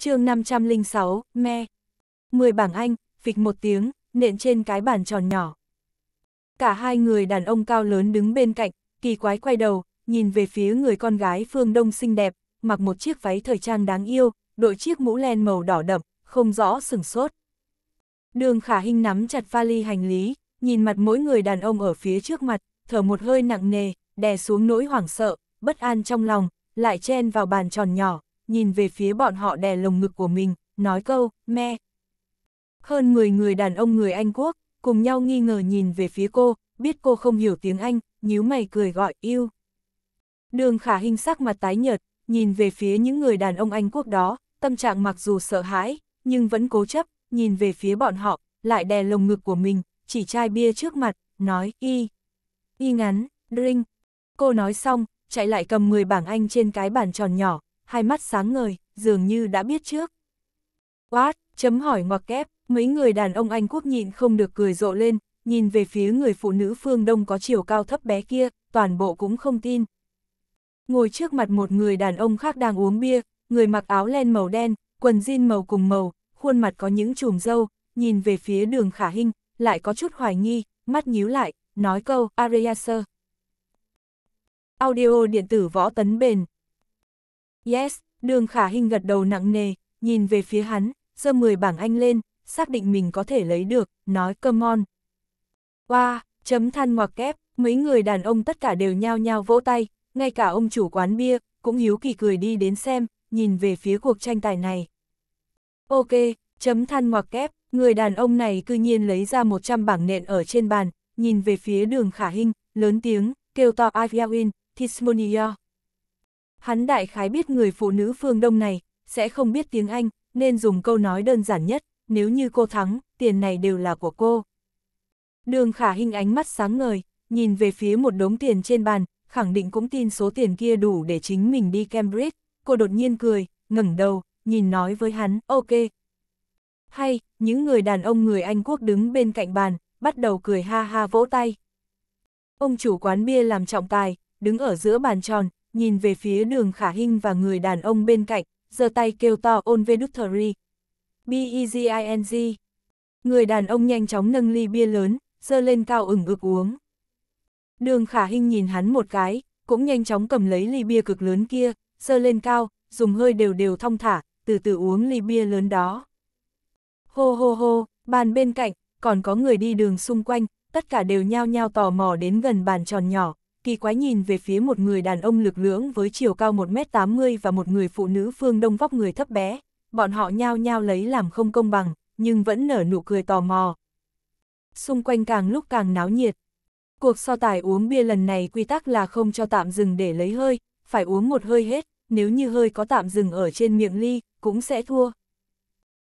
chương 506, me. 10 bảng Anh, phịch một tiếng, nện trên cái bàn tròn nhỏ. Cả hai người đàn ông cao lớn đứng bên cạnh, kỳ quái quay đầu, nhìn về phía người con gái phương đông xinh đẹp, mặc một chiếc váy thời trang đáng yêu, đội chiếc mũ len màu đỏ đậm, không rõ sừng sốt. Đường khả hình nắm chặt vali hành lý, nhìn mặt mỗi người đàn ông ở phía trước mặt, thở một hơi nặng nề, đè xuống nỗi hoảng sợ, bất an trong lòng, lại chen vào bàn tròn nhỏ, nhìn về phía bọn họ đè lồng ngực của mình, nói câu, me. Hơn 10 người đàn ông người Anh Quốc, cùng nhau nghi ngờ nhìn về phía cô, biết cô không hiểu tiếng Anh, nhíu mày cười gọi, yêu. Đường khả hình sắc mặt tái nhợt, nhìn về phía những người đàn ông Anh Quốc đó, tâm trạng mặc dù sợ hãi, nhưng vẫn cố chấp, nhìn về phía bọn họ, lại đè lồng ngực của mình, chỉ chai bia trước mặt, nói, y. Y ngắn, drink. Cô nói xong, chạy lại cầm 10 bảng Anh trên cái bàn tròn nhỏ, hai mắt sáng ngời, dường như đã biết trước. Quát, chấm hỏi ngoặc kép, mấy người đàn ông Anh quốc nhịn không được cười rộ lên, nhìn về phía người phụ nữ phương Đông có chiều cao thấp bé kia, toàn bộ cũng không tin. Ngồi trước mặt một người đàn ông khác đang uống bia, người mặc áo len màu đen, quần jean màu cùng màu, khuôn mặt có những chùm râu, nhìn về phía đường khả hình, lại có chút hoài nghi, mắt nhíu lại, nói câu, Ariaser. Audio điện tử võ tấn bền, Yes, đường khả hình gật đầu nặng nề, nhìn về phía hắn, giơ 10 bảng anh lên, xác định mình có thể lấy được, nói come on. Wow, chấm than ngoặc kép, mấy người đàn ông tất cả đều nhao nhao vỗ tay, ngay cả ông chủ quán bia, cũng hiếu kỳ cười đi đến xem, nhìn về phía cuộc tranh tài này. Ok, chấm than ngoặc kép, người đàn ông này cư nhiên lấy ra 100 bảng nện ở trên bàn, nhìn về phía đường khả hình, lớn tiếng, kêu to Aviawin, Tismonia. Hắn đại khái biết người phụ nữ phương Đông này, sẽ không biết tiếng Anh, nên dùng câu nói đơn giản nhất, nếu như cô thắng, tiền này đều là của cô. Đường khả hình ánh mắt sáng ngời, nhìn về phía một đống tiền trên bàn, khẳng định cũng tin số tiền kia đủ để chính mình đi Cambridge. Cô đột nhiên cười, ngẩng đầu, nhìn nói với hắn, ok. Hay, những người đàn ông người Anh Quốc đứng bên cạnh bàn, bắt đầu cười ha ha vỗ tay. Ông chủ quán bia làm trọng tài, đứng ở giữa bàn tròn, nhìn về phía đường khả hinh và người đàn ông bên cạnh, giơ tay kêu to ôn vê đức victory. B-E-G-I-N-G. Người đàn ông nhanh chóng nâng ly bia lớn, giơ lên cao ửng ực uống. Đường khả hinh nhìn hắn một cái, cũng nhanh chóng cầm lấy ly bia cực lớn kia, giơ lên cao, dùng hơi đều đều thong thả, từ từ uống ly bia lớn đó. Hô hô hô, bàn bên cạnh, còn có người đi đường xung quanh, tất cả đều nhao nhao tò mò đến gần bàn tròn nhỏ, kỳ quái nhìn về phía một người đàn ông lực lưỡng với chiều cao 1m80 và một người phụ nữ phương đông vóc người thấp bé, bọn họ nhao nhao lấy làm không công bằng, nhưng vẫn nở nụ cười tò mò. Xung quanh càng lúc càng náo nhiệt. Cuộc so tài uống bia lần này quy tắc là không cho tạm dừng để lấy hơi, phải uống một hơi hết, nếu như hơi có tạm dừng ở trên miệng ly, cũng sẽ thua.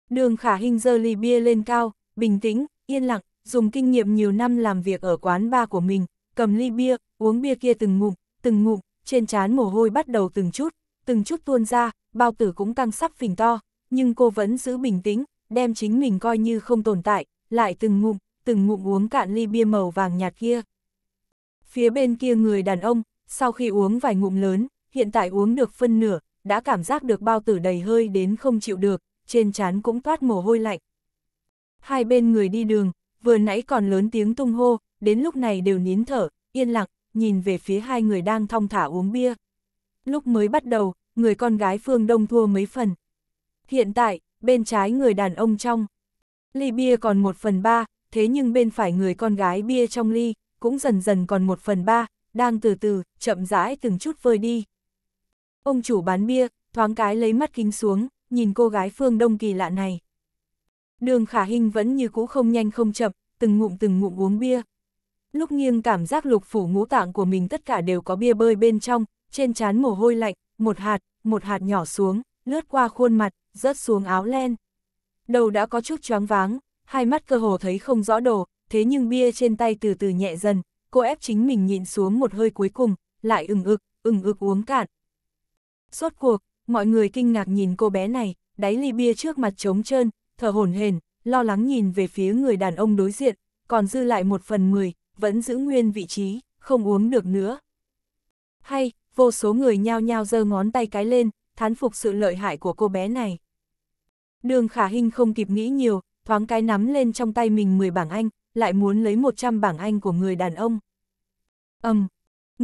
Đường khả hình dơ ly bia lên cao, bình tĩnh, yên lặng, dùng kinh nghiệm nhiều năm làm việc ở quán bar của mình, cầm ly bia, uống bia kia từng ngụm, từng ngụm, trên trán mồ hôi bắt đầu từng chút, từng chút tuôn ra, bao tử cũng căng sắp phình to, nhưng cô vẫn giữ bình tĩnh, đem chính mình coi như không tồn tại, lại từng ngụm, từng ngụm uống cạn ly bia màu vàng nhạt kia. Phía bên kia người đàn ông, sau khi uống vài ngụm lớn, hiện tại uống được phân nửa, đã cảm giác được bao tử đầy hơi đến không chịu được, trên trán cũng toát mồ hôi lạnh. Hai bên người đi đường, vừa nãy còn lớn tiếng tung hô, đến lúc này đều nín thở, yên lặng, nhìn về phía hai người đang thong thả uống bia. Lúc mới bắt đầu, người con gái Phương Đông thua mấy phần. Hiện tại, bên trái người đàn ông trong. Ly bia còn một phần ba, thế nhưng bên phải người con gái bia trong ly, cũng dần dần còn một phần ba, đang từ từ, chậm rãi từng chút vơi đi. Ông chủ bán bia, thoáng cái lấy mắt kính xuống, nhìn cô gái Phương Đông kỳ lạ này. Đường khả hình vẫn như cũ không nhanh không chậm, từng ngụm từng ngụm uống bia lúc nghiêng cảm giác lục phủ ngũ tạng của mình tất cả đều có bia bơi bên trong, trên trán mồ hôi lạnh, một hạt, một hạt nhỏ xuống, lướt qua khuôn mặt, rớt xuống áo len. Đầu đã có chút choáng váng, hai mắt cơ hồ thấy không rõ đồ, thế nhưng bia trên tay từ từ nhẹ dần, cô ép chính mình nhịn xuống một hơi cuối cùng, lại ừng ực, ừng ực uống cạn. suốt cuộc, mọi người kinh ngạc nhìn cô bé này, đáy ly bia trước mặt trống trơn, thở hổn hển, lo lắng nhìn về phía người đàn ông đối diện, còn dư lại một phần mười, vẫn giữ nguyên vị trí, không uống được nữa. Hay, vô số người nhao nhao giơ ngón tay cái lên, thán phục sự lợi hại của cô bé này. Đường khả hình không kịp nghĩ nhiều, thoáng cái nắm lên trong tay mình 10 bảng Anh, lại muốn lấy 100 bảng Anh của người đàn ông. ầm, um,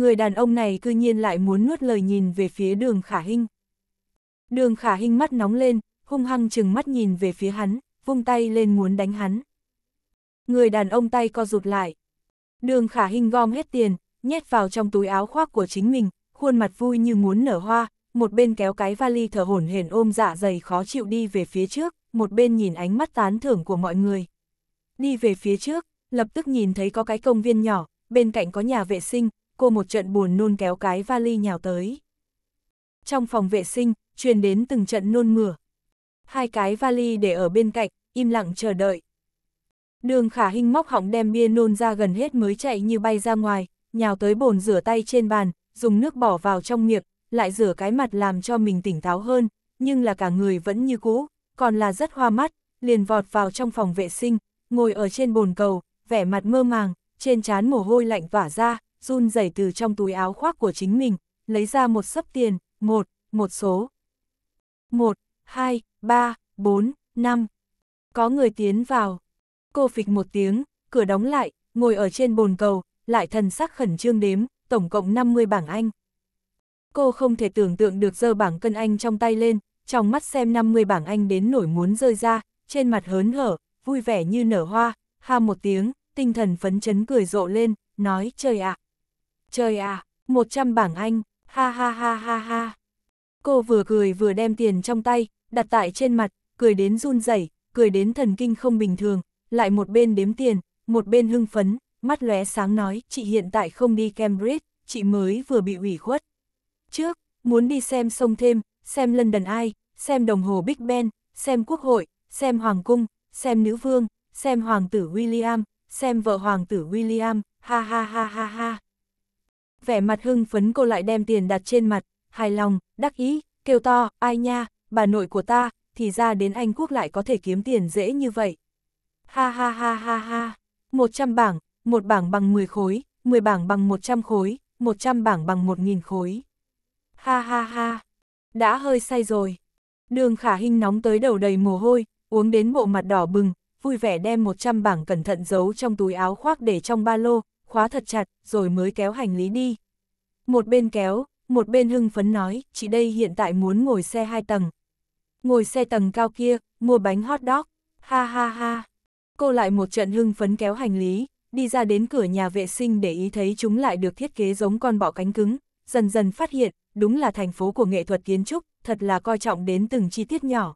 người đàn ông này cư nhiên lại muốn nuốt lời nhìn về phía đường khả hình. Đường khả hình mắt nóng lên, hung hăng chừng mắt nhìn về phía hắn, vung tay lên muốn đánh hắn. Người đàn ông tay co rụt lại, Đường khả hình gom hết tiền, nhét vào trong túi áo khoác của chính mình, khuôn mặt vui như muốn nở hoa, một bên kéo cái vali thở hổn hển ôm dạ dày khó chịu đi về phía trước, một bên nhìn ánh mắt tán thưởng của mọi người. Đi về phía trước, lập tức nhìn thấy có cái công viên nhỏ, bên cạnh có nhà vệ sinh, cô một trận buồn nôn kéo cái vali nhào tới. Trong phòng vệ sinh, truyền đến từng trận nôn mửa. Hai cái vali để ở bên cạnh, im lặng chờ đợi. Đường khả hình móc họng đem bia nôn ra gần hết mới chạy như bay ra ngoài, nhào tới bồn rửa tay trên bàn, dùng nước bỏ vào trong miệng, lại rửa cái mặt làm cho mình tỉnh táo hơn, nhưng là cả người vẫn như cũ, còn là rất hoa mắt, liền vọt vào trong phòng vệ sinh, ngồi ở trên bồn cầu, vẻ mặt mơ màng, trên trán mồ hôi lạnh vả ra, run rẩy từ trong túi áo khoác của chính mình, lấy ra một sấp tiền, một, một số. một hai ba bốn năm Có người tiến vào, cô phịch một tiếng, cửa đóng lại, ngồi ở trên bồn cầu, lại thần sắc khẩn trương đếm, tổng cộng 50 bảng Anh. Cô không thể tưởng tượng được giơ bảng cân Anh trong tay lên, trong mắt xem 50 bảng Anh đến nổi muốn rơi ra, trên mặt hớn hở, vui vẻ như nở hoa, ha một tiếng, tinh thần phấn chấn cười rộ lên, nói chơi ạ. À. Chơi à, 100 bảng Anh, ha ha ha ha ha. Cô vừa cười vừa đem tiền trong tay, đặt tại trên mặt, cười đến run rẩy, cười đến thần kinh không bình thường, lại một bên đếm tiền, một bên hưng phấn, mắt lóe sáng nói, chị hiện tại không đi Cambridge, chị mới vừa bị ủy khuất. Trước, muốn đi xem sông thêm, xem London Eye, xem đồng hồ Big Ben, xem quốc hội, xem hoàng cung, xem nữ vương, xem hoàng tử William, xem vợ hoàng tử William, ha ha ha ha ha. Vẻ mặt hưng phấn cô lại đem tiền đặt trên mặt, hài lòng, đắc ý, kêu to, ai nha, bà nội của ta, thì ra đến Anh Quốc lại có thể kiếm tiền dễ như vậy. Ha ha ha ha ha. 100 bảng, một bảng bằng 10 khối, 10 bảng bằng 100 khối, 100 bảng bằng 1.000 khối. Ha ha ha. Đã hơi say rồi. Đường khả hình nóng tới đầu đầy mồ hôi, uống đến bộ mặt đỏ bừng, vui vẻ đem 100 bảng cẩn thận giấu trong túi áo khoác để trong ba lô, khóa thật chặt, rồi mới kéo hành lý đi. Một bên kéo, một bên hưng phấn nói, chị đây hiện tại muốn ngồi xe hai tầng. Ngồi xe tầng cao kia, mua bánh hot dog, ha ha ha cô lại một trận hưng phấn kéo hành lý, đi ra đến cửa nhà vệ sinh để ý thấy chúng lại được thiết kế giống con bọ cánh cứng, dần dần phát hiện, đúng là thành phố của nghệ thuật kiến trúc, thật là coi trọng đến từng chi tiết nhỏ.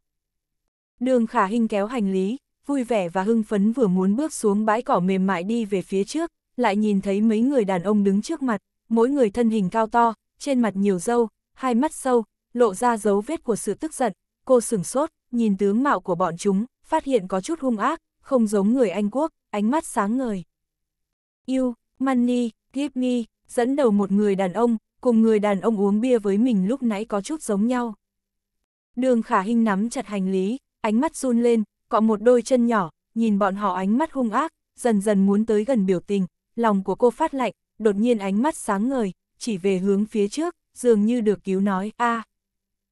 Đường khả hình kéo hành lý, vui vẻ và hưng phấn vừa muốn bước xuống bãi cỏ mềm mại đi về phía trước, lại nhìn thấy mấy người đàn ông đứng trước mặt, mỗi người thân hình cao to, trên mặt nhiều râu, hai mắt sâu, lộ ra dấu vết của sự tức giận, cô sửng sốt, nhìn tướng mạo của bọn chúng, phát hiện có chút hung ác, không giống người Anh Quốc, ánh mắt sáng ngời. You, money, give me, dẫn đầu một người đàn ông, cùng người đàn ông uống bia với mình lúc nãy có chút giống nhau. Đường khả hình nắm chặt hành lý, ánh mắt run lên, cọ một đôi chân nhỏ, nhìn bọn họ ánh mắt hung ác, dần dần muốn tới gần biểu tình, lòng của cô phát lạnh, đột nhiên ánh mắt sáng ngời, chỉ về hướng phía trước, dường như được cứu nói, a à,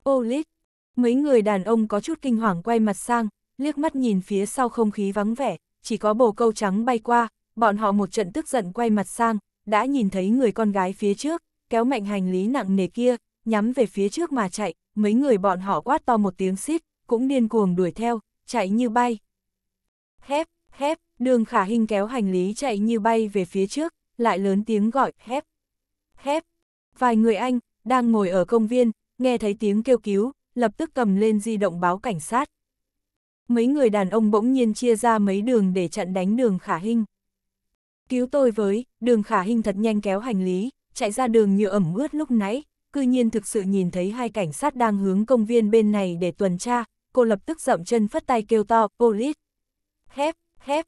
Ô lít, mấy người đàn ông có chút kinh hoàng quay mặt sang, liếc mắt nhìn phía sau không khí vắng vẻ, chỉ có bồ câu trắng bay qua, bọn họ một trận tức giận quay mặt sang, đã nhìn thấy người con gái phía trước, kéo mạnh hành lý nặng nề kia, nhắm về phía trước mà chạy, mấy người bọn họ quát to một tiếng xít, cũng điên cuồng đuổi theo, chạy như bay. Hép, hép, đường khả hình kéo hành lý chạy như bay về phía trước, lại lớn tiếng gọi, hép, hép. Vài người anh, đang ngồi ở công viên, nghe thấy tiếng kêu cứu, lập tức cầm lên di động báo cảnh sát, mấy người đàn ông bỗng nhiên chia ra mấy đường để chặn đánh đường khả hình. Cứu tôi với, đường khả hình thật nhanh kéo hành lý, chạy ra đường nhựa ẩm ướt lúc nãy, cư nhiên thực sự nhìn thấy hai cảnh sát đang hướng công viên bên này để tuần tra, cô lập tức giậm chân phất tay kêu to, police. Hép, hép.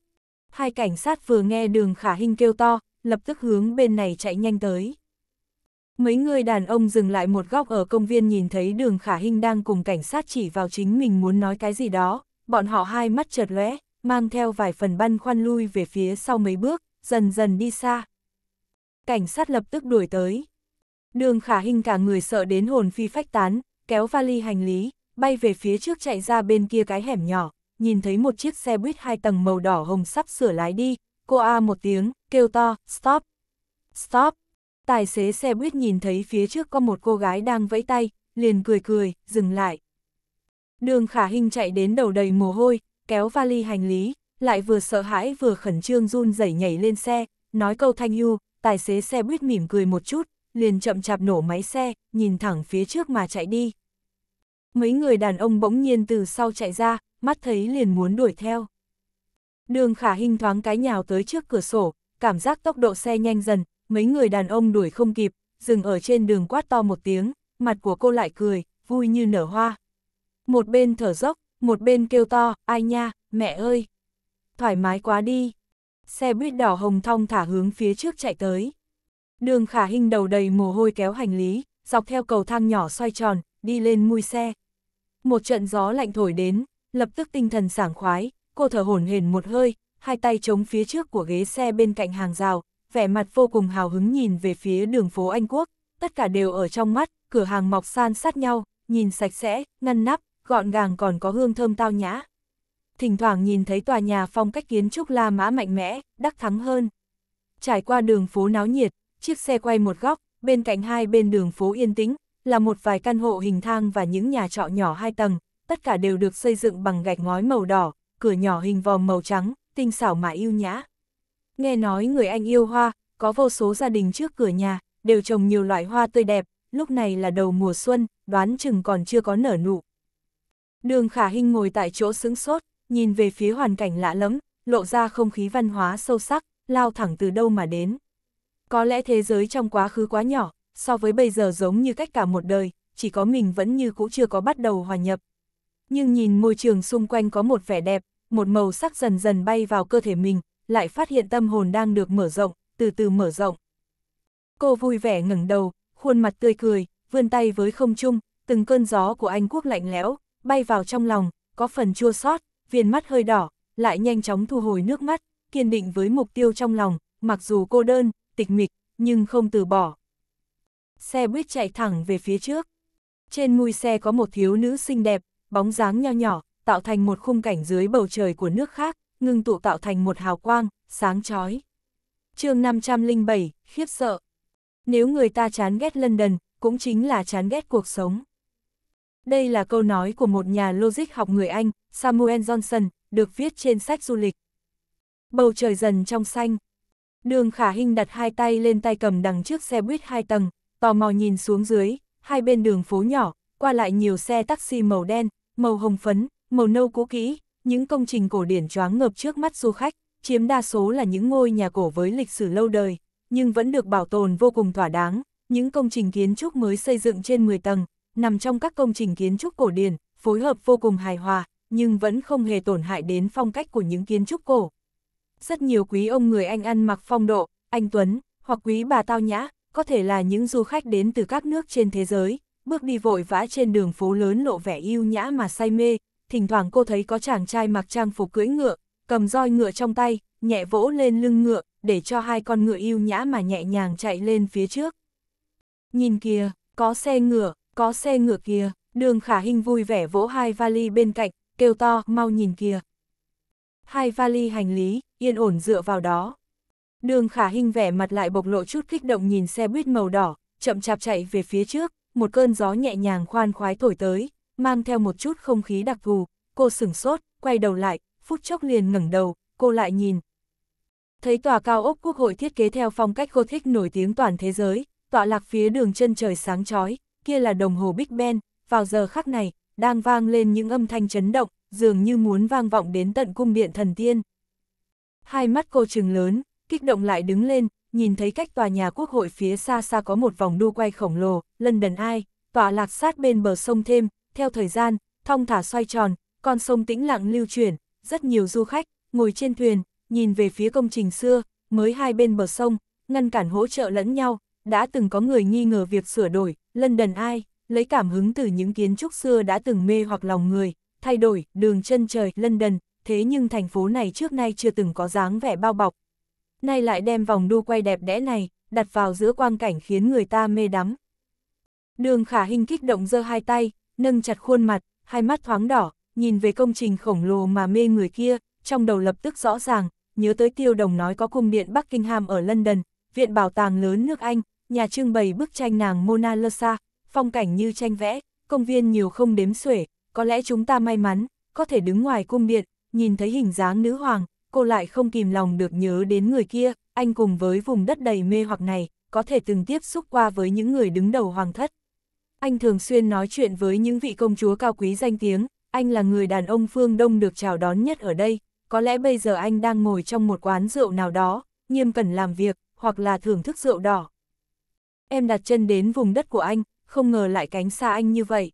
Hai cảnh sát vừa nghe đường khả hình kêu to, lập tức hướng bên này chạy nhanh tới. Mấy người đàn ông dừng lại một góc ở công viên nhìn thấy đường khả hình đang cùng cảnh sát chỉ vào chính mình muốn nói cái gì đó, bọn họ hai mắt chợt lóe, mang theo vài phần băn khoăn lui về phía sau mấy bước, dần dần đi xa. Cảnh sát lập tức đuổi tới. Đường khả hình cả người sợ đến hồn phi phách tán, kéo vali hành lý, bay về phía trước chạy ra bên kia cái hẻm nhỏ, nhìn thấy một chiếc xe buýt hai tầng màu đỏ hồng sắp sửa lái đi, cô A một tiếng, kêu to, stop, stop. Tài xế xe buýt nhìn thấy phía trước có một cô gái đang vẫy tay, liền cười cười, dừng lại. Đường khả hình chạy đến đầu đầy mồ hôi, kéo vali hành lý, lại vừa sợ hãi vừa khẩn trương run rẩy nhảy lên xe, nói câu thanh yêu, tài xế xe buýt mỉm cười một chút, liền chậm chạp nổ máy xe, nhìn thẳng phía trước mà chạy đi. Mấy người đàn ông bỗng nhiên từ sau chạy ra, mắt thấy liền muốn đuổi theo. Đường khả hình thoáng cái nhào tới trước cửa sổ, cảm giác tốc độ xe nhanh dần, mấy người đàn ông đuổi không kịp, dừng ở trên đường quát to một tiếng, mặt của cô lại cười, vui như nở hoa một bên thở dốc, một bên kêu to, ai nha, mẹ ơi. Thoải mái quá đi. Xe buýt đỏ hồng thong thả hướng phía trước chạy tới. Đường khả hình đầu đầy mồ hôi kéo hành lý, dọc theo cầu thang nhỏ xoay tròn, đi lên mui xe. Một trận gió lạnh thổi đến, lập tức tinh thần sảng khoái, cô thở hổn hển một hơi, hai tay chống phía trước của ghế xe bên cạnh hàng rào, vẻ mặt vô cùng hào hứng nhìn về phía đường phố Anh Quốc, tất cả đều ở trong mắt, cửa hàng mọc san sát nhau, nhìn sạch sẽ, ngăn nắp, gọn gàng còn có hương thơm tao nhã. Thỉnh thoảng nhìn thấy tòa nhà phong cách kiến trúc La Mã mạnh mẽ, đắc thắng hơn. Trải qua đường phố náo nhiệt, chiếc xe quay một góc, bên cạnh hai bên đường phố yên tĩnh, là một vài căn hộ hình thang và những nhà trọ nhỏ hai tầng, tất cả đều được xây dựng bằng gạch ngói màu đỏ, cửa nhỏ hình vòm màu trắng, tinh xảo mà yêu nhã. Nghe nói người anh yêu hoa, có vô số gia đình trước cửa nhà, đều trồng nhiều loại hoa tươi đẹp, lúc này là đầu mùa xuân, đoán chừng còn chưa có nở nụ. Đường khả hình ngồi tại chỗ sững sốt, nhìn về phía hoàn cảnh lạ lẫm, lộ ra không khí văn hóa sâu sắc, lao thẳng từ đâu mà đến. Có lẽ thế giới trong quá khứ quá nhỏ, so với bây giờ giống như cách cả một đời, chỉ có mình vẫn như cũ chưa có bắt đầu hòa nhập. Nhưng nhìn môi trường xung quanh có một vẻ đẹp, một màu sắc dần dần bay vào cơ thể mình, lại phát hiện tâm hồn đang được mở rộng, từ từ mở rộng. Cô vui vẻ ngẩng đầu, khuôn mặt tươi cười, vươn tay với không trung, từng cơn gió của Anh quốc lạnh lẽo, bay vào trong lòng, có phần chua xót, viên mắt hơi đỏ, lại nhanh chóng thu hồi nước mắt, kiên định với mục tiêu trong lòng, mặc dù cô đơn, tịch mịch, nhưng không từ bỏ. Xe buýt chạy thẳng về phía trước. Trên mui xe có một thiếu nữ xinh đẹp, bóng dáng nho nhỏ, tạo thành một khung cảnh dưới bầu trời của nước khác, ngưng tụ tạo thành một hào quang, sáng chói. chương 507, khiếp sợ. Nếu người ta chán ghét London, cũng chính là chán ghét cuộc sống. Đây là câu nói của một nhà logic học người Anh, Samuel Johnson, được viết trên sách du lịch. Bầu trời dần trong xanh. Đường khả hình đặt hai tay lên tay cầm đằng trước xe buýt hai tầng, tò mò nhìn xuống dưới, hai bên đường phố nhỏ, qua lại nhiều xe taxi màu đen, màu hồng phấn, màu nâu cũ kỹ, những công trình cổ điển choáng ngợp trước mắt du khách, chiếm đa số là những ngôi nhà cổ với lịch sử lâu đời, nhưng vẫn được bảo tồn vô cùng thỏa đáng, những công trình kiến trúc mới xây dựng trên 10 tầng, nằm trong các công trình kiến trúc cổ điển, phối hợp vô cùng hài hòa, nhưng vẫn không hề tổn hại đến phong cách của những kiến trúc cổ. Rất nhiều quý ông người Anh ăn mặc phong độ, anh Tuấn, hoặc quý bà tao nhã, có thể là những du khách đến từ các nước trên thế giới, bước đi vội vã trên đường phố lớn lộ vẻ yêu nhã mà say mê, thỉnh thoảng cô thấy có chàng trai mặc trang phục cưỡi ngựa, cầm roi ngựa trong tay, nhẹ vỗ lên lưng ngựa, để cho hai con ngựa yêu nhã mà nhẹ nhàng chạy lên phía trước. Nhìn kìa, có xe ngựa, có xe ngựa kìa, đường khả hình vui vẻ vỗ hai vali bên cạnh, kêu to, mau nhìn kìa. Hai vali hành lý, yên ổn dựa vào đó. Đường khả hình vẻ mặt lại bộc lộ chút kích động nhìn xe buýt màu đỏ, chậm chạp chạy về phía trước, một cơn gió nhẹ nhàng khoan khoái thổi tới, mang theo một chút không khí đặc thù, cô sửng sốt, quay đầu lại, phút chốc liền ngẩng đầu, cô lại nhìn. Thấy tòa cao ốc quốc hội thiết kế theo phong cách Gothic nổi tiếng toàn thế giới, tọa lạc phía đường chân trời sáng chói, kia là đồng hồ Big Ben, vào giờ khắc này, đang vang lên những âm thanh chấn động, dường như muốn vang vọng đến tận cung điện thần tiên. Hai mắt cô trừng lớn, kích động lại đứng lên, nhìn thấy cách tòa nhà quốc hội phía xa xa có một vòng đu quay khổng lồ, lần London ai, tọa lạc sát bên bờ sông thêm, theo thời gian, thong thả xoay tròn, con sông tĩnh lặng lưu chuyển, rất nhiều du khách, ngồi trên thuyền, nhìn về phía công trình xưa, mới hai bên bờ sông, ngăn cản hỗ trợ lẫn nhau, đã từng có người nghi ngờ việc sửa đổi, London ai, lấy cảm hứng từ những kiến trúc xưa đã từng mê hoặc lòng người, thay đổi, đường chân trời, London, thế nhưng thành phố này trước nay chưa từng có dáng vẻ bao bọc. Nay lại đem vòng đu quay đẹp đẽ này, đặt vào giữa quang cảnh khiến người ta mê đắm. Đường khả hình kích động giơ hai tay, nâng chặt khuôn mặt, hai mắt thoáng đỏ, nhìn về công trình khổng lồ mà mê người kia, trong đầu lập tức rõ ràng, nhớ tới tiêu đồng nói có cung điện Buckingham ở London, viện bảo tàng lớn nước Anh, nhà trưng bày bức tranh nàng Mona Lisa, phong cảnh như tranh vẽ, công viên nhiều không đếm xuể, có lẽ chúng ta may mắn, có thể đứng ngoài cung điện, nhìn thấy hình dáng nữ hoàng, cô lại không kìm lòng được nhớ đến người kia, anh cùng với vùng đất đầy mê hoặc này, có thể từng tiếp xúc qua với những người đứng đầu hoàng thất. Anh thường xuyên nói chuyện với những vị công chúa cao quý danh tiếng, anh là người đàn ông phương Đông được chào đón nhất ở đây, có lẽ bây giờ anh đang ngồi trong một quán rượu nào đó, nghiêm cẩn làm việc, hoặc là thưởng thức rượu đỏ, em đặt chân đến vùng đất của anh, không ngờ lại cánh xa anh như vậy.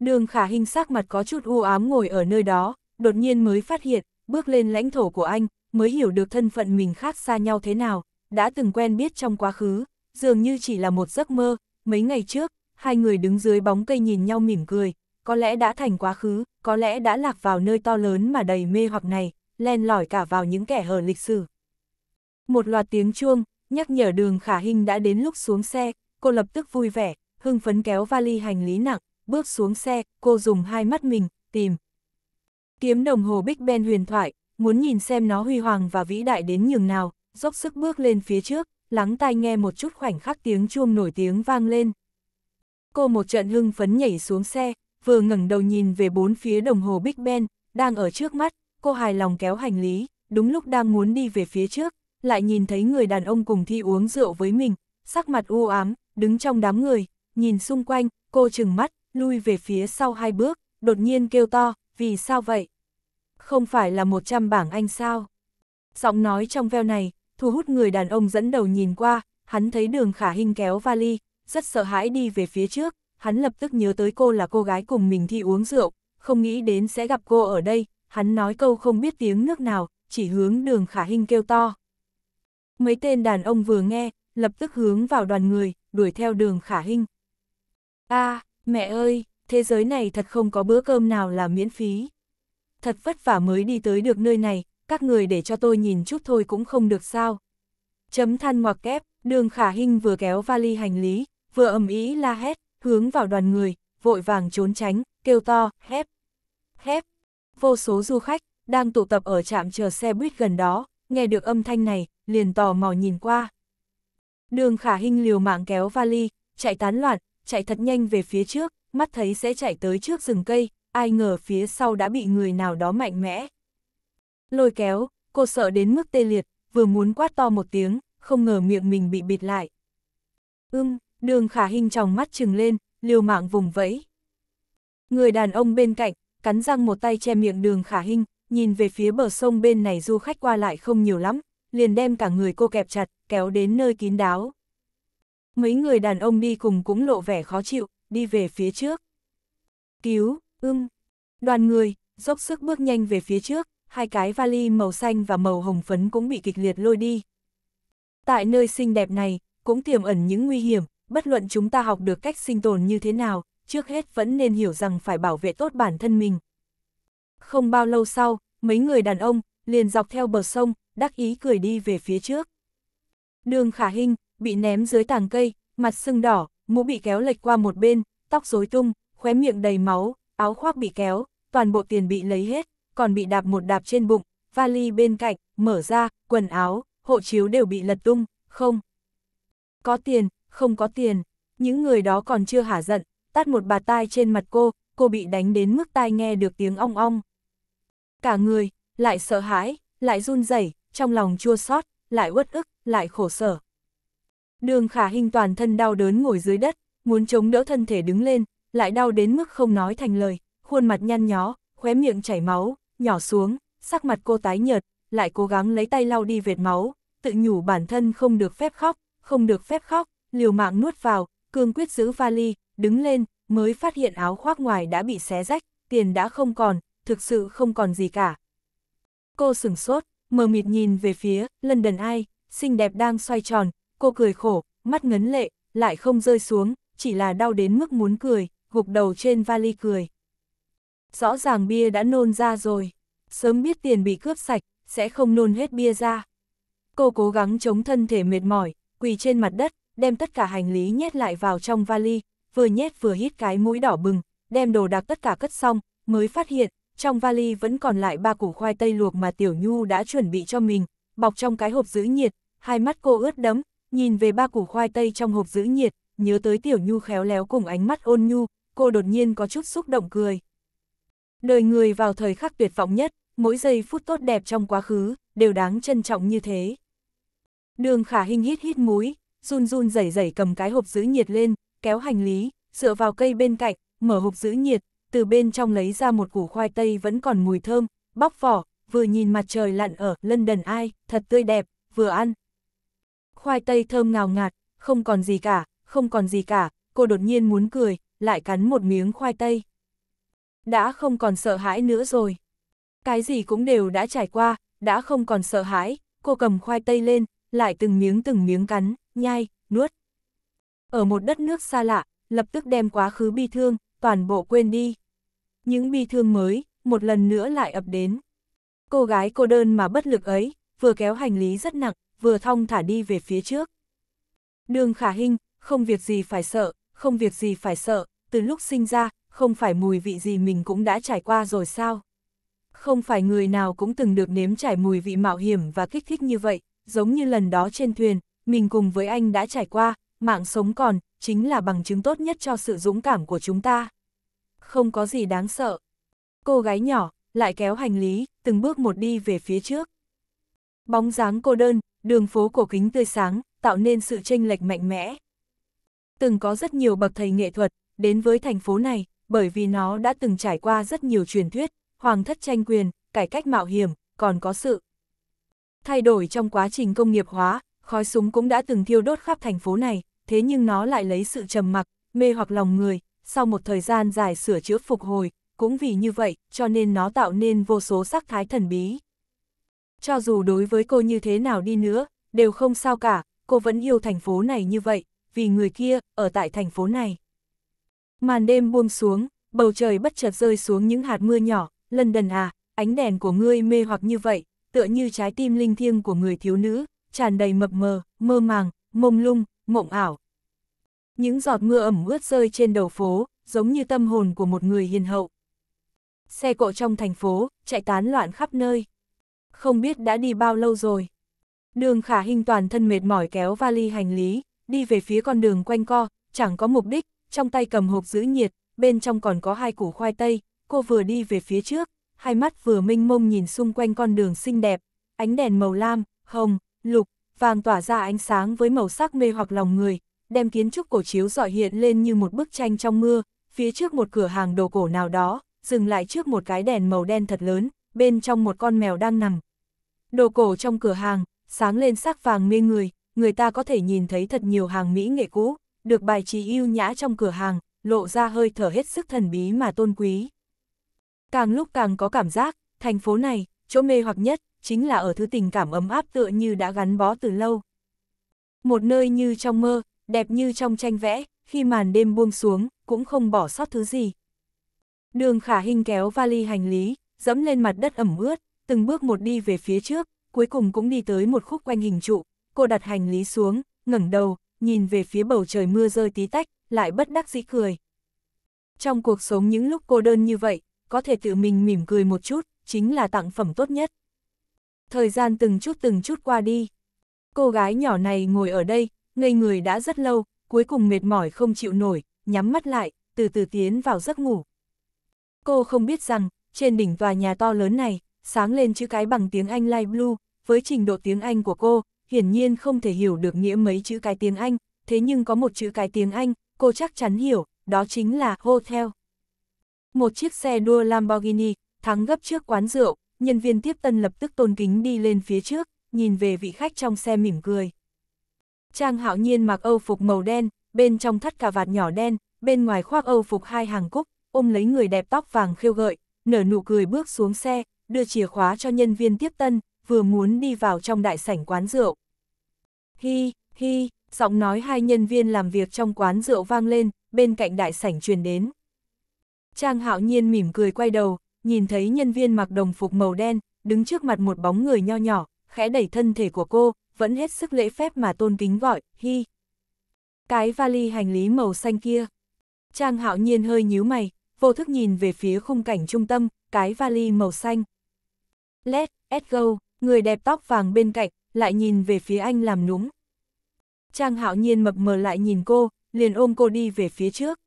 Đường khả hình sắc mặt có chút u ám ngồi ở nơi đó, đột nhiên mới phát hiện, bước lên lãnh thổ của anh, mới hiểu được thân phận mình khác xa nhau thế nào, đã từng quen biết trong quá khứ, dường như chỉ là một giấc mơ, mấy ngày trước, hai người đứng dưới bóng cây nhìn nhau mỉm cười, có lẽ đã thành quá khứ, có lẽ đã lạc vào nơi to lớn mà đầy mê hoặc này, len lỏi cả vào những kẻ hở lịch sử. Một loạt tiếng chuông, Nhắc nhở đường khả hình đã đến lúc xuống xe, cô lập tức vui vẻ, hưng phấn kéo vali hành lý nặng, bước xuống xe, cô dùng hai mắt mình, tìm. Kiếm đồng hồ Big Ben huyền thoại, muốn nhìn xem nó huy hoàng và vĩ đại đến nhường nào, dốc sức bước lên phía trước, lắng tai nghe một chút khoảnh khắc tiếng chuông nổi tiếng vang lên. Cô một trận hưng phấn nhảy xuống xe, vừa ngẩng đầu nhìn về bốn phía đồng hồ Big Ben, đang ở trước mắt, cô hài lòng kéo hành lý, đúng lúc đang muốn đi về phía trước, lại nhìn thấy người đàn ông cùng thi uống rượu với mình, sắc mặt u ám, đứng trong đám người, nhìn xung quanh, cô chừng mắt, lui về phía sau hai bước, đột nhiên kêu to, vì sao vậy? Không phải là 100 bảng anh sao? Giọng nói trong veo này, thu hút người đàn ông dẫn đầu nhìn qua, hắn thấy đường khả hình kéo vali, rất sợ hãi đi về phía trước, hắn lập tức nhớ tới cô là cô gái cùng mình thi uống rượu, không nghĩ đến sẽ gặp cô ở đây, hắn nói câu không biết tiếng nước nào, chỉ hướng đường khả hình kêu to mấy tên đàn ông vừa nghe, lập tức hướng vào đoàn người, đuổi theo đường khả hình. a à, mẹ ơi, thế giới này thật không có bữa cơm nào là miễn phí. Thật vất vả mới đi tới được nơi này, các người để cho tôi nhìn chút thôi cũng không được sao. Chấm than ngoặc kép, đường khả hình vừa kéo vali hành lý, vừa ầm ý la hét, hướng vào đoàn người, vội vàng trốn tránh, kêu to, hép, hép. Vô số du khách, đang tụ tập ở trạm chờ xe buýt gần đó, nghe được âm thanh này, liền tò mò nhìn qua. Đường khả hình liều mạng kéo vali, chạy tán loạn, chạy thật nhanh về phía trước, mắt thấy sẽ chạy tới trước rừng cây, ai ngờ phía sau đã bị người nào đó mạnh mẽ. Lôi kéo, cô sợ đến mức tê liệt, vừa muốn quát to một tiếng, không ngờ miệng mình bị bịt lại. Ưm, đường khả hình tròng mắt trừng lên, liều mạng vùng vẫy. Người đàn ông bên cạnh, cắn răng một tay che miệng đường khả hình, nhìn về phía bờ sông bên này du khách qua lại không nhiều lắm, liền đem cả người cô kẹp chặt, kéo đến nơi kín đáo. Mấy người đàn ông đi cùng cũng lộ vẻ khó chịu, đi về phía trước. Cứu, ưng. Đoàn người, dốc sức bước nhanh về phía trước, hai cái vali màu xanh và màu hồng phấn cũng bị kịch liệt lôi đi. Tại nơi xinh đẹp này, cũng tiềm ẩn những nguy hiểm, bất luận chúng ta học được cách sinh tồn như thế nào, trước hết vẫn nên hiểu rằng phải bảo vệ tốt bản thân mình. Không bao lâu sau, mấy người đàn ông liền dọc theo bờ sông, đắc ý cười đi về phía trước. Đường khả hình, bị ném dưới tàng cây, mặt sưng đỏ, mũ bị kéo lệch qua một bên, tóc rối tung, khóe miệng đầy máu, áo khoác bị kéo, toàn bộ tiền bị lấy hết, còn bị đạp một đạp trên bụng, vali bên cạnh, mở ra, quần áo, hộ chiếu đều bị lật tung, không. Có tiền, không có tiền, những người đó còn chưa hả giận, tát một bà tai trên mặt cô, cô bị đánh đến mức tai nghe được tiếng ong ong. Cả người, lại sợ hãi, lại run rẩy trong lòng chua xót, lại uất ức, lại khổ sở. Đường khả hình toàn thân đau đớn ngồi dưới đất, muốn chống đỡ thân thể đứng lên, lại đau đến mức không nói thành lời, khuôn mặt nhăn nhó, khóe miệng chảy máu, nhỏ xuống, sắc mặt cô tái nhợt, lại cố gắng lấy tay lau đi vệt máu, tự nhủ bản thân không được phép khóc, không được phép khóc, liều mạng nuốt vào, cương quyết giữ vali, đứng lên, mới phát hiện áo khoác ngoài đã bị xé rách, tiền đã không còn, thực sự không còn gì cả. Cô sửng sốt, mờ mịt nhìn về phía, London ai, xinh đẹp đang xoay tròn, cô cười khổ, mắt ngấn lệ, lại không rơi xuống, chỉ là đau đến mức muốn cười, gục đầu trên vali cười. Rõ ràng bia đã nôn ra rồi, sớm biết tiền bị cướp sạch, sẽ không nôn hết bia ra. Cô cố gắng chống thân thể mệt mỏi, quỳ trên mặt đất, đem tất cả hành lý nhét lại vào trong vali, vừa nhét vừa hít cái mũi đỏ bừng, đem đồ đạc tất cả cất xong, mới phát hiện, trong vali vẫn còn lại ba củ khoai tây luộc mà Tiểu Nhu đã chuẩn bị cho mình, bọc trong cái hộp giữ nhiệt, hai mắt cô ướt đẫm, nhìn về ba củ khoai tây trong hộp giữ nhiệt, nhớ tới Tiểu Nhu khéo léo cùng ánh mắt ôn nhu, cô đột nhiên có chút xúc động cười. Đời người vào thời khắc tuyệt vọng nhất, mỗi giây phút tốt đẹp trong quá khứ, đều đáng trân trọng như thế. Đường khả hình hít hít mũi run run rẩy rẩy cầm cái hộp giữ nhiệt lên, kéo hành lý, dựa vào cây bên cạnh, mở hộp giữ nhiệt, từ bên trong lấy ra một củ khoai tây vẫn còn mùi thơm, bóc vỏ, vừa nhìn mặt trời lặn ở lân đần ai, thật tươi đẹp, vừa ăn. Khoai tây thơm ngào ngạt, không còn gì cả, không còn gì cả, cô đột nhiên muốn cười, lại cắn một miếng khoai tây. Đã không còn sợ hãi nữa rồi. Cái gì cũng đều đã trải qua, đã không còn sợ hãi, cô cầm khoai tây lên, lại từng miếng từng miếng cắn, nhai, nuốt. Ở một đất nước xa lạ, lập tức đem quá khứ bi thương, toàn bộ quên đi. Những bi thương mới, một lần nữa lại ập đến. Cô gái cô đơn mà bất lực ấy, vừa kéo hành lý rất nặng, vừa thong thả đi về phía trước. Đường khả hình, không việc gì phải sợ, không việc gì phải sợ, từ lúc sinh ra, không phải mùi vị gì mình cũng đã trải qua rồi sao? Không phải người nào cũng từng được nếm trải mùi vị mạo hiểm và kích thích như vậy, giống như lần đó trên thuyền, mình cùng với anh đã trải qua, mạng sống còn, chính là bằng chứng tốt nhất cho sự dũng cảm của chúng ta. Không có gì đáng sợ. Cô gái nhỏ, lại kéo hành lý, từng bước một đi về phía trước. Bóng dáng cô đơn, đường phố cổ kính tươi sáng, tạo nên sự tranh lệch mạnh mẽ. Từng có rất nhiều bậc thầy nghệ thuật, đến với thành phố này, bởi vì nó đã từng trải qua rất nhiều truyền thuyết, hoàng thất tranh quyền, cải cách mạo hiểm, còn có sự thay đổi trong quá trình công nghiệp hóa, khói súng cũng đã từng thiêu đốt khắp thành phố này, thế nhưng nó lại lấy sự trầm mặc, mê hoặc lòng người, sau một thời gian dài sửa chữa phục hồi, cũng vì như vậy, cho nên nó tạo nên vô số sắc thái thần bí. Cho dù đối với cô như thế nào đi nữa, đều không sao cả, cô vẫn yêu thành phố này như vậy, vì người kia, ở tại thành phố này. Màn đêm buông xuống, bầu trời bất chợt rơi xuống những hạt mưa nhỏ, đần à, ánh đèn của ngươi mê hoặc như vậy, tựa như trái tim linh thiêng của người thiếu nữ, tràn đầy mập mờ, mơ màng, mông lung, mộng ảo. Những giọt mưa ẩm ướt rơi trên đầu phố, giống như tâm hồn của một người hiền hậu. Xe cộ trong thành phố, chạy tán loạn khắp nơi. Không biết đã đi bao lâu rồi. Đường khả hình toàn thân mệt mỏi kéo vali hành lý, đi về phía con đường quanh co, chẳng có mục đích, trong tay cầm hộp giữ nhiệt, bên trong còn có hai củ khoai tây, cô vừa đi về phía trước, hai mắt vừa minh mông nhìn xung quanh con đường xinh đẹp, ánh đèn màu lam, hồng, lục, vàng tỏa ra ánh sáng với màu sắc mê hoặc lòng người, đem kiến trúc cổ chiếu dọi hiện lên như một bức tranh trong mưa, phía trước một cửa hàng đồ cổ nào đó, dừng lại trước một cái đèn màu đen thật lớn, bên trong một con mèo đang nằm. Đồ cổ trong cửa hàng, sáng lên sắc vàng mê người, người ta có thể nhìn thấy thật nhiều hàng mỹ nghệ cũ, được bài trí yêu nhã trong cửa hàng, lộ ra hơi thở hết sức thần bí mà tôn quý. Càng lúc càng có cảm giác, thành phố này, chỗ mê hoặc nhất, chính là ở thứ tình cảm ấm áp tựa như đã gắn bó từ lâu. Một nơi như trong mơ, đẹp như trong tranh vẽ, khi màn đêm buông xuống, cũng không bỏ sót thứ gì. Đường khả hình kéo vali hành lý, dẫm lên mặt đất ẩm ướt, từng bước một đi về phía trước, cuối cùng cũng đi tới một khúc quanh hình trụ, cô đặt hành lý xuống, ngẩng đầu, nhìn về phía bầu trời mưa rơi tí tách, lại bất đắc dĩ cười. Trong cuộc sống những lúc cô đơn như vậy, có thể tự mình mỉm cười một chút, chính là tặng phẩm tốt nhất thời gian từng chút từng chút qua đi. Cô gái nhỏ này ngồi ở đây, ngây người đã rất lâu, cuối cùng mệt mỏi không chịu nổi, nhắm mắt lại, từ từ tiến vào giấc ngủ. Cô không biết rằng, trên đỉnh tòa nhà to lớn này, sáng lên chữ cái bằng tiếng Anh Light Blue, với trình độ tiếng Anh của cô, hiển nhiên không thể hiểu được nghĩa mấy chữ cái tiếng Anh, thế nhưng có một chữ cái tiếng Anh, cô chắc chắn hiểu, đó chính là Hotel. Một chiếc xe đua Lamborghini, thắng gấp trước quán rượu, nhân viên tiếp tân lập tức tôn kính đi lên phía trước, nhìn về vị khách trong xe mỉm cười. Trang hạo nhiên mặc âu phục màu đen, bên trong thắt cà vạt nhỏ đen, bên ngoài khoác âu phục hai hàng cúc, ôm lấy người đẹp tóc vàng khiêu gợi, nở nụ cười bước xuống xe, đưa chìa khóa cho nhân viên tiếp tân, vừa muốn đi vào trong đại sảnh quán rượu. Hi, hi, giọng nói hai nhân viên làm việc trong quán rượu vang lên, bên cạnh đại sảnh truyền đến. Trang hạo nhiên mỉm cười quay đầu, nhìn thấy nhân viên mặc đồng phục màu đen, đứng trước mặt một bóng người nho nhỏ, khẽ đẩy thân thể của cô, vẫn hết sức lễ phép mà tôn kính gọi, hi. Cái vali hành lý màu xanh kia. Trang hạo nhiên hơi nhíu mày, vô thức nhìn về phía khung cảnh trung tâm, cái vali màu xanh. Let, go, người đẹp tóc vàng bên cạnh, lại nhìn về phía anh làm núng. Trang hạo nhiên mập mờ lại nhìn cô, liền ôm cô đi về phía trước.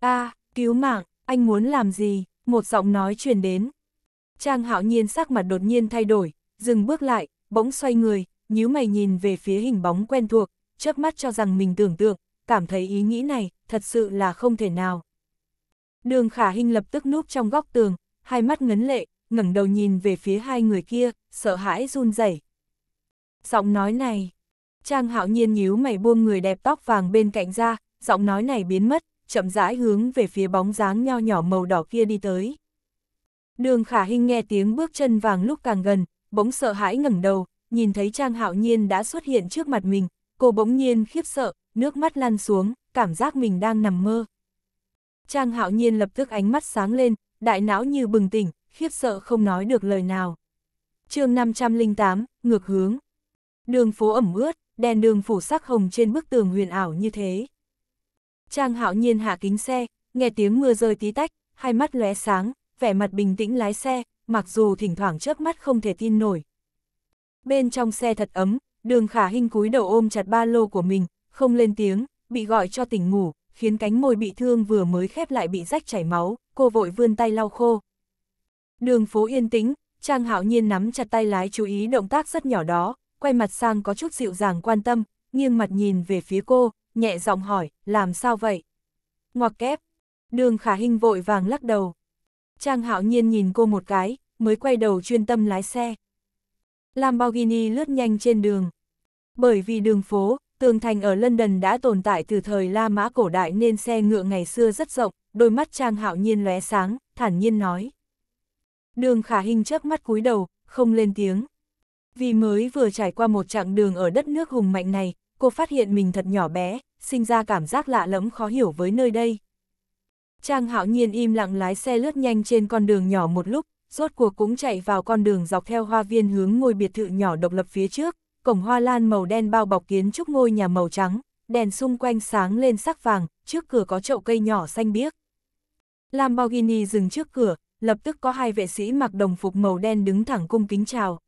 a à, cứu mạng, anh muốn làm gì? một giọng nói truyền đến. Trang hạo nhiên sắc mặt đột nhiên thay đổi, dừng bước lại, bỗng xoay người, nhíu mày nhìn về phía hình bóng quen thuộc, chớp mắt cho rằng mình tưởng tượng, cảm thấy ý nghĩ này thật sự là không thể nào. Đường khả hình lập tức núp trong góc tường, hai mắt ngấn lệ, ngẩng đầu nhìn về phía hai người kia, sợ hãi run rẩy. Giọng nói này, Trang hạo nhiên nhíu mày buông người đẹp tóc vàng bên cạnh ra, giọng nói này biến mất, chậm rãi hướng về phía bóng dáng nho nhỏ màu đỏ kia đi tới. Đường khả hình nghe tiếng bước chân vàng lúc càng gần, bỗng sợ hãi ngẩng đầu, nhìn thấy Trang Hạo Nhiên đã xuất hiện trước mặt mình, cô bỗng nhiên khiếp sợ, nước mắt lăn xuống, cảm giác mình đang nằm mơ. Trang Hạo Nhiên lập tức ánh mắt sáng lên, đại não như bừng tỉnh, khiếp sợ không nói được lời nào. chương 508, ngược hướng. Đường phố ẩm ướt, đèn đường phủ sắc hồng trên bức tường huyền ảo như thế. Trang hạo nhiên hạ kính xe, nghe tiếng mưa rơi tí tách, hai mắt lóe sáng, vẻ mặt bình tĩnh lái xe, mặc dù thỉnh thoảng chớp mắt không thể tin nổi. Bên trong xe thật ấm, đường khả Hinh cúi đầu ôm chặt ba lô của mình, không lên tiếng, bị gọi cho tỉnh ngủ, khiến cánh môi bị thương vừa mới khép lại bị rách chảy máu, cô vội vươn tay lau khô. Đường phố yên tĩnh, Trang hạo nhiên nắm chặt tay lái chú ý động tác rất nhỏ đó, quay mặt sang có chút dịu dàng quan tâm, nghiêng mặt nhìn về phía cô, nhẹ giọng hỏi, làm sao vậy? Ngoặc kép, đường khả hình vội vàng lắc đầu. Trang hạo nhiên nhìn cô một cái, mới quay đầu chuyên tâm lái xe. Lamborghini lướt nhanh trên đường. Bởi vì đường phố, tường thành ở London đã tồn tại từ thời La Mã cổ đại nên xe ngựa ngày xưa rất rộng, đôi mắt Trang Hạo Nhiên lóe sáng, thản nhiên nói. Đường Khả hình chớp mắt cúi đầu, không lên tiếng. Vì mới vừa trải qua một chặng đường ở đất nước hùng mạnh này, cô phát hiện mình thật nhỏ bé, sinh ra cảm giác lạ lẫm khó hiểu với nơi đây. Trang hạo nhiên im lặng lái xe lướt nhanh trên con đường nhỏ một lúc, rốt cuộc cũng chạy vào con đường dọc theo hoa viên hướng ngôi biệt thự nhỏ độc lập phía trước, cổng hoa lan màu đen bao bọc kiến trúc ngôi nhà màu trắng, đèn xung quanh sáng lên sắc vàng, trước cửa có chậu cây nhỏ xanh biếc. Lamborghini dừng trước cửa, lập tức có hai vệ sĩ mặc đồng phục màu đen đứng thẳng cung kính chào.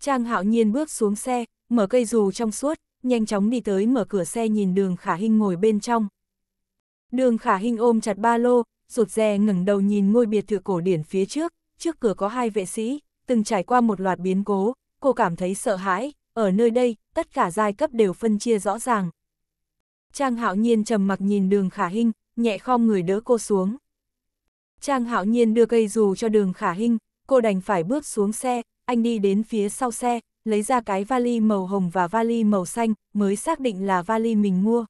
Trang hạo nhiên bước xuống xe, mở cây dù trong suốt, nhanh chóng đi tới mở cửa xe nhìn đường khả hình ngồi bên trong. Đường khả hình ôm chặt ba lô, rụt rè ngẩng đầu nhìn ngôi biệt thự cổ điển phía trước, trước cửa có hai vệ sĩ, từng trải qua một loạt biến cố, cô cảm thấy sợ hãi, ở nơi đây, tất cả giai cấp đều phân chia rõ ràng. Trang hạo nhiên trầm mặc nhìn đường khả hình, nhẹ khom người đỡ cô xuống. Trang hạo nhiên đưa cây dù cho đường khả hình, cô đành phải bước xuống xe, anh đi đến phía sau xe, lấy ra cái vali màu hồng và vali màu xanh, mới xác định là vali mình mua.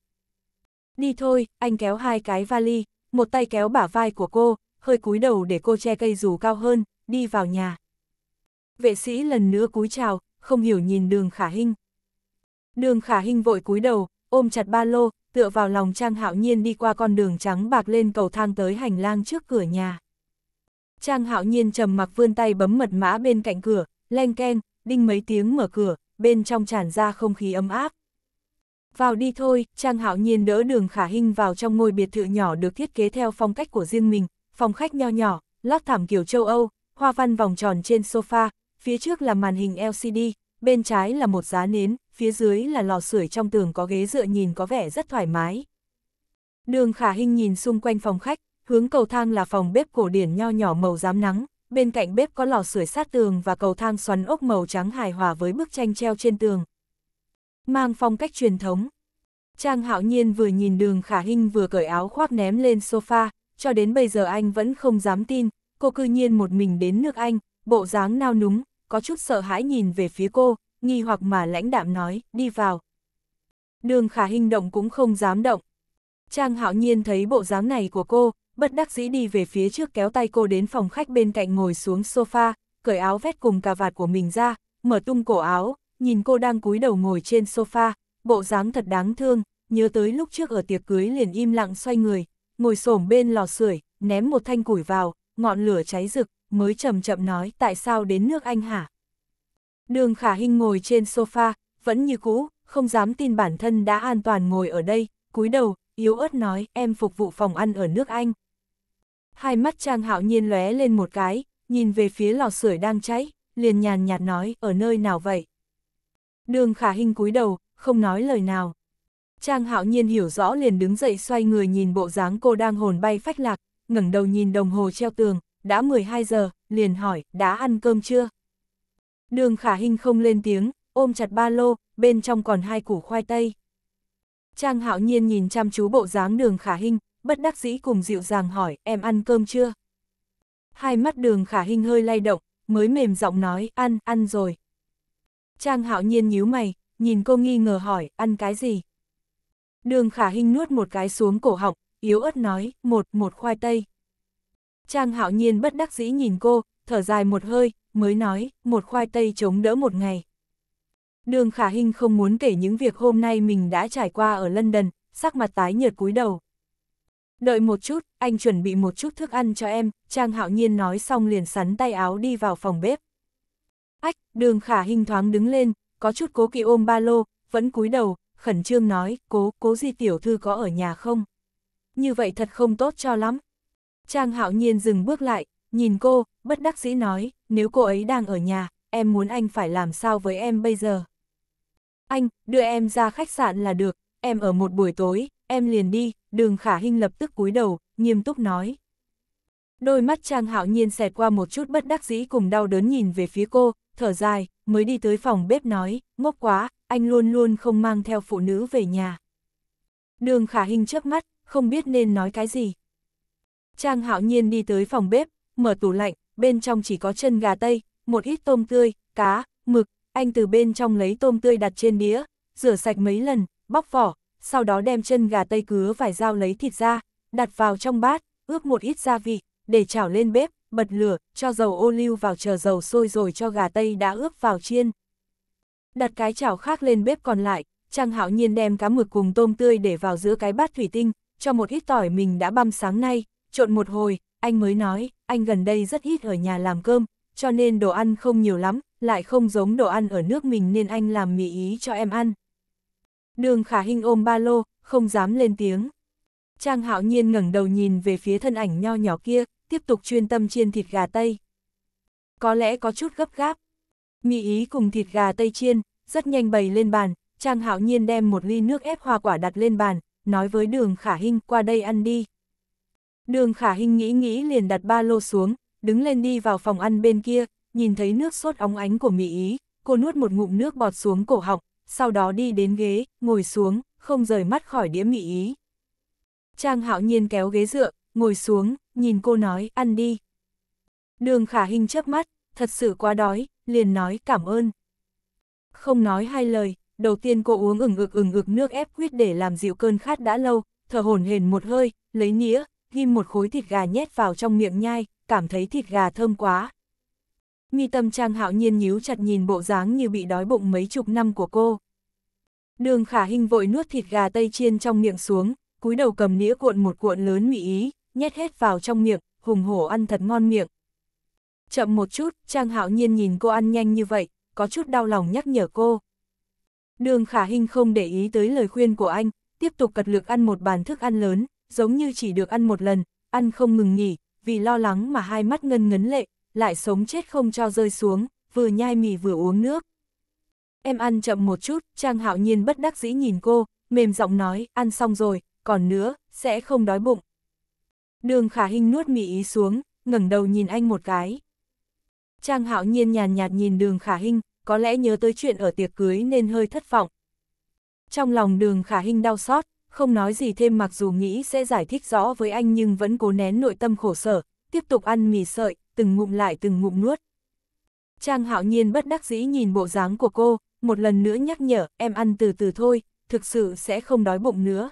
Đi thôi, anh kéo hai cái vali, một tay kéo bả vai của cô, hơi cúi đầu để cô che cây dù cao hơn, đi vào nhà. Vệ sĩ lần nữa cúi chào, không hiểu nhìn đường khả hình Đường khả hình vội cúi đầu, ôm chặt ba lô, tựa vào lòng Trang Hạo Nhiên đi qua con đường trắng bạc lên cầu thang tới hành lang trước cửa nhà. Trang Hạo Nhiên trầm mặc vươn tay bấm mật mã bên cạnh cửa, leng keng, đinh mấy tiếng mở cửa, bên trong tràn ra không khí ấm áp. Vào đi thôi, Trang Hạo Nhiên đỡ đường khả hình vào trong ngôi biệt thự nhỏ được thiết kế theo phong cách của riêng mình, phòng khách nho nhỏ, lót thảm kiểu châu Âu, hoa văn vòng tròn trên sofa, phía trước là màn hình LCD, bên trái là một giá nến, phía dưới là lò sưởi trong tường có ghế dựa nhìn có vẻ rất thoải mái. Đường khả hình nhìn xung quanh phòng khách, hướng cầu thang là phòng bếp cổ điển nho nhỏ màu rám nắng, bên cạnh bếp có lò sưởi sát tường và cầu thang xoắn ốc màu trắng hài hòa với bức tranh treo trên tường. Mang phong cách truyền thống. Trang hạo nhiên vừa nhìn đường khả hinh vừa cởi áo khoác ném lên sofa, cho đến bây giờ anh vẫn không dám tin, cô cư nhiên một mình đến nước Anh, bộ dáng nao núng, có chút sợ hãi nhìn về phía cô, nghi hoặc mà lãnh đạm nói, đi vào. Đường khả hình động cũng không dám động. Trang hạo nhiên thấy bộ dáng này của cô, bất đắc dĩ đi về phía trước kéo tay cô đến phòng khách bên cạnh ngồi xuống sofa, cởi áo vét cùng cà vạt của mình ra, mở tung cổ áo, nhìn cô đang cúi đầu ngồi trên sofa, bộ dáng thật đáng thương, nhớ tới lúc trước ở tiệc cưới liền im lặng xoay người, ngồi xổm bên lò sưởi, ném một thanh củi vào, ngọn lửa cháy rực, mới chậm chậm nói tại sao đến nước anh hả? Đường khả hình ngồi trên sofa, vẫn như cũ, không dám tin bản thân đã an toàn ngồi ở đây, cúi đầu, yếu ớt nói em phục vụ phòng ăn ở nước anh. Hai mắt Trang Hạo Nhiên lóe lên một cái, nhìn về phía lò sưởi đang cháy, liền nhàn nhạt nói, ở nơi nào vậy? Đường Khả Hinh cúi đầu, không nói lời nào. Trang Hạo Nhiên hiểu rõ liền đứng dậy xoay người nhìn bộ dáng cô đang hồn bay phách lạc, ngẩng đầu nhìn đồng hồ treo tường, đã 12 giờ, liền hỏi, đã ăn cơm chưa? Đường Khả Hinh không lên tiếng, ôm chặt ba lô, bên trong còn hai củ khoai tây. Trang Hạo Nhiên nhìn chăm chú bộ dáng Đường Khả Hinh, bất đắc dĩ cùng dịu dàng hỏi, em ăn cơm chưa? Hai mắt đường khả hình hơi lay động, mới mềm giọng nói, ăn, ăn rồi. Trang hạo nhiên nhíu mày, nhìn cô nghi ngờ hỏi, ăn cái gì? Đường khả hình nuốt một cái xuống cổ họng, yếu ớt nói, một, một khoai tây. Trang hạo nhiên bất đắc dĩ nhìn cô, thở dài một hơi, mới nói, một khoai tây chống đỡ một ngày. Đường khả hình không muốn kể những việc hôm nay mình đã trải qua ở London, sắc mặt tái nhợt cúi đầu. Đợi một chút, anh chuẩn bị một chút thức ăn cho em, Trang Hạo Nhiên nói xong liền sắn tay áo đi vào phòng bếp. Ách, đường khả hình thoáng đứng lên, có chút cố kỵ ôm ba lô, vẫn cúi đầu, khẩn trương nói, cố, cố gì tiểu thư có ở nhà không? Như vậy thật không tốt cho lắm. Trang Hạo Nhiên dừng bước lại, nhìn cô, bất đắc dĩ nói, nếu cô ấy đang ở nhà, em muốn anh phải làm sao với em bây giờ? Anh, đưa em ra khách sạn là được, em ở một buổi tối, em liền đi, đường khả hinh lập tức cúi đầu, nghiêm túc nói. Đôi mắt Trang Hạo Nhiên xẹt qua một chút bất đắc dĩ cùng đau đớn nhìn về phía cô, thở dài, mới đi tới phòng bếp nói, ngốc quá, anh luôn luôn không mang theo phụ nữ về nhà. Đường khả hình chớp mắt, không biết nên nói cái gì. Trang hạo nhiên đi tới phòng bếp, mở tủ lạnh, bên trong chỉ có chân gà tây, một ít tôm tươi, cá, mực, anh từ bên trong lấy tôm tươi đặt trên đĩa, rửa sạch mấy lần, bóc vỏ, sau đó đem chân gà tây cứa vài dao lấy thịt ra, đặt vào trong bát, ướp một ít gia vị, để chảo lên bếp, bật lửa, cho dầu ô liu vào chờ dầu sôi rồi cho gà tây đã ướp vào chiên. Đặt cái chảo khác lên bếp còn lại, Trang Hạo Nhiên đem cá mực cùng tôm tươi để vào giữa cái bát thủy tinh, cho một ít tỏi mình đã băm sáng nay, trộn một hồi, anh mới nói, anh gần đây rất ít ở nhà làm cơm, cho nên đồ ăn không nhiều lắm, lại không giống đồ ăn ở nước mình nên anh làm mì ý cho em ăn. Đường khả hình ôm ba lô, không dám lên tiếng. Trang hạo nhiên ngẩng đầu nhìn về phía thân ảnh nho nhỏ kia, tiếp tục chuyên tâm chiên thịt gà tây. Có lẽ có chút gấp gáp. mỹ ý cùng thịt gà tây chiên, rất nhanh bày lên bàn, Trang hạo nhiên đem một ly nước ép hoa quả đặt lên bàn, nói với đường khả hình qua đây ăn đi. Đường khả hình nghĩ nghĩ liền đặt ba lô xuống, đứng lên đi vào phòng ăn bên kia, nhìn thấy nước sốt óng ánh của Mỹ Ý, cô nuốt một ngụm nước bọt xuống cổ họng, sau đó đi đến ghế, ngồi xuống, không rời mắt khỏi đĩa mị ý. Trang hạo nhiên kéo ghế dựa, ngồi xuống, nhìn cô nói, ăn đi. Đường khả hình chớp mắt, thật sự quá đói, liền nói cảm ơn. Không nói hai lời, đầu tiên cô uống ừng ực ừng ực nước ép quýt để làm dịu cơn khát đã lâu, thở hổn hển một hơi, lấy nĩa, ghim một khối thịt gà nhét vào trong miệng nhai, cảm thấy thịt gà thơm quá, mi tâm trang hạo nhiên nhíu chặt nhìn bộ dáng như bị đói bụng mấy chục năm của cô. Đường khả hình vội nuốt thịt gà tây chiên trong miệng xuống, cúi đầu cầm nĩa cuộn một cuộn lớn mị ý, nhét hết vào trong miệng, hùng hổ ăn thật ngon miệng. Chậm một chút, Trang Hạo Nhiên nhìn cô ăn nhanh như vậy, có chút đau lòng nhắc nhở cô. Đường Khả Hinh không để ý tới lời khuyên của anh, tiếp tục cật lực ăn một bàn thức ăn lớn, giống như chỉ được ăn một lần, ăn không ngừng nghỉ, vì lo lắng mà hai mắt ngân ngấn lệ, lại sống chết không cho rơi xuống, vừa nhai mì vừa uống nước. Em ăn chậm một chút, Trang Hạo Nhiên bất đắc dĩ nhìn cô, mềm giọng nói, ăn xong rồi, còn nữa, sẽ không đói bụng. Đường Khả Hinh nuốt mì ý xuống, ngẩng đầu nhìn anh một cái. Trang Hạo Nhiên nhàn nhạt nhìn Đường Khả Hinh, có lẽ nhớ tới chuyện ở tiệc cưới nên hơi thất vọng. Trong lòng Đường Khả Hinh đau xót, không nói gì thêm mặc dù nghĩ sẽ giải thích rõ với anh nhưng vẫn cố nén nội tâm khổ sở, tiếp tục ăn mì sợi, từng ngụm lại từng ngụm nuốt. Trang hạo nhiên bất đắc dĩ nhìn bộ dáng của cô, một lần nữa nhắc nhở, em ăn từ từ thôi, thực sự sẽ không đói bụng nữa.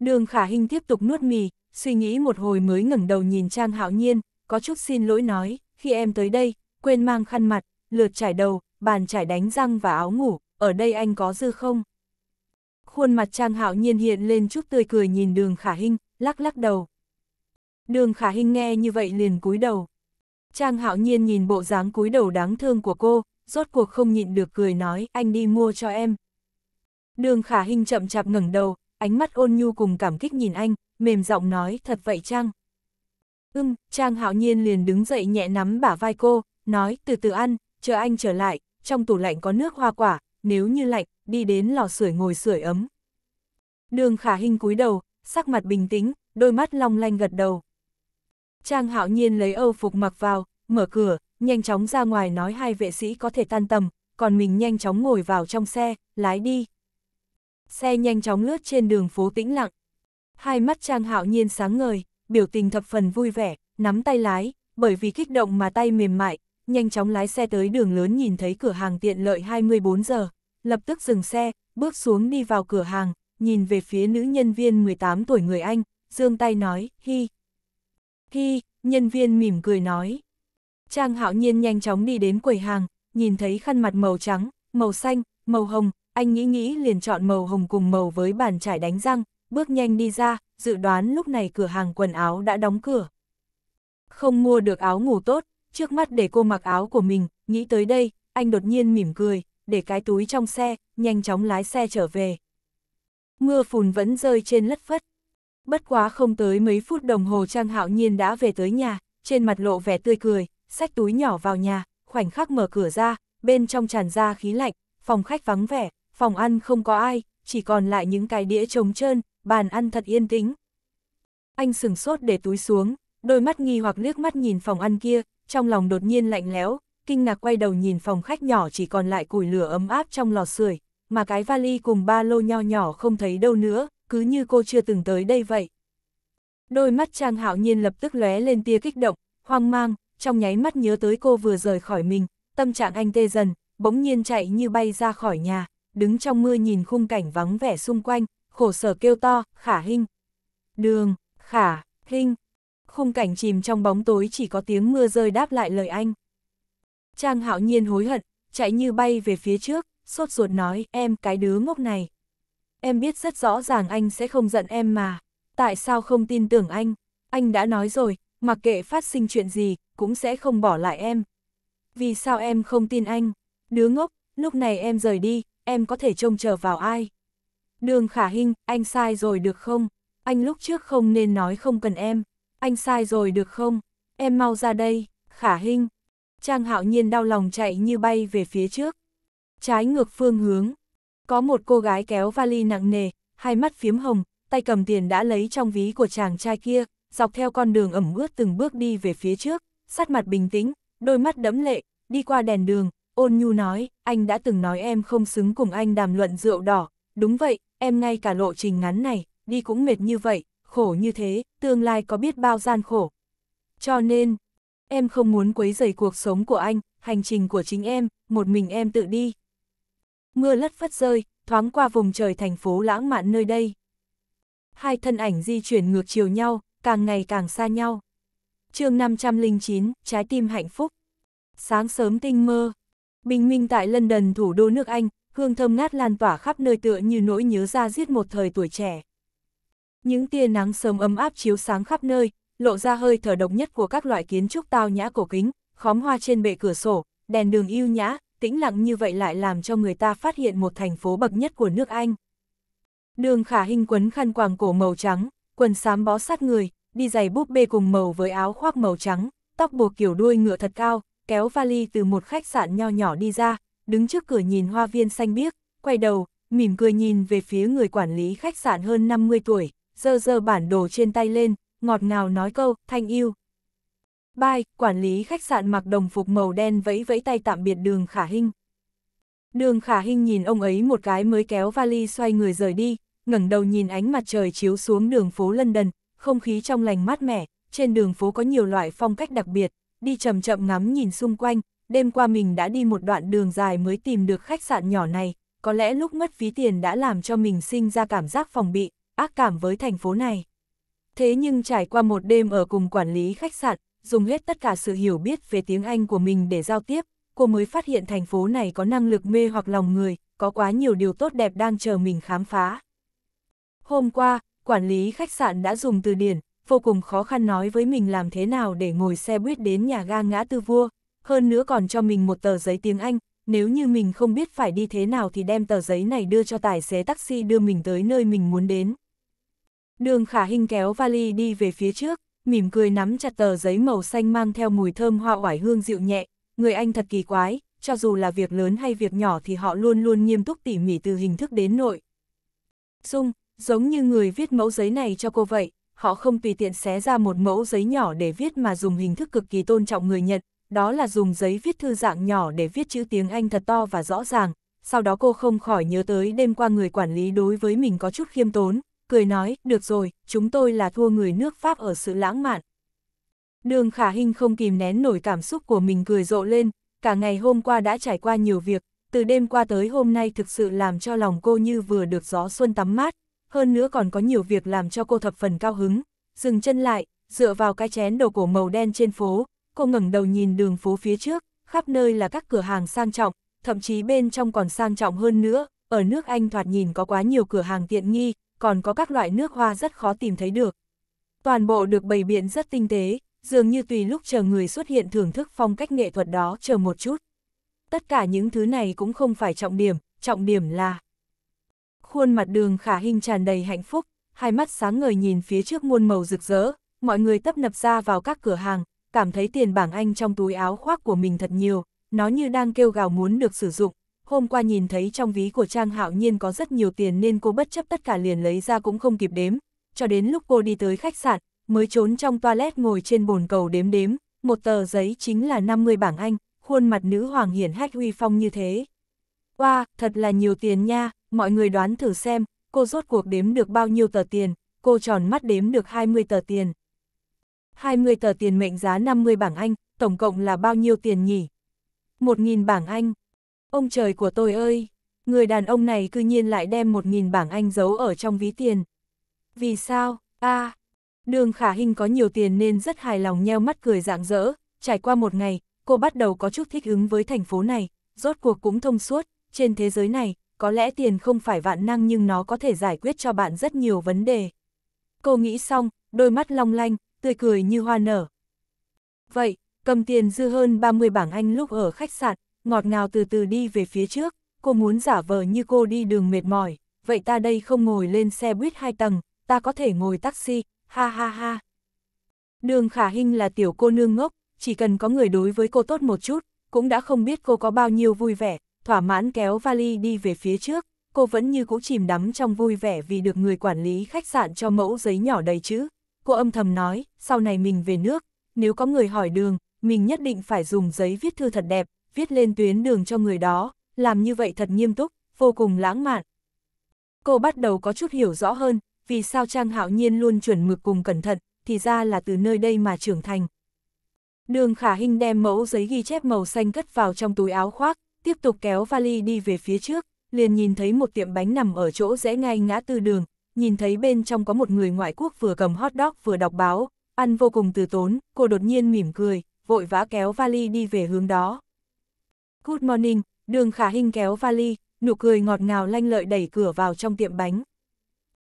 Đường khả hình tiếp tục nuốt mì, suy nghĩ một hồi mới ngẩng đầu nhìn Trang hạo nhiên, có chút xin lỗi nói, khi em tới đây, quên mang khăn mặt, lượt trải đầu, bàn trải đánh răng và áo ngủ, ở đây anh có dư không? Khuôn mặt Trang hạo nhiên hiện lên chút tươi cười nhìn đường khả hình, lắc lắc đầu. Đường khả hình nghe như vậy liền cúi đầu. Trang hạo nhiên nhìn bộ dáng cúi đầu đáng thương của cô, rốt cuộc không nhịn được cười nói anh đi mua cho em. Đường khả hình chậm chạp ngẩng đầu, ánh mắt ôn nhu cùng cảm kích nhìn anh, mềm giọng nói thật vậy Trang. Ưm, Trang hạo nhiên liền đứng dậy nhẹ nắm bả vai cô, nói từ từ ăn, chờ anh trở lại, trong tủ lạnh có nước hoa quả, nếu như lạnh, đi đến lò sưởi ngồi sưởi ấm. Đường khả hình cúi đầu, sắc mặt bình tĩnh, đôi mắt long lanh gật đầu. Trang hạo nhiên lấy âu phục mặc vào, mở cửa, nhanh chóng ra ngoài nói hai vệ sĩ có thể tan tầm, còn mình nhanh chóng ngồi vào trong xe, lái đi. Xe nhanh chóng lướt trên đường phố tĩnh lặng. Hai mắt Trang hạo nhiên sáng ngời, biểu tình thập phần vui vẻ, nắm tay lái, bởi vì kích động mà tay mềm mại, nhanh chóng lái xe tới đường lớn nhìn thấy cửa hàng tiện lợi 24 giờ, lập tức dừng xe, bước xuống đi vào cửa hàng, nhìn về phía nữ nhân viên 18 tuổi người Anh, dương tay nói, hi. Hi, nhân viên mỉm cười nói. Trang hạo nhiên nhanh chóng đi đến quầy hàng, nhìn thấy khăn mặt màu trắng, màu xanh, màu hồng, anh nghĩ nghĩ liền chọn màu hồng cùng màu với bàn trải đánh răng, bước nhanh đi ra, dự đoán lúc này cửa hàng quần áo đã đóng cửa. Không mua được áo ngủ tốt, trước mắt để cô mặc áo của mình, nghĩ tới đây, anh đột nhiên mỉm cười, để cái túi trong xe, nhanh chóng lái xe trở về. Mưa phùn vẫn rơi trên lất phất, Bất quá không tới mấy phút đồng hồ Trang Hạo Nhiên đã về tới nhà, trên mặt lộ vẻ tươi cười, xách túi nhỏ vào nhà, khoảnh khắc mở cửa ra, bên trong tràn ra khí lạnh, phòng khách vắng vẻ, phòng ăn không có ai, chỉ còn lại những cái đĩa trống trơn, bàn ăn thật yên tĩnh. Anh sừng sốt để túi xuống, đôi mắt nghi hoặc liếc mắt nhìn phòng ăn kia, trong lòng đột nhiên lạnh lẽo, kinh ngạc quay đầu nhìn phòng khách nhỏ chỉ còn lại củi lửa ấm áp trong lò sưởi, mà cái vali cùng ba lô nho nhỏ không thấy đâu nữa, cứ như cô chưa từng tới đây vậy. Đôi mắt Trang Hạo Nhiên lập tức lóe lên tia kích động, hoang mang, trong nháy mắt nhớ tới cô vừa rời khỏi mình, tâm trạng anh tê dần, bỗng nhiên chạy như bay ra khỏi nhà, đứng trong mưa nhìn khung cảnh vắng vẻ xung quanh, khổ sở kêu to, khả hình. Đường, khả, hình. Khung cảnh chìm trong bóng tối chỉ có tiếng mưa rơi đáp lại lời anh. Trang hạo nhiên hối hận, chạy như bay về phía trước, sốt ruột nói, em cái đứa ngốc này em biết rất rõ ràng anh sẽ không giận em mà. Tại sao không tin tưởng anh? Anh đã nói rồi, mặc kệ phát sinh chuyện gì, cũng sẽ không bỏ lại em. Vì sao em không tin anh? Đứa ngốc, lúc này em rời đi, em có thể trông chờ vào ai? Đường khả hình, anh sai rồi được không? Anh lúc trước không nên nói không cần em. Anh sai rồi được không? Em mau ra đây, khả hình. Trang hạo nhiên đau lòng chạy như bay về phía trước. Trái ngược phương hướng, có một cô gái kéo vali nặng nề, hai mắt phím hồng, tay cầm tiền đã lấy trong ví của chàng trai kia, dọc theo con đường ẩm ướt từng bước đi về phía trước, sát mặt bình tĩnh, đôi mắt đẫm lệ, đi qua đèn đường, ôn nhu nói, anh đã từng nói em không xứng cùng anh đàm luận rượu đỏ, đúng vậy, em ngay cả lộ trình ngắn này, đi cũng mệt như vậy, khổ như thế, tương lai có biết bao gian khổ. Cho nên, em không muốn quấy rầy cuộc sống của anh, hành trình của chính em, một mình em tự đi, mưa lất phất rơi, thoáng qua vùng trời thành phố lãng mạn nơi đây. Hai thân ảnh di chuyển ngược chiều nhau, càng ngày càng xa nhau. chương 509, Trái tim hạnh phúc. Sáng sớm tinh mơ. Bình minh tại London thủ đô nước Anh, hương thơm ngát lan tỏa khắp nơi tựa như nỗi nhớ ra giết một thời tuổi trẻ. Những tia nắng sớm ấm áp chiếu sáng khắp nơi, lộ ra hơi thở độc nhất của các loại kiến trúc tao nhã cổ kính, khóm hoa trên bệ cửa sổ, đèn đường yêu nhã, tĩnh lặng như vậy lại làm cho người ta phát hiện một thành phố bậc nhất của nước Anh. Đường khả hình quấn khăn quàng cổ màu trắng, quần xám bó sát người, đi giày búp bê cùng màu với áo khoác màu trắng, tóc buộc kiểu đuôi ngựa thật cao, kéo vali từ một khách sạn nho nhỏ đi ra, đứng trước cửa nhìn hoa viên xanh biếc, quay đầu, mỉm cười nhìn về phía người quản lý khách sạn hơn 50 tuổi, giơ giơ bản đồ trên tay lên, ngọt ngào nói câu, thanh yêu, Bai, quản lý khách sạn mặc đồng phục màu đen vẫy vẫy tay tạm biệt đường khả hình Đường khả hình nhìn ông ấy một cái mới kéo vali xoay người rời đi, ngẩng đầu nhìn ánh mặt trời chiếu xuống đường phố lân đần không khí trong lành mát mẻ, trên đường phố có nhiều loại phong cách đặc biệt, đi chậm chậm ngắm nhìn xung quanh, đêm qua mình đã đi một đoạn đường dài mới tìm được khách sạn nhỏ này, có lẽ lúc mất phí tiền đã làm cho mình sinh ra cảm giác phòng bị, ác cảm với thành phố này. Thế nhưng trải qua một đêm ở cùng quản lý khách sạn, dùng hết tất cả sự hiểu biết về tiếng Anh của mình để giao tiếp, cô mới phát hiện thành phố này có năng lực mê hoặc lòng người, có quá nhiều điều tốt đẹp đang chờ mình khám phá. Hôm qua, quản lý khách sạn đã dùng từ điển, vô cùng khó khăn nói với mình làm thế nào để ngồi xe buýt đến nhà ga ngã tư vua, hơn nữa còn cho mình một tờ giấy tiếng Anh, nếu như mình không biết phải đi thế nào thì đem tờ giấy này đưa cho tài xế taxi đưa mình tới nơi mình muốn đến. Đường khả hình kéo vali đi về phía trước, mỉm cười nắm chặt tờ giấy màu xanh mang theo mùi thơm hoa oải hương dịu nhẹ, người anh thật kỳ quái, cho dù là việc lớn hay việc nhỏ thì họ luôn luôn nghiêm túc tỉ mỉ từ hình thức đến nội. Dung, giống như người viết mẫu giấy này cho cô vậy, họ không tùy tiện xé ra một mẫu giấy nhỏ để viết mà dùng hình thức cực kỳ tôn trọng người nhận đó là dùng giấy viết thư dạng nhỏ để viết chữ tiếng Anh thật to và rõ ràng. Sau đó cô không khỏi nhớ tới đêm qua người quản lý đối với mình có chút khiêm tốn, cười nói, được rồi, chúng tôi là thua người nước Pháp ở sự lãng mạn. Đường khả hình không kìm nén nổi cảm xúc của mình cười rộ lên, cả ngày hôm qua đã trải qua nhiều việc, từ đêm qua tới hôm nay thực sự làm cho lòng cô như vừa được gió xuân tắm mát, hơn nữa còn có nhiều việc làm cho cô thập phần cao hứng. Dừng chân lại, dựa vào cái chén đồ cổ màu đen trên phố, cô ngẩng đầu nhìn đường phố phía trước, khắp nơi là các cửa hàng sang trọng, thậm chí bên trong còn sang trọng hơn nữa, ở nước Anh thoạt nhìn có quá nhiều cửa hàng tiện nghi, còn có các loại nước hoa rất khó tìm thấy được. Toàn bộ được bày biện rất tinh tế, dường như tùy lúc chờ người xuất hiện thưởng thức phong cách nghệ thuật đó chờ một chút. Tất cả những thứ này cũng không phải trọng điểm, trọng điểm là Khuôn mặt đường khả hình tràn đầy hạnh phúc, hai mắt sáng ngời nhìn phía trước muôn màu rực rỡ, mọi người tấp nập ra vào các cửa hàng, cảm thấy tiền bảng Anh trong túi áo khoác của mình thật nhiều, nó như đang kêu gào muốn được sử dụng, hôm qua nhìn thấy trong ví của Trang Hạo Nhiên có rất nhiều tiền nên cô bất chấp tất cả liền lấy ra cũng không kịp đếm, cho đến lúc cô đi tới khách sạn, mới trốn trong toilet ngồi trên bồn cầu đếm đếm, một tờ giấy chính là 50 bảng Anh, khuôn mặt nữ hoàng hiển hách huy phong như thế. Wow, thật là nhiều tiền nha, mọi người đoán thử xem, cô rốt cuộc đếm được bao nhiêu tờ tiền, cô tròn mắt đếm được 20 tờ tiền. 20 tờ tiền mệnh giá 50 bảng Anh, tổng cộng là bao nhiêu tiền nhỉ? 1.000 bảng Anh, Ông trời của tôi ơi! Người đàn ông này cư nhiên lại đem một nghìn bảng Anh giấu ở trong ví tiền. Vì sao? a à, đường khả hình có nhiều tiền nên rất hài lòng nheo mắt cười rạng rỡ. Trải qua một ngày, cô bắt đầu có chút thích ứng với thành phố này, rốt cuộc cũng thông suốt. Trên thế giới này, có lẽ tiền không phải vạn năng nhưng nó có thể giải quyết cho bạn rất nhiều vấn đề. Cô nghĩ xong, đôi mắt long lanh, tươi cười như hoa nở. Vậy, cầm tiền dư hơn 30 bảng Anh lúc ở khách sạn, ngọt ngào từ từ đi về phía trước, cô muốn giả vờ như cô đi đường mệt mỏi, vậy ta đây không ngồi lên xe buýt hai tầng, ta có thể ngồi taxi, ha ha ha. Đường khả Hinh là tiểu cô nương ngốc, chỉ cần có người đối với cô tốt một chút, cũng đã không biết cô có bao nhiêu vui vẻ, thỏa mãn kéo vali đi về phía trước, cô vẫn như cũ chìm đắm trong vui vẻ vì được người quản lý khách sạn cho mẫu giấy nhỏ đầy chữ. Cô âm thầm nói, sau này mình về nước, nếu có người hỏi đường, mình nhất định phải dùng giấy viết thư thật đẹp, viết lên tuyến đường cho người đó, làm như vậy thật nghiêm túc, vô cùng lãng mạn. Cô bắt đầu có chút hiểu rõ hơn, vì sao Trang Hạo Nhiên luôn chuẩn mực cùng cẩn thận, thì ra là từ nơi đây mà trưởng thành. Đường Khả Hinh đem mẫu giấy ghi chép màu xanh cất vào trong túi áo khoác, tiếp tục kéo vali đi về phía trước, liền nhìn thấy một tiệm bánh nằm ở chỗ rẽ ngay ngã tư đường, nhìn thấy bên trong có một người ngoại quốc vừa cầm hot dog vừa đọc báo, ăn vô cùng từ tốn, cô đột nhiên mỉm cười, vội vã kéo vali đi về hướng đó. Good morning, đường khả hình kéo vali, nụ cười ngọt ngào lanh lợi đẩy cửa vào trong tiệm bánh.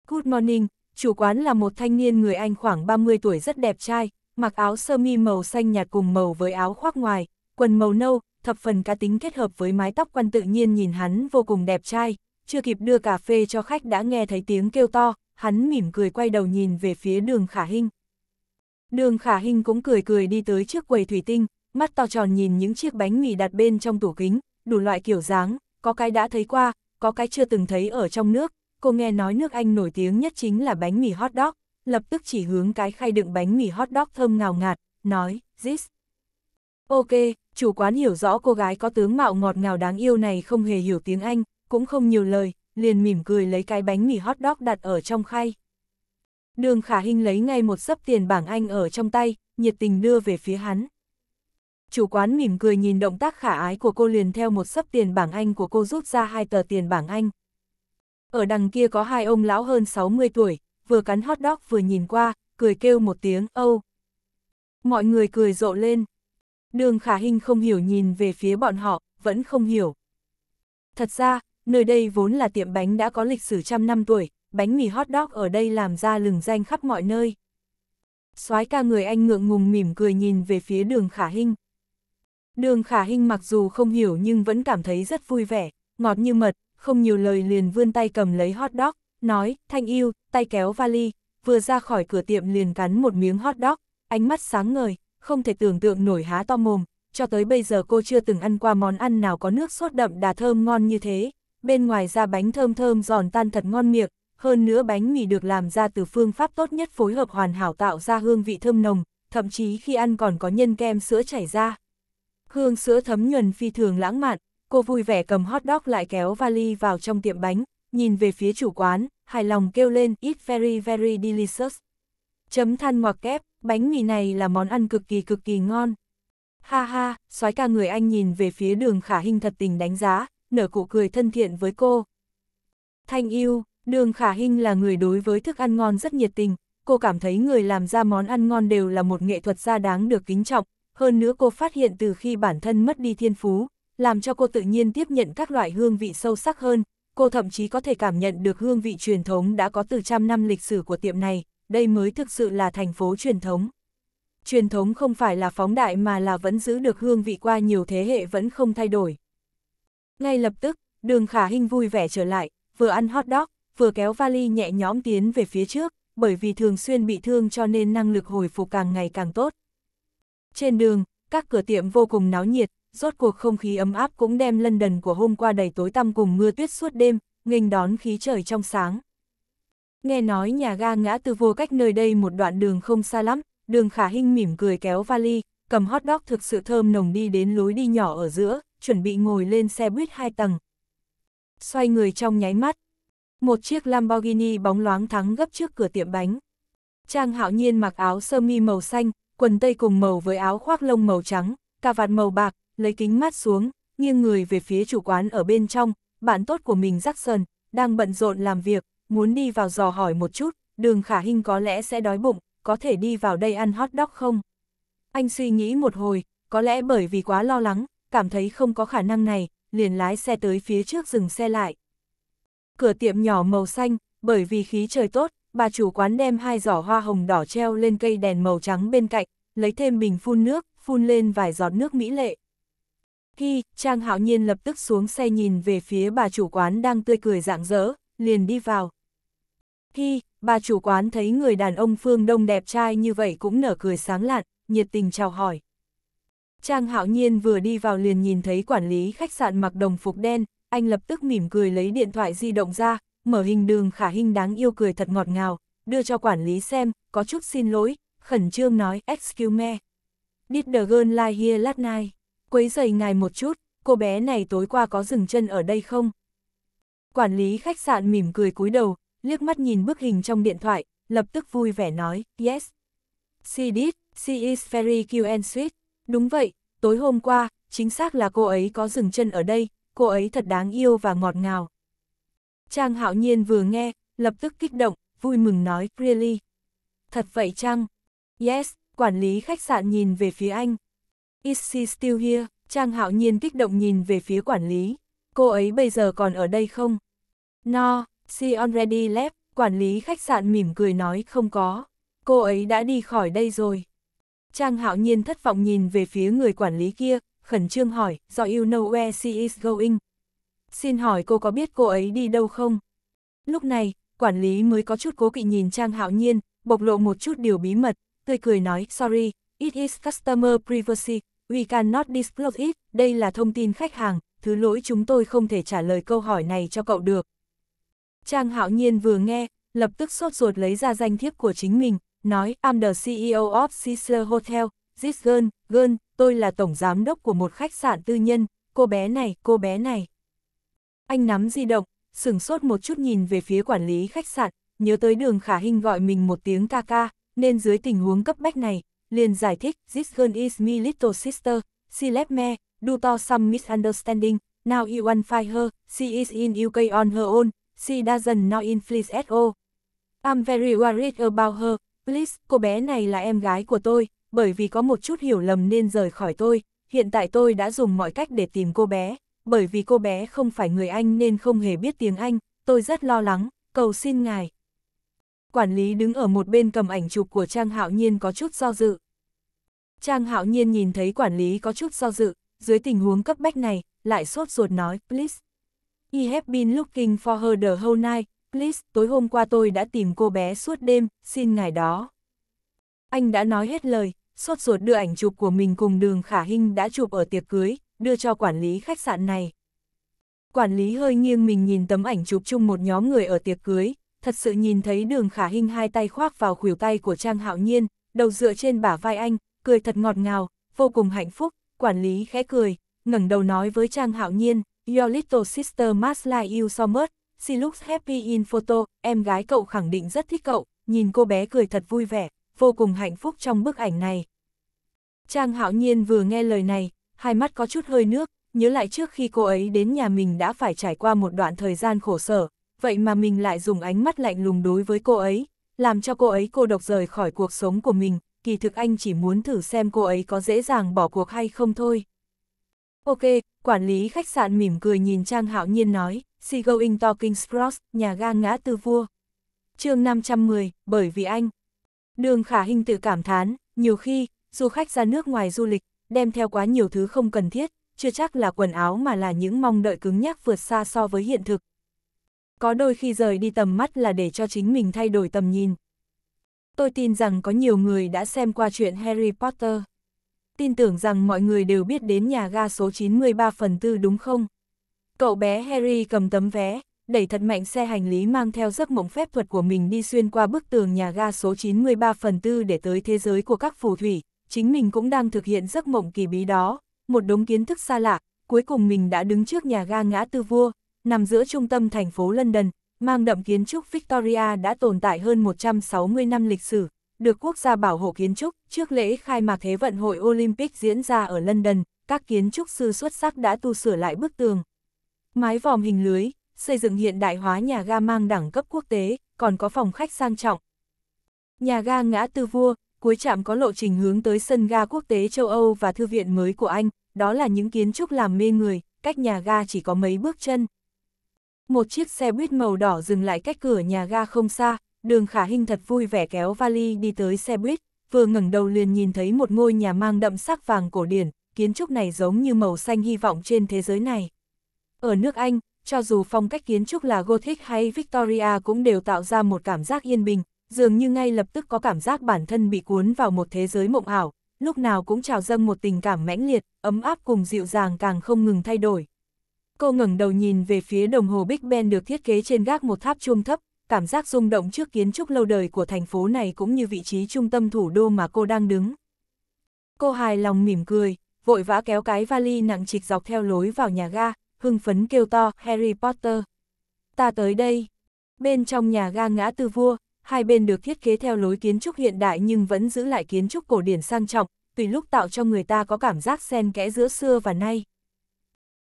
Good morning, chủ quán là một thanh niên người Anh khoảng 30 tuổi rất đẹp trai, mặc áo sơ mi màu xanh nhạt cùng màu với áo khoác ngoài, quần màu nâu, thập phần cá tính kết hợp với mái tóc quăn tự nhiên nhìn hắn vô cùng đẹp trai, chưa kịp đưa cà phê cho khách đã nghe thấy tiếng kêu to, hắn mỉm cười quay đầu nhìn về phía đường khả hình. Đường khả hình cũng cười cười đi tới trước quầy thủy tinh, mắt to tròn nhìn những chiếc bánh mì đặt bên trong tủ kính, đủ loại kiểu dáng, có cái đã thấy qua, có cái chưa từng thấy ở trong nước, cô nghe nói nước Anh nổi tiếng nhất chính là bánh mì hot dog, lập tức chỉ hướng cái khay đựng bánh mì hot dog thơm ngào ngạt, nói, this. Ok, chủ quán hiểu rõ cô gái có tướng mạo ngọt ngào đáng yêu này không hề hiểu tiếng Anh, cũng không nhiều lời, liền mỉm cười lấy cái bánh mì hot dog đặt ở trong khay. Đường Khả Hinh lấy ngay một sấp tiền bảng Anh ở trong tay, nhiệt tình đưa về phía hắn. Chủ quán mỉm cười nhìn động tác khả ái của cô liền theo một sấp tiền bảng Anh của cô rút ra hai tờ tiền bảng Anh. Ở đằng kia có hai ông lão hơn 60 tuổi, vừa cắn hot dog vừa nhìn qua, cười kêu một tiếng Âu. Oh. Mọi người cười rộ lên. Đường khả hình không hiểu nhìn về phía bọn họ, vẫn không hiểu. Thật ra, nơi đây vốn là tiệm bánh đã có lịch sử trăm năm tuổi, bánh mì hot dog ở đây làm ra lừng danh khắp mọi nơi. soái ca người anh ngượng ngùng mỉm cười nhìn về phía đường khả hình, Đường khả hình mặc dù không hiểu nhưng vẫn cảm thấy rất vui vẻ, ngọt như mật, không nhiều lời liền vươn tay cầm lấy hot dog, nói, thanh yêu, tay kéo vali, vừa ra khỏi cửa tiệm liền cắn một miếng hot dog, ánh mắt sáng ngời, không thể tưởng tượng nổi há to mồm, cho tới bây giờ cô chưa từng ăn qua món ăn nào có nước sốt đậm đà thơm ngon như thế, bên ngoài ra bánh thơm thơm giòn tan thật ngon miệng, hơn nữa bánh mì được làm ra từ phương pháp tốt nhất phối hợp hoàn hảo tạo ra hương vị thơm nồng, thậm chí khi ăn còn có nhân kem sữa chảy ra. Hương sữa thấm nhuần phi thường lãng mạn, cô vui vẻ cầm hot dog lại kéo vali vào trong tiệm bánh, nhìn về phía chủ quán, hài lòng kêu lên It's very very delicious. Chấm than ngoặc kép, bánh mì này là món ăn cực kỳ cực kỳ ngon. Ha ha, soái ca người anh nhìn về phía đường khả hình thật tình đánh giá, nở cụ cười thân thiện với cô. Thanh yêu, đường khả hình là người đối với thức ăn ngon rất nhiệt tình, cô cảm thấy người làm ra món ăn ngon đều là một nghệ thuật gia đáng được kính trọng, hơn nữa cô phát hiện từ khi bản thân mất đi thiên phú, làm cho cô tự nhiên tiếp nhận các loại hương vị sâu sắc hơn, cô thậm chí có thể cảm nhận được hương vị truyền thống đã có từ trăm năm lịch sử của tiệm này, đây mới thực sự là thành phố truyền thống. Truyền thống không phải là phóng đại mà là vẫn giữ được hương vị qua nhiều thế hệ vẫn không thay đổi. Ngay lập tức, đường khả hình vui vẻ trở lại, vừa ăn hot dog, vừa kéo vali nhẹ nhõm tiến về phía trước, bởi vì thường xuyên bị thương cho nên năng lực hồi phục càng ngày càng tốt. Trên đường, các cửa tiệm vô cùng náo nhiệt, rốt cuộc không khí ấm áp cũng đem lân đần của hôm qua đầy tối tăm cùng mưa tuyết suốt đêm, nghênh đón khí trời trong sáng. Nghe nói nhà ga ngã tư vô cách nơi đây một đoạn đường không xa lắm, đường khả hinh mỉm cười kéo vali, cầm hot dog thực sự thơm nồng đi đến lối đi nhỏ ở giữa, chuẩn bị ngồi lên xe buýt hai tầng. Xoay người trong nháy mắt, một chiếc Lamborghini bóng loáng thắng gấp trước cửa tiệm bánh. Trang hạo nhiên mặc áo sơ mi màu xanh, quần tây cùng màu với áo khoác lông màu trắng, cà vạt màu bạc, lấy kính mắt xuống, nghiêng người về phía chủ quán ở bên trong, bạn tốt của mình Jackson, đang bận rộn làm việc, muốn đi vào dò hỏi một chút, đường khả hình có lẽ sẽ đói bụng, có thể đi vào đây ăn hot dog không? Anh suy nghĩ một hồi, có lẽ bởi vì quá lo lắng, cảm thấy không có khả năng này, liền lái xe tới phía trước dừng xe lại. Cửa tiệm nhỏ màu xanh, bởi vì khí trời tốt, bà chủ quán đem hai giỏ hoa hồng đỏ treo lên cây đèn màu trắng bên cạnh, lấy thêm bình phun nước, phun lên vài giọt nước mỹ lệ. Khi, Trang Hạo Nhiên lập tức xuống xe nhìn về phía bà chủ quán đang tươi cười rạng rỡ, liền đi vào. Khi, bà chủ quán thấy người đàn ông phương đông đẹp trai như vậy cũng nở cười sáng lạn, nhiệt tình chào hỏi. Trang Hạo Nhiên vừa đi vào liền nhìn thấy quản lý khách sạn mặc đồng phục đen, anh lập tức mỉm cười lấy điện thoại di động ra, mở hình đường khả hình đáng yêu cười thật ngọt ngào, đưa cho quản lý xem, có chút xin lỗi, khẩn trương nói, excuse me. Did the girl lie here last night? Quấy giày ngài một chút, cô bé này tối qua có dừng chân ở đây không? Quản lý khách sạn mỉm cười cúi đầu, liếc mắt nhìn bức hình trong điện thoại, lập tức vui vẻ nói, yes. She did, she is very cute and sweet. Đúng vậy, tối hôm qua, chính xác là cô ấy có dừng chân ở đây, cô ấy thật đáng yêu và ngọt ngào. Trang hạo nhiên vừa nghe, lập tức kích động, vui mừng nói, really. Thật vậy chăng? Yes, quản lý khách sạn nhìn về phía anh. Is she still here? Trang hạo nhiên kích động nhìn về phía quản lý. Cô ấy bây giờ còn ở đây không? No, she already left. Quản lý khách sạn mỉm cười nói không có. Cô ấy đã đi khỏi đây rồi. Trang hạo nhiên thất vọng nhìn về phía người quản lý kia, khẩn trương hỏi, do you know where she is going? Xin hỏi cô có biết cô ấy đi đâu không? Lúc này, quản lý mới có chút cố kỵ nhìn Trang Hạo Nhiên, bộc lộ một chút điều bí mật, tươi cười nói, sorry, it is customer privacy, we cannot disclose it, đây là thông tin khách hàng, thứ lỗi chúng tôi không thể trả lời câu hỏi này cho cậu được. Trang Hạo Nhiên vừa nghe, lập tức sốt ruột lấy ra danh thiếp của chính mình, nói, I'm the CEO of Cecil Hotel, this girl, girl, tôi là tổng giám đốc của một khách sạn tư nhân, cô bé này, cô bé này. Anh nắm di động, sửng sốt một chút nhìn về phía quản lý khách sạn, nhớ tới đường khả hình gọi mình một tiếng ca ca, nên dưới tình huống cấp bách này, liền giải thích This girl is my little sister, she left me, do to some misunderstanding, now you want fire, her, she is in UK on her own, she doesn't know in at so I'm very worried about her, please, cô bé này là em gái của tôi, bởi vì có một chút hiểu lầm nên rời khỏi tôi, hiện tại tôi đã dùng mọi cách để tìm cô bé bởi vì cô bé không phải người Anh nên không hề biết tiếng Anh, tôi rất lo lắng, cầu xin ngài. Quản lý đứng ở một bên cầm ảnh chụp của Trang Hạo Nhiên có chút do dự. Trang Hạo Nhiên nhìn thấy quản lý có chút do dự, dưới tình huống cấp bách này, lại sốt ruột nói, please. I have been looking for her the whole night, please, tối hôm qua tôi đã tìm cô bé suốt đêm, xin ngài đó. Anh đã nói hết lời, sốt ruột đưa ảnh chụp của mình cùng đường Khả Hinh đã chụp ở tiệc cưới, đưa cho quản lý khách sạn này. Quản lý hơi nghiêng mình nhìn tấm ảnh chụp chung một nhóm người ở tiệc cưới, thật sự nhìn thấy đường khả hình hai tay khoác vào khuỷu tay của Trang Hạo Nhiên, đầu dựa trên bả vai anh, cười thật ngọt ngào, vô cùng hạnh phúc, quản lý khẽ cười, ngẩng đầu nói với Trang Hạo Nhiên, Your little sister must like you so much, she looks happy in photo, em gái cậu khẳng định rất thích cậu, nhìn cô bé cười thật vui vẻ, vô cùng hạnh phúc trong bức ảnh này. Trang Hạo Nhiên vừa nghe lời này, hai mắt có chút hơi nước, nhớ lại trước khi cô ấy đến nhà mình đã phải trải qua một đoạn thời gian khổ sở, vậy mà mình lại dùng ánh mắt lạnh lùng đối với cô ấy, làm cho cô ấy cô độc rời khỏi cuộc sống của mình, kỳ thực anh chỉ muốn thử xem cô ấy có dễ dàng bỏ cuộc hay không thôi. Ok, quản lý khách sạn mỉm cười nhìn Trang Hạo Nhiên nói, she going talking cross, nhà ga ngã tư vua. chương 510, bởi vì anh. Đường Khả Hinh tự cảm thán, nhiều khi, du khách ra nước ngoài du lịch, đem theo quá nhiều thứ không cần thiết, chưa chắc là quần áo mà là những mong đợi cứng nhắc vượt xa so với hiện thực. Có đôi khi rời đi tầm mắt là để cho chính mình thay đổi tầm nhìn. Tôi tin rằng có nhiều người đã xem qua chuyện Harry Potter. Tin tưởng rằng mọi người đều biết đến nhà ga số 93 phần 4 đúng không? Cậu bé Harry cầm tấm vé, đẩy thật mạnh xe hành lý mang theo giấc mộng phép thuật của mình đi xuyên qua bức tường nhà ga số 93 phần 4 để tới thế giới của các phù thủy, chính mình cũng đang thực hiện giấc mộng kỳ bí đó, một đống kiến thức xa lạ, cuối cùng mình đã đứng trước nhà ga ngã tư vua, nằm giữa trung tâm thành phố London, mang đậm kiến trúc Victoria đã tồn tại hơn 160 năm lịch sử, được quốc gia bảo hộ kiến trúc, trước lễ khai mạc Thế vận hội Olympic diễn ra ở London, các kiến trúc sư xuất sắc đã tu sửa lại bức tường. Mái vòm hình lưới, xây dựng hiện đại hóa nhà ga mang đẳng cấp quốc tế, còn có phòng khách sang trọng. Nhà ga ngã tư vua, cuối trạm có lộ trình hướng tới sân ga quốc tế châu Âu và thư viện mới của Anh, đó là những kiến trúc làm mê người, cách nhà ga chỉ có mấy bước chân. Một chiếc xe buýt màu đỏ dừng lại cách cửa nhà ga không xa, đường khả hình thật vui vẻ kéo vali đi tới xe buýt, vừa ngẩng đầu liền nhìn thấy một ngôi nhà mang đậm sắc vàng cổ điển, kiến trúc này giống như màu xanh hy vọng trên thế giới này. Ở nước Anh, cho dù phong cách kiến trúc là Gothic hay Victoria cũng đều tạo ra một cảm giác yên bình, dường như ngay lập tức có cảm giác bản thân bị cuốn vào một thế giới mộng ảo, lúc nào cũng trào dâng một tình cảm mãnh liệt, ấm áp cùng dịu dàng càng không ngừng thay đổi. Cô ngẩng đầu nhìn về phía đồng hồ Big Ben được thiết kế trên gác một tháp chuông thấp, cảm giác rung động trước kiến trúc lâu đời của thành phố này cũng như vị trí trung tâm thủ đô mà cô đang đứng. Cô hài lòng mỉm cười, vội vã kéo cái vali nặng trịch dọc theo lối vào nhà ga, hưng phấn kêu to Harry Potter. Ta tới đây. Bên trong nhà ga ngã tư vua, hai bên được thiết kế theo lối kiến trúc hiện đại nhưng vẫn giữ lại kiến trúc cổ điển sang trọng, tùy lúc tạo cho người ta có cảm giác xen kẽ giữa xưa và nay.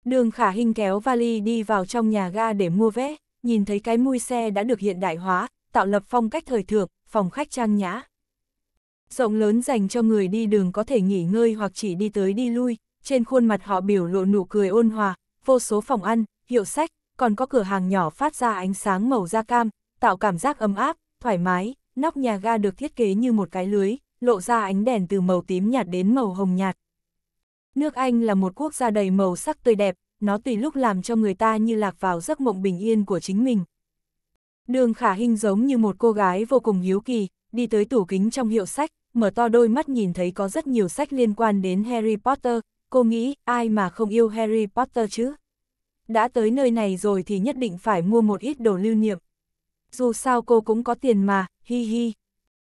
Đường khả hình kéo vali đi vào trong nhà ga để mua vé, nhìn thấy cái mui xe đã được hiện đại hóa, tạo lập phong cách thời thượng, phòng khách trang nhã. Rộng lớn dành cho người đi đường có thể nghỉ ngơi hoặc chỉ đi tới đi lui, trên khuôn mặt họ biểu lộ nụ cười ôn hòa, vô số phòng ăn, hiệu sách, còn có cửa hàng nhỏ phát ra ánh sáng màu da cam, tạo cảm giác ấm áp, thoải mái, nóc nhà ga được thiết kế như một cái lưới, lộ ra ánh đèn từ màu tím nhạt đến màu hồng nhạt. Nước Anh là một quốc gia đầy màu sắc tươi đẹp, nó tùy lúc làm cho người ta như lạc vào giấc mộng bình yên của chính mình. Đường khả hình giống như một cô gái vô cùng hiếu kỳ, đi tới tủ kính trong hiệu sách, mở to đôi mắt nhìn thấy có rất nhiều sách liên quan đến Harry Potter, cô nghĩ ai mà không yêu Harry Potter chứ? Đã tới nơi này rồi thì nhất định phải mua một ít đồ lưu niệm dù sao cô cũng có tiền mà, hi hi.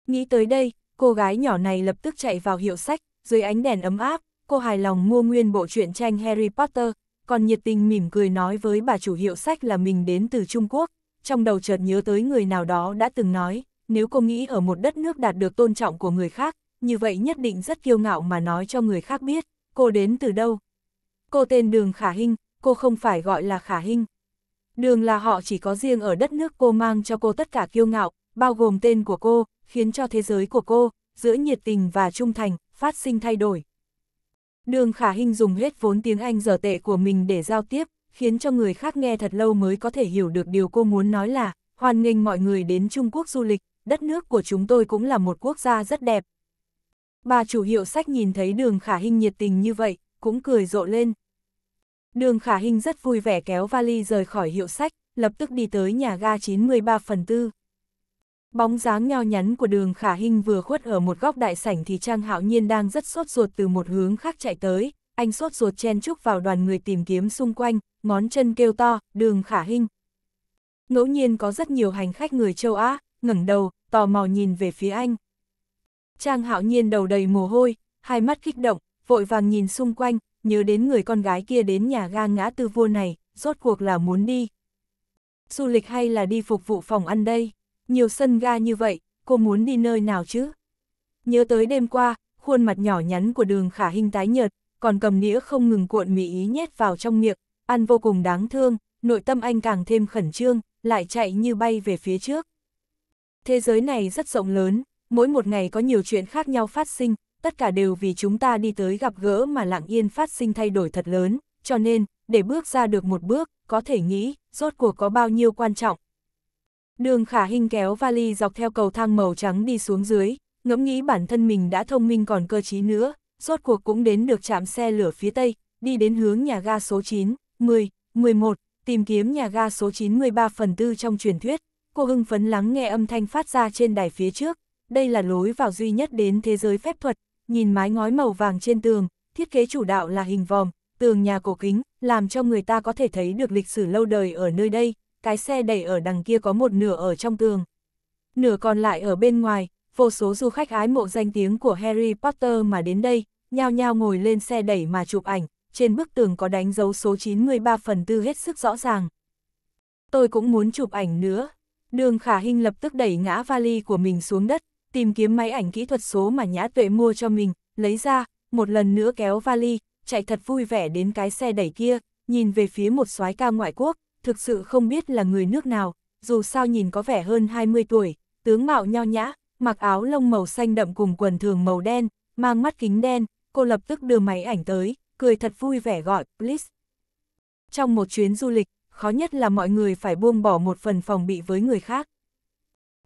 Nghĩ tới đây, cô gái nhỏ này lập tức chạy vào hiệu sách, dưới ánh đèn ấm áp, cô hài lòng mua nguyên bộ truyện tranh Harry Potter, còn nhiệt tình mỉm cười nói với bà chủ hiệu sách là mình đến từ Trung Quốc, trong đầu chợt nhớ tới người nào đó đã từng nói, nếu cô nghĩ ở một đất nước đạt được tôn trọng của người khác, như vậy nhất định rất kiêu ngạo mà nói cho người khác biết, cô đến từ đâu. Cô tên Đường Khả Hinh, cô không phải gọi là Khả Hinh. Đường là họ chỉ có riêng ở đất nước cô mang cho cô tất cả kiêu ngạo, bao gồm tên của cô, khiến cho thế giới của cô, giữa nhiệt tình và trung thành, phát sinh thay đổi. Đường khả hình dùng hết vốn tiếng Anh giờ tệ của mình để giao tiếp, khiến cho người khác nghe thật lâu mới có thể hiểu được điều cô muốn nói là, hoan nghênh mọi người đến Trung Quốc du lịch, đất nước của chúng tôi cũng là một quốc gia rất đẹp. Bà chủ hiệu sách nhìn thấy đường khả hình nhiệt tình như vậy, cũng cười rộ lên, Đường khả Hinh rất vui vẻ kéo vali rời khỏi hiệu sách, lập tức đi tới nhà ga 93 phần 4. Bóng dáng nho nhắn của đường khả Hinh vừa khuất ở một góc đại sảnh thì Trang Hạo Nhiên đang rất sốt ruột từ một hướng khác chạy tới, anh sốt ruột chen chúc vào đoàn người tìm kiếm xung quanh, ngón chân kêu to, đường khả Hinh, Ngẫu nhiên có rất nhiều hành khách người châu Á, ngẩng đầu, tò mò nhìn về phía anh. Trang Hạo Nhiên đầu đầy mồ hôi, hai mắt kích động, vội vàng nhìn xung quanh, nhớ đến người con gái kia đến nhà ga ngã tư vua này, rốt cuộc là muốn đi. Du lịch hay là đi phục vụ phòng ăn đây? Nhiều sân ga như vậy, cô muốn đi nơi nào chứ? Nhớ tới đêm qua, khuôn mặt nhỏ nhắn của đường khả hình tái nhợt, còn cầm nĩa không ngừng cuộn mỹ ý nhét vào trong miệng, ăn vô cùng đáng thương, nội tâm anh càng thêm khẩn trương, lại chạy như bay về phía trước. Thế giới này rất rộng lớn, mỗi một ngày có nhiều chuyện khác nhau phát sinh, tất cả đều vì chúng ta đi tới gặp gỡ mà lặng yên phát sinh thay đổi thật lớn, cho nên, để bước ra được một bước, có thể nghĩ, rốt cuộc có bao nhiêu quan trọng. Đường khả hình kéo vali dọc theo cầu thang màu trắng đi xuống dưới, ngẫm nghĩ bản thân mình đã thông minh còn cơ trí nữa, rốt cuộc cũng đến được trạm xe lửa phía tây, đi đến hướng nhà ga số 9, 10, 11, tìm kiếm nhà ga số 93 phần 4 trong truyền thuyết. Cô hưng phấn lắng nghe âm thanh phát ra trên đài phía trước, đây là lối vào duy nhất đến thế giới phép thuật, nhìn mái ngói màu vàng trên tường, thiết kế chủ đạo là hình vòm, tường nhà cổ kính, làm cho người ta có thể thấy được lịch sử lâu đời ở nơi đây, cái xe đẩy ở đằng kia có một nửa ở trong tường. Nửa còn lại ở bên ngoài, vô số du khách ái mộ danh tiếng của Harry Potter mà đến đây, nhao nhao ngồi lên xe đẩy mà chụp ảnh, trên bức tường có đánh dấu số 93 phần tư hết sức rõ ràng. Tôi cũng muốn chụp ảnh nữa. Đường Khả Hinh lập tức đẩy ngã vali của mình xuống đất, tìm kiếm máy ảnh kỹ thuật số mà Nhã Tuệ mua cho mình, lấy ra, một lần nữa kéo vali, chạy thật vui vẻ đến cái xe đẩy kia, nhìn về phía một soái ca ngoại quốc, thực sự không biết là người nước nào, dù sao nhìn có vẻ hơn 20 tuổi, tướng mạo nho nhã, mặc áo lông màu xanh đậm cùng quần thường màu đen, mang mắt kính đen, cô lập tức đưa máy ảnh tới, cười thật vui vẻ gọi, please. Trong một chuyến du lịch, khó nhất là mọi người phải buông bỏ một phần phòng bị với người khác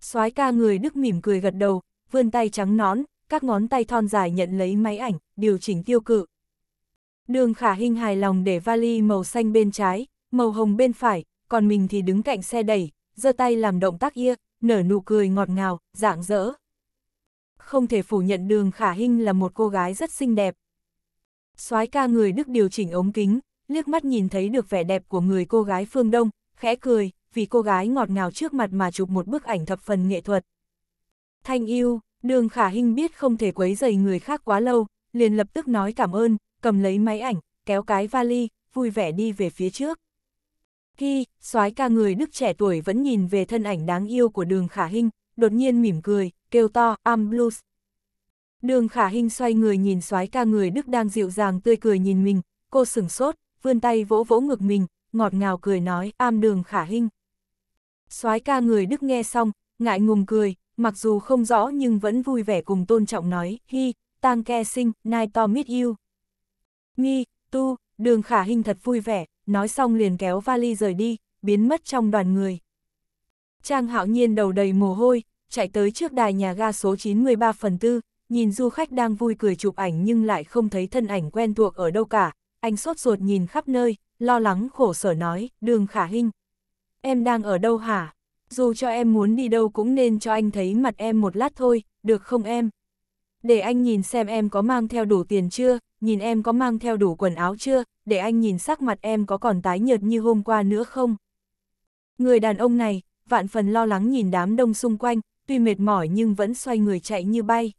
soái ca người Đức mỉm cười gật đầu, vươn tay trắng nón, các ngón tay thon dài nhận lấy máy ảnh, điều chỉnh tiêu cự. Đường khả hình hài lòng để vali màu xanh bên trái, màu hồng bên phải, còn mình thì đứng cạnh xe đẩy, giơ tay làm động tác ia, nở nụ cười ngọt ngào, rạng rỡ. Không thể phủ nhận đường khả hình là một cô gái rất xinh đẹp. soái ca người Đức điều chỉnh ống kính, liếc mắt nhìn thấy được vẻ đẹp của người cô gái phương Đông, khẽ cười vì cô gái ngọt ngào trước mặt mà chụp một bức ảnh thập phần nghệ thuật. Thanh yêu, đường khả hình biết không thể quấy dày người khác quá lâu, liền lập tức nói cảm ơn, cầm lấy máy ảnh, kéo cái vali, vui vẻ đi về phía trước. Khi, soái ca người Đức trẻ tuổi vẫn nhìn về thân ảnh đáng yêu của đường khả hình, đột nhiên mỉm cười, kêu to, am blues. Đường khả hình xoay người nhìn soái ca người Đức đang dịu dàng tươi cười nhìn mình, cô sửng sốt, vươn tay vỗ vỗ ngực mình, ngọt ngào cười nói, am đường khả hình soái ca người Đức nghe xong, ngại ngùng cười, mặc dù không rõ nhưng vẫn vui vẻ cùng tôn trọng nói, hi, tang ke sinh, nai to meet yêu Nghi, tu, đường khả hình thật vui vẻ, nói xong liền kéo vali rời đi, biến mất trong đoàn người. Trang hạo nhiên đầu đầy mồ hôi, chạy tới trước đài nhà ga số 93 phần 4, nhìn du khách đang vui cười chụp ảnh nhưng lại không thấy thân ảnh quen thuộc ở đâu cả, anh sốt ruột nhìn khắp nơi, lo lắng khổ sở nói, đường khả hình, Em đang ở đâu hả? Dù cho em muốn đi đâu cũng nên cho anh thấy mặt em một lát thôi, được không em? Để anh nhìn xem em có mang theo đủ tiền chưa, nhìn em có mang theo đủ quần áo chưa, để anh nhìn sắc mặt em có còn tái nhợt như hôm qua nữa không? Người đàn ông này, vạn phần lo lắng nhìn đám đông xung quanh, tuy mệt mỏi nhưng vẫn xoay người chạy như bay.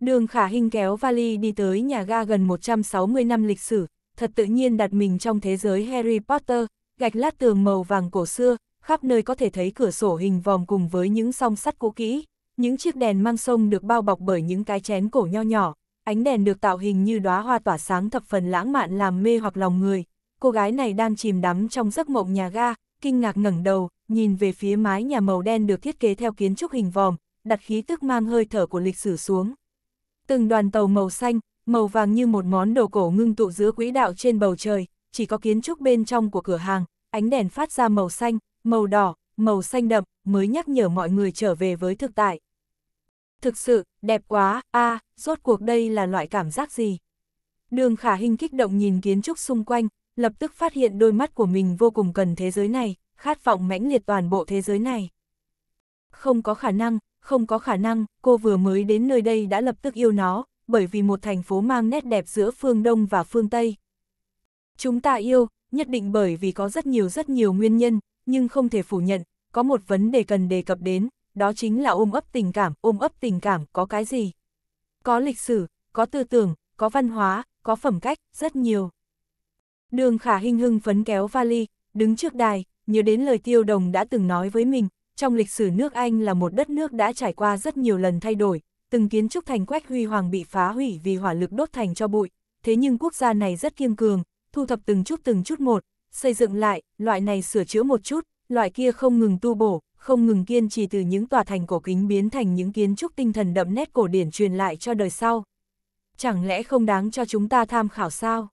Đường khả hình kéo vali đi tới nhà ga gần 160 năm lịch sử, thật tự nhiên đặt mình trong thế giới Harry Potter, gạch lát tường màu vàng cổ xưa, khắp nơi có thể thấy cửa sổ hình vòm cùng với những song sắt cũ kỹ, những chiếc đèn mang sông được bao bọc bởi những cái chén cổ nho nhỏ, ánh đèn được tạo hình như đóa hoa tỏa sáng thập phần lãng mạn làm mê hoặc lòng người. Cô gái này đang chìm đắm trong giấc mộng nhà ga, kinh ngạc ngẩng đầu, nhìn về phía mái nhà màu đen được thiết kế theo kiến trúc hình vòm, đặt khí tức mang hơi thở của lịch sử xuống. Từng đoàn tàu màu xanh, màu vàng như một món đồ cổ ngưng tụ giữa quỹ đạo trên bầu trời, chỉ có kiến trúc bên trong của cửa hàng, ánh đèn phát ra màu xanh, màu đỏ, màu xanh đậm, mới nhắc nhở mọi người trở về với thực tại. Thực sự, đẹp quá, a à, rốt cuộc đây là loại cảm giác gì? Đường khả hình kích động nhìn kiến trúc xung quanh, lập tức phát hiện đôi mắt của mình vô cùng cần thế giới này, khát vọng mãnh liệt toàn bộ thế giới này. Không có khả năng, không có khả năng, cô vừa mới đến nơi đây đã lập tức yêu nó, bởi vì một thành phố mang nét đẹp giữa phương Đông và phương Tây, Chúng ta yêu, nhất định bởi vì có rất nhiều rất nhiều nguyên nhân, nhưng không thể phủ nhận, có một vấn đề cần đề cập đến, đó chính là ôm ấp tình cảm, ôm ấp tình cảm có cái gì? Có lịch sử, có tư tưởng, có văn hóa, có phẩm cách, rất nhiều. Đường khả hình hưng phấn kéo vali, đứng trước đài, nhớ đến lời tiêu đồng đã từng nói với mình, trong lịch sử nước Anh là một đất nước đã trải qua rất nhiều lần thay đổi, từng kiến trúc thành quách huy hoàng bị phá hủy vì hỏa lực đốt thành cho bụi, thế nhưng quốc gia này rất kiên cường, thu thập từng chút từng chút một, xây dựng lại, loại này sửa chữa một chút, loại kia không ngừng tu bổ, không ngừng kiên trì từ những tòa thành cổ kính biến thành những kiến trúc tinh thần đậm nét cổ điển truyền lại cho đời sau. Chẳng lẽ không đáng cho chúng ta tham khảo sao?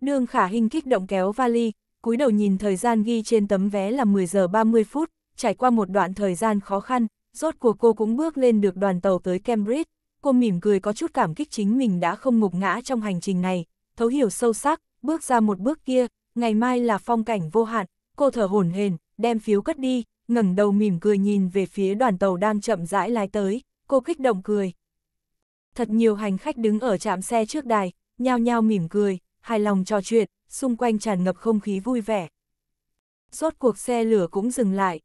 Nương khả hình kích động kéo vali, cúi đầu nhìn thời gian ghi trên tấm vé là 10 giờ 30 phút, trải qua một đoạn thời gian khó khăn, rốt cuộc cô cũng bước lên được đoàn tàu tới Cambridge. Cô mỉm cười có chút cảm kích chính mình đã không ngục ngã trong hành trình này, thấu hiểu sâu sắc, bước ra một bước kia, ngày mai là phong cảnh vô hạn, cô thở hổn hển, đem phiếu cất đi, ngẩng đầu mỉm cười nhìn về phía đoàn tàu đang chậm rãi lái tới, cô kích động cười. Thật nhiều hành khách đứng ở trạm xe trước đài, nhao nhao mỉm cười, hài lòng trò chuyện, xung quanh tràn ngập không khí vui vẻ. Rốt cuộc xe lửa cũng dừng lại.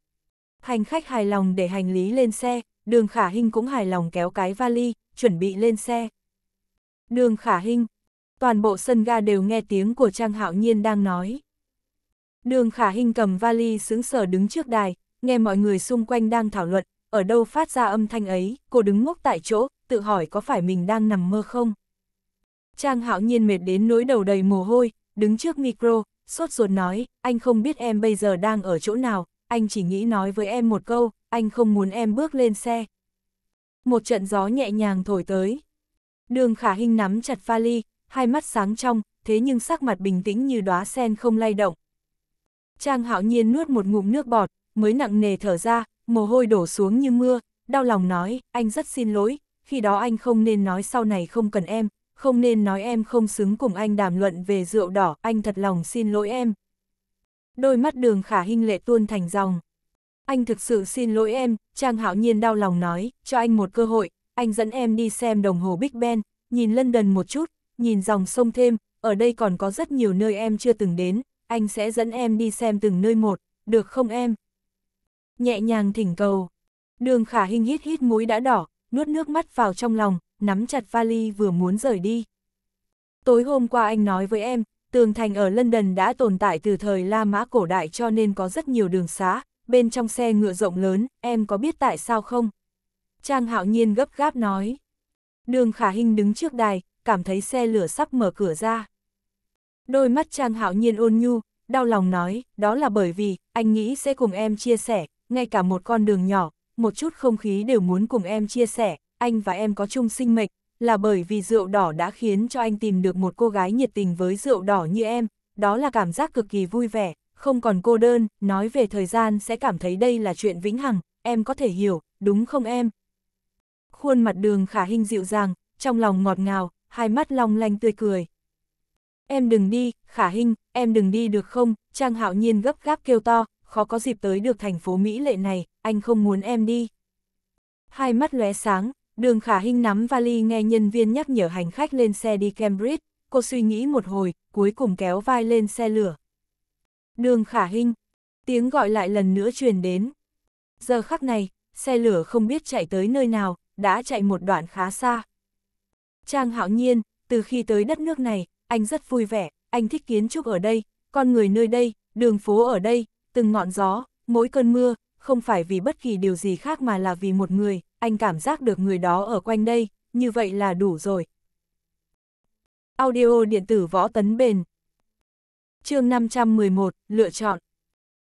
Hành khách hài lòng để hành lý lên xe, đường khả hình cũng hài lòng kéo cái vali, chuẩn bị lên xe. Đường khả hình toàn bộ sân ga đều nghe tiếng của Trang Hạo Nhiên đang nói. Đường Khả Hinh cầm vali sướng sở đứng trước đài, nghe mọi người xung quanh đang thảo luận, ở đâu phát ra âm thanh ấy, cô đứng ngốc tại chỗ, tự hỏi có phải mình đang nằm mơ không. Trang Hạo Nhiên mệt đến nỗi đầu đầy mồ hôi, đứng trước micro, sốt ruột nói, anh không biết em bây giờ đang ở chỗ nào, anh chỉ nghĩ nói với em một câu, anh không muốn em bước lên xe. Một trận gió nhẹ nhàng thổi tới. Đường Khả Hinh nắm chặt vali, hai mắt sáng trong, thế nhưng sắc mặt bình tĩnh như đóa sen không lay động. Trang hạo nhiên nuốt một ngụm nước bọt, mới nặng nề thở ra, mồ hôi đổ xuống như mưa, đau lòng nói, anh rất xin lỗi, khi đó anh không nên nói sau này không cần em, không nên nói em không xứng cùng anh đàm luận về rượu đỏ, anh thật lòng xin lỗi em. Đôi mắt đường khả hinh lệ tuôn thành dòng. Anh thực sự xin lỗi em, Trang Hạo Nhiên đau lòng nói, cho anh một cơ hội, anh dẫn em đi xem đồng hồ Big Ben, nhìn lân đần một chút, nhìn dòng sông thêm, ở đây còn có rất nhiều nơi em chưa từng đến, anh sẽ dẫn em đi xem từng nơi một, được không em? Nhẹ nhàng thỉnh cầu. Đường khả hình hít hít mũi đã đỏ, nuốt nước mắt vào trong lòng, nắm chặt vali vừa muốn rời đi. Tối hôm qua anh nói với em, tường thành ở London đã tồn tại từ thời La Mã cổ đại cho nên có rất nhiều đường xá, bên trong xe ngựa rộng lớn, em có biết tại sao không? Trang hạo nhiên gấp gáp nói. Đường khả hình đứng trước đài, cảm thấy xe lửa sắp mở cửa ra. Đôi mắt Trang Hạo Nhiên ôn nhu, đau lòng nói, đó là bởi vì, anh nghĩ sẽ cùng em chia sẻ, ngay cả một con đường nhỏ, một chút không khí đều muốn cùng em chia sẻ, anh và em có chung sinh mệnh, là bởi vì rượu đỏ đã khiến cho anh tìm được một cô gái nhiệt tình với rượu đỏ như em, đó là cảm giác cực kỳ vui vẻ, không còn cô đơn, nói về thời gian sẽ cảm thấy đây là chuyện vĩnh hằng, em có thể hiểu, đúng không em? Khuôn mặt đường khả hình dịu dàng, trong lòng ngọt ngào, hai mắt long lanh tươi cười. Em đừng đi, khả hình, em đừng đi được không, Trang Hạo Nhiên gấp gáp kêu to, khó có dịp tới được thành phố Mỹ lệ này, anh không muốn em đi. Hai mắt lóe sáng, đường khả hình nắm vali nghe nhân viên nhắc nhở hành khách lên xe đi Cambridge, cô suy nghĩ một hồi, cuối cùng kéo vai lên xe lửa. Đường khả hình, tiếng gọi lại lần nữa truyền đến. Giờ khắc này, xe lửa không biết chạy tới nơi nào, đã chạy một đoạn khá xa. Trang hạo nhiên, từ khi tới đất nước này, anh rất vui vẻ, anh thích kiến trúc ở đây, con người nơi đây, đường phố ở đây, từng ngọn gió, mỗi cơn mưa, không phải vì bất kỳ điều gì khác mà là vì một người, anh cảm giác được người đó ở quanh đây, như vậy là đủ rồi. Audio điện tử võ tấn bền chương 511, lựa chọn.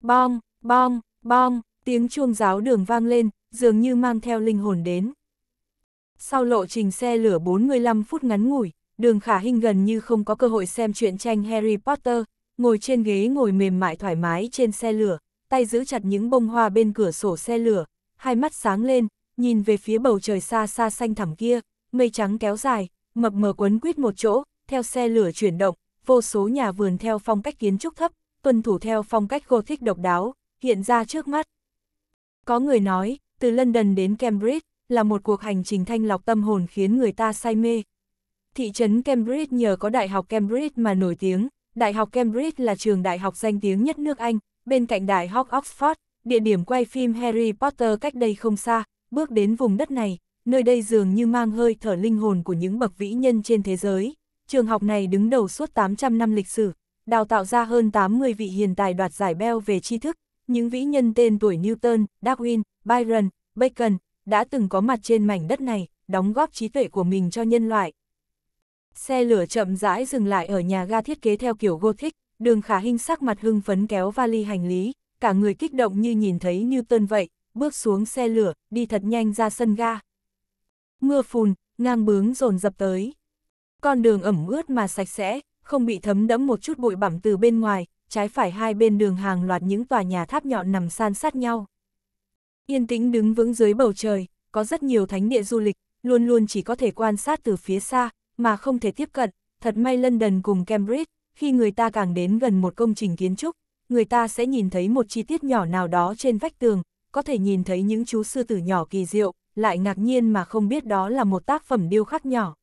bom bom bom tiếng chuông giáo đường vang lên, dường như mang theo linh hồn đến. Sau lộ trình xe lửa 45 phút ngắn ngủi, đường khả hình gần như không có cơ hội xem truyện tranh Harry Potter, ngồi trên ghế ngồi mềm mại thoải mái trên xe lửa, tay giữ chặt những bông hoa bên cửa sổ xe lửa, hai mắt sáng lên, nhìn về phía bầu trời xa xa xanh thẳm kia, mây trắng kéo dài, mập mờ quấn quýt một chỗ, theo xe lửa chuyển động, vô số nhà vườn theo phong cách kiến trúc thấp, tuân thủ theo phong cách gothic độc đáo, hiện ra trước mắt. Có người nói, từ London đến Cambridge, là một cuộc hành trình thanh lọc tâm hồn khiến người ta say mê. Thị trấn Cambridge nhờ có Đại học Cambridge mà nổi tiếng, Đại học Cambridge là trường đại học danh tiếng nhất nước Anh, bên cạnh Đại học Oxford, địa điểm quay phim Harry Potter cách đây không xa, bước đến vùng đất này, nơi đây dường như mang hơi thở linh hồn của những bậc vĩ nhân trên thế giới. Trường học này đứng đầu suốt 800 năm lịch sử, đào tạo ra hơn 80 vị hiền tài đoạt giải Bell về tri thức, những vĩ nhân tên tuổi Newton, Darwin, Byron, Bacon, đã từng có mặt trên mảnh đất này, đóng góp trí tuệ của mình cho nhân loại. Xe lửa chậm rãi dừng lại ở nhà ga thiết kế theo kiểu Gothic, đường khả hình sắc mặt hưng phấn kéo vali hành lý, cả người kích động như nhìn thấy Newton vậy, bước xuống xe lửa, đi thật nhanh ra sân ga. Mưa phùn, ngang bướng dồn dập tới. Con đường ẩm ướt mà sạch sẽ, không bị thấm đẫm một chút bụi bặm từ bên ngoài, trái phải hai bên đường hàng loạt những tòa nhà tháp nhọn nằm san sát nhau. Yên tĩnh đứng vững dưới bầu trời, có rất nhiều thánh địa du lịch, luôn luôn chỉ có thể quan sát từ phía xa, mà không thể tiếp cận. Thật may London cùng Cambridge, khi người ta càng đến gần một công trình kiến trúc, người ta sẽ nhìn thấy một chi tiết nhỏ nào đó trên vách tường, có thể nhìn thấy những chú sư tử nhỏ kỳ diệu, lại ngạc nhiên mà không biết đó là một tác phẩm điêu khắc nhỏ.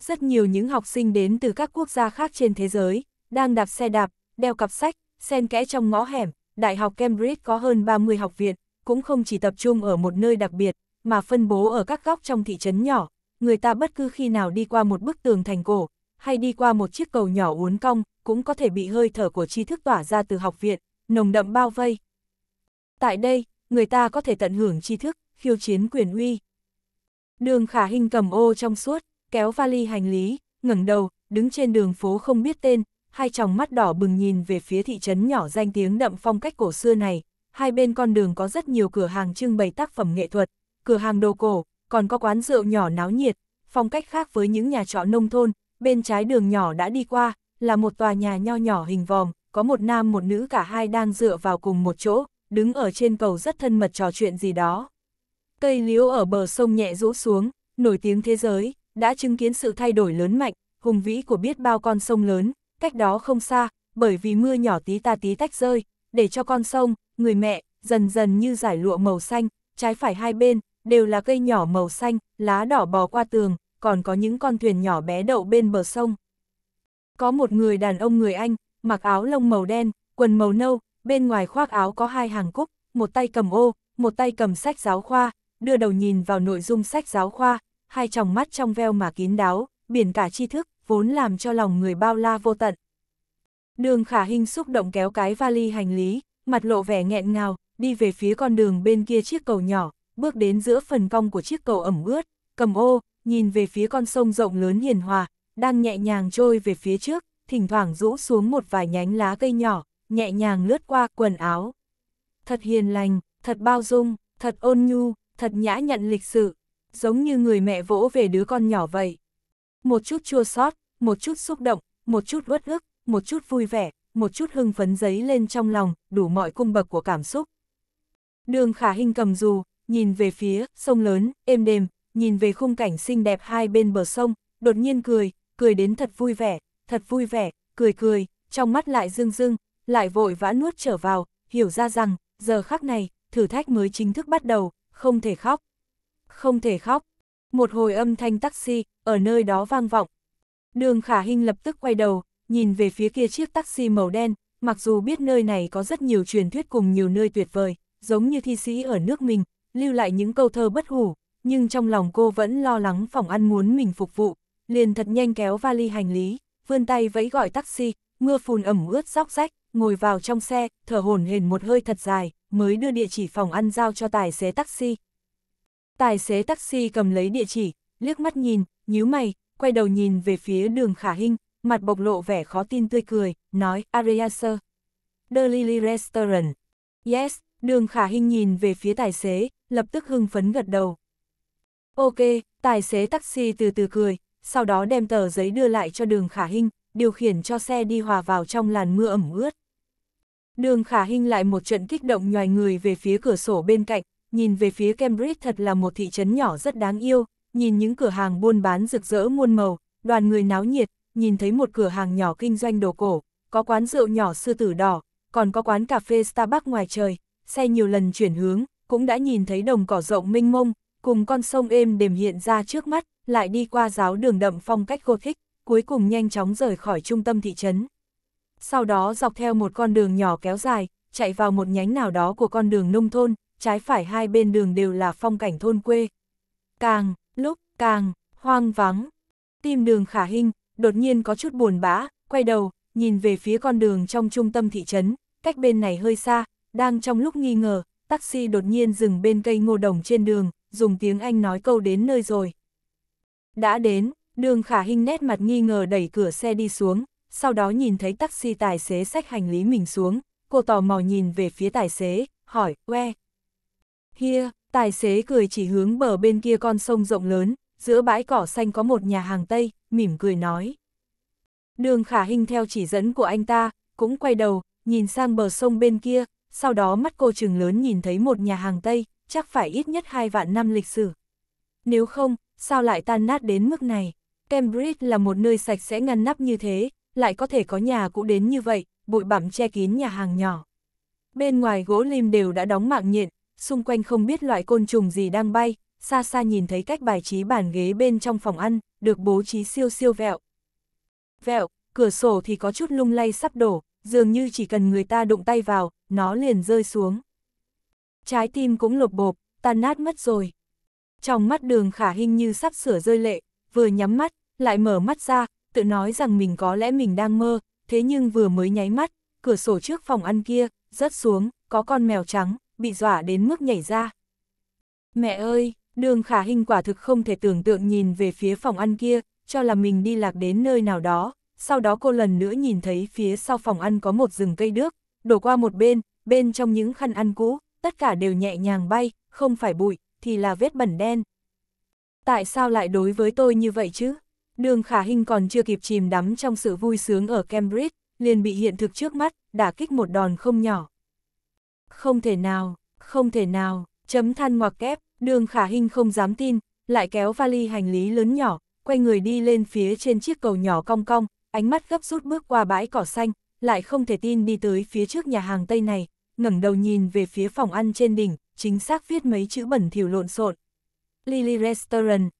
Rất nhiều những học sinh đến từ các quốc gia khác trên thế giới, đang đạp xe đạp, đeo cặp sách, xen kẽ trong ngõ hẻm, Đại học Cambridge có hơn 30 học viện, cũng không chỉ tập trung ở một nơi đặc biệt, mà phân bố ở các góc trong thị trấn nhỏ, người ta bất cứ khi nào đi qua một bức tường thành cổ, hay đi qua một chiếc cầu nhỏ uốn cong, cũng có thể bị hơi thở của tri thức tỏa ra từ học viện, nồng đậm bao vây. Tại đây, người ta có thể tận hưởng tri thức, khiêu chiến quyền uy. Đường khả hình cầm ô trong suốt, kéo vali hành lý, ngẩng đầu, đứng trên đường phố không biết tên, hai tròng mắt đỏ bừng nhìn về phía thị trấn nhỏ danh tiếng đậm phong cách cổ xưa này, hai bên con đường có rất nhiều cửa hàng trưng bày tác phẩm nghệ thuật, cửa hàng đồ cổ, còn có quán rượu nhỏ náo nhiệt, phong cách khác với những nhà trọ nông thôn, bên trái đường nhỏ đã đi qua, là một tòa nhà nho nhỏ hình vòm, có một nam một nữ cả hai đang dựa vào cùng một chỗ, đứng ở trên cầu rất thân mật trò chuyện gì đó. Cây liễu ở bờ sông nhẹ rũ xuống, nổi tiếng thế giới, đã chứng kiến sự thay đổi lớn mạnh, hùng vĩ của biết bao con sông lớn, cách đó không xa, bởi vì mưa nhỏ tí ta tí tách rơi, để cho con sông, người mẹ, dần dần như giải lụa màu xanh, trái phải hai bên, đều là cây nhỏ màu xanh, lá đỏ bò qua tường, còn có những con thuyền nhỏ bé đậu bên bờ sông. Có một người đàn ông người Anh, mặc áo lông màu đen, quần màu nâu, bên ngoài khoác áo có hai hàng cúc, một tay cầm ô, một tay cầm sách giáo khoa, đưa đầu nhìn vào nội dung sách giáo khoa, hai tròng mắt trong veo mà kín đáo, biển cả tri thức, vốn làm cho lòng người bao la vô tận. Đường khả hình xúc động kéo cái vali hành lý, mặt lộ vẻ nghẹn ngào, đi về phía con đường bên kia chiếc cầu nhỏ, bước đến giữa phần cong của chiếc cầu ẩm ướt, cầm ô, nhìn về phía con sông rộng lớn hiền hòa, đang nhẹ nhàng trôi về phía trước, thỉnh thoảng rũ xuống một vài nhánh lá cây nhỏ, nhẹ nhàng lướt qua quần áo. Thật hiền lành, thật bao dung, thật ôn nhu, thật nhã nhận lịch sự, giống như người mẹ vỗ về đứa con nhỏ vậy. Một chút chua xót, một chút xúc động, một chút uất ức, một chút vui vẻ, một chút hưng phấn giấy lên trong lòng, đủ mọi cung bậc của cảm xúc. Đường khả hình cầm dù, nhìn về phía, sông lớn, êm đềm, nhìn về khung cảnh xinh đẹp hai bên bờ sông, đột nhiên cười, cười đến thật vui vẻ, thật vui vẻ, cười cười, trong mắt lại rưng rưng, lại vội vã nuốt trở vào, hiểu ra rằng, giờ khắc này, thử thách mới chính thức bắt đầu, không thể khóc. Không thể khóc. Một hồi âm thanh taxi, ở nơi đó vang vọng. Đường khả hình lập tức quay đầu, nhìn về phía kia chiếc taxi màu đen, mặc dù biết nơi này có rất nhiều truyền thuyết cùng nhiều nơi tuyệt vời, giống như thi sĩ ở nước mình, lưu lại những câu thơ bất hủ, nhưng trong lòng cô vẫn lo lắng phòng ăn muốn mình phục vụ, liền thật nhanh kéo vali hành lý, vươn tay vẫy gọi taxi, mưa phùn ẩm ướt róc rách, ngồi vào trong xe, thở hổn hển một hơi thật dài, mới đưa địa chỉ phòng ăn giao cho tài xế taxi. Tài xế taxi cầm lấy địa chỉ, liếc mắt nhìn, nhíu mày, quay đầu nhìn về phía đường khả hình, mặt bộc lộ vẻ khó tin tươi cười, nói, Aria The Lily Restaurant. Yes, đường khả hình nhìn về phía tài xế, lập tức hưng phấn gật đầu. Ok, tài xế taxi từ từ cười, sau đó đem tờ giấy đưa lại cho đường khả hình, điều khiển cho xe đi hòa vào trong làn mưa ẩm ướt. Đường khả hình lại một trận kích động nhòi người về phía cửa sổ bên cạnh, nhìn về phía Cambridge thật là một thị trấn nhỏ rất đáng yêu, nhìn những cửa hàng buôn bán rực rỡ muôn màu, đoàn người náo nhiệt, nhìn thấy một cửa hàng nhỏ kinh doanh đồ cổ, có quán rượu nhỏ sư tử đỏ, còn có quán cà phê Starbucks ngoài trời, xe nhiều lần chuyển hướng, cũng đã nhìn thấy đồng cỏ rộng mênh mông, cùng con sông êm đềm hiện ra trước mắt, lại đi qua giáo đường đậm phong cách thích, cuối cùng nhanh chóng rời khỏi trung tâm thị trấn. Sau đó dọc theo một con đường nhỏ kéo dài, chạy vào một nhánh nào đó của con đường nông thôn, trái phải hai bên đường đều là phong cảnh thôn quê. Càng, lúc, càng, hoang vắng. Tim đường khả hình, đột nhiên có chút buồn bã, quay đầu, nhìn về phía con đường trong trung tâm thị trấn, cách bên này hơi xa, đang trong lúc nghi ngờ, taxi đột nhiên dừng bên cây ngô đồng trên đường, dùng tiếng Anh nói câu đến nơi rồi. Đã đến, đường khả hình nét mặt nghi ngờ đẩy cửa xe đi xuống, sau đó nhìn thấy taxi tài xế xách hành lý mình xuống, cô tò mò nhìn về phía tài xế, hỏi, que. Here, tài xế cười chỉ hướng bờ bên kia con sông rộng lớn, giữa bãi cỏ xanh có một nhà hàng Tây, mỉm cười nói. Đường khả hình theo chỉ dẫn của anh ta, cũng quay đầu, nhìn sang bờ sông bên kia, sau đó mắt cô trừng lớn nhìn thấy một nhà hàng Tây, chắc phải ít nhất hai vạn năm lịch sử. Nếu không, sao lại tan nát đến mức này? Cambridge là một nơi sạch sẽ ngăn nắp như thế, lại có thể có nhà cũ đến như vậy, bụi bặm che kín nhà hàng nhỏ. Bên ngoài gỗ lim đều đã đóng mạng nhện, xung quanh không biết loại côn trùng gì đang bay, xa xa nhìn thấy cách bài trí bàn ghế bên trong phòng ăn, được bố trí siêu siêu vẹo. Vẹo, cửa sổ thì có chút lung lay sắp đổ, dường như chỉ cần người ta đụng tay vào, nó liền rơi xuống. Trái tim cũng lột bộp, tan nát mất rồi. Trong mắt đường khả hình như sắp sửa rơi lệ, vừa nhắm mắt, lại mở mắt ra, tự nói rằng mình có lẽ mình đang mơ, thế nhưng vừa mới nháy mắt, cửa sổ trước phòng ăn kia, rớt xuống, có con mèo trắng, bị dọa đến mức nhảy ra. Mẹ ơi! Đường khả hình quả thực không thể tưởng tượng nhìn về phía phòng ăn kia, cho là mình đi lạc đến nơi nào đó, sau đó cô lần nữa nhìn thấy phía sau phòng ăn có một rừng cây đước, đổ qua một bên, bên trong những khăn ăn cũ, tất cả đều nhẹ nhàng bay, không phải bụi, thì là vết bẩn đen. Tại sao lại đối với tôi như vậy chứ? Đường khả hình còn chưa kịp chìm đắm trong sự vui sướng ở Cambridge, liền bị hiện thực trước mắt, đả kích một đòn không nhỏ. Không thể nào, không thể nào, chấm than ngoặc kép, Đường khả hình không dám tin, lại kéo vali hành lý lớn nhỏ, quay người đi lên phía trên chiếc cầu nhỏ cong cong, ánh mắt gấp rút bước qua bãi cỏ xanh, lại không thể tin đi tới phía trước nhà hàng Tây này, ngẩng đầu nhìn về phía phòng ăn trên đỉnh, chính xác viết mấy chữ bẩn thỉu lộn xộn. Lily Restaurant.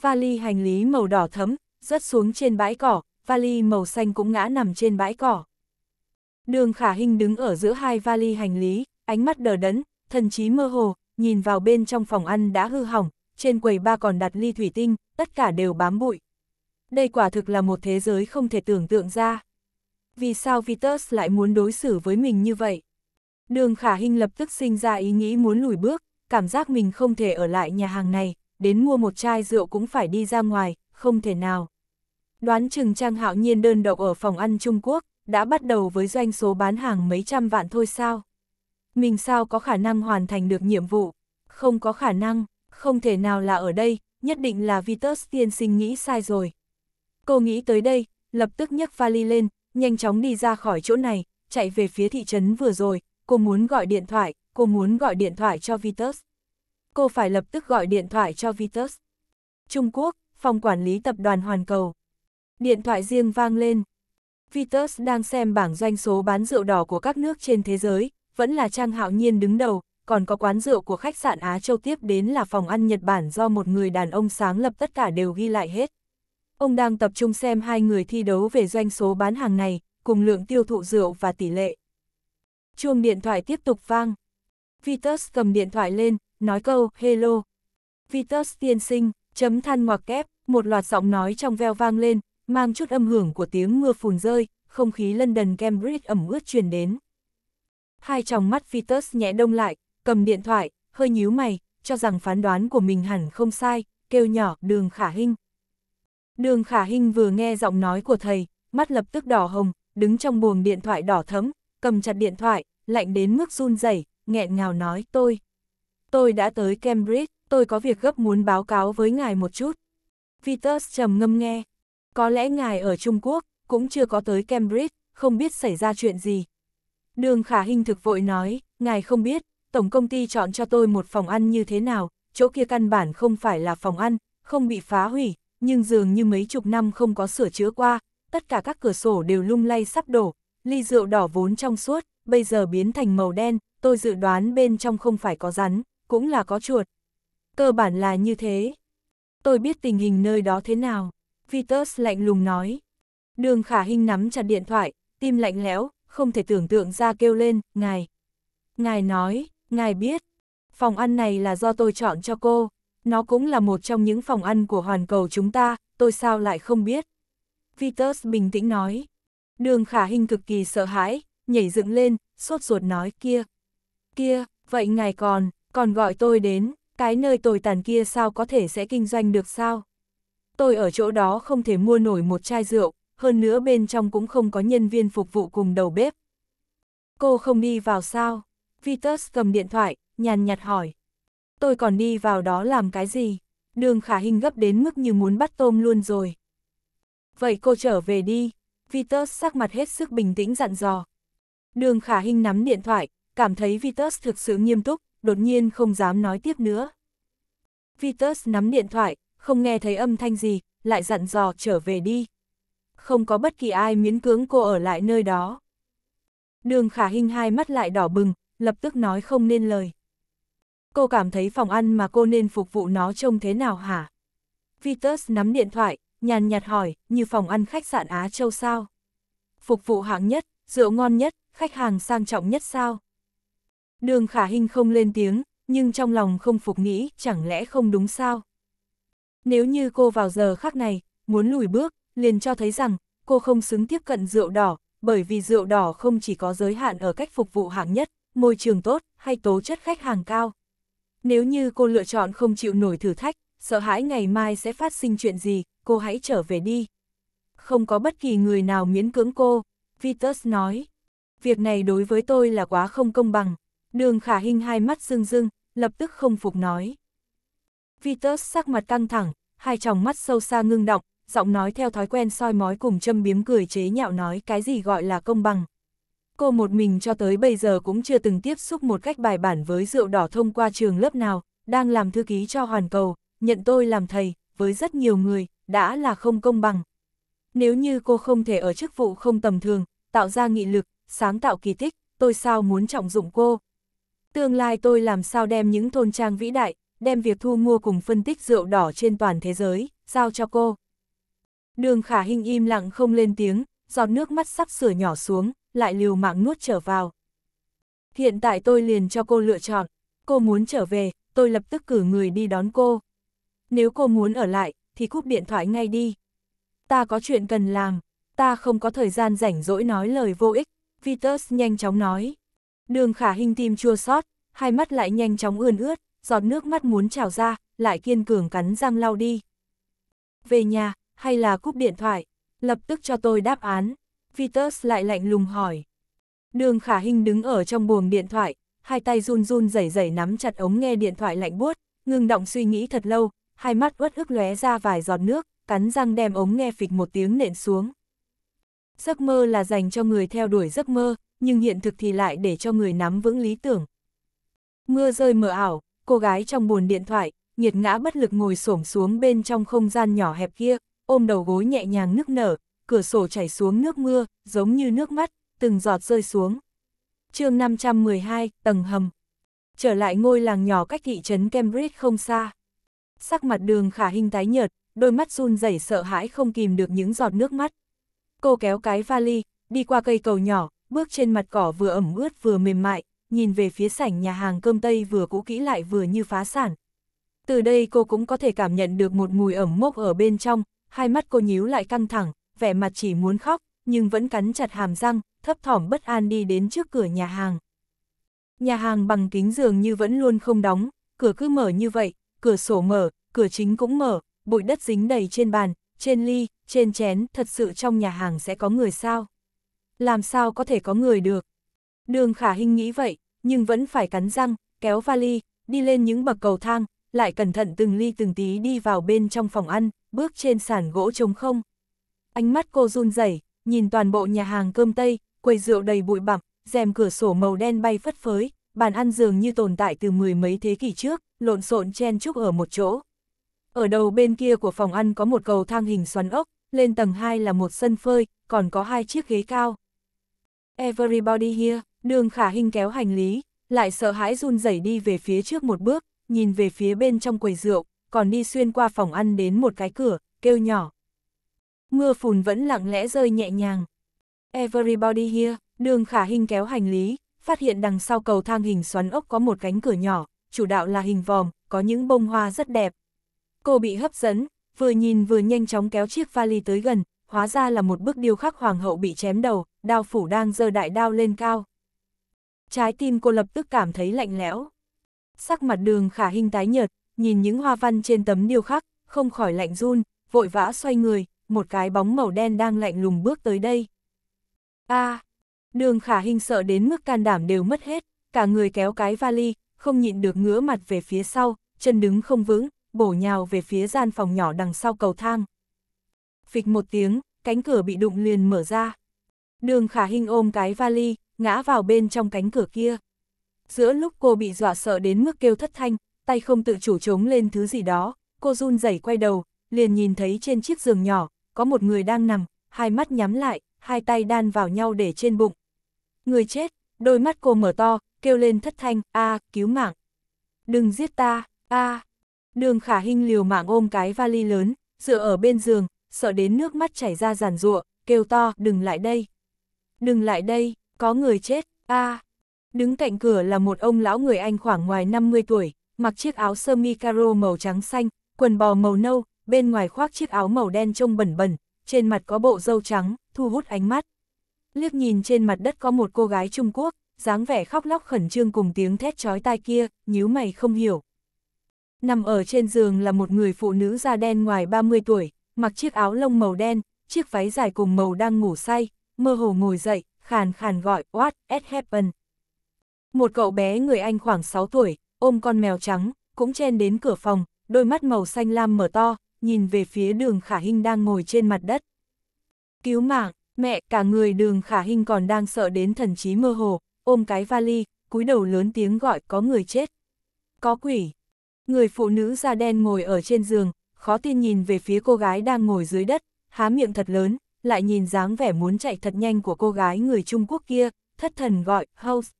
Vali hành lý màu đỏ thấm, rớt xuống trên bãi cỏ, vali màu xanh cũng ngã nằm trên bãi cỏ. Đường Khả Hinh đứng ở giữa hai vali hành lý, ánh mắt đờ đẫn, thần trí mơ hồ, nhìn vào bên trong phòng ăn đã hư hỏng, trên quầy ba còn đặt ly thủy tinh, tất cả đều bám bụi. Đây quả thực là một thế giới không thể tưởng tượng ra. Vì sao Vitus lại muốn đối xử với mình như vậy? Đường khả Hinh lập tức sinh ra ý nghĩ muốn lùi bước, cảm giác mình không thể ở lại nhà hàng này, đến mua một chai rượu cũng phải đi ra ngoài, không thể nào. Đoán chừng Trang Hạo Nhiên đơn độc ở phòng ăn Trung Quốc, đã bắt đầu với doanh số bán hàng mấy trăm vạn thôi sao? mình sao có khả năng hoàn thành được nhiệm vụ? Không có khả năng, không thể nào là ở đây, nhất định là Vitus tiên sinh nghĩ sai rồi. Cô nghĩ tới đây, lập tức nhấc vali lên, nhanh chóng đi ra khỏi chỗ này, chạy về phía thị trấn vừa rồi, cô muốn gọi điện thoại, cô muốn gọi điện thoại cho Vitus. Cô phải lập tức gọi điện thoại cho Vitus. Trung Quốc, phòng quản lý tập đoàn Hoàn Cầu. Điện thoại riêng vang lên. Vitus đang xem bảng doanh số bán rượu đỏ của các nước trên thế giới, vẫn là Trang Hạo Nhiên đứng đầu, còn có quán rượu của khách sạn Á Châu tiếp đến là phòng ăn Nhật Bản do một người đàn ông sáng lập tất cả đều ghi lại hết. Ông đang tập trung xem hai người thi đấu về doanh số bán hàng này, cùng lượng tiêu thụ rượu và tỷ lệ. Chuông điện thoại tiếp tục vang. Vitus cầm điện thoại lên, nói câu hello. Vitus tiên sinh, chấm than ngoặc kép, một loạt giọng nói trong veo vang lên, mang chút âm hưởng của tiếng mưa phùn rơi, không khí London Cambridge ẩm ướt truyền đến. Hai tròng mắt Vitus nhẹ đông lại, cầm điện thoại, hơi nhíu mày, cho rằng phán đoán của mình hẳn không sai, kêu nhỏ đường khả hinh. Đường khả hinh vừa nghe giọng nói của thầy, mắt lập tức đỏ hồng, đứng trong buồng điện thoại đỏ thấm, cầm chặt điện thoại, lạnh đến mức run rẩy, nghẹn ngào nói tôi. Tôi đã tới Cambridge, tôi có việc gấp muốn báo cáo với ngài một chút. Vitus trầm ngâm nghe. Có lẽ ngài ở Trung Quốc, cũng chưa có tới Cambridge, không biết xảy ra chuyện gì, Đường khả hình thực vội nói, ngài không biết, tổng công ty chọn cho tôi một phòng ăn như thế nào, chỗ kia căn bản không phải là phòng ăn, không bị phá hủy, nhưng dường như mấy chục năm không có sửa chữa qua, tất cả các cửa sổ đều lung lay sắp đổ, ly rượu đỏ vốn trong suốt, bây giờ biến thành màu đen, tôi dự đoán bên trong không phải có rắn, cũng là có chuột. Cơ bản là như thế. Tôi biết tình hình nơi đó thế nào, Vitus lạnh lùng nói. Đường khả hình nắm chặt điện thoại, tim lạnh lẽo, không thể tưởng tượng ra kêu lên, ngài. Ngài nói, ngài biết, phòng ăn này là do tôi chọn cho cô, nó cũng là một trong những phòng ăn của hoàn cầu chúng ta, tôi sao lại không biết. Vitus bình tĩnh nói, đường khả hình cực kỳ sợ hãi, nhảy dựng lên, sốt ruột nói kia. Kia, vậy ngài còn, còn gọi tôi đến, cái nơi tồi tàn kia sao có thể sẽ kinh doanh được sao? Tôi ở chỗ đó không thể mua nổi một chai rượu, hơn nữa bên trong cũng không có nhân viên phục vụ cùng đầu bếp. Cô không đi vào sao? Vitus cầm điện thoại, nhàn nhạt hỏi. Tôi còn đi vào đó làm cái gì? Đường khả hình gấp đến mức như muốn bắt tôm luôn rồi. Vậy cô trở về đi. Vitus sắc mặt hết sức bình tĩnh dặn dò. Đường khả hình nắm điện thoại, cảm thấy Vitus thực sự nghiêm túc, đột nhiên không dám nói tiếp nữa. Vitus nắm điện thoại, không nghe thấy âm thanh gì, lại dặn dò trở về đi không có bất kỳ ai miễn cưỡng cô ở lại nơi đó. Đường khả hình hai mắt lại đỏ bừng, lập tức nói không nên lời. Cô cảm thấy phòng ăn mà cô nên phục vụ nó trông thế nào hả? Vitus nắm điện thoại, nhàn nhạt hỏi, như phòng ăn khách sạn Á Châu sao? Phục vụ hạng nhất, rượu ngon nhất, khách hàng sang trọng nhất sao? Đường khả hình không lên tiếng, nhưng trong lòng không phục nghĩ, chẳng lẽ không đúng sao? Nếu như cô vào giờ khác này, muốn lùi bước, liền cho thấy rằng, cô không xứng tiếp cận rượu đỏ, bởi vì rượu đỏ không chỉ có giới hạn ở cách phục vụ hạng nhất, môi trường tốt hay tố chất khách hàng cao. Nếu như cô lựa chọn không chịu nổi thử thách, sợ hãi ngày mai sẽ phát sinh chuyện gì, cô hãy trở về đi. Không có bất kỳ người nào miễn cưỡng cô, Vitus nói. Việc này đối với tôi là quá không công bằng. Đường khả hình hai mắt rưng rưng, lập tức không phục nói. Vitus sắc mặt căng thẳng, hai tròng mắt sâu xa ngưng động, giọng nói theo thói quen soi mói cùng châm biếm cười chế nhạo nói cái gì gọi là công bằng. Cô một mình cho tới bây giờ cũng chưa từng tiếp xúc một cách bài bản với rượu đỏ thông qua trường lớp nào, đang làm thư ký cho Hoàn Cầu, nhận tôi làm thầy, với rất nhiều người, đã là không công bằng. Nếu như cô không thể ở chức vụ không tầm thường, tạo ra nghị lực, sáng tạo kỳ tích, tôi sao muốn trọng dụng cô? Tương lai tôi làm sao đem những thôn trang vĩ đại, đem việc thu mua cùng phân tích rượu đỏ trên toàn thế giới, giao cho cô. Đường khả hình im lặng không lên tiếng, giọt nước mắt sắp sửa nhỏ xuống, lại liều mạng nuốt trở vào. Hiện tại tôi liền cho cô lựa chọn, cô muốn trở về, tôi lập tức cử người đi đón cô. Nếu cô muốn ở lại, thì cúp điện thoại ngay đi. Ta có chuyện cần làm, ta không có thời gian rảnh rỗi nói lời vô ích, Vitus nhanh chóng nói. Đường khả hình tim chua xót, hai mắt lại nhanh chóng ươn ướt, giọt nước mắt muốn trào ra, lại kiên cường cắn răng lau đi. Về nhà, hay là cúp điện thoại? Lập tức cho tôi đáp án. Vitus lại lạnh lùng hỏi. Đường khả hình đứng ở trong buồng điện thoại, hai tay run run rẩy rẩy nắm chặt ống nghe điện thoại lạnh buốt, ngừng động suy nghĩ thật lâu, hai mắt uất ức lóe ra vài giọt nước, cắn răng đem ống nghe phịch một tiếng nện xuống. Giấc mơ là dành cho người theo đuổi giấc mơ, nhưng hiện thực thì lại để cho người nắm vững lý tưởng. Mưa rơi mờ ảo, cô gái trong buồn điện thoại, nghiệt ngã bất lực ngồi xổm xuống bên trong không gian nhỏ hẹp kia, ôm đầu gối nhẹ nhàng nức nở, cửa sổ chảy xuống nước mưa, giống như nước mắt, từng giọt rơi xuống. chương 512, tầng hầm. Trở lại ngôi làng nhỏ cách thị trấn Cambridge không xa. Sắc mặt đường khả hình tái nhợt, đôi mắt run rẩy sợ hãi không kìm được những giọt nước mắt. Cô kéo cái vali, đi qua cây cầu nhỏ, bước trên mặt cỏ vừa ẩm ướt vừa mềm mại, nhìn về phía sảnh nhà hàng cơm Tây vừa cũ kỹ lại vừa như phá sản. Từ đây cô cũng có thể cảm nhận được một mùi ẩm mốc ở bên trong, hai mắt cô nhíu lại căng thẳng, vẻ mặt chỉ muốn khóc, nhưng vẫn cắn chặt hàm răng, thấp thỏm bất an đi đến trước cửa nhà hàng. Nhà hàng bằng kính dường như vẫn luôn không đóng, cửa cứ mở như vậy, cửa sổ mở, cửa chính cũng mở, bụi đất dính đầy trên bàn, trên ly, trên chén, thật sự trong nhà hàng sẽ có người sao? Làm sao có thể có người được? Đường khả hình nghĩ vậy, nhưng vẫn phải cắn răng, kéo vali, đi lên những bậc cầu thang, lại cẩn thận từng ly từng tí đi vào bên trong phòng ăn, bước trên sàn gỗ trống không. Ánh mắt cô run rẩy, nhìn toàn bộ nhà hàng cơm Tây, quầy rượu đầy bụi bặm, rèm cửa sổ màu đen bay phất phới, bàn ăn dường như tồn tại từ mười mấy thế kỷ trước, lộn xộn chen chúc ở một chỗ. Ở đầu bên kia của phòng ăn có một cầu thang hình xoắn ốc, lên tầng 2 là một sân phơi, còn có hai chiếc ghế cao. Everybody here, đường khả hình kéo hành lý, lại sợ hãi run rẩy đi về phía trước một bước, nhìn về phía bên trong quầy rượu, còn đi xuyên qua phòng ăn đến một cái cửa, kêu nhỏ. Mưa phùn vẫn lặng lẽ rơi nhẹ nhàng. Everybody here, đường khả hình kéo hành lý, phát hiện đằng sau cầu thang hình xoắn ốc có một cánh cửa nhỏ, chủ đạo là hình vòm, có những bông hoa rất đẹp. Cô bị hấp dẫn, vừa nhìn vừa nhanh chóng kéo chiếc vali tới gần, hóa ra là một bức điêu khắc hoàng hậu bị chém đầu, đao phủ đang giơ đại đao lên cao. Trái tim cô lập tức cảm thấy lạnh lẽo. Sắc mặt đường khả hình tái nhợt, nhìn những hoa văn trên tấm điêu khắc, không khỏi lạnh run, vội vã xoay người, một cái bóng màu đen đang lạnh lùng bước tới đây. a à, đường khả hình sợ đến mức can đảm đều mất hết, cả người kéo cái vali, không nhịn được ngửa mặt về phía sau, chân đứng không vững, bổ nhào về phía gian phòng nhỏ đằng sau cầu thang. Phịch một tiếng, cánh cửa bị đụng liền mở ra. Đường khả hình ôm cái vali, ngã vào bên trong cánh cửa kia. Giữa lúc cô bị dọa sợ đến mức kêu thất thanh, tay không tự chủ chống lên thứ gì đó, cô run rẩy quay đầu, liền nhìn thấy trên chiếc giường nhỏ, có một người đang nằm, hai mắt nhắm lại, hai tay đan vào nhau để trên bụng. Người chết, đôi mắt cô mở to, kêu lên thất thanh, a cứu mạng. Đừng giết ta, a Đường khả hình liều mạng ôm cái vali lớn, dựa ở bên giường, sợ đến nước mắt chảy ra giàn ruộng, kêu to, đừng lại đây. Đừng lại đây, có người chết, a Đứng cạnh cửa là một ông lão người Anh khoảng ngoài 50 tuổi, mặc chiếc áo sơ mi caro màu trắng xanh, quần bò màu nâu, bên ngoài khoác chiếc áo màu đen trông bẩn bẩn, trên mặt có bộ râu trắng, thu hút ánh mắt. Liếc nhìn trên mặt đất có một cô gái Trung Quốc, dáng vẻ khóc lóc khẩn trương cùng tiếng thét chói tai kia, nhíu mày không hiểu. Nằm ở trên giường là một người phụ nữ da đen ngoài 30 tuổi, mặc chiếc áo lông màu đen, chiếc váy dài cùng màu đang ngủ say, mơ hồ ngồi dậy, khàn khàn gọi, what, it happened. Một cậu bé người Anh khoảng 6 tuổi, ôm con mèo trắng, cũng chen đến cửa phòng, đôi mắt màu xanh lam mở to, nhìn về phía đường khả hình đang ngồi trên mặt đất. Cứu mạng, mẹ, cả người đường khả hình còn đang sợ đến thần trí mơ hồ, ôm cái vali, cúi đầu lớn tiếng gọi có người chết. Có quỷ. Người phụ nữ da đen ngồi ở trên giường, khó tin nhìn về phía cô gái đang ngồi dưới đất, há miệng thật lớn, lại nhìn dáng vẻ muốn chạy thật nhanh của cô gái người Trung Quốc kia, thất thần gọi, House.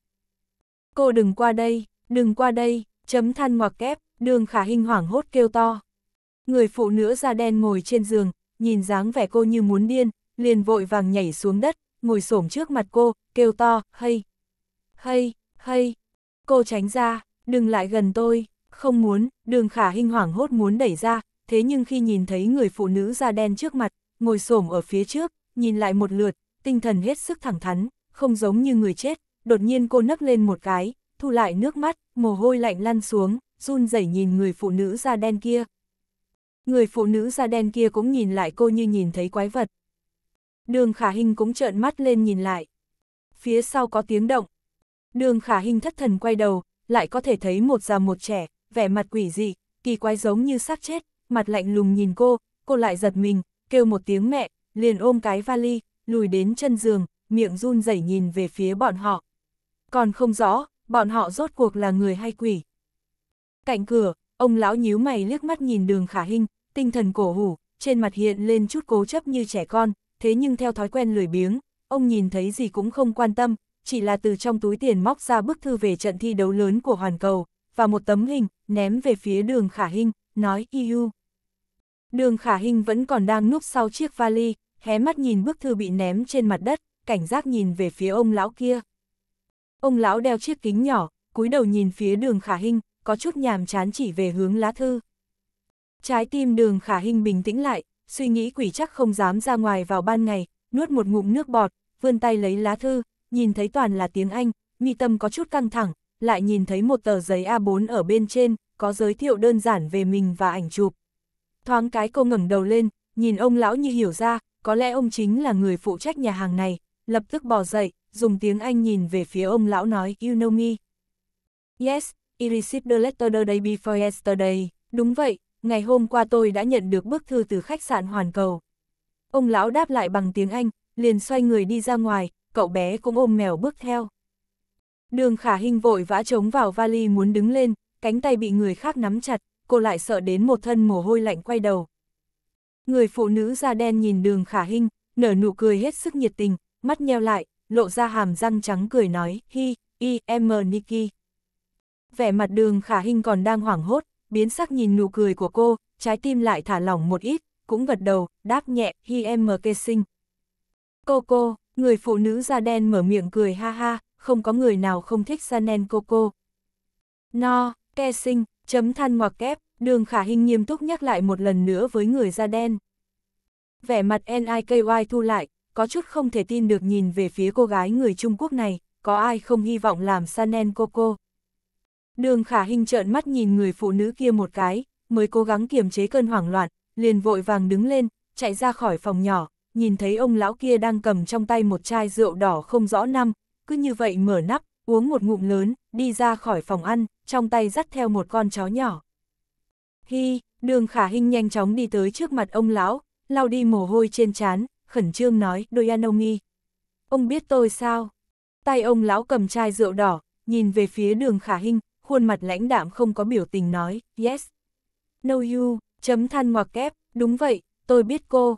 Cô đừng qua đây đừng qua đây, chấm than ngoặc kép, đường khả hình hoảng hốt kêu to. Người phụ nữ da đen ngồi trên giường, nhìn dáng vẻ cô như muốn điên, liền vội vàng nhảy xuống đất, ngồi xổm trước mặt cô, kêu to, hay, hay, hay. Cô tránh ra, đừng lại gần tôi, không muốn, đường khả hình hoảng hốt muốn đẩy ra, thế nhưng khi nhìn thấy người phụ nữ da đen trước mặt, ngồi xổm ở phía trước, nhìn lại một lượt, tinh thần hết sức thẳng thắn, không giống như người chết, đột nhiên cô nấc lên một cái, thu lại nước mắt, mồ hôi lạnh lăn xuống, run rẩy nhìn người phụ nữ da đen kia. Người phụ nữ da đen kia cũng nhìn lại cô như nhìn thấy quái vật. Đường khả hình cũng trợn mắt lên nhìn lại. Phía sau có tiếng động. Đường khả hình thất thần quay đầu, lại có thể thấy một già một trẻ, vẻ mặt quỷ dị, kỳ quái giống như xác chết, mặt lạnh lùng nhìn cô, cô lại giật mình, kêu một tiếng mẹ, liền ôm cái vali, lùi đến chân giường, miệng run rẩy nhìn về phía bọn họ. Còn không rõ, bọn họ rốt cuộc là người hay quỷ. Cạnh cửa, ông lão nhíu mày liếc mắt nhìn đường khả hình, tinh thần cổ hủ, trên mặt hiện lên chút cố chấp như trẻ con, thế nhưng theo thói quen lười biếng, ông nhìn thấy gì cũng không quan tâm, chỉ là từ trong túi tiền móc ra bức thư về trận thi đấu lớn của Hoàn Cầu, và một tấm hình, ném về phía đường khả hình, nói yêu. Đường khả hình vẫn còn đang núp sau chiếc vali, hé mắt nhìn bức thư bị ném trên mặt đất, cảnh giác nhìn về phía ông lão kia. Ông lão đeo chiếc kính nhỏ, cúi đầu nhìn phía đường khả hình, có chút nhàm chán chỉ về hướng lá thư. Trái tim đường khả hình bình tĩnh lại, suy nghĩ quỷ chắc không dám ra ngoài vào ban ngày, nuốt một ngụm nước bọt, vươn tay lấy lá thư, nhìn thấy toàn là tiếng Anh, mi tâm có chút căng thẳng, lại nhìn thấy một tờ giấy A4 ở bên trên, có giới thiệu đơn giản về mình và ảnh chụp. Thoáng cái cô ngẩng đầu lên, nhìn ông lão như hiểu ra, có lẽ ông chính là người phụ trách nhà hàng này, lập tức bò dậy, dùng tiếng Anh nhìn về phía ông lão nói, you know me. Yes, I received the letter the day before yesterday. Đúng vậy, ngày hôm qua tôi đã nhận được bức thư từ khách sạn Hoàn Cầu. Ông lão đáp lại bằng tiếng Anh, liền xoay người đi ra ngoài, cậu bé cũng ôm mèo bước theo. Đường khả hình vội vã trống vào vali muốn đứng lên, cánh tay bị người khác nắm chặt, cô lại sợ đến một thân mồ hôi lạnh quay đầu. Người phụ nữ da đen nhìn đường khả hình, nở nụ cười hết sức nhiệt tình, mắt nheo lại, lộ ra hàm răng trắng cười nói, hi, i, m, Nikki. Vẻ mặt đường khả hình còn đang hoảng hốt, biến sắc nhìn nụ cười của cô, trái tim lại thả lỏng một ít, cũng gật đầu, đáp nhẹ, hi em kê sinh. Cô cô, người phụ nữ da đen mở miệng cười ha ha, không có người nào không thích Sanen cô cô. No, kê sinh, chấm than ngoặc kép, đường khả hình nghiêm túc nhắc lại một lần nữa với người da đen. Vẻ mặt NIKY thu lại, có chút không thể tin được nhìn về phía cô gái người Trung Quốc này, có ai không hy vọng làm Sanen Coco. Đường khả hình trợn mắt nhìn người phụ nữ kia một cái, mới cố gắng kiềm chế cơn hoảng loạn, liền vội vàng đứng lên, chạy ra khỏi phòng nhỏ, nhìn thấy ông lão kia đang cầm trong tay một chai rượu đỏ không rõ năm, cứ như vậy mở nắp, uống một ngụm lớn, đi ra khỏi phòng ăn, trong tay dắt theo một con chó nhỏ. Hi, đường khả hình nhanh chóng đi tới trước mặt ông lão, lau đi mồ hôi trên trán, khẩn trương nói, đôi an ông biết tôi sao? Tay ông lão cầm chai rượu đỏ, nhìn về phía đường khả hinh, khuôn mặt lãnh đạm không có biểu tình nói, yes. No you, chấm than ngoặc kép, đúng vậy, tôi biết cô.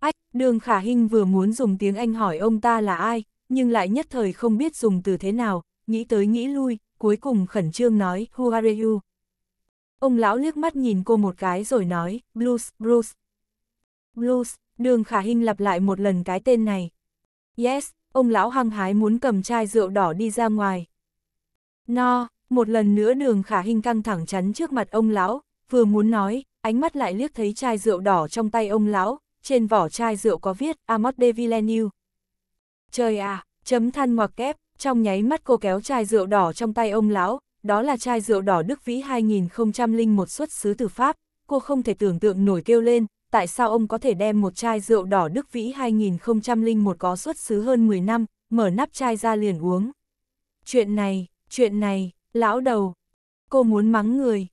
Ách, đường khả hinh vừa muốn dùng tiếng Anh hỏi ông ta là ai, nhưng lại nhất thời không biết dùng từ thế nào, nghĩ tới nghĩ lui, cuối cùng khẩn trương nói, who are you? Ông lão liếc mắt nhìn cô một cái rồi nói, blues, blues. Blues. Đường khả hình lặp lại một lần cái tên này. Yes, ông lão hăng hái muốn cầm chai rượu đỏ đi ra ngoài. No, một lần nữa đường khả hình căng thẳng chắn trước mặt ông lão, vừa muốn nói, ánh mắt lại liếc thấy chai rượu đỏ trong tay ông lão, trên vỏ chai rượu có viết Amot de Villeneuve. Trời à, chấm than ngoặc kép, trong nháy mắt cô kéo chai rượu đỏ trong tay ông lão, đó là chai rượu đỏ Đức Vĩ 2001 xuất xứ từ Pháp, cô không thể tưởng tượng nổi kêu lên, tại sao ông có thể đem một chai rượu đỏ Đức Vĩ 2001 có xuất xứ hơn 10 năm, mở nắp chai ra liền uống. Chuyện này, chuyện này, lão đầu, cô muốn mắng người.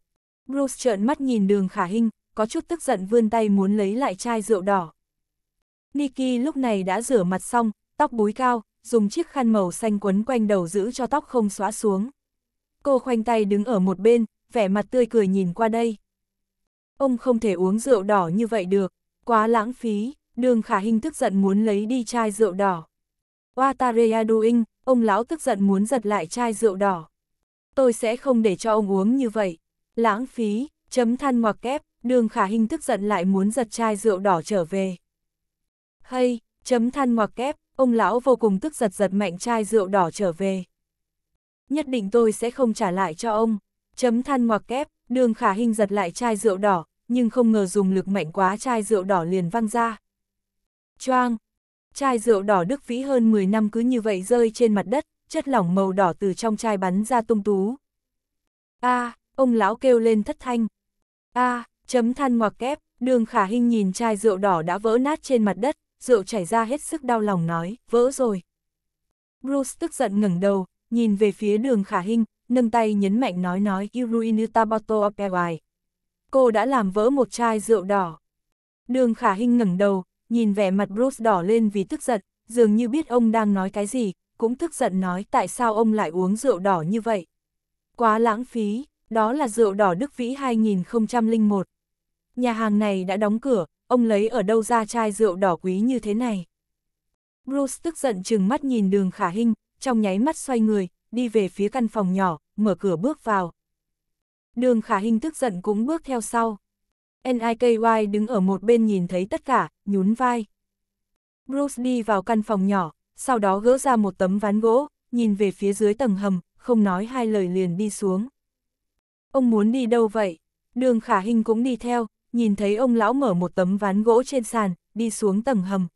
Bruce trợn mắt nhìn đường khả hình, có chút tức giận vươn tay muốn lấy lại chai rượu đỏ. Nikki lúc này đã rửa mặt xong, tóc búi cao, dùng chiếc khăn màu xanh quấn quanh đầu giữ cho tóc không xóa xuống. Cô khoanh tay đứng ở một bên, vẻ mặt tươi cười nhìn qua đây ông không thể uống rượu đỏ như vậy được, quá lãng phí, đường khả hình tức giận muốn lấy đi chai rượu đỏ. Watareya Duing, ông lão tức giận muốn giật lại chai rượu đỏ. Tôi sẽ không để cho ông uống như vậy, lãng phí, chấm than ngoặc kép, đường khả hình tức giận lại muốn giật chai rượu đỏ trở về. Hay, chấm than ngoặc kép, ông lão vô cùng tức giật giật mạnh chai rượu đỏ trở về. Nhất định tôi sẽ không trả lại cho ông. Chấm than ngoặc kép, đường khả hình giật lại chai rượu đỏ, nhưng không ngờ dùng lực mạnh quá chai rượu đỏ liền văng ra. Choang! Chai rượu đỏ đức vĩ hơn 10 năm cứ như vậy rơi trên mặt đất, chất lỏng màu đỏ từ trong chai bắn ra tung tú. A, à, ông lão kêu lên thất thanh. A, à, chấm than ngoặc kép, đường khả hình nhìn chai rượu đỏ đã vỡ nát trên mặt đất, rượu chảy ra hết sức đau lòng nói, vỡ rồi. Bruce tức giận ngẩng đầu, nhìn về phía đường khả hình, nâng tay nhấn mạnh nói nói You ruin ta bottle of cô đã làm vỡ một chai rượu đỏ. Đường khả hình ngẩng đầu, nhìn vẻ mặt Bruce đỏ lên vì tức giận, dường như biết ông đang nói cái gì, cũng tức giận nói tại sao ông lại uống rượu đỏ như vậy. Quá lãng phí, đó là rượu đỏ Đức Vĩ 2001. Nhà hàng này đã đóng cửa, ông lấy ở đâu ra chai rượu đỏ quý như thế này. Bruce tức giận chừng mắt nhìn đường khả hình, trong nháy mắt xoay người, đi về phía căn phòng nhỏ, mở cửa bước vào, Đường khả hình tức giận cũng bước theo sau. NIKY đứng ở một bên nhìn thấy tất cả, nhún vai. Bruce đi vào căn phòng nhỏ, sau đó gỡ ra một tấm ván gỗ, nhìn về phía dưới tầng hầm, không nói hai lời liền đi xuống. Ông muốn đi đâu vậy? Đường khả hình cũng đi theo, nhìn thấy ông lão mở một tấm ván gỗ trên sàn, đi xuống tầng hầm.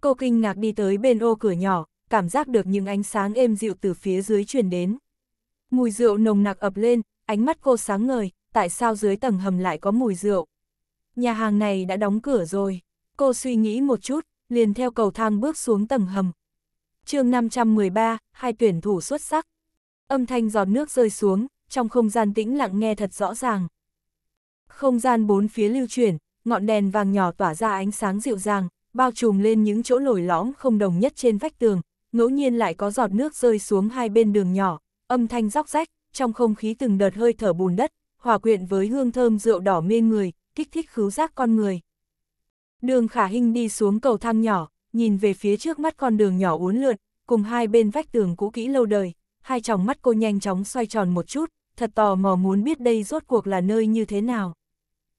Cô kinh ngạc đi tới bên ô cửa nhỏ, cảm giác được những ánh sáng êm dịu từ phía dưới truyền đến. Mùi rượu nồng nặc ập lên, ánh mắt cô sáng ngời, tại sao dưới tầng hầm lại có mùi rượu? Nhà hàng này đã đóng cửa rồi, cô suy nghĩ một chút, liền theo cầu thang bước xuống tầng hầm. chương 513, hai tuyển thủ xuất sắc. Âm thanh giọt nước rơi xuống, trong không gian tĩnh lặng nghe thật rõ ràng. Không gian bốn phía lưu chuyển, ngọn đèn vàng nhỏ tỏa ra ánh sáng dịu dàng, bao trùm lên những chỗ lồi lõm không đồng nhất trên vách tường, ngẫu nhiên lại có giọt nước rơi xuống hai bên đường nhỏ, âm thanh róc rách, trong không khí từng đợt hơi thở bùn đất, hòa quyện với hương thơm rượu đỏ mê người, kích thích khứu giác con người. Đường khả hình đi xuống cầu thang nhỏ, nhìn về phía trước mắt con đường nhỏ uốn lượn, cùng hai bên vách tường cũ kỹ lâu đời, hai tròng mắt cô nhanh chóng xoay tròn một chút, thật tò mò muốn biết đây rốt cuộc là nơi như thế nào.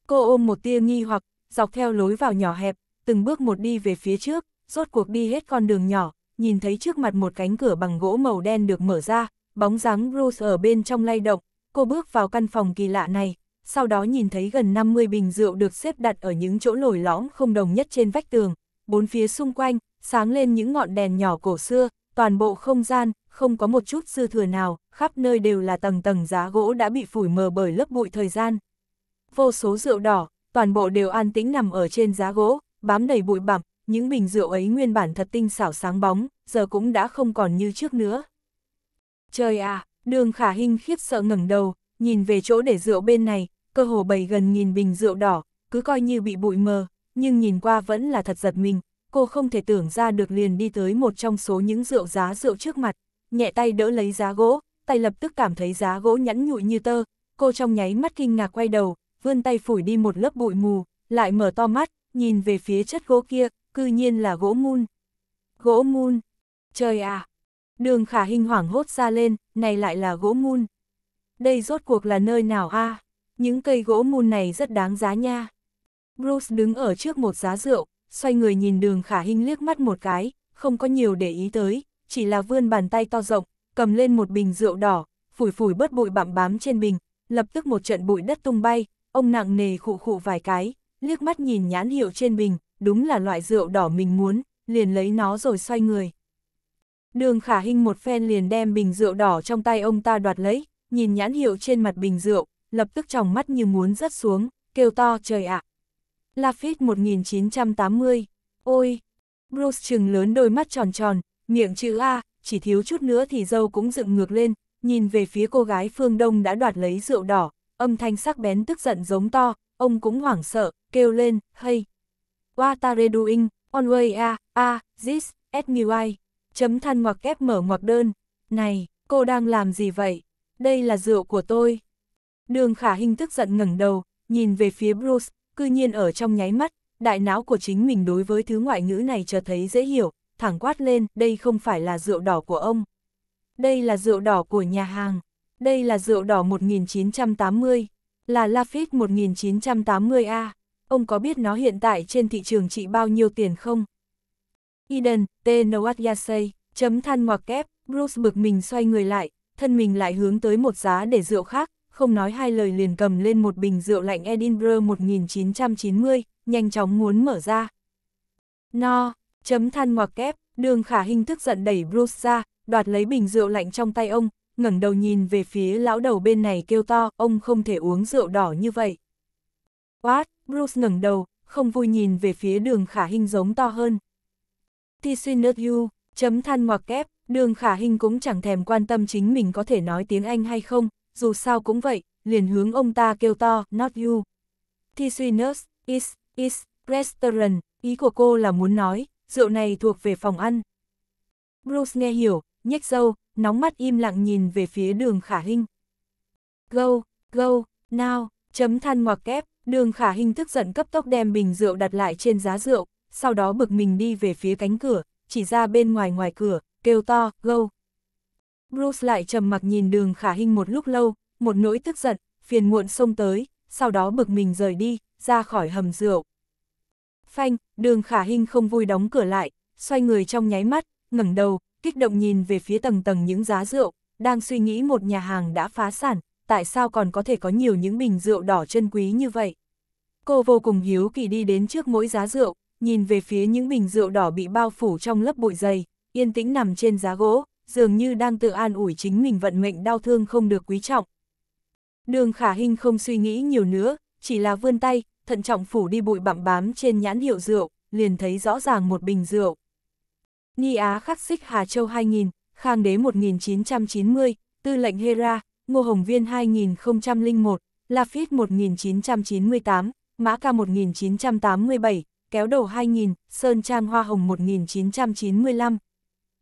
Cô ôm một tia nghi hoặc, dọc theo lối vào nhỏ hẹp, từng bước một đi về phía trước, rốt cuộc đi hết con đường nhỏ, nhìn thấy trước mặt một cánh cửa bằng gỗ màu đen được mở ra, bóng dáng Bruce ở bên trong lay động, cô bước vào căn phòng kỳ lạ này, sau đó nhìn thấy gần 50 bình rượu được xếp đặt ở những chỗ lồi lõm không đồng nhất trên vách tường, bốn phía xung quanh, sáng lên những ngọn đèn nhỏ cổ xưa, toàn bộ không gian, không có một chút dư thừa nào, khắp nơi đều là tầng tầng giá gỗ đã bị phủi mờ bởi lớp bụi thời gian. Vô số rượu đỏ, toàn bộ đều an tĩnh nằm ở trên giá gỗ, bám đầy bụi bặm, những bình rượu ấy nguyên bản thật tinh xảo sáng bóng, giờ cũng đã không còn như trước nữa. Trời à, đường khả hình khiếp sợ ngẩng đầu, nhìn về chỗ để rượu bên này, cơ hồ bầy gần nghìn bình rượu đỏ, cứ coi như bị bụi mờ, nhưng nhìn qua vẫn là thật giật mình, cô không thể tưởng ra được liền đi tới một trong số những rượu giá rượu trước mặt, nhẹ tay đỡ lấy giá gỗ, tay lập tức cảm thấy giá gỗ nhẵn nhụi như tơ, cô trong nháy mắt kinh ngạc quay đầu, vươn tay phủi đi một lớp bụi mù, lại mở to mắt, nhìn về phía chất gỗ kia, cư nhiên là gỗ mun. Gỗ mun, trời à, Đường khả hình hoảng hốt ra lên, này lại là gỗ mun. Đây rốt cuộc là nơi nào a? À? Những cây gỗ mun này rất đáng giá nha. Bruce đứng ở trước một giá rượu, xoay người nhìn đường khả hình liếc mắt một cái, không có nhiều để ý tới, chỉ là vươn bàn tay to rộng, cầm lên một bình rượu đỏ, phủi phủi bớt bụi bặm bám trên bình, lập tức một trận bụi đất tung bay, ông nặng nề khụ khụ vài cái, liếc mắt nhìn nhãn hiệu trên bình, đúng là loại rượu đỏ mình muốn, liền lấy nó rồi xoay người. Đường khả hình một phen liền đem bình rượu đỏ trong tay ông ta đoạt lấy, nhìn nhãn hiệu trên mặt bình rượu, lập tức tròng mắt như muốn rớt xuống, kêu to trời ạ. Lafitte 1980, ôi! Bruce trừng lớn đôi mắt tròn tròn, miệng chữ A, chỉ thiếu chút nữa thì dâu cũng dựng ngược lên, nhìn về phía cô gái phương Đông đã đoạt lấy rượu đỏ, âm thanh sắc bén tức giận giống to, ông cũng hoảng sợ, kêu lên, hey! What are you doing? On way A, ah, A, ah, this, at me why? chấm than ngoặc kép mở ngoặc đơn, này, cô đang làm gì vậy? Đây là rượu của tôi. Đường khả hình tức giận ngẩng đầu, nhìn về phía Bruce, cư nhiên ở trong nháy mắt, đại não của chính mình đối với thứ ngoại ngữ này cho thấy dễ hiểu, thẳng quát lên, đây không phải là rượu đỏ của ông. Đây là rượu đỏ của nhà hàng, đây là rượu đỏ 1980, là Lafite 1980A, ông có biết nó hiện tại trên thị trường trị bao nhiêu tiền không? Eden, T. Nowat Yasei, chấm than ngoặc kép, Bruce bực mình xoay người lại, thân mình lại hướng tới một giá để rượu khác, không nói hai lời liền cầm lên một bình rượu lạnh Edinburgh 1990, nhanh chóng muốn mở ra. No, chấm than ngoặc kép, đường khả hình thức giận đẩy Bruce ra, đoạt lấy bình rượu lạnh trong tay ông, ngẩng đầu nhìn về phía lão đầu bên này kêu to, ông không thể uống rượu đỏ như vậy. What, Bruce ngẩng đầu, không vui nhìn về phía đường khả hình giống to hơn. Tisinut chấm than ngoặc kép, đường khả hình cũng chẳng thèm quan tâm chính mình có thể nói tiếng Anh hay không, dù sao cũng vậy, liền hướng ông ta kêu to, not you. Tisinus, is, is, restaurant, ý của cô là muốn nói, rượu này thuộc về phòng ăn. Bruce nghe hiểu, nhếch dâu, nóng mắt im lặng nhìn về phía đường khả hình. Go, go, now, chấm than ngoặc kép, đường khả hình tức giận cấp tốc đem bình rượu đặt lại trên giá rượu, sau đó bực mình đi về phía cánh cửa, chỉ ra bên ngoài ngoài cửa, kêu to, gâu. Bruce lại trầm mặc nhìn đường khả hình một lúc lâu, một nỗi tức giận, phiền muộn xông tới, sau đó bực mình rời đi, ra khỏi hầm rượu. Phanh, đường khả hình không vui đóng cửa lại, xoay người trong nháy mắt, ngẩng đầu, kích động nhìn về phía tầng tầng những giá rượu, đang suy nghĩ một nhà hàng đã phá sản, tại sao còn có thể có nhiều những bình rượu đỏ chân quý như vậy. Cô vô cùng hiếu kỳ đi đến trước mỗi giá rượu, nhìn về phía những bình rượu đỏ bị bao phủ trong lớp bụi dày, yên tĩnh nằm trên giá gỗ, dường như đang tự an ủi chính mình vận mệnh đau thương không được quý trọng. Đường khả hình không suy nghĩ nhiều nữa, chỉ là vươn tay, thận trọng phủ đi bụi bặm bám trên nhãn hiệu rượu, liền thấy rõ ràng một bình rượu. Ni Á khắc xích Hà Châu 2000, Khang Đế 1990, Tư lệnh Hera, Ngô Hồng Viên 2001, Lafit 1998, Mã Ca 1987, kéo đầu 2000, sơn trang hoa hồng 1995.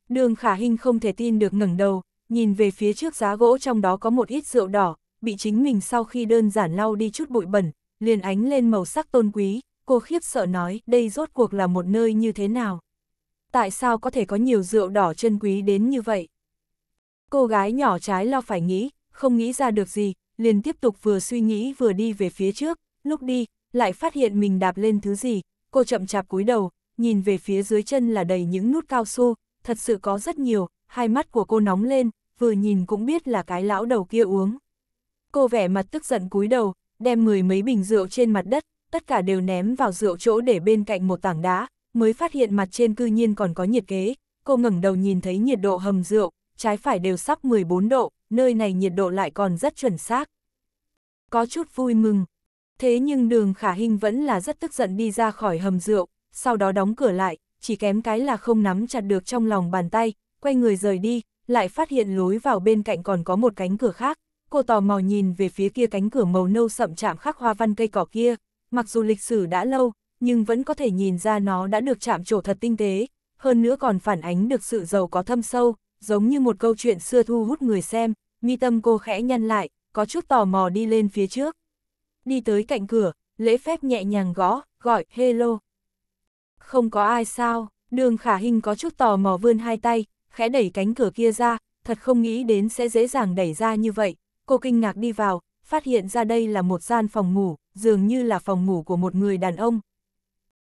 Đường khả hình không thể tin được ngẩng đầu, nhìn về phía trước giá gỗ trong đó có một ít rượu đỏ, bị chính mình sau khi đơn giản lau đi chút bụi bẩn, liền ánh lên màu sắc tôn quý, cô khiếp sợ nói đây rốt cuộc là một nơi như thế nào. Tại sao có thể có nhiều rượu đỏ chân quý đến như vậy? Cô gái nhỏ trái lo phải nghĩ, không nghĩ ra được gì, liền tiếp tục vừa suy nghĩ vừa đi về phía trước, lúc đi, lại phát hiện mình đạp lên thứ gì, cô chậm chạp cúi đầu, nhìn về phía dưới chân là đầy những nút cao su, thật sự có rất nhiều, hai mắt của cô nóng lên, vừa nhìn cũng biết là cái lão đầu kia uống. Cô vẻ mặt tức giận cúi đầu, đem mười mấy bình rượu trên mặt đất, tất cả đều ném vào rượu chỗ để bên cạnh một tảng đá, mới phát hiện mặt trên cư nhiên còn có nhiệt kế. Cô ngẩng đầu nhìn thấy nhiệt độ hầm rượu, trái phải đều sắp 14 độ, nơi này nhiệt độ lại còn rất chuẩn xác. Có chút vui mừng, Thế nhưng đường khả hình vẫn là rất tức giận đi ra khỏi hầm rượu, sau đó đóng cửa lại, chỉ kém cái là không nắm chặt được trong lòng bàn tay, quay người rời đi, lại phát hiện lối vào bên cạnh còn có một cánh cửa khác. Cô tò mò nhìn về phía kia cánh cửa màu nâu sậm chạm khắc hoa văn cây cỏ kia, mặc dù lịch sử đã lâu, nhưng vẫn có thể nhìn ra nó đã được chạm trổ thật tinh tế, hơn nữa còn phản ánh được sự giàu có thâm sâu, giống như một câu chuyện xưa thu hút người xem, mi tâm cô khẽ nhăn lại, có chút tò mò đi lên phía trước đi tới cạnh cửa, lễ phép nhẹ nhàng gõ, gọi, hello. Không có ai sao, đường khả hình có chút tò mò vươn hai tay, khẽ đẩy cánh cửa kia ra, thật không nghĩ đến sẽ dễ dàng đẩy ra như vậy. Cô kinh ngạc đi vào, phát hiện ra đây là một gian phòng ngủ, dường như là phòng ngủ của một người đàn ông.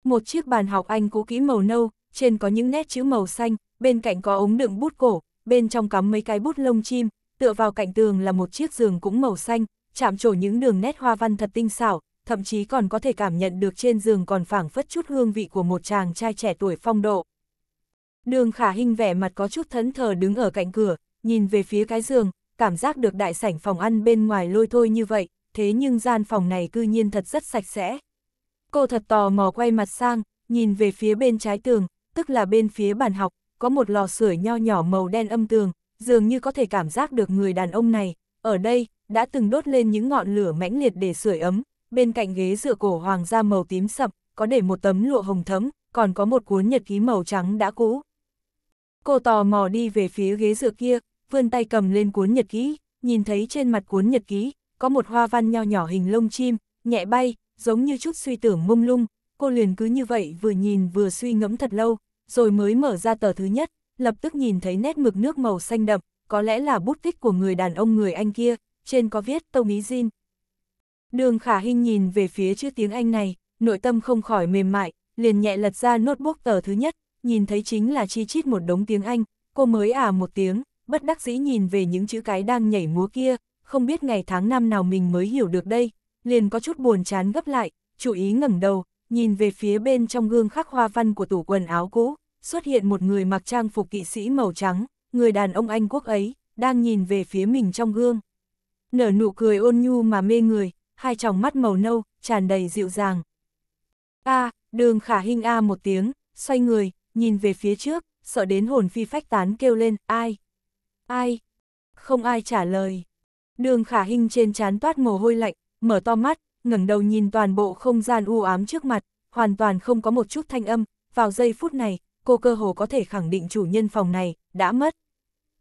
Một chiếc bàn học anh cũ kỹ màu nâu, trên có những nét chữ màu xanh, bên cạnh có ống đựng bút cổ, bên trong cắm mấy cái bút lông chim, tựa vào cạnh tường là một chiếc giường cũng màu xanh, chạm trổ những đường nét hoa văn thật tinh xảo, thậm chí còn có thể cảm nhận được trên giường còn phảng phất chút hương vị của một chàng trai trẻ tuổi phong độ. Đường khả hình vẻ mặt có chút thẫn thờ đứng ở cạnh cửa, nhìn về phía cái giường, cảm giác được đại sảnh phòng ăn bên ngoài lôi thôi như vậy, thế nhưng gian phòng này cư nhiên thật rất sạch sẽ. Cô thật tò mò quay mặt sang, nhìn về phía bên trái tường, tức là bên phía bàn học, có một lò sưởi nho nhỏ màu đen âm tường, dường như có thể cảm giác được người đàn ông này, ở đây, đã từng đốt lên những ngọn lửa mãnh liệt để sưởi ấm, bên cạnh ghế dựa cổ hoàng gia màu tím sậm, có để một tấm lụa hồng thấm, còn có một cuốn nhật ký màu trắng đã cũ. Cô tò mò đi về phía ghế dựa kia, vươn tay cầm lên cuốn nhật ký, nhìn thấy trên mặt cuốn nhật ký, có một hoa văn nho nhỏ hình lông chim, nhẹ bay, giống như chút suy tưởng mông lung, cô liền cứ như vậy vừa nhìn vừa suy ngẫm thật lâu, rồi mới mở ra tờ thứ nhất, lập tức nhìn thấy nét mực nước màu xanh đậm, có lẽ là bút tích của người đàn ông người anh kia, trên có viết Tông Ý Jin. Đường khả hinh nhìn về phía chữ tiếng Anh này, nội tâm không khỏi mềm mại, liền nhẹ lật ra notebook tờ thứ nhất, nhìn thấy chính là chi chít một đống tiếng Anh, cô mới à một tiếng, bất đắc dĩ nhìn về những chữ cái đang nhảy múa kia, không biết ngày tháng năm nào mình mới hiểu được đây, liền có chút buồn chán gấp lại, chú ý ngẩng đầu, nhìn về phía bên trong gương khắc hoa văn của tủ quần áo cũ, xuất hiện một người mặc trang phục kỵ sĩ màu trắng, người đàn ông Anh quốc ấy, đang nhìn về phía mình trong gương nở nụ cười ôn nhu mà mê người, hai tròng mắt màu nâu, tràn đầy dịu dàng. A, à, đường khả hình A một tiếng, xoay người, nhìn về phía trước, sợ đến hồn phi phách tán kêu lên, ai? Ai? Không ai trả lời. Đường khả hình trên trán toát mồ hôi lạnh, mở to mắt, ngẩng đầu nhìn toàn bộ không gian u ám trước mặt, hoàn toàn không có một chút thanh âm, vào giây phút này, cô cơ hồ có thể khẳng định chủ nhân phòng này, đã mất.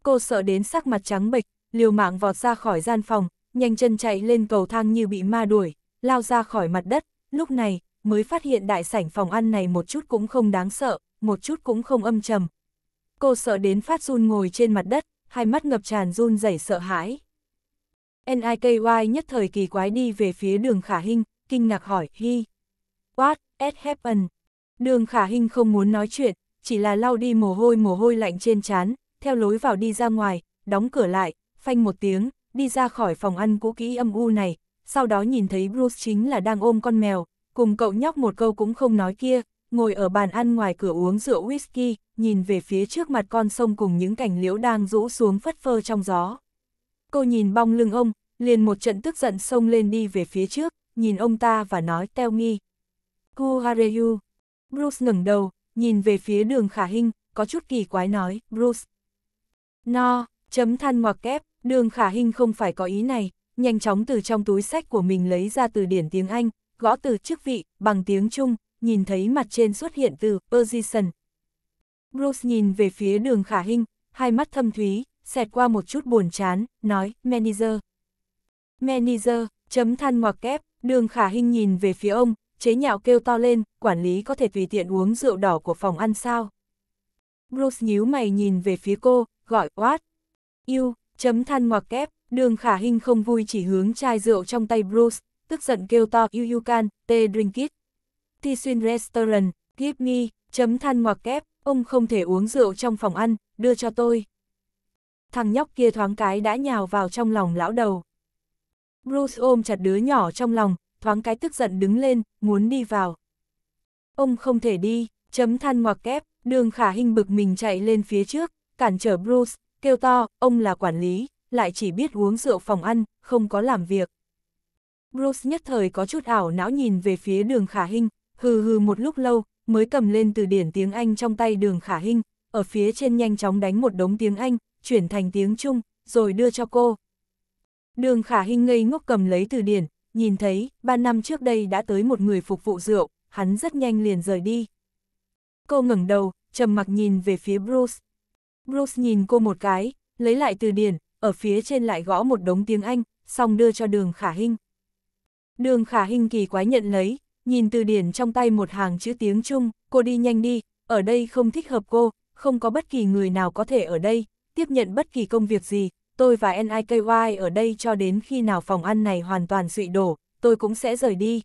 Cô sợ đến sắc mặt trắng bệch, liều mạng vọt ra khỏi gian phòng, nhanh chân chạy lên cầu thang như bị ma đuổi, lao ra khỏi mặt đất, lúc này, mới phát hiện đại sảnh phòng ăn này một chút cũng không đáng sợ, một chút cũng không âm trầm. Cô sợ đến phát run ngồi trên mặt đất, hai mắt ngập tràn run rẩy sợ hãi. NIKY nhất thời kỳ quái đi về phía đường khả hình, kinh ngạc hỏi, hi. What, it happened? Đường khả hình không muốn nói chuyện, chỉ là lau đi mồ hôi mồ hôi lạnh trên chán, theo lối vào đi ra ngoài, đóng cửa lại, phanh một tiếng, đi ra khỏi phòng ăn cũ kỹ âm u này, sau đó nhìn thấy Bruce chính là đang ôm con mèo, cùng cậu nhóc một câu cũng không nói kia, ngồi ở bàn ăn ngoài cửa uống rượu whisky, nhìn về phía trước mặt con sông cùng những cảnh liễu đang rũ xuống phất phơ trong gió. Cô nhìn bong lưng ông, liền một trận tức giận xông lên đi về phía trước, nhìn ông ta và nói tell me. Who are you? Bruce ngẩng đầu, nhìn về phía đường khả hình, có chút kỳ quái nói, Bruce. No, chấm than ngoặc kép, Đường khả hình không phải có ý này, nhanh chóng từ trong túi sách của mình lấy ra từ điển tiếng Anh, gõ từ chức vị, bằng tiếng Trung, nhìn thấy mặt trên xuất hiện từ position. Bruce nhìn về phía đường khả hình, hai mắt thâm thúy, xẹt qua một chút buồn chán, nói, manager. Manager, chấm than ngoặc kép, đường khả hình nhìn về phía ông, chế nhạo kêu to lên, quản lý có thể tùy tiện uống rượu đỏ của phòng ăn sao. Bruce nhíu mày nhìn về phía cô, gọi, what? You, Chấm than ngoặc kép, đường khả hình không vui chỉ hướng chai rượu trong tay Bruce, tức giận kêu to you you can, te drink it. Tiswin Restaurant, give me, chấm than ngoặc kép, ông không thể uống rượu trong phòng ăn, đưa cho tôi. Thằng nhóc kia thoáng cái đã nhào vào trong lòng lão đầu. Bruce ôm chặt đứa nhỏ trong lòng, thoáng cái tức giận đứng lên, muốn đi vào. Ông không thể đi, chấm than ngoặc kép, đường khả hình bực mình chạy lên phía trước, cản trở Bruce, kêu to, ông là quản lý, lại chỉ biết uống rượu phòng ăn, không có làm việc. Bruce nhất thời có chút ảo não nhìn về phía đường khả hình, hừ hừ một lúc lâu, mới cầm lên từ điển tiếng Anh trong tay đường khả hình, ở phía trên nhanh chóng đánh một đống tiếng Anh, chuyển thành tiếng Trung, rồi đưa cho cô. Đường khả hình ngây ngốc cầm lấy từ điển, nhìn thấy, ba năm trước đây đã tới một người phục vụ rượu, hắn rất nhanh liền rời đi. Cô ngẩng đầu, trầm mặc nhìn về phía Bruce, Bruce nhìn cô một cái, lấy lại từ điển, ở phía trên lại gõ một đống tiếng Anh, xong đưa cho đường khả hình. Đường khả hình kỳ quái nhận lấy, nhìn từ điển trong tay một hàng chữ tiếng Trung, cô đi nhanh đi, ở đây không thích hợp cô, không có bất kỳ người nào có thể ở đây, tiếp nhận bất kỳ công việc gì, tôi và NIKY ở đây cho đến khi nào phòng ăn này hoàn toàn sụy đổ, tôi cũng sẽ rời đi.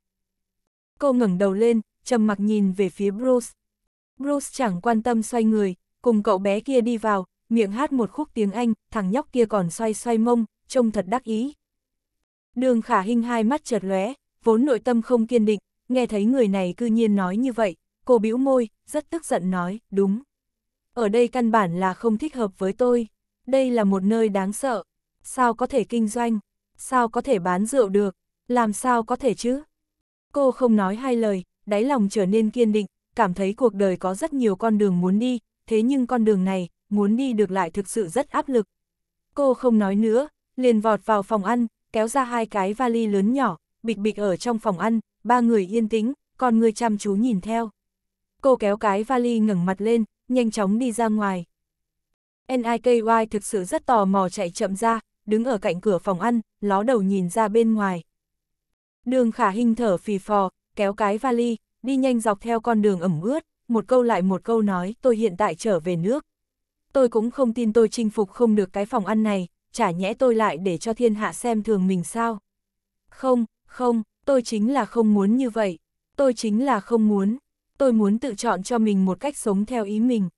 Cô ngẩng đầu lên, trầm mặc nhìn về phía Bruce. Bruce chẳng quan tâm xoay người, cùng cậu bé kia đi vào, miệng hát một khúc tiếng Anh, thằng nhóc kia còn xoay xoay mông, trông thật đắc ý. Đường khả hình hai mắt chợt lóe, vốn nội tâm không kiên định, nghe thấy người này cư nhiên nói như vậy, cô bĩu môi, rất tức giận nói, đúng. Ở đây căn bản là không thích hợp với tôi, đây là một nơi đáng sợ, sao có thể kinh doanh, sao có thể bán rượu được, làm sao có thể chứ? Cô không nói hai lời, đáy lòng trở nên kiên định, cảm thấy cuộc đời có rất nhiều con đường muốn đi, thế nhưng con đường này, muốn đi được lại thực sự rất áp lực. Cô không nói nữa, liền vọt vào phòng ăn, kéo ra hai cái vali lớn nhỏ, bịch bịch ở trong phòng ăn, ba người yên tĩnh, còn người chăm chú nhìn theo. Cô kéo cái vali ngẩng mặt lên, nhanh chóng đi ra ngoài. NIKY thực sự rất tò mò chạy chậm ra, đứng ở cạnh cửa phòng ăn, ló đầu nhìn ra bên ngoài. Đường khả hình thở phì phò, kéo cái vali, đi nhanh dọc theo con đường ẩm ướt một câu lại một câu nói, tôi hiện tại trở về nước. Tôi cũng không tin tôi chinh phục không được cái phòng ăn này, chả nhẽ tôi lại để cho thiên hạ xem thường mình sao. Không, không, tôi chính là không muốn như vậy. Tôi chính là không muốn. Tôi muốn tự chọn cho mình một cách sống theo ý mình.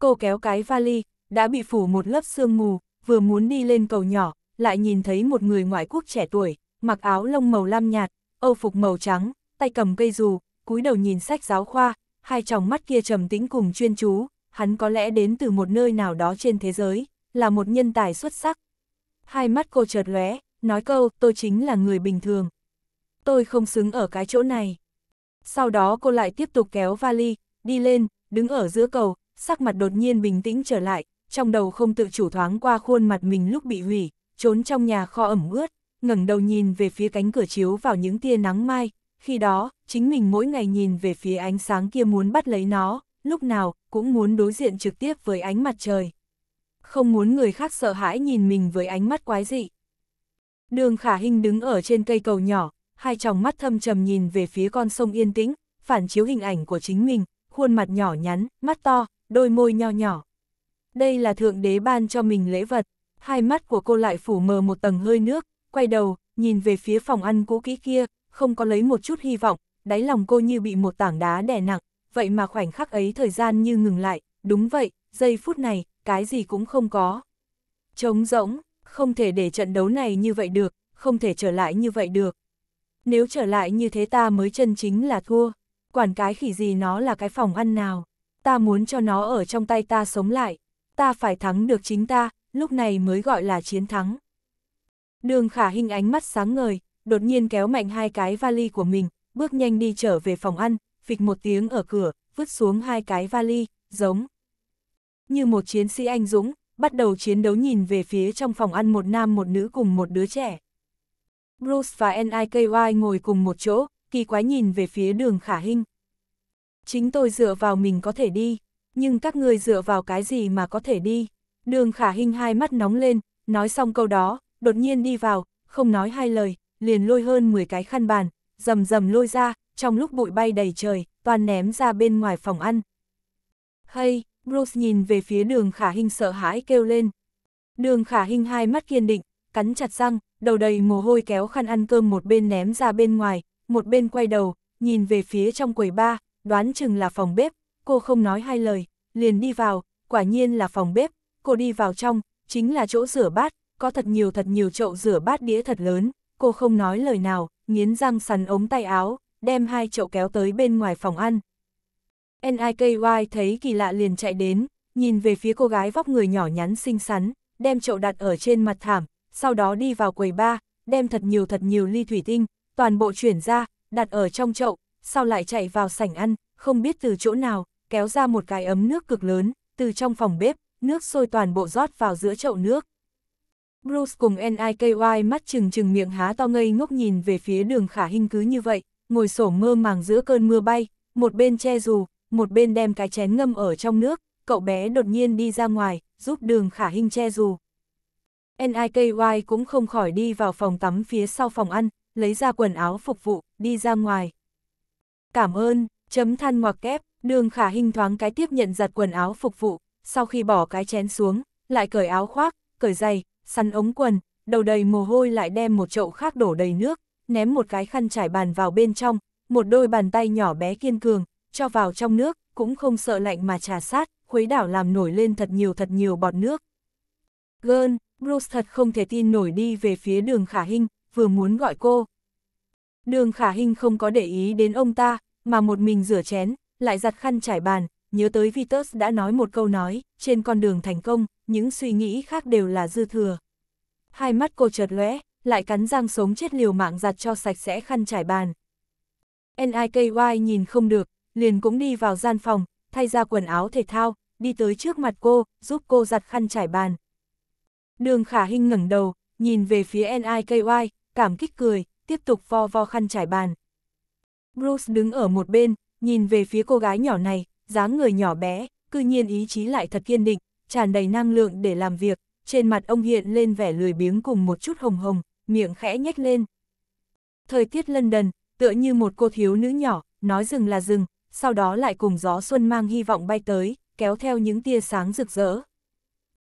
Cô kéo cái vali, đã bị phủ một lớp sương mù, vừa muốn đi lên cầu nhỏ, lại nhìn thấy một người ngoại quốc trẻ tuổi, mặc áo lông màu lam nhạt, âu phục màu trắng, tay cầm cây dù, cúi đầu nhìn sách giáo khoa, hai tròng mắt kia trầm tĩnh cùng chuyên chú, hắn có lẽ đến từ một nơi nào đó trên thế giới, là một nhân tài xuất sắc. Hai mắt cô chợt lóe, nói câu, tôi chính là người bình thường. Tôi không xứng ở cái chỗ này. Sau đó cô lại tiếp tục kéo vali, đi lên, đứng ở giữa cầu, sắc mặt đột nhiên bình tĩnh trở lại, trong đầu không tự chủ thoáng qua khuôn mặt mình lúc bị hủy, trốn trong nhà kho ẩm ướt, ngẩng đầu nhìn về phía cánh cửa chiếu vào những tia nắng mai, khi đó, chính mình mỗi ngày nhìn về phía ánh sáng kia muốn bắt lấy nó, lúc nào, cũng muốn đối diện trực tiếp với ánh mặt trời. Không muốn người khác sợ hãi nhìn mình với ánh mắt quái dị. Đường khả hình đứng ở trên cây cầu nhỏ, hai tròng mắt thâm trầm nhìn về phía con sông yên tĩnh, phản chiếu hình ảnh của chính mình, khuôn mặt nhỏ nhắn, mắt to, đôi môi nho nhỏ. Đây là thượng đế ban cho mình lễ vật, hai mắt của cô lại phủ mờ một tầng hơi nước, quay đầu, nhìn về phía phòng ăn cũ kỹ kia, không có lấy một chút hy vọng, đáy lòng cô như bị một tảng đá đè nặng, vậy mà khoảnh khắc ấy thời gian như ngừng lại, đúng vậy, giây phút này, cái gì cũng không có. Trống rỗng, không thể để trận đấu này như vậy được, không thể trở lại như vậy được. Nếu trở lại như thế ta mới chân chính là thua, quản cái khỉ gì nó là cái phòng ăn nào, ta muốn cho nó ở trong tay ta sống lại, ta phải thắng được chính ta, lúc này mới gọi là chiến thắng. Đường khả hình ánh mắt sáng ngời, đột nhiên kéo mạnh hai cái vali của mình, bước nhanh đi trở về phòng ăn, phịch một tiếng ở cửa, vứt xuống hai cái vali, giống. Như một chiến sĩ anh dũng, bắt đầu chiến đấu nhìn về phía trong phòng ăn một nam một nữ cùng một đứa trẻ. Bruce và Niky ngồi cùng một chỗ, kỳ quái nhìn về phía đường khả hình. Chính tôi dựa vào mình có thể đi, nhưng các người dựa vào cái gì mà có thể đi. Đường khả hình hai mắt nóng lên, nói xong câu đó, đột nhiên đi vào, không nói hai lời, liền lôi hơn 10 cái khăn bàn, rầm rầm lôi ra, trong lúc bụi bay đầy trời, toàn ném ra bên ngoài phòng ăn. Hay, Bruce nhìn về phía đường khả hình sợ hãi kêu lên. Đường khả hình hai mắt kiên định, cắn chặt răng, đầu đầy mồ hôi kéo khăn ăn cơm một bên ném ra bên ngoài, một bên quay đầu, nhìn về phía trong quầy ba, đoán chừng là phòng bếp, cô không nói hai lời, liền đi vào, quả nhiên là phòng bếp, cô đi vào trong, chính là chỗ rửa bát, có thật nhiều thật nhiều chậu rửa bát đĩa thật lớn, cô không nói lời nào, nghiến răng sắn ống tay áo, đem hai chậu kéo tới bên ngoài phòng ăn. NIKY thấy kỳ lạ liền chạy đến, nhìn về phía cô gái vóc người nhỏ nhắn xinh xắn, đem chậu đặt ở trên mặt thảm, sau đó đi vào quầy ba, đem thật nhiều thật nhiều ly thủy tinh, toàn bộ chuyển ra, đặt ở trong chậu, sau lại chạy vào sảnh ăn, không biết từ chỗ nào, kéo ra một cái ấm nước cực lớn, từ trong phòng bếp, nước sôi toàn bộ rót vào giữa chậu nước, Bruce cùng NIKY mắt chừng chừng miệng há to ngây ngốc nhìn về phía đường khả hình cứ như vậy, ngồi sổ mơ màng giữa cơn mưa bay, một bên che dù, một bên đem cái chén ngâm ở trong nước, cậu bé đột nhiên đi ra ngoài, giúp đường khả hình che dù. NIKY cũng không khỏi đi vào phòng tắm phía sau phòng ăn, lấy ra quần áo phục vụ, đi ra ngoài. Cảm ơn, chấm than ngoặc kép, đường khả hình thoáng cái tiếp nhận giặt quần áo phục vụ, sau khi bỏ cái chén xuống, lại cởi áo khoác, cởi giày, săn ống quần, đầu đầy mồ hôi lại đem một chậu khác đổ đầy nước, ném một cái khăn trải bàn vào bên trong, một đôi bàn tay nhỏ bé kiên cường, cho vào trong nước, cũng không sợ lạnh mà trà sát, khuấy đảo làm nổi lên thật nhiều thật nhiều bọt nước. Gơn, Bruce thật không thể tin nổi đi về phía đường khả hình, vừa muốn gọi cô. Đường khả hình không có để ý đến ông ta, mà một mình rửa chén, lại giặt khăn trải bàn, nhớ tới Vitus đã nói một câu nói, trên con đường thành công, những suy nghĩ khác đều là dư thừa. Hai mắt cô chợt lóe, lại cắn răng sống chết liều mạng giặt cho sạch sẽ khăn trải bàn. NIKY nhìn không được, liền cũng đi vào gian phòng, thay ra quần áo thể thao, đi tới trước mặt cô, giúp cô giặt khăn trải bàn. Đường khả hinh ngẩng đầu, nhìn về phía NIKY, cảm kích cười, tiếp tục vo vo khăn trải bàn. Bruce đứng ở một bên, nhìn về phía cô gái nhỏ này, dáng người nhỏ bé, cư nhiên ý chí lại thật kiên định, tràn đầy năng lượng để làm việc, trên mặt ông hiện lên vẻ lười biếng cùng một chút hồng hồng, miệng khẽ nhếch lên. Thời tiết lân đần tựa như một cô thiếu nữ nhỏ, nói rừng là rừng, sau đó lại cùng gió xuân mang hy vọng bay tới, kéo theo những tia sáng rực rỡ.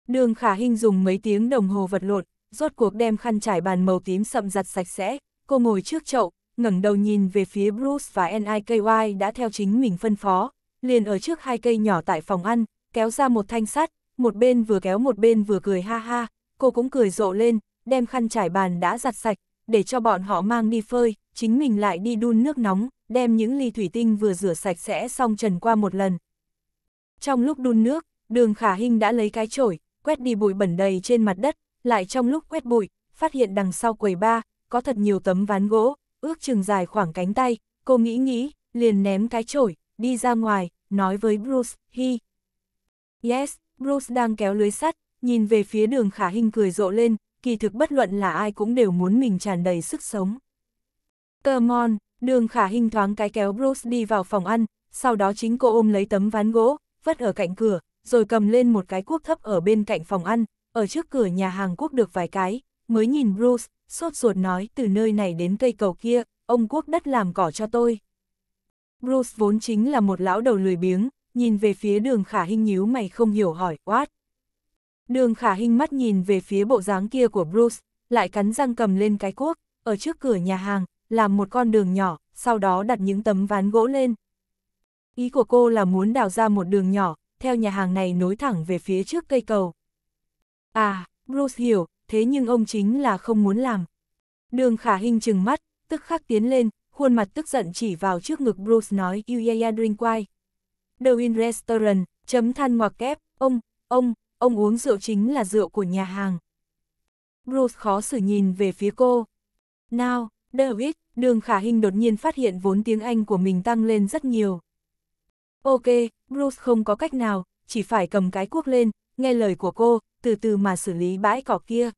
Đường khả hình dùng mấy tiếng đồng hồ vật lộn, rốt cuộc đem khăn trải bàn màu tím sậm giặt sạch sẽ, cô ngồi trước chậu, ngẩng đầu nhìn về phía Bruce và Niky đã theo chính mình phân phó, liền ở trước hai cây nhỏ tại phòng ăn, kéo ra một thanh sắt, một bên vừa kéo một bên vừa cười ha ha, cô cũng cười rộ lên, đem khăn trải bàn đã giặt sạch, để cho bọn họ mang đi phơi, chính mình lại đi đun nước nóng, đem những ly thủy tinh vừa rửa sạch sẽ xong trần qua một lần. Trong lúc đun nước, đường khả hình đã lấy cái chổi, quét đi bụi bẩn đầy trên mặt đất, lại trong lúc quét bụi, phát hiện đằng sau quầy ba, có thật nhiều tấm ván gỗ, ước chừng dài khoảng cánh tay, cô nghĩ nghĩ, liền ném cái chổi, đi ra ngoài, nói với Bruce, hi Yes, Bruce đang kéo lưới sắt, nhìn về phía đường khả hình cười rộ lên, kỳ thực bất luận là ai cũng đều muốn mình tràn đầy sức sống. Come on, đường khả hình thoáng cái kéo Bruce đi vào phòng ăn, sau đó chính cô ôm lấy tấm ván gỗ, vất ở cạnh cửa, rồi cầm lên một cái cuốc thấp ở bên cạnh phòng ăn, ở trước cửa nhà hàng quốc được vài cái, mới nhìn Bruce, sốt ruột nói từ nơi này đến cây cầu kia, ông quốc đất làm cỏ cho tôi. Bruce vốn chính là một lão đầu lười biếng, nhìn về phía đường khả hình nhíu mày không hiểu hỏi, what? Đường khả hình mắt nhìn về phía bộ dáng kia của Bruce, lại cắn răng cầm lên cái cuốc, ở trước cửa nhà hàng, làm một con đường nhỏ, sau đó đặt những tấm ván gỗ lên. Ý của cô là muốn đào ra một đường nhỏ, theo nhà hàng này nối thẳng về phía trước cây cầu. À, Bruce hiểu, thế nhưng ông chính là không muốn làm. Đường khả hình chừng mắt, tức khắc tiến lên, khuôn mặt tức giận chỉ vào trước ngực Bruce nói, you yeah, yeah drink wine. The Win Restaurant, chấm than ngoặc kép, ông, ông, ông uống rượu chính là rượu của nhà hàng. Bruce khó xử nhìn về phía cô. Now, David, đường khả hình đột nhiên phát hiện vốn tiếng Anh của mình tăng lên rất nhiều. Ok, Bruce không có cách nào, chỉ phải cầm cái cuốc lên, nghe lời của cô, từ từ mà xử lý bãi cỏ kia.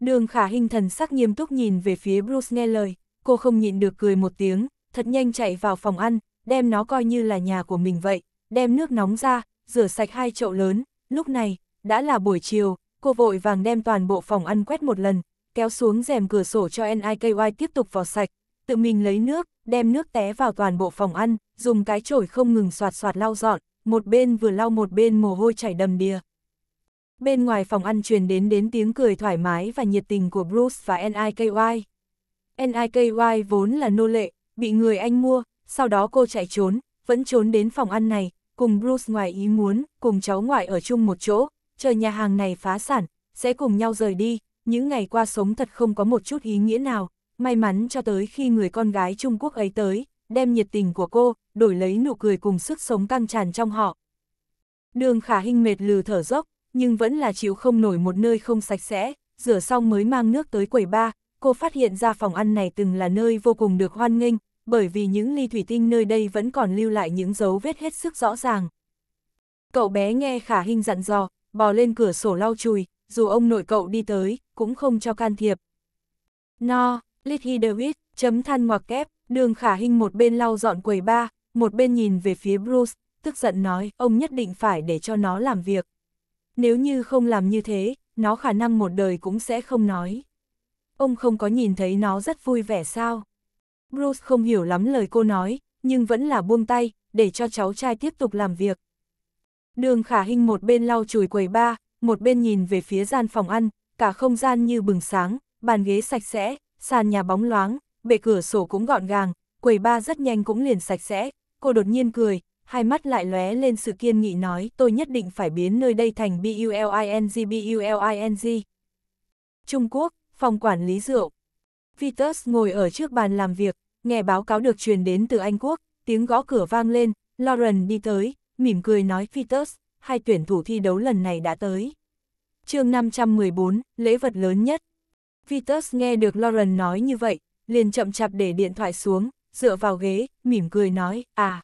Đường khả hình thần sắc nghiêm túc nhìn về phía Bruce nghe lời, cô không nhịn được cười một tiếng, thật nhanh chạy vào phòng ăn, đem nó coi như là nhà của mình vậy, đem nước nóng ra, rửa sạch hai chậu lớn, lúc này, đã là buổi chiều, cô vội vàng đem toàn bộ phòng ăn quét một lần, kéo xuống rèm cửa sổ cho NIKY tiếp tục vào sạch, tự mình lấy nước, đem nước té vào toàn bộ phòng ăn, dùng cái chổi không ngừng soạt soạt lau dọn, một bên vừa lau một bên mồ hôi chảy đầm đìa. Bên ngoài phòng ăn truyền đến đến tiếng cười thoải mái và nhiệt tình của Bruce và NIKY. NIKY vốn là nô lệ, bị người anh mua, sau đó cô chạy trốn, vẫn trốn đến phòng ăn này, cùng Bruce ngoài ý muốn, cùng cháu ngoại ở chung một chỗ, chờ nhà hàng này phá sản, sẽ cùng nhau rời đi, những ngày qua sống thật không có một chút ý nghĩa nào, may mắn cho tới khi người con gái Trung Quốc ấy tới, đem nhiệt tình của cô, đổi lấy nụ cười cùng sức sống căng tràn trong họ. Đường khả hình mệt lừ thở dốc, nhưng vẫn là chịu không nổi một nơi không sạch sẽ, rửa xong mới mang nước tới quầy ba, cô phát hiện ra phòng ăn này từng là nơi vô cùng được hoan nghênh, bởi vì những ly thủy tinh nơi đây vẫn còn lưu lại những dấu vết hết sức rõ ràng. Cậu bé nghe khả hình dặn dò, bò lên cửa sổ lau chùi, dù ông nội cậu đi tới, cũng không cho can thiệp. No, Little David, chấm than ngoặc kép, đường khả hình một bên lau dọn quầy ba, một bên nhìn về phía Bruce, tức giận nói ông nhất định phải để cho nó làm việc. Nếu như không làm như thế, nó khả năng một đời cũng sẽ không nói. Ông không có nhìn thấy nó rất vui vẻ sao? Bruce không hiểu lắm lời cô nói, nhưng vẫn là buông tay, để cho cháu trai tiếp tục làm việc. Đường khả hình một bên lau chùi quầy ba, một bên nhìn về phía gian phòng ăn, cả không gian như bừng sáng, bàn ghế sạch sẽ, sàn nhà bóng loáng, bệ cửa sổ cũng gọn gàng, quầy ba rất nhanh cũng liền sạch sẽ, cô đột nhiên cười, hai mắt lại lóe lên sự kiên nghị nói tôi nhất định phải biến nơi đây thành BULING BULING. Trung Quốc, phòng quản lý rượu. Vitus ngồi ở trước bàn làm việc, nghe báo cáo được truyền đến từ Anh Quốc, tiếng gõ cửa vang lên, Lauren đi tới, mỉm cười nói Vitus, hai tuyển thủ thi đấu lần này đã tới. chương 514, lễ vật lớn nhất. Vitus nghe được Lauren nói như vậy, liền chậm chạp để điện thoại xuống, dựa vào ghế, mỉm cười nói, à.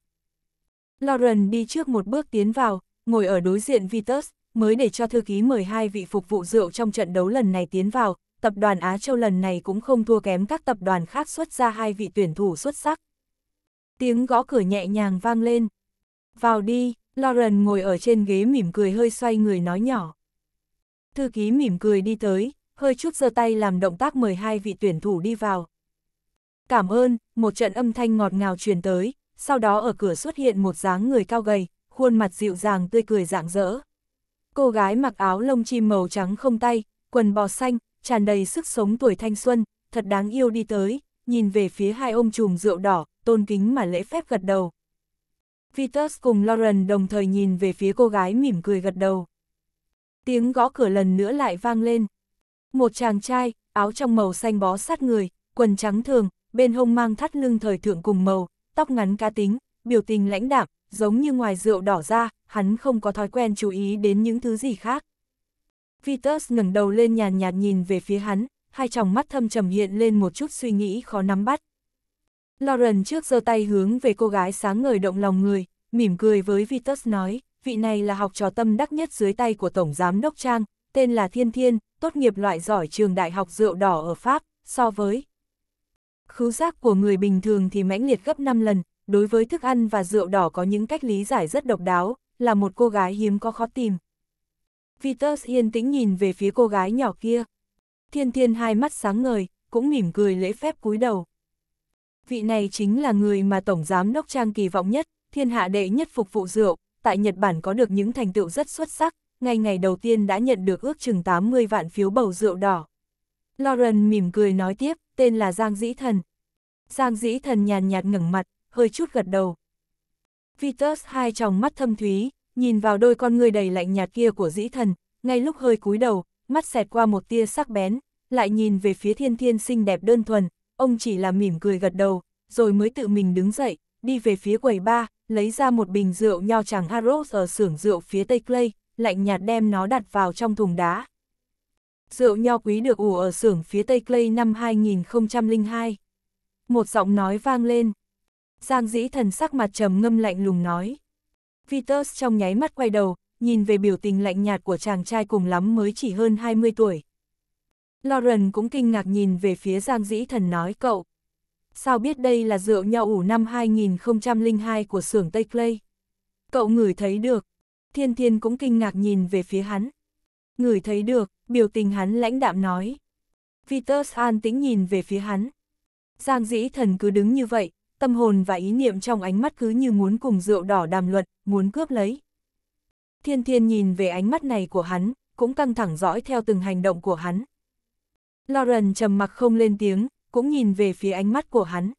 Lauren đi trước một bước tiến vào, ngồi ở đối diện Vitus, mới để cho thư ký mời hai vị phục vụ rượu trong trận đấu lần này tiến vào, tập đoàn Á Châu lần này cũng không thua kém các tập đoàn khác xuất ra hai vị tuyển thủ xuất sắc. Tiếng gõ cửa nhẹ nhàng vang lên. Vào đi, Lauren ngồi ở trên ghế mỉm cười hơi xoay người nói nhỏ. Thư ký mỉm cười đi tới, hơi chút giơ tay làm động tác mời hai vị tuyển thủ đi vào. Cảm ơn, một trận âm thanh ngọt ngào truyền tới, sau đó ở cửa xuất hiện một dáng người cao gầy, khuôn mặt dịu dàng tươi cười rạng rỡ. Cô gái mặc áo lông chim màu trắng không tay, quần bò xanh, tràn đầy sức sống tuổi thanh xuân, thật đáng yêu đi tới, nhìn về phía hai ông trùm rượu đỏ, tôn kính mà lễ phép gật đầu. Vitus cùng Lauren đồng thời nhìn về phía cô gái mỉm cười gật đầu. Tiếng gõ cửa lần nữa lại vang lên. Một chàng trai, áo trong màu xanh bó sát người, quần trắng thường, bên hông mang thắt lưng thời thượng cùng màu, tóc ngắn cá tính, biểu tình lãnh đạm, giống như ngoài rượu đỏ ra, hắn không có thói quen chú ý đến những thứ gì khác. Vitus ngẩng đầu lên nhàn nhạt nhìn về phía hắn, hai tròng mắt thâm trầm hiện lên một chút suy nghĩ khó nắm bắt. Lauren trước giơ tay hướng về cô gái sáng ngời động lòng người, mỉm cười với Vitus nói, vị này là học trò tâm đắc nhất dưới tay của Tổng Giám Đốc Trang, tên là Thiên Thiên, tốt nghiệp loại giỏi trường đại học rượu đỏ ở Pháp, so với khứu giác của người bình thường thì mãnh liệt gấp 5 lần, đối với thức ăn và rượu đỏ có những cách lý giải rất độc đáo, là một cô gái hiếm có khó tìm. Vitus yên tĩnh nhìn về phía cô gái nhỏ kia. Thiên thiên hai mắt sáng ngời, cũng mỉm cười lễ phép cúi đầu. Vị này chính là người mà Tổng Giám Đốc Trang kỳ vọng nhất, thiên hạ đệ nhất phục vụ rượu, tại Nhật Bản có được những thành tựu rất xuất sắc, ngay ngày đầu tiên đã nhận được ước chừng 80 vạn phiếu bầu rượu đỏ. Lauren mỉm cười nói tiếp, tên là Giang Dĩ Thần. Giang Dĩ Thần nhàn nhạt ngẩng mặt, hơi chút gật đầu. Vitus hai tròng mắt thâm thúy, nhìn vào đôi con người đầy lạnh nhạt kia của dĩ thần, ngay lúc hơi cúi đầu, mắt xẹt qua một tia sắc bén, lại nhìn về phía thiên thiên xinh đẹp đơn thuần, ông chỉ là mỉm cười gật đầu, rồi mới tự mình đứng dậy, đi về phía quầy ba, lấy ra một bình rượu nho tràng Harrods ở xưởng rượu phía Tây Clay, lạnh nhạt đem nó đặt vào trong thùng đá. Rượu nho quý được ủ ở xưởng phía Tây Clay năm 2002. Một giọng nói vang lên. Giang dĩ thần sắc mặt trầm ngâm lạnh lùng nói. Peters trong nháy mắt quay đầu, nhìn về biểu tình lạnh nhạt của chàng trai cùng lắm mới chỉ hơn 20 tuổi. Lauren cũng kinh ngạc nhìn về phía Giang Dĩ Thần nói cậu. Sao biết đây là rượu nhau ủ năm 2002 của xưởng Tây Clay? Cậu ngửi thấy được. Thiên Thiên cũng kinh ngạc nhìn về phía hắn. Ngửi thấy được, biểu tình hắn lãnh đạm nói. Vitus an tĩnh nhìn về phía hắn. Giang dĩ thần cứ đứng như vậy, tâm hồn và ý niệm trong ánh mắt cứ như muốn cùng rượu đỏ đàm luận, muốn cướp lấy. Thiên thiên nhìn về ánh mắt này của hắn, cũng căng thẳng dõi theo từng hành động của hắn. Lauren trầm mặc không lên tiếng, cũng nhìn về phía ánh mắt của hắn.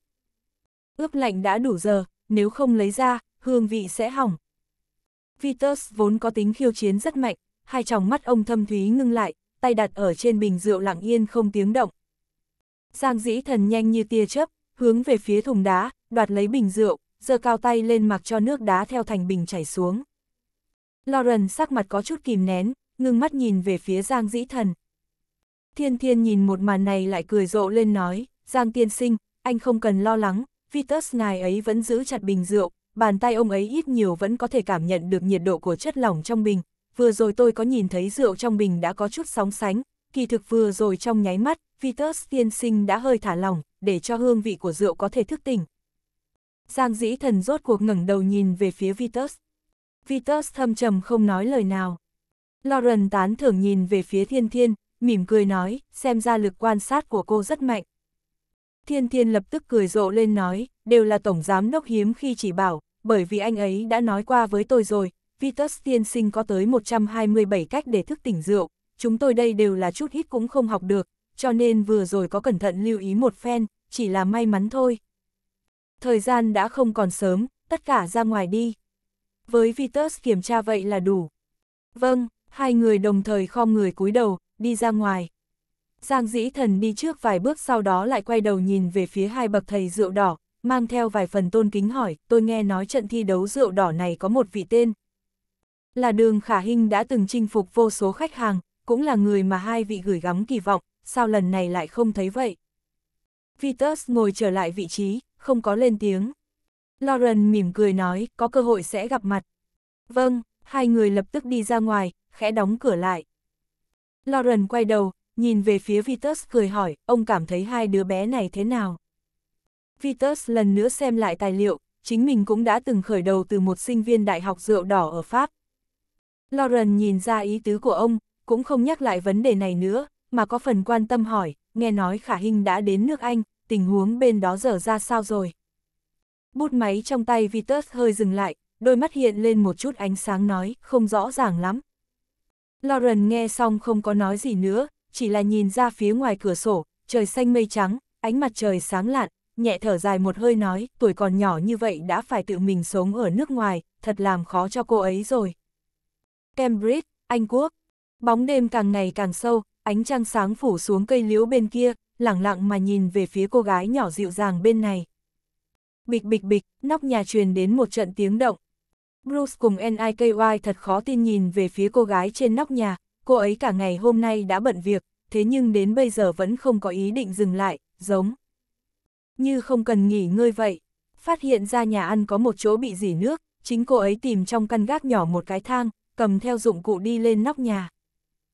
Ướp lạnh đã đủ giờ, nếu không lấy ra, hương vị sẽ hỏng. Vitus vốn có tính khiêu chiến rất mạnh, hai tròng mắt ông thâm thúy ngưng lại, tay đặt ở trên bình rượu lặng yên không tiếng động. Giang dĩ thần nhanh như tia chớp, hướng về phía thùng đá, đoạt lấy bình rượu, giơ cao tay lên mặc cho nước đá theo thành bình chảy xuống. Lauren sắc mặt có chút kìm nén, ngưng mắt nhìn về phía Giang Dĩ Thần. Thiên Thiên nhìn một màn này lại cười rộ lên nói, Giang Tiên Sinh, anh không cần lo lắng, Vitus ngài ấy vẫn giữ chặt bình rượu, bàn tay ông ấy ít nhiều vẫn có thể cảm nhận được nhiệt độ của chất lỏng trong bình. Vừa rồi tôi có nhìn thấy rượu trong bình đã có chút sóng sánh, kỳ thực vừa rồi trong nháy mắt, Vitus Tiên Sinh đã hơi thả lỏng, để cho hương vị của rượu có thể thức tỉnh. Giang dĩ thần rốt cuộc ngẩng đầu nhìn về phía Vitus. Vitus thâm trầm không nói lời nào. Lauren tán thưởng nhìn về phía thiên thiên, mỉm cười nói, xem ra lực quan sát của cô rất mạnh. Thiên thiên lập tức cười rộ lên nói, đều là tổng giám đốc hiếm khi chỉ bảo, bởi vì anh ấy đã nói qua với tôi rồi, Vitus tiên sinh có tới 127 cách để thức tỉnh rượu, chúng tôi đây đều là chút hít cũng không học được, cho nên vừa rồi có cẩn thận lưu ý một phen, chỉ là may mắn thôi. Thời gian đã không còn sớm, tất cả ra ngoài đi. Với Vitus kiểm tra vậy là đủ. Vâng, hai người đồng thời khom người cúi đầu, đi ra ngoài. Giang dĩ thần đi trước vài bước sau đó lại quay đầu nhìn về phía hai bậc thầy rượu đỏ, mang theo vài phần tôn kính hỏi, tôi nghe nói trận thi đấu rượu đỏ này có một vị tên. Là đường khả hình đã từng chinh phục vô số khách hàng, cũng là người mà hai vị gửi gắm kỳ vọng, sao lần này lại không thấy vậy? Vitus ngồi trở lại vị trí, không có lên tiếng. Lauren mỉm cười nói, có cơ hội sẽ gặp mặt. Vâng, hai người lập tức đi ra ngoài, khẽ đóng cửa lại. Lauren quay đầu, nhìn về phía Vitus cười hỏi, ông cảm thấy hai đứa bé này thế nào? Vitus lần nữa xem lại tài liệu, chính mình cũng đã từng khởi đầu từ một sinh viên đại học rượu đỏ ở Pháp. Lauren nhìn ra ý tứ của ông, cũng không nhắc lại vấn đề này nữa, mà có phần quan tâm hỏi, nghe nói khả hình đã đến nước Anh, tình huống bên đó dở ra sao rồi. Bút máy trong tay Vitus hơi dừng lại, đôi mắt hiện lên một chút ánh sáng nói, không rõ ràng lắm. Lauren nghe xong không có nói gì nữa, chỉ là nhìn ra phía ngoài cửa sổ, trời xanh mây trắng, ánh mặt trời sáng lạn, nhẹ thở dài một hơi nói, tuổi còn nhỏ như vậy đã phải tự mình sống ở nước ngoài, thật làm khó cho cô ấy rồi. Cambridge, Anh Quốc. Bóng đêm càng ngày càng sâu, ánh trăng sáng phủ xuống cây liễu bên kia, lẳng lặng mà nhìn về phía cô gái nhỏ dịu dàng bên này. Bịch bịch bịch, nóc nhà truyền đến một trận tiếng động. Bruce cùng Niky thật khó tin nhìn về phía cô gái trên nóc nhà, cô ấy cả ngày hôm nay đã bận việc, thế nhưng đến bây giờ vẫn không có ý định dừng lại, giống. Như không cần nghỉ ngơi vậy, phát hiện ra nhà ăn có một chỗ bị dỉ nước, chính cô ấy tìm trong căn gác nhỏ một cái thang, cầm theo dụng cụ đi lên nóc nhà.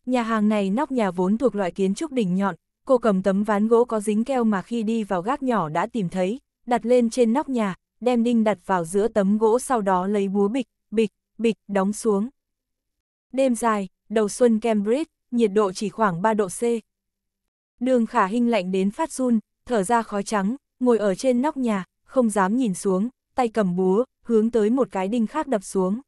Nhà hàng này nóc nhà vốn thuộc loại kiến trúc đỉnh nhọn, cô cầm tấm ván gỗ có dính keo mà khi đi vào gác nhỏ đã tìm thấy, đặt lên trên nóc nhà, đem đinh đặt vào giữa tấm gỗ sau đó lấy búa bịch, bịch, bịch, đóng xuống. Đêm dài, đầu xuân Cambridge, nhiệt độ chỉ khoảng 3 độ C. Đường khả hinh lạnh đến phát run, thở ra khói trắng, ngồi ở trên nóc nhà, không dám nhìn xuống, tay cầm búa, hướng tới một cái đinh khác đập xuống.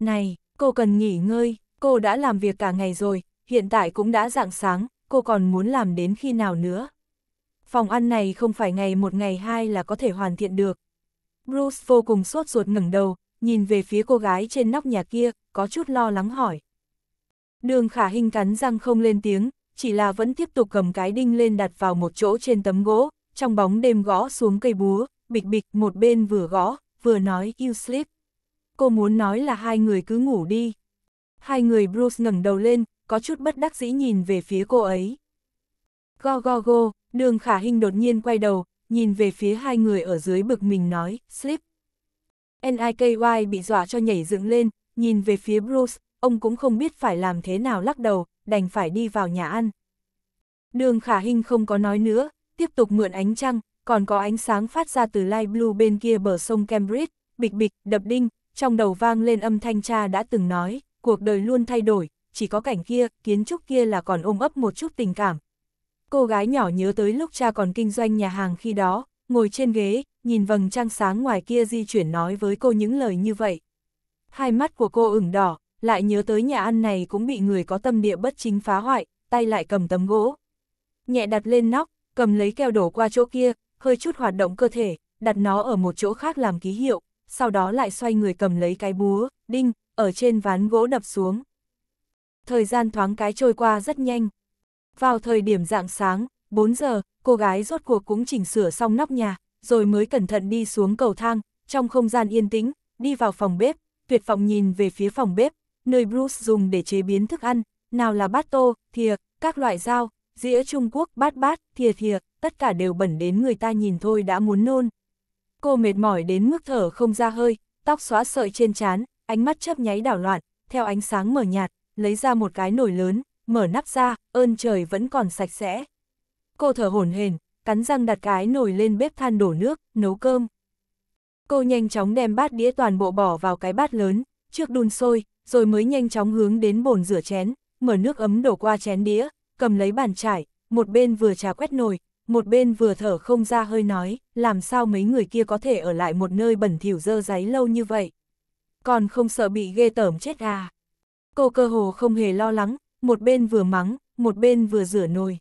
Này, cô cần nghỉ ngơi cô đã làm việc cả ngày rồi, hiện tại cũng đã rạng sáng, cô còn muốn làm đến khi nào nữa. Phòng ăn này không phải ngày một ngày hai là có thể hoàn thiện được. Bruce vô cùng sốt ruột ngẩng đầu, nhìn về phía cô gái trên nóc nhà kia, có chút lo lắng hỏi. Đường khả hình cắn răng không lên tiếng, chỉ là vẫn tiếp tục cầm cái đinh lên đặt vào một chỗ trên tấm gỗ, trong bóng đêm gõ xuống cây búa, bịch bịch một bên vừa gõ, vừa nói you sleep. Cô muốn nói là hai người cứ ngủ đi. Hai người Bruce ngẩng đầu lên, có chút bất đắc dĩ nhìn về phía cô ấy. Go go go, đường khả hình đột nhiên quay đầu, nhìn về phía hai người ở dưới bực mình nói, sleep. NIKY bị dọa cho nhảy dựng lên, nhìn về phía Bruce, ông cũng không biết phải làm thế nào lắc đầu, đành phải đi vào nhà ăn. Đường khả hình không có nói nữa, tiếp tục mượn ánh trăng, còn có ánh sáng phát ra từ Light Blue bên kia bờ sông Cambridge, bịch bịch, đập đinh, trong đầu vang lên âm thanh cha đã từng nói, cuộc đời luôn thay đổi, chỉ có cảnh kia, kiến trúc kia là còn ôm ấp một chút tình cảm. Cô gái nhỏ nhớ tới lúc cha còn kinh doanh nhà hàng khi đó, ngồi trên ghế, nhìn vầng trăng sáng ngoài kia di chuyển nói với cô những lời như vậy. Hai mắt của cô ửng đỏ, lại nhớ tới nhà ăn này cũng bị người có tâm địa bất chính phá hoại, tay lại cầm tấm gỗ. Nhẹ đặt lên nóc, cầm lấy keo đổ qua chỗ kia, hơi chút hoạt động cơ thể, đặt nó ở một chỗ khác làm ký hiệu, sau đó lại xoay người cầm lấy cái búa, đinh, ở trên ván gỗ đập xuống. Thời gian thoáng cái trôi qua rất nhanh. Vào thời điểm dạng sáng, 4 giờ, cô gái rốt cuộc cũng chỉnh sửa xong nóc nhà, rồi mới cẩn thận đi xuống cầu thang, trong không gian yên tĩnh, đi vào phòng bếp, tuyệt vọng nhìn về phía phòng bếp, nơi Bruce dùng để chế biến thức ăn, nào là bát tô, thìa, các loại dao, dĩa Trung Quốc, bát bát, thìa thìa, tất cả đều bẩn đến người ta nhìn thôi đã muốn nôn. Cô mệt mỏi đến mức thở không ra hơi, tóc xóa sợi trên trán, ánh mắt chớp nháy đảo loạn, theo ánh sáng mờ nhạt, lấy ra một cái nồi lớn, mở nắp ra, ơn trời vẫn còn sạch sẽ. Cô thở hổn hển, cắn răng đặt cái nồi lên bếp than đổ nước, nấu cơm. Cô nhanh chóng đem bát đĩa toàn bộ bỏ vào cái bát lớn, trước đun sôi, rồi mới nhanh chóng hướng đến bồn rửa chén, mở nước ấm đổ qua chén đĩa, cầm lấy bàn chải, một bên vừa trà quét nồi, một bên vừa thở không ra hơi nói, làm sao mấy người kia có thể ở lại một nơi bẩn thỉu dơ giấy lâu như vậy còn không sợ bị ghê tởm chết à. Cô cơ hồ không hề lo lắng, một bên vừa mắng, một bên vừa rửa nồi.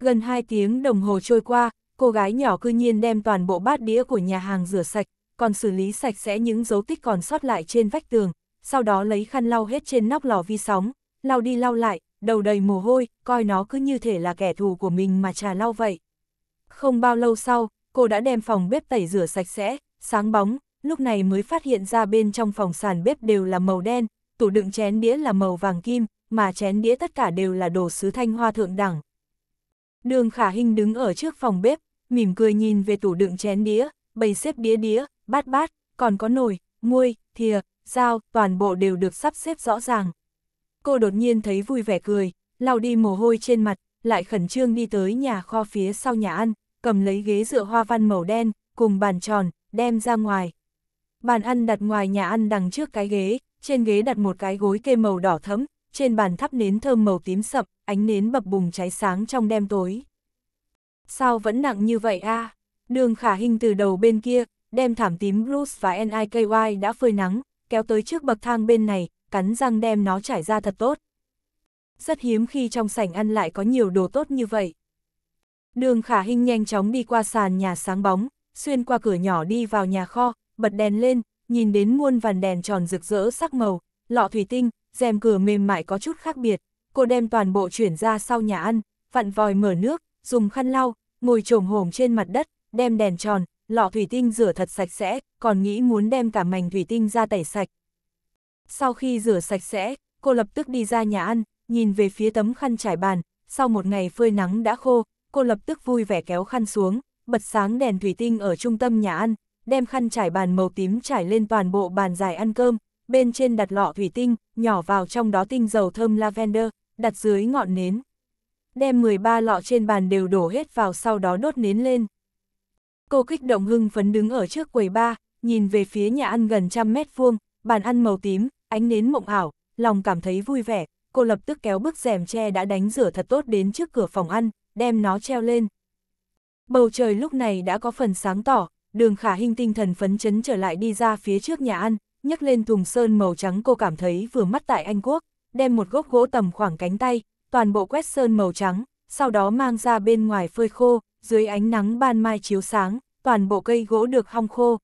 Gần hai tiếng đồng hồ trôi qua, cô gái nhỏ cư nhiên đem toàn bộ bát đĩa của nhà hàng rửa sạch, còn xử lý sạch sẽ những dấu tích còn sót lại trên vách tường, sau đó lấy khăn lau hết trên nóc lò vi sóng, lau đi lau lại, đầu đầy mồ hôi, coi nó cứ như thể là kẻ thù của mình mà trà lau vậy. Không bao lâu sau, cô đã đem phòng bếp tẩy rửa sạch sẽ, sáng bóng, lúc này mới phát hiện ra bên trong phòng sàn bếp đều là màu đen, tủ đựng chén đĩa là màu vàng kim, mà chén đĩa tất cả đều là đồ sứ thanh hoa thượng đẳng. Đường Khả Hinh đứng ở trước phòng bếp, mỉm cười nhìn về tủ đựng chén đĩa, bày xếp đĩa đĩa, bát bát, còn có nồi, muôi, thìa, dao, toàn bộ đều được sắp xếp rõ ràng. Cô đột nhiên thấy vui vẻ cười, lau đi mồ hôi trên mặt, lại khẩn trương đi tới nhà kho phía sau nhà ăn, cầm lấy ghế dựa hoa văn màu đen, cùng bàn tròn, đem ra ngoài bàn ăn đặt ngoài nhà ăn đằng trước cái ghế, trên ghế đặt một cái gối kê màu đỏ thẫm, trên bàn thắp nến thơm màu tím sậm, ánh nến bập bùng cháy sáng trong đêm tối. Sao vẫn nặng như vậy a? À? Đường khả hình từ đầu bên kia, đem thảm tím Bruce và NIKY đã phơi nắng, kéo tới trước bậc thang bên này, cắn răng đem nó trải ra thật tốt. Rất hiếm khi trong sảnh ăn lại có nhiều đồ tốt như vậy. Đường khả hình nhanh chóng đi qua sàn nhà sáng bóng, xuyên qua cửa nhỏ đi vào nhà kho, bật đèn lên, nhìn đến muôn vàn đèn tròn rực rỡ sắc màu, lọ thủy tinh, rèm cửa mềm mại có chút khác biệt. Cô đem toàn bộ chuyển ra sau nhà ăn, vặn vòi mở nước, dùng khăn lau, ngồi trồm hổm trên mặt đất, đem đèn tròn, lọ thủy tinh rửa thật sạch sẽ, còn nghĩ muốn đem cả mảnh thủy tinh ra tẩy sạch. Sau khi rửa sạch sẽ, cô lập tức đi ra nhà ăn, nhìn về phía tấm khăn trải bàn, sau một ngày phơi nắng đã khô, cô lập tức vui vẻ kéo khăn xuống, bật sáng đèn thủy tinh ở trung tâm nhà ăn, đem khăn trải bàn màu tím trải lên toàn bộ bàn dài ăn cơm, bên trên đặt lọ thủy tinh, nhỏ vào trong đó tinh dầu thơm lavender, đặt dưới ngọn nến. Đem 13 lọ trên bàn đều đổ hết vào sau đó đốt nến lên. Cô kích động hưng phấn đứng ở trước quầy ba, nhìn về phía nhà ăn gần trăm mét vuông, bàn ăn màu tím, ánh nến mộng ảo, lòng cảm thấy vui vẻ, cô lập tức kéo bức rèm tre đã đánh rửa thật tốt đến trước cửa phòng ăn, đem nó treo lên. Bầu trời lúc này đã có phần sáng tỏ, đường khả hình tinh thần phấn chấn trở lại đi ra phía trước nhà ăn, nhấc lên thùng sơn màu trắng cô cảm thấy vừa mắt tại Anh Quốc, đem một gốc gỗ tầm khoảng cánh tay, toàn bộ quét sơn màu trắng, sau đó mang ra bên ngoài phơi khô, dưới ánh nắng ban mai chiếu sáng, toàn bộ cây gỗ được hong khô.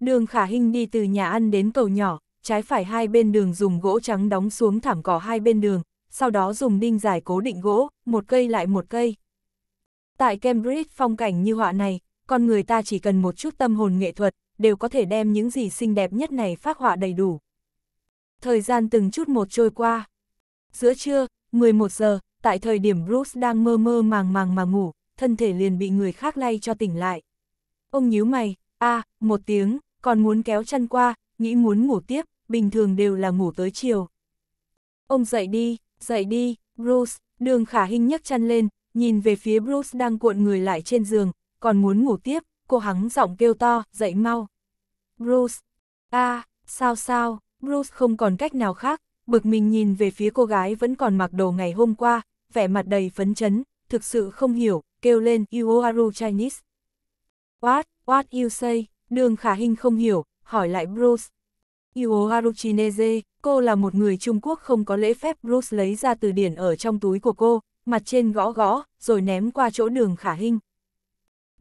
Đường khả hình đi từ nhà ăn đến cầu nhỏ, trái phải hai bên đường dùng gỗ trắng đóng xuống thảm cỏ hai bên đường, sau đó dùng đinh dài cố định gỗ, một cây lại một cây. Tại Cambridge phong cảnh như họa này, con người ta chỉ cần một chút tâm hồn nghệ thuật, đều có thể đem những gì xinh đẹp nhất này phát họa đầy đủ. Thời gian từng chút một trôi qua. Giữa trưa, 11 giờ, tại thời điểm Bruce đang mơ mơ màng màng mà ngủ, thân thể liền bị người khác lay cho tỉnh lại. Ông nhíu mày, a à, một tiếng, còn muốn kéo chân qua, nghĩ muốn ngủ tiếp, bình thường đều là ngủ tới chiều. Ông dậy đi, dậy đi, Bruce, đường khả hình nhấc chân lên, nhìn về phía Bruce đang cuộn người lại trên giường, còn muốn ngủ tiếp, cô hắng giọng kêu to, dậy mau. Bruce, a à, sao sao, Bruce không còn cách nào khác, bực mình nhìn về phía cô gái vẫn còn mặc đồ ngày hôm qua, vẻ mặt đầy phấn chấn, thực sự không hiểu, kêu lên Iwoaru Chinese. What, what you say, đường khả hình không hiểu, hỏi lại Bruce. Iwoaru Chinese, cô là một người Trung Quốc không có lễ phép Bruce lấy ra từ điển ở trong túi của cô, mặt trên gõ gõ, rồi ném qua chỗ đường khả hình.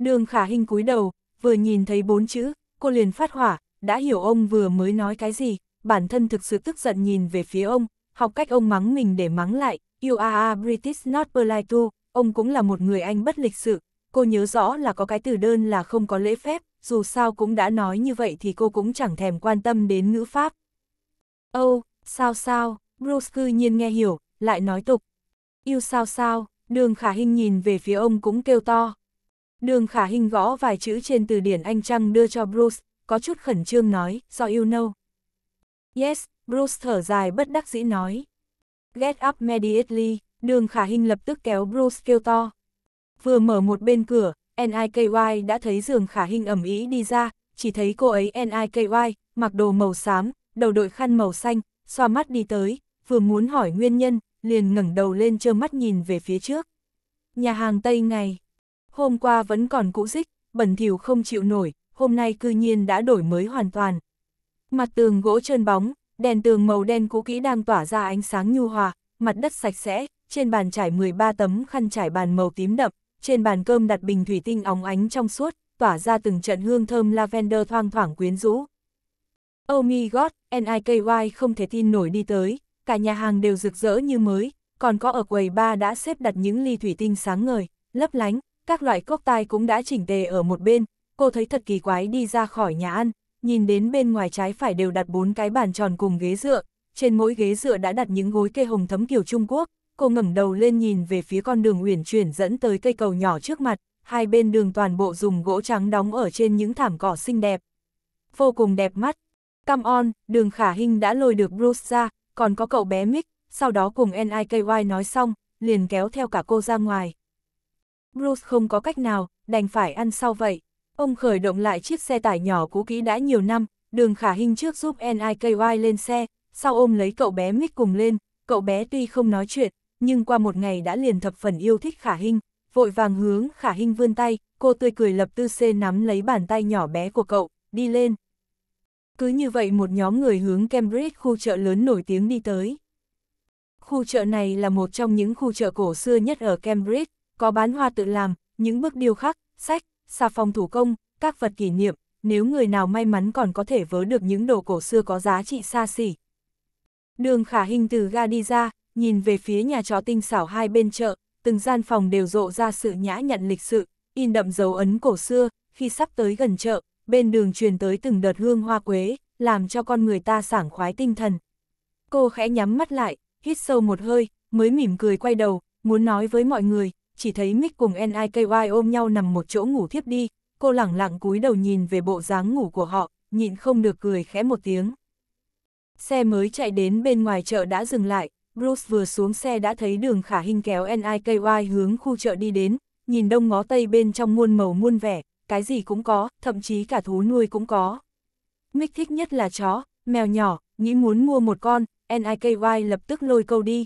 Đường khả hình cúi đầu, vừa nhìn thấy bốn chữ, cô liền phát hỏa, đã hiểu ông vừa mới nói cái gì, bản thân thực sự tức giận nhìn về phía ông, học cách ông mắng mình để mắng lại, you are a British not polite to, ông cũng là một người Anh bất lịch sự, cô nhớ rõ là có cái từ đơn là không có lễ phép, dù sao cũng đã nói như vậy thì cô cũng chẳng thèm quan tâm đến ngữ pháp. oh, sao sao, Bruce cư nhiên nghe hiểu, lại nói tục. Yêu sao sao, đường khả hình nhìn về phía ông cũng kêu to. Đường khả hình gõ vài chữ trên từ điển Anh Trăng đưa cho Bruce, có chút khẩn trương nói, do so you know. Yes, Bruce thở dài bất đắc dĩ nói. Get up immediately, đường khả hình lập tức kéo Bruce kêu to. Vừa mở một bên cửa, NIKY đã thấy giường khả hình ẩm ý đi ra, chỉ thấy cô ấy NIKY, mặc đồ màu xám, đầu đội khăn màu xanh, xoa mắt đi tới, vừa muốn hỏi nguyên nhân, liền ngẩng đầu lên trơ mắt nhìn về phía trước. Nhà hàng Tây ngày hôm qua vẫn còn cũ dích, bẩn thỉu không chịu nổi, hôm nay cư nhiên đã đổi mới hoàn toàn. Mặt tường gỗ trơn bóng, đèn tường màu đen cũ kỹ đang tỏa ra ánh sáng nhu hòa, mặt đất sạch sẽ, trên bàn trải 13 tấm khăn trải bàn màu tím đậm, trên bàn cơm đặt bình thủy tinh óng ánh trong suốt, tỏa ra từng trận hương thơm lavender thoang thoảng quyến rũ. Oh my god, NIKY không thể tin nổi đi tới, cả nhà hàng đều rực rỡ như mới, còn có ở quầy ba đã xếp đặt những ly thủy tinh sáng ngời, lấp lánh, các loại cốc tai cũng đã chỉnh tề ở một bên, cô thấy thật kỳ quái đi ra khỏi nhà ăn, nhìn đến bên ngoài trái phải đều đặt bốn cái bàn tròn cùng ghế dựa, trên mỗi ghế dựa đã đặt những gối kê hồng thấm kiểu Trung Quốc, cô ngẩng đầu lên nhìn về phía con đường uyển chuyển dẫn tới cây cầu nhỏ trước mặt, hai bên đường toàn bộ dùng gỗ trắng đóng ở trên những thảm cỏ xinh đẹp. Vô cùng đẹp mắt. Come on, đường khả hình đã lôi được Bruce ra, còn có cậu bé Mick, sau đó cùng NIKY nói xong, liền kéo theo cả cô ra ngoài. Bruce không có cách nào, đành phải ăn sau vậy. Ông khởi động lại chiếc xe tải nhỏ cũ kỹ đã nhiều năm, đường khả hình trước giúp NIKY lên xe, sau ôm lấy cậu bé Mick cùng lên, cậu bé tuy không nói chuyện, nhưng qua một ngày đã liền thập phần yêu thích khả hình, vội vàng hướng khả hình vươn tay, cô tươi cười lập tư xê nắm lấy bàn tay nhỏ bé của cậu, đi lên. Cứ như vậy một nhóm người hướng Cambridge khu chợ lớn nổi tiếng đi tới. Khu chợ này là một trong những khu chợ cổ xưa nhất ở Cambridge, có bán hoa tự làm, những bức điêu khắc, sách, xà phòng thủ công, các vật kỷ niệm, nếu người nào may mắn còn có thể vớ được những đồ cổ xưa có giá trị xa xỉ. Đường khả hình từ ga đi ra, nhìn về phía nhà chó tinh xảo hai bên chợ, từng gian phòng đều rộ ra sự nhã nhặn lịch sự, in đậm dấu ấn cổ xưa, khi sắp tới gần chợ, bên đường truyền tới từng đợt hương hoa quế, làm cho con người ta sảng khoái tinh thần. Cô khẽ nhắm mắt lại, hít sâu một hơi, mới mỉm cười quay đầu, muốn nói với mọi người, chỉ thấy Mick cùng NIKY ôm nhau nằm một chỗ ngủ thiếp đi, cô lẳng lặng cúi đầu nhìn về bộ dáng ngủ của họ, nhịn không được cười khẽ một tiếng. Xe mới chạy đến bên ngoài chợ đã dừng lại, Bruce vừa xuống xe đã thấy đường khả hình kéo NIKY hướng khu chợ đi đến, nhìn đông ngó tây bên trong muôn màu muôn vẻ, cái gì cũng có, thậm chí cả thú nuôi cũng có. Mick thích nhất là chó, mèo nhỏ, nghĩ muốn mua một con, NIKY lập tức lôi câu đi.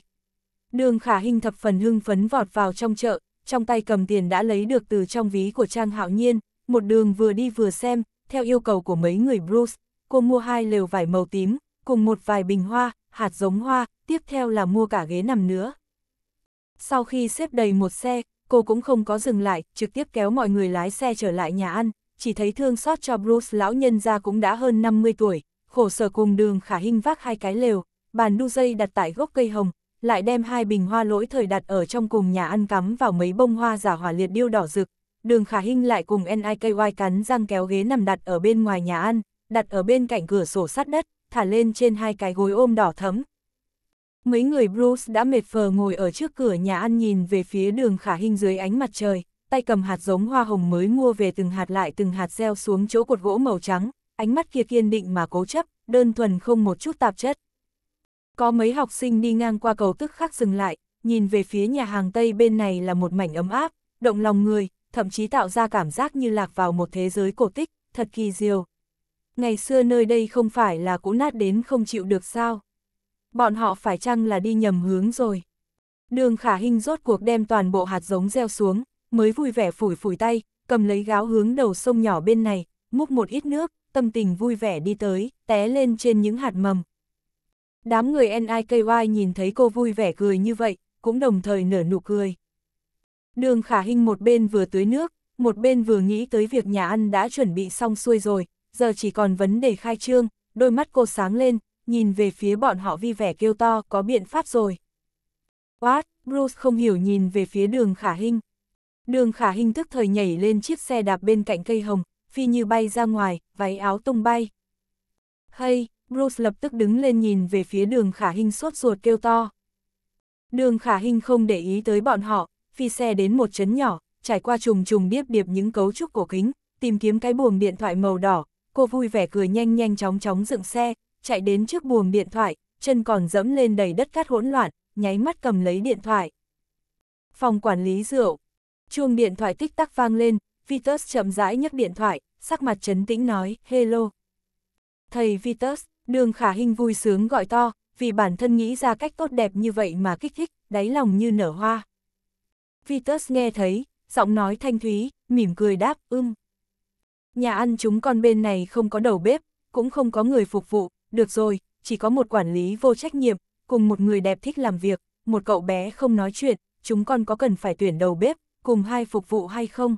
Đường khả hình thập phần hưng phấn vọt vào trong chợ, trong tay cầm tiền đã lấy được từ trong ví của Trang Hạo Nhiên, một đường vừa đi vừa xem, theo yêu cầu của mấy người Bruce, cô mua hai lều vải màu tím, cùng một vài bình hoa, hạt giống hoa, tiếp theo là mua cả ghế nằm nữa. Sau khi xếp đầy một xe, cô cũng không có dừng lại, trực tiếp kéo mọi người lái xe trở lại nhà ăn, chỉ thấy thương xót cho Bruce lão nhân ra cũng đã hơn 50 tuổi, khổ sở cùng đường khả hình vác hai cái lều, bàn đu dây đặt tại gốc cây hồng, lại đem hai bình hoa lỗi thời đặt ở trong cùng nhà ăn cắm vào mấy bông hoa giả hỏa liệt điêu đỏ rực. Đường Khả Hinh lại cùng NIKY cắn răng kéo ghế nằm đặt ở bên ngoài nhà ăn, đặt ở bên cạnh cửa sổ sắt đất, thả lên trên hai cái gối ôm đỏ thấm. Mấy người Bruce đã mệt phờ ngồi ở trước cửa nhà ăn nhìn về phía đường Khả Hinh dưới ánh mặt trời, tay cầm hạt giống hoa hồng mới mua về từng hạt lại từng hạt gieo xuống chỗ cột gỗ màu trắng, ánh mắt kia kiên định mà cố chấp, đơn thuần không một chút tạp chất. Có mấy học sinh đi ngang qua cầu tức khắc dừng lại, nhìn về phía nhà hàng Tây bên này là một mảnh ấm áp, động lòng người, thậm chí tạo ra cảm giác như lạc vào một thế giới cổ tích, thật kỳ diệu. Ngày xưa nơi đây không phải là cũ nát đến không chịu được sao. Bọn họ phải chăng là đi nhầm hướng rồi. Đường khả hình rốt cuộc đem toàn bộ hạt giống gieo xuống, mới vui vẻ phủi phủi tay, cầm lấy gáo hướng đầu sông nhỏ bên này, múc một ít nước, tâm tình vui vẻ đi tới, té lên trên những hạt mầm, Đám người NIKY nhìn thấy cô vui vẻ cười như vậy, cũng đồng thời nở nụ cười. Đường khả hình một bên vừa tưới nước, một bên vừa nghĩ tới việc nhà ăn đã chuẩn bị xong xuôi rồi, giờ chỉ còn vấn đề khai trương, đôi mắt cô sáng lên, nhìn về phía bọn họ vi vẻ kêu to có biện pháp rồi. What, Bruce không hiểu nhìn về phía đường khả hình. Đường khả hình tức thời nhảy lên chiếc xe đạp bên cạnh cây hồng, phi như bay ra ngoài, váy áo tung bay. Hay, Bruce lập tức đứng lên nhìn về phía đường khả hình sốt ruột kêu to. Đường khả hình không để ý tới bọn họ, phi xe đến một chấn nhỏ, trải qua trùng trùng điệp điệp những cấu trúc cổ kính, tìm kiếm cái buồng điện thoại màu đỏ, cô vui vẻ cười nhanh nhanh chóng chóng dựng xe, chạy đến trước buồng điện thoại, chân còn dẫm lên đầy đất cát hỗn loạn, nháy mắt cầm lấy điện thoại. Phòng quản lý rượu, chuông điện thoại tích tắc vang lên, Vitus chậm rãi nhấc điện thoại, sắc mặt trấn tĩnh nói, hello. Thầy Vitus, Đường khả hình vui sướng gọi to, vì bản thân nghĩ ra cách tốt đẹp như vậy mà kích thích, đáy lòng như nở hoa. Vitus nghe thấy, giọng nói thanh thúy, mỉm cười đáp, ưng. Nhà ăn chúng con bên này không có đầu bếp, cũng không có người phục vụ, được rồi, chỉ có một quản lý vô trách nhiệm, cùng một người đẹp thích làm việc, một cậu bé không nói chuyện, chúng con có cần phải tuyển đầu bếp, cùng hai phục vụ hay không?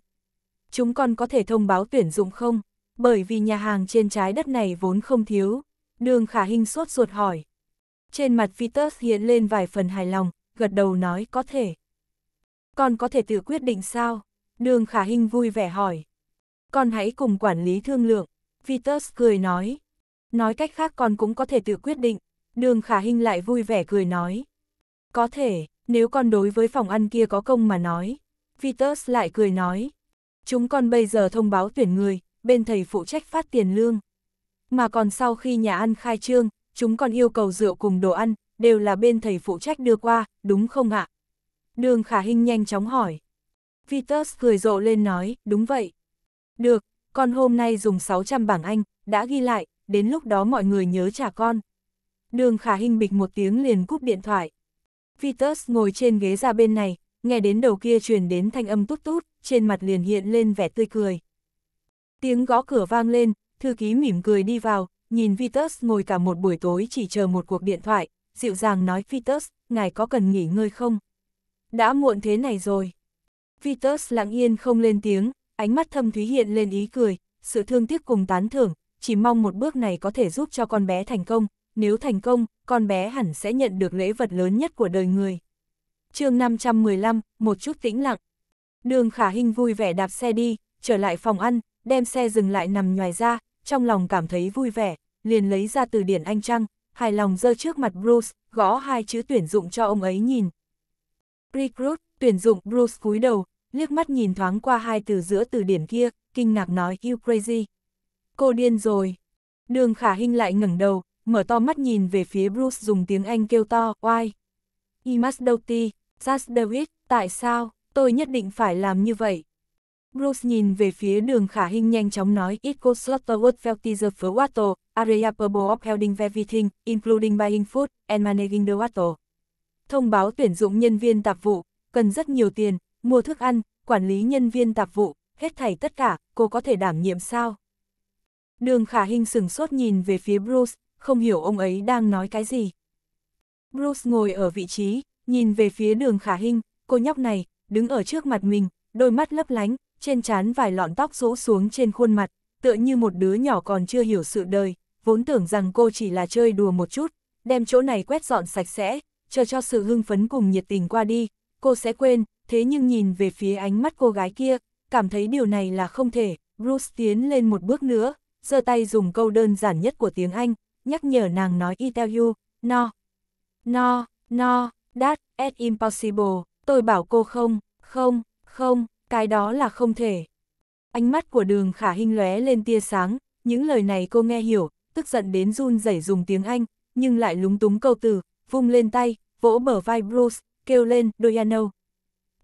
Chúng con có thể thông báo tuyển dụng không? Bởi vì nhà hàng trên trái đất này vốn không thiếu. Đường khả hình sốt ruột hỏi. Trên mặt Vitus hiện lên vài phần hài lòng, gật đầu nói có thể. Con có thể tự quyết định sao? Đường khả hình vui vẻ hỏi. Con hãy cùng quản lý thương lượng. Vitus cười nói. Nói cách khác con cũng có thể tự quyết định. Đường khả hình lại vui vẻ cười nói. Có thể, nếu con đối với phòng ăn kia có công mà nói. Vitus lại cười nói. Chúng con bây giờ thông báo tuyển người, bên thầy phụ trách phát tiền lương mà còn sau khi nhà ăn khai trương, chúng còn yêu cầu rượu cùng đồ ăn, đều là bên thầy phụ trách đưa qua, đúng không ạ? Đường Khả Hinh nhanh chóng hỏi. Vitus cười rộ lên nói, đúng vậy. Được, con hôm nay dùng 600 bảng Anh, đã ghi lại, đến lúc đó mọi người nhớ trả con. Đường Khả Hinh bịch một tiếng liền cúp điện thoại. Vitus ngồi trên ghế ra bên này, nghe đến đầu kia truyền đến thanh âm tút tút, trên mặt liền hiện lên vẻ tươi cười. Tiếng gõ cửa vang lên, thư ký mỉm cười đi vào, nhìn Vitus ngồi cả một buổi tối chỉ chờ một cuộc điện thoại, dịu dàng nói Vitus, ngài có cần nghỉ ngơi không? Đã muộn thế này rồi. Vitus lặng yên không lên tiếng, ánh mắt thâm thúy hiện lên ý cười, sự thương tiếc cùng tán thưởng, chỉ mong một bước này có thể giúp cho con bé thành công, nếu thành công, con bé hẳn sẽ nhận được lễ vật lớn nhất của đời người. chương 515, một chút tĩnh lặng. Đường Khả Hinh vui vẻ đạp xe đi, trở lại phòng ăn, đem xe dừng lại nằm nhòi ra, trong lòng cảm thấy vui vẻ, liền lấy ra từ điển anh trăng, hài lòng dơ trước mặt Bruce, gõ hai chữ tuyển dụng cho ông ấy nhìn. Recruit, tuyển dụng Bruce cúi đầu, liếc mắt nhìn thoáng qua hai từ giữa từ điển kia, kinh ngạc nói you crazy. Cô điên rồi. Đường khả hình lại ngẩng đầu, mở to mắt nhìn về phía Bruce dùng tiếng Anh kêu to, why? You must do it, just do it, tại sao, tôi nhất định phải làm như vậy. Bruce nhìn về phía đường khả hình nhanh chóng nói It goes lot of what felt is for water, area purple of holding everything, including buying food, and managing the water. Thông báo tuyển dụng nhân viên tạp vụ, cần rất nhiều tiền, mua thức ăn, quản lý nhân viên tạp vụ, hết thảy tất cả, cô có thể đảm nhiệm sao? Đường khả hình sừng sốt nhìn về phía Bruce, không hiểu ông ấy đang nói cái gì. Bruce ngồi ở vị trí, nhìn về phía đường khả hình, cô nhóc này, đứng ở trước mặt mình, đôi mắt lấp lánh, trên trán vài lọn tóc rũ xuống trên khuôn mặt, tựa như một đứa nhỏ còn chưa hiểu sự đời, vốn tưởng rằng cô chỉ là chơi đùa một chút, đem chỗ này quét dọn sạch sẽ, chờ cho sự hưng phấn cùng nhiệt tình qua đi, cô sẽ quên, thế nhưng nhìn về phía ánh mắt cô gái kia, cảm thấy điều này là không thể, Bruce tiến lên một bước nữa, giơ tay dùng câu đơn giản nhất của tiếng Anh, nhắc nhở nàng nói I tell you, no, no, no, that is impossible, tôi bảo cô không, không, không, cái đó là không thể. Ánh mắt của đường khả hình lóe lên tia sáng, những lời này cô nghe hiểu, tức giận đến run rẩy dùng tiếng Anh, nhưng lại lúng túng câu từ, vung lên tay, vỗ bờ vai Bruce, kêu lên, Doyano.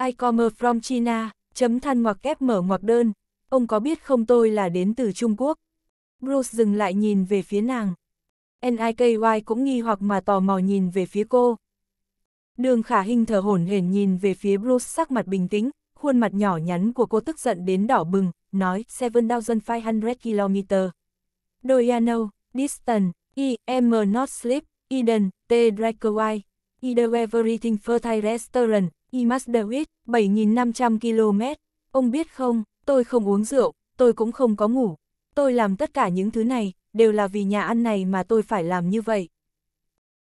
I come from China, chấm than ngoặc kép mở ngoặc đơn, ông có biết không tôi là đến từ Trung Quốc? Bruce dừng lại nhìn về phía nàng. NIKY cũng nghi hoặc mà tò mò nhìn về phía cô. Đường khả hình thở hổn hển nhìn về phía Bruce sắc mặt bình tĩnh, Khuôn mặt nhỏ nhắn của cô tức giận đến đỏ bừng, nói 7,500km. Doiano, Distant, I e am not sleep, Eden, T. Drakewai, Either Everything Fertile Restaurant, I must do it, 7.500 km. Ông biết không, tôi không uống rượu, tôi cũng không có ngủ. Tôi làm tất cả những thứ này, đều là vì nhà ăn này mà tôi phải làm như vậy.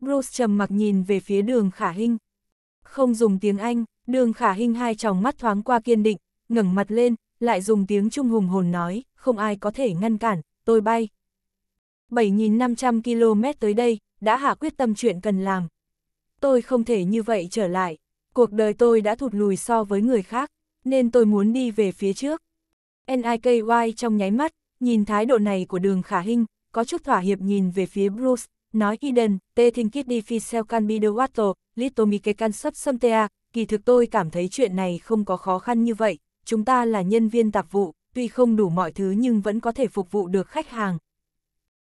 Bruce trầm mặc nhìn về phía đường khả hình. Không dùng tiếng Anh, Đường khả hình hai tròng mắt thoáng qua kiên định, ngẩng mặt lên, lại dùng tiếng trung hùng hồn nói, không ai có thể ngăn cản, tôi bay. 7.500 km tới đây, đã hạ quyết tâm chuyện cần làm. Tôi không thể như vậy trở lại, cuộc đời tôi đã thụt lùi so với người khác, nên tôi muốn đi về phía trước. NIKY trong nháy mắt, nhìn thái độ này của đường khả hình, có chút thỏa hiệp nhìn về phía Bruce, nói Eden, te thinh kit đi fi sell can be the water, little mi can sub somtea, kỳ thực tôi cảm thấy chuyện này không có khó khăn như vậy, chúng ta là nhân viên tạp vụ, tuy không đủ mọi thứ nhưng vẫn có thể phục vụ được khách hàng.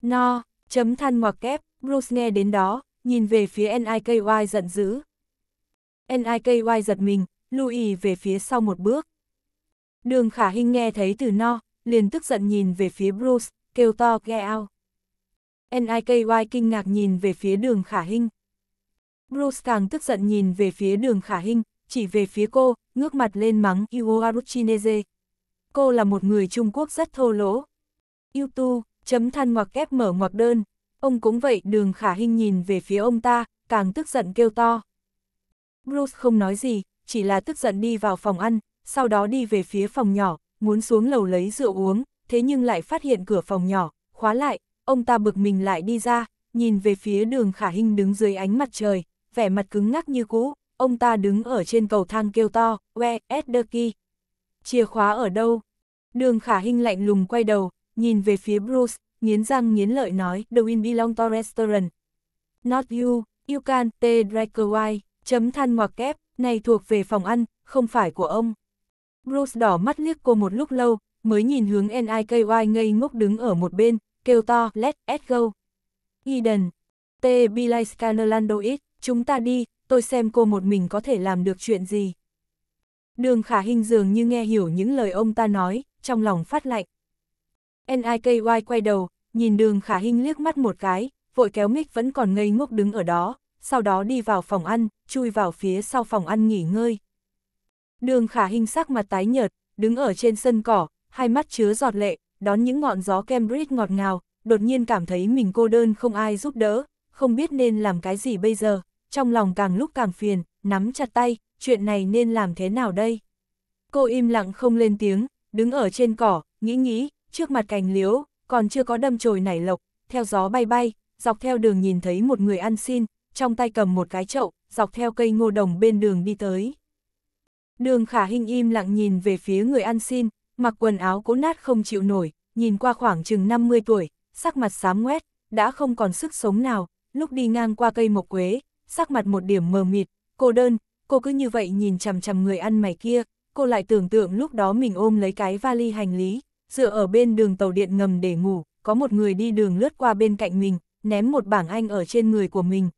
No, chấm than ngoặc kép, Bruce nghe đến đó, nhìn về phía NIKY giận dữ. NIKY giật mình, Louis về phía sau một bước. Đường khả hình nghe thấy từ no, liền tức giận nhìn về phía Bruce, kêu to ghe ao. NIKY kinh ngạc nhìn về phía đường khả hình. Bruce càng tức giận nhìn về phía đường khả hình, chỉ về phía cô, ngước mặt lên mắng Iwo Aruchineze. Cô là một người Trung Quốc rất thô lỗ. Yêu tu, chấm than ngoặc kép mở ngoặc đơn. Ông cũng vậy đường khả hình nhìn về phía ông ta, càng tức giận kêu to. Bruce không nói gì, chỉ là tức giận đi vào phòng ăn, sau đó đi về phía phòng nhỏ, muốn xuống lầu lấy rượu uống, thế nhưng lại phát hiện cửa phòng nhỏ, khóa lại, ông ta bực mình lại đi ra, nhìn về phía đường khả hình đứng dưới ánh mặt trời, vẻ mặt cứng ngắc như cũ, ông ta đứng ở trên cầu thang kêu to, where is the key? Chìa khóa ở đâu? Đường khả hình lạnh lùng quay đầu, nhìn về phía Bruce, nghiến răng nghiến lợi nói, the win belong to restaurant. Not you, you can te drink wine, chấm than ngoặc kép, này thuộc về phòng ăn, không phải của ông. Bruce đỏ mắt liếc cô một lúc lâu, mới nhìn hướng NIKY ngây ngốc đứng ở một bên, kêu to, "Let's go. Eden, T. be like Scannerlando it chúng ta đi, tôi xem cô một mình có thể làm được chuyện gì. Đường khả hình dường như nghe hiểu những lời ông ta nói, trong lòng phát lạnh. y quay đầu, nhìn đường khả hình liếc mắt một cái, vội kéo mic vẫn còn ngây ngốc đứng ở đó, sau đó đi vào phòng ăn, chui vào phía sau phòng ăn nghỉ ngơi. Đường khả hình sắc mặt tái nhợt, đứng ở trên sân cỏ, hai mắt chứa giọt lệ, đón những ngọn gió Cambridge ngọt ngào, đột nhiên cảm thấy mình cô đơn không ai giúp đỡ, không biết nên làm cái gì bây giờ trong lòng càng lúc càng phiền, nắm chặt tay, chuyện này nên làm thế nào đây? Cô im lặng không lên tiếng, đứng ở trên cỏ, nghĩ nghĩ, trước mặt cành liễu, còn chưa có đâm chồi nảy lộc, theo gió bay bay, dọc theo đường nhìn thấy một người ăn xin, trong tay cầm một cái chậu, dọc theo cây ngô đồng bên đường đi tới. Đường khả hình im lặng nhìn về phía người ăn xin, mặc quần áo cố nát không chịu nổi, nhìn qua khoảng chừng 50 tuổi, sắc mặt xám ngoét, đã không còn sức sống nào, lúc đi ngang qua cây mộc quế, sắc mặt một điểm mờ mịt, cô đơn, cô cứ như vậy nhìn chằm chằm người ăn mày kia, cô lại tưởng tượng lúc đó mình ôm lấy cái vali hành lý, dựa ở bên đường tàu điện ngầm để ngủ, có một người đi đường lướt qua bên cạnh mình, ném một bảng anh ở trên người của mình.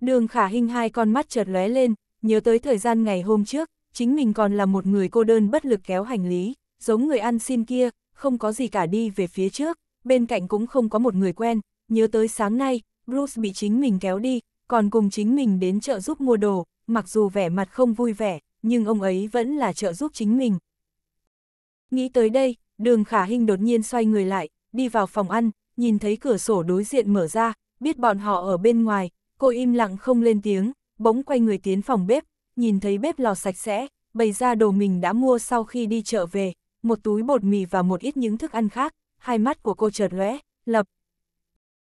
Đường khả hình hai con mắt chợt lóe lên, nhớ tới thời gian ngày hôm trước, chính mình còn là một người cô đơn bất lực kéo hành lý, giống người ăn xin kia, không có gì cả đi về phía trước, bên cạnh cũng không có một người quen, nhớ tới sáng nay, Bruce bị chính mình kéo đi, còn cùng chính mình đến chợ giúp mua đồ, mặc dù vẻ mặt không vui vẻ, nhưng ông ấy vẫn là trợ giúp chính mình. Nghĩ tới đây, đường khả hình đột nhiên xoay người lại, đi vào phòng ăn, nhìn thấy cửa sổ đối diện mở ra, biết bọn họ ở bên ngoài, cô im lặng không lên tiếng, bỗng quay người tiến phòng bếp, nhìn thấy bếp lò sạch sẽ, bày ra đồ mình đã mua sau khi đi chợ về, một túi bột mì và một ít những thức ăn khác, hai mắt của cô chợt lóe, lập.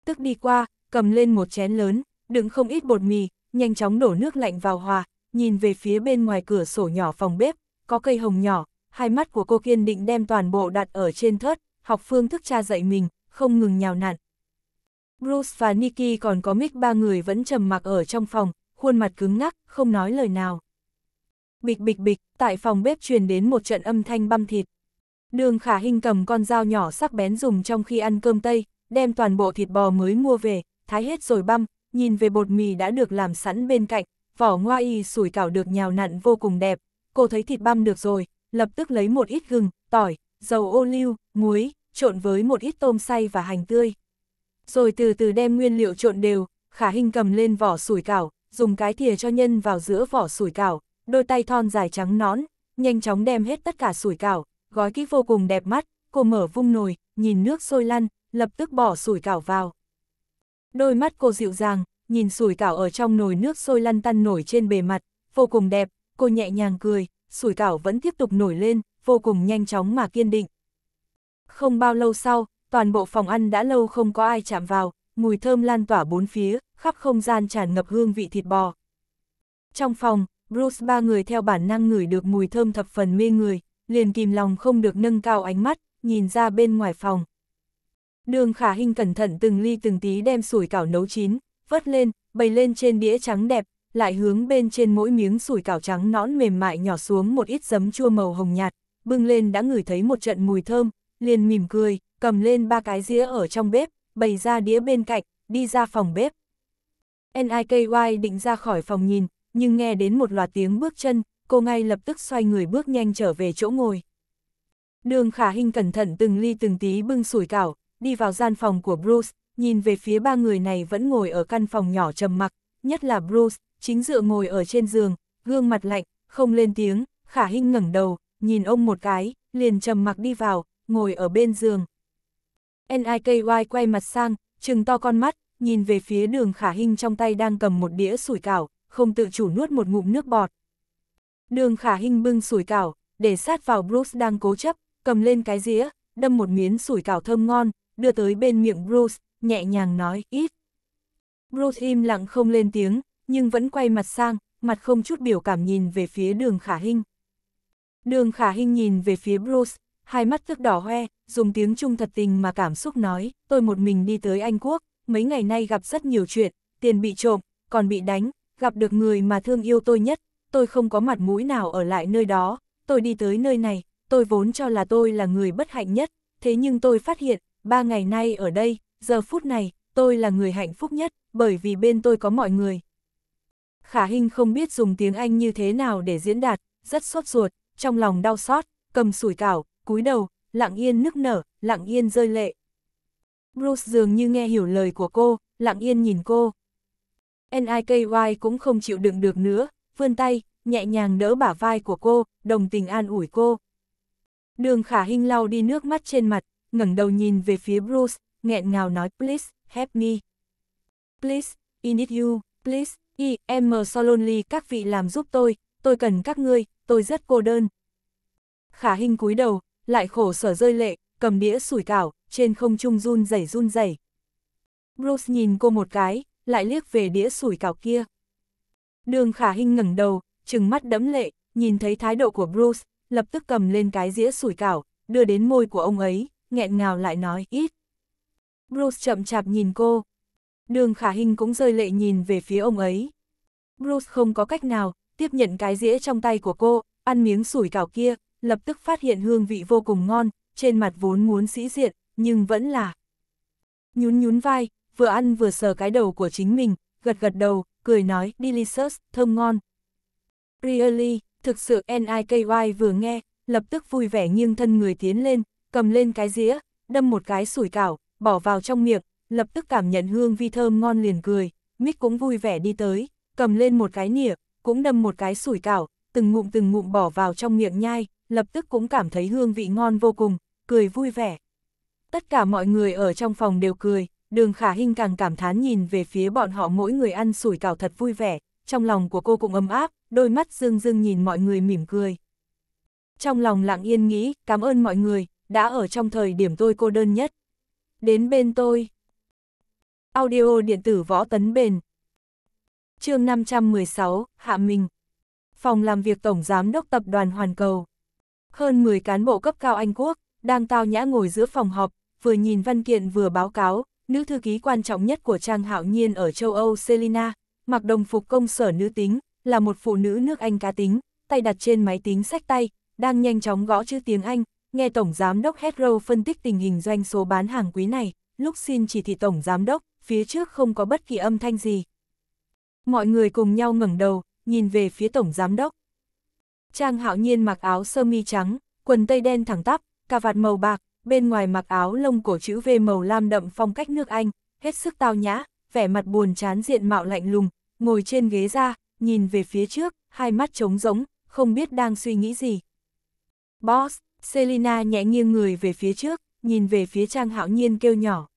Tức đi qua, cầm lên một chén lớn, đựng không ít bột mì, nhanh chóng đổ nước lạnh vào hòa, nhìn về phía bên ngoài cửa sổ nhỏ phòng bếp, có cây hồng nhỏ, hai mắt của cô kiên định đem toàn bộ đặt ở trên thớt, học phương thức cha dạy mình, không ngừng nhào nặn. Bruce và Nikki còn có Mick ba người vẫn trầm mặc ở trong phòng, khuôn mặt cứng ngắc, không nói lời nào. Bịch bịch bịch, tại phòng bếp truyền đến một trận âm thanh băm thịt. Đường khả hình cầm con dao nhỏ sắc bén dùng trong khi ăn cơm tây, đem toàn bộ thịt bò mới mua về, thái hết rồi băm, nhìn về bột mì đã được làm sẵn bên cạnh, vỏ ngoa y sủi cảo được nhào nặn vô cùng đẹp, cô thấy thịt băm được rồi, lập tức lấy một ít gừng, tỏi, dầu ô liu, muối, trộn với một ít tôm xay và hành tươi. Rồi từ từ đem nguyên liệu trộn đều, khả hình cầm lên vỏ sủi cảo, dùng cái thìa cho nhân vào giữa vỏ sủi cảo, đôi tay thon dài trắng nón, nhanh chóng đem hết tất cả sủi cảo, gói kỹ vô cùng đẹp mắt, cô mở vung nồi, nhìn nước sôi lăn, lập tức bỏ sủi cảo vào. Đôi mắt cô dịu dàng, nhìn sủi cảo ở trong nồi nước sôi lăn tăn nổi trên bề mặt, vô cùng đẹp, cô nhẹ nhàng cười, sủi cảo vẫn tiếp tục nổi lên, vô cùng nhanh chóng mà kiên định. Không bao lâu sau, toàn bộ phòng ăn đã lâu không có ai chạm vào, mùi thơm lan tỏa bốn phía, khắp không gian tràn ngập hương vị thịt bò. Trong phòng, Bruce ba người theo bản năng ngửi được mùi thơm thập phần mê người, liền kìm lòng không được nâng cao ánh mắt, nhìn ra bên ngoài phòng, Đường khả hình cẩn thận từng ly từng tí đem sủi cảo nấu chín, vớt lên, bày lên trên đĩa trắng đẹp, lại hướng bên trên mỗi miếng sủi cảo trắng nõn mềm mại nhỏ xuống một ít giấm chua màu hồng nhạt, bưng lên đã ngửi thấy một trận mùi thơm, liền mỉm cười, cầm lên ba cái dĩa ở trong bếp, bày ra đĩa bên cạnh, đi ra phòng bếp. NIKY định ra khỏi phòng nhìn, nhưng nghe đến một loạt tiếng bước chân, cô ngay lập tức xoay người bước nhanh trở về chỗ ngồi. Đường khả hình cẩn thận từng ly từng tí bưng sủi cảo, đi vào gian phòng của Bruce, nhìn về phía ba người này vẫn ngồi ở căn phòng nhỏ trầm mặc, nhất là Bruce, chính dựa ngồi ở trên giường, gương mặt lạnh, không lên tiếng, khả hinh ngẩng đầu, nhìn ông một cái, liền trầm mặc đi vào, ngồi ở bên giường. NIKY quay mặt sang, trừng to con mắt, nhìn về phía đường khả hinh trong tay đang cầm một đĩa sủi cảo, không tự chủ nuốt một ngụm nước bọt. Đường khả hinh bưng sủi cảo, để sát vào Bruce đang cố chấp, cầm lên cái dĩa, đâm một miếng sủi cảo thơm ngon, đưa tới bên miệng Bruce, nhẹ nhàng nói, ít. Bruce im lặng không lên tiếng, nhưng vẫn quay mặt sang, mặt không chút biểu cảm nhìn về phía đường khả hình. Đường khả hình nhìn về phía Bruce, hai mắt tức đỏ hoe, dùng tiếng Trung thật tình mà cảm xúc nói, tôi một mình đi tới Anh Quốc, mấy ngày nay gặp rất nhiều chuyện, tiền bị trộm, còn bị đánh, gặp được người mà thương yêu tôi nhất, tôi không có mặt mũi nào ở lại nơi đó, tôi đi tới nơi này, tôi vốn cho là tôi là người bất hạnh nhất, thế nhưng tôi phát hiện, ba ngày nay ở đây, giờ phút này, tôi là người hạnh phúc nhất, bởi vì bên tôi có mọi người. Khả Hinh không biết dùng tiếng Anh như thế nào để diễn đạt, rất sốt ruột, trong lòng đau xót, cầm sủi cảo, cúi đầu, lặng yên nức nở, lặng yên rơi lệ. Bruce dường như nghe hiểu lời của cô, lặng yên nhìn cô. NIKY cũng không chịu đựng được nữa, vươn tay, nhẹ nhàng đỡ bả vai của cô, đồng tình an ủi cô. Đường khả hinh lau đi nước mắt trên mặt, ngẩng đầu nhìn về phía Bruce, nghẹn ngào nói please, help me. Please, I need you, please, I am so lonely các vị làm giúp tôi, tôi cần các ngươi, tôi rất cô đơn. Khả Hinh cúi đầu, lại khổ sở rơi lệ, cầm đĩa sủi cảo, trên không trung run rẩy run rẩy. Bruce nhìn cô một cái, lại liếc về đĩa sủi cảo kia. Đường khả Hinh ngẩng đầu, trừng mắt đẫm lệ, nhìn thấy thái độ của Bruce, lập tức cầm lên cái dĩa sủi cảo, đưa đến môi của ông ấy, nghẹn ngào lại nói ít. Bruce chậm chạp nhìn cô. Đường khả hình cũng rơi lệ nhìn về phía ông ấy. Bruce không có cách nào, tiếp nhận cái dĩa trong tay của cô, ăn miếng sủi cảo kia, lập tức phát hiện hương vị vô cùng ngon, trên mặt vốn muốn sĩ diện, nhưng vẫn là... Nhún nhún vai, vừa ăn vừa sờ cái đầu của chính mình, gật gật đầu, cười nói, delicious, thơm ngon. Really, thực sự NIKY vừa nghe, lập tức vui vẻ nghiêng thân người tiến lên, cầm lên cái dĩa, đâm một cái sủi cảo, bỏ vào trong miệng, lập tức cảm nhận hương vi thơm ngon liền cười, Mít cũng vui vẻ đi tới, cầm lên một cái nĩa, cũng đâm một cái sủi cảo, từng ngụm từng ngụm bỏ vào trong miệng nhai, lập tức cũng cảm thấy hương vị ngon vô cùng, cười vui vẻ. Tất cả mọi người ở trong phòng đều cười, đường khả Hinh càng cảm thán nhìn về phía bọn họ mỗi người ăn sủi cảo thật vui vẻ, trong lòng của cô cũng ấm áp, đôi mắt dương dương nhìn mọi người mỉm cười. Trong lòng lặng yên nghĩ, cảm ơn mọi người, đã ở trong thời điểm tôi cô đơn nhất. Đến bên tôi. Audio điện tử võ tấn bền. chương 516, Hạ Minh. Phòng làm việc Tổng Giám đốc Tập đoàn Hoàn Cầu. Hơn 10 cán bộ cấp cao Anh Quốc, đang tao nhã ngồi giữa phòng họp, vừa nhìn văn kiện vừa báo cáo, nữ thư ký quan trọng nhất của Trang Hạo Nhiên ở châu Âu Selina, mặc đồng phục công sở nữ tính, là một phụ nữ nước Anh cá tính, tay đặt trên máy tính sách tay, đang nhanh chóng gõ chữ tiếng Anh, Nghe Tổng Giám đốc Hedrow phân tích tình hình doanh số bán hàng quý này, lúc xin chỉ thị Tổng Giám đốc, phía trước không có bất kỳ âm thanh gì. Mọi người cùng nhau ngẩng đầu, nhìn về phía Tổng Giám đốc. Trang hạo nhiên mặc áo sơ mi trắng, quần tây đen thẳng tắp, cà vạt màu bạc, bên ngoài mặc áo lông cổ chữ V màu lam đậm phong cách nước Anh, hết sức tao nhã, vẻ mặt buồn chán diện mạo lạnh lùng, ngồi trên ghế ra, nhìn về phía trước, hai mắt trống rỗng, không biết đang suy nghĩ gì. Boss, Selina nhẹ nghiêng người về phía trước, nhìn về phía Trang Hạo Nhiên kêu nhỏ.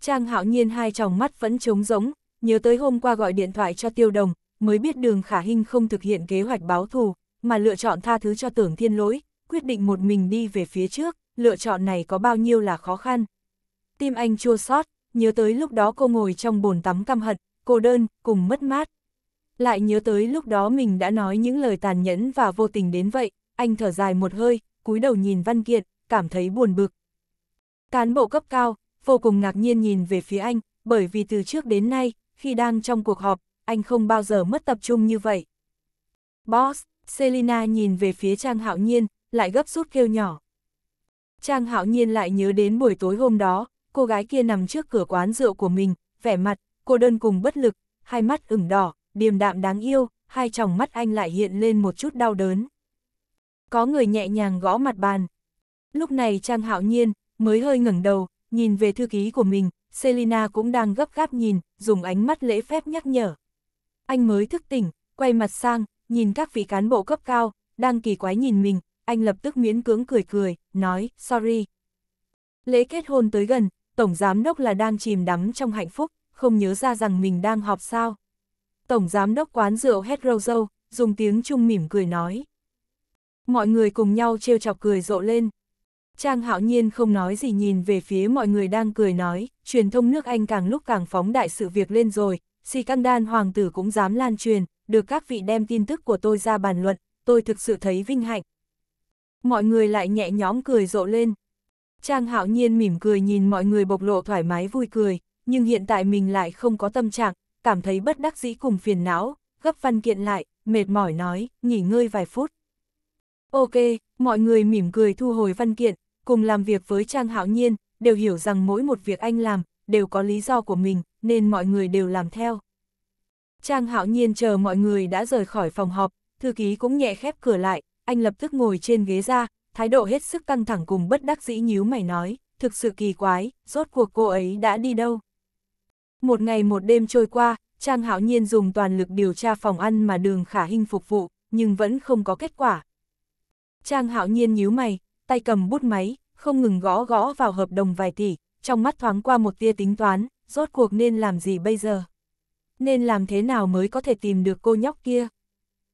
Trang Hạo Nhiên hai tròng mắt vẫn trống rỗng, nhớ tới hôm qua gọi điện thoại cho Tiêu Đồng, mới biết Đường Khả Hinh không thực hiện kế hoạch báo thù, mà lựa chọn tha thứ cho Tưởng Thiên Lỗi, quyết định một mình đi về phía trước, lựa chọn này có bao nhiêu là khó khăn. Tim anh chua xót, nhớ tới lúc đó cô ngồi trong bồn tắm căm hận, cô đơn, cùng mất mát. Lại nhớ tới lúc đó mình đã nói những lời tàn nhẫn và vô tình đến vậy, anh thở dài một hơi, cúi đầu nhìn văn kiện, cảm thấy buồn bực. Cán bộ cấp cao, vô cùng ngạc nhiên nhìn về phía anh, bởi vì từ trước đến nay, khi đang trong cuộc họp, anh không bao giờ mất tập trung như vậy. Boss, Selina nhìn về phía Trang Hạo Nhiên, lại gấp rút kêu nhỏ. Trang Hạo Nhiên lại nhớ đến buổi tối hôm đó, cô gái kia nằm trước cửa quán rượu của mình, vẻ mặt, cô đơn cùng bất lực, hai mắt ửng đỏ, điềm đạm đáng yêu, hai tròng mắt anh lại hiện lên một chút đau đớn có người nhẹ nhàng gõ mặt bàn. Lúc này Trang Hạo Nhiên mới hơi ngẩng đầu, nhìn về thư ký của mình, Selina cũng đang gấp gáp nhìn, dùng ánh mắt lễ phép nhắc nhở. Anh mới thức tỉnh, quay mặt sang, nhìn các vị cán bộ cấp cao, đang kỳ quái nhìn mình, anh lập tức miễn cưỡng cười cười, nói, sorry. Lễ kết hôn tới gần, Tổng Giám Đốc là đang chìm đắm trong hạnh phúc, không nhớ ra rằng mình đang họp sao. Tổng Giám Đốc quán rượu hét râu râu, dùng tiếng Trung mỉm cười nói. Mọi người cùng nhau trêu chọc cười rộ lên. Trang hạo nhiên không nói gì nhìn về phía mọi người đang cười nói, truyền thông nước Anh càng lúc càng phóng đại sự việc lên rồi, si căng đan hoàng tử cũng dám lan truyền, được các vị đem tin tức của tôi ra bàn luận, tôi thực sự thấy vinh hạnh. Mọi người lại nhẹ nhóm cười rộ lên. Trang hạo nhiên mỉm cười nhìn mọi người bộc lộ thoải mái vui cười, nhưng hiện tại mình lại không có tâm trạng, cảm thấy bất đắc dĩ cùng phiền não, gấp văn kiện lại, mệt mỏi nói, nghỉ ngơi vài phút. Ok, mọi người mỉm cười thu hồi văn kiện, cùng làm việc với Trang Hạo Nhiên, đều hiểu rằng mỗi một việc anh làm, đều có lý do của mình, nên mọi người đều làm theo. Trang Hạo Nhiên chờ mọi người đã rời khỏi phòng họp, thư ký cũng nhẹ khép cửa lại, anh lập tức ngồi trên ghế ra, thái độ hết sức căng thẳng cùng bất đắc dĩ nhíu mày nói, thực sự kỳ quái, rốt cuộc cô ấy đã đi đâu. Một ngày một đêm trôi qua, Trang Hạo Nhiên dùng toàn lực điều tra phòng ăn mà đường khả hình phục vụ, nhưng vẫn không có kết quả, Trang hạo nhiên nhíu mày, tay cầm bút máy, không ngừng gõ gõ vào hợp đồng vài tỷ, trong mắt thoáng qua một tia tính toán, rốt cuộc nên làm gì bây giờ? Nên làm thế nào mới có thể tìm được cô nhóc kia?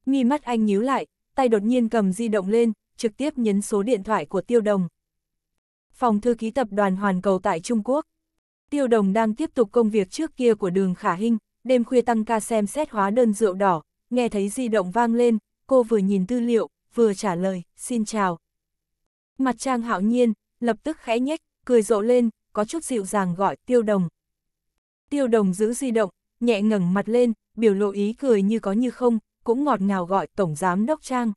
nghi mắt anh nhíu lại, tay đột nhiên cầm di động lên, trực tiếp nhấn số điện thoại của Tiêu Đồng. Phòng thư ký tập đoàn Hoàn Cầu tại Trung Quốc. Tiêu Đồng đang tiếp tục công việc trước kia của đường Khả Hinh, đêm khuya tăng ca xem xét hóa đơn rượu đỏ, nghe thấy di động vang lên, cô vừa nhìn tư liệu, vừa trả lời, xin chào. Mặt Trang hạo nhiên, lập tức khẽ nhếch, cười rộ lên, có chút dịu dàng gọi tiêu đồng. Tiêu đồng giữ di động, nhẹ ngẩng mặt lên, biểu lộ ý cười như có như không, cũng ngọt ngào gọi Tổng Giám Đốc Trang.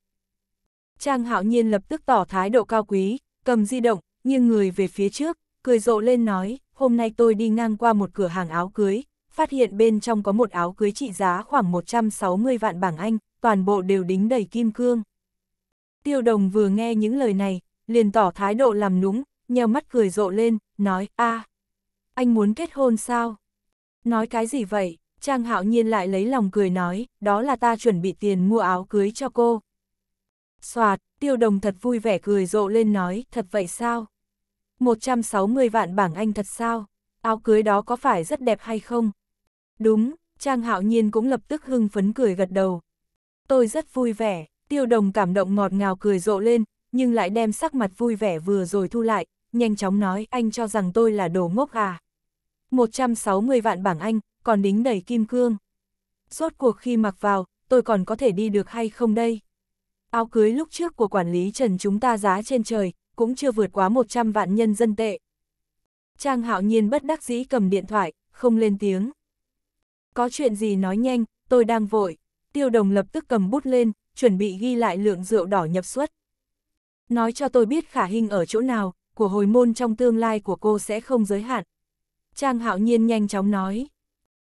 Trang hạo nhiên lập tức tỏ thái độ cao quý, cầm di động, nghiêng người về phía trước, cười rộ lên nói, hôm nay tôi đi ngang qua một cửa hàng áo cưới, phát hiện bên trong có một áo cưới trị giá khoảng 160 vạn bảng Anh, toàn bộ đều đính đầy kim cương. Tiêu đồng vừa nghe những lời này, liền tỏ thái độ làm núng, nheo mắt cười rộ lên, nói, a anh muốn kết hôn sao? Nói cái gì vậy? Trang hạo nhiên lại lấy lòng cười nói, đó là ta chuẩn bị tiền mua áo cưới cho cô. Xoạt, tiêu đồng thật vui vẻ cười rộ lên nói, thật vậy sao? 160 vạn bảng anh thật sao? Áo cưới đó có phải rất đẹp hay không? Đúng, Trang hạo nhiên cũng lập tức hưng phấn cười gật đầu. Tôi rất vui vẻ, Tiêu đồng cảm động ngọt ngào cười rộ lên, nhưng lại đem sắc mặt vui vẻ vừa rồi thu lại, nhanh chóng nói anh cho rằng tôi là đồ ngốc à. 160 vạn bảng anh, còn đính đầy kim cương. Rốt cuộc khi mặc vào, tôi còn có thể đi được hay không đây? Áo cưới lúc trước của quản lý Trần chúng ta giá trên trời, cũng chưa vượt quá 100 vạn nhân dân tệ. Trang hạo nhiên bất đắc dĩ cầm điện thoại, không lên tiếng. Có chuyện gì nói nhanh, tôi đang vội. Tiêu đồng lập tức cầm bút lên, chuẩn bị ghi lại lượng rượu đỏ nhập xuất. Nói cho tôi biết khả hình ở chỗ nào, của hồi môn trong tương lai của cô sẽ không giới hạn. Trang hạo nhiên nhanh chóng nói.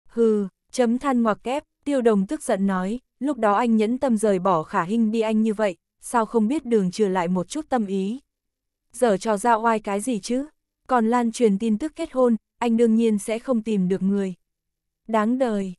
Hừ, chấm than ngoặc kép, tiêu đồng tức giận nói, lúc đó anh nhẫn tâm rời bỏ khả hình đi anh như vậy, sao không biết đường trừ lại một chút tâm ý. Giờ trò ra oai cái gì chứ? Còn lan truyền tin tức kết hôn, anh đương nhiên sẽ không tìm được người. Đáng đời.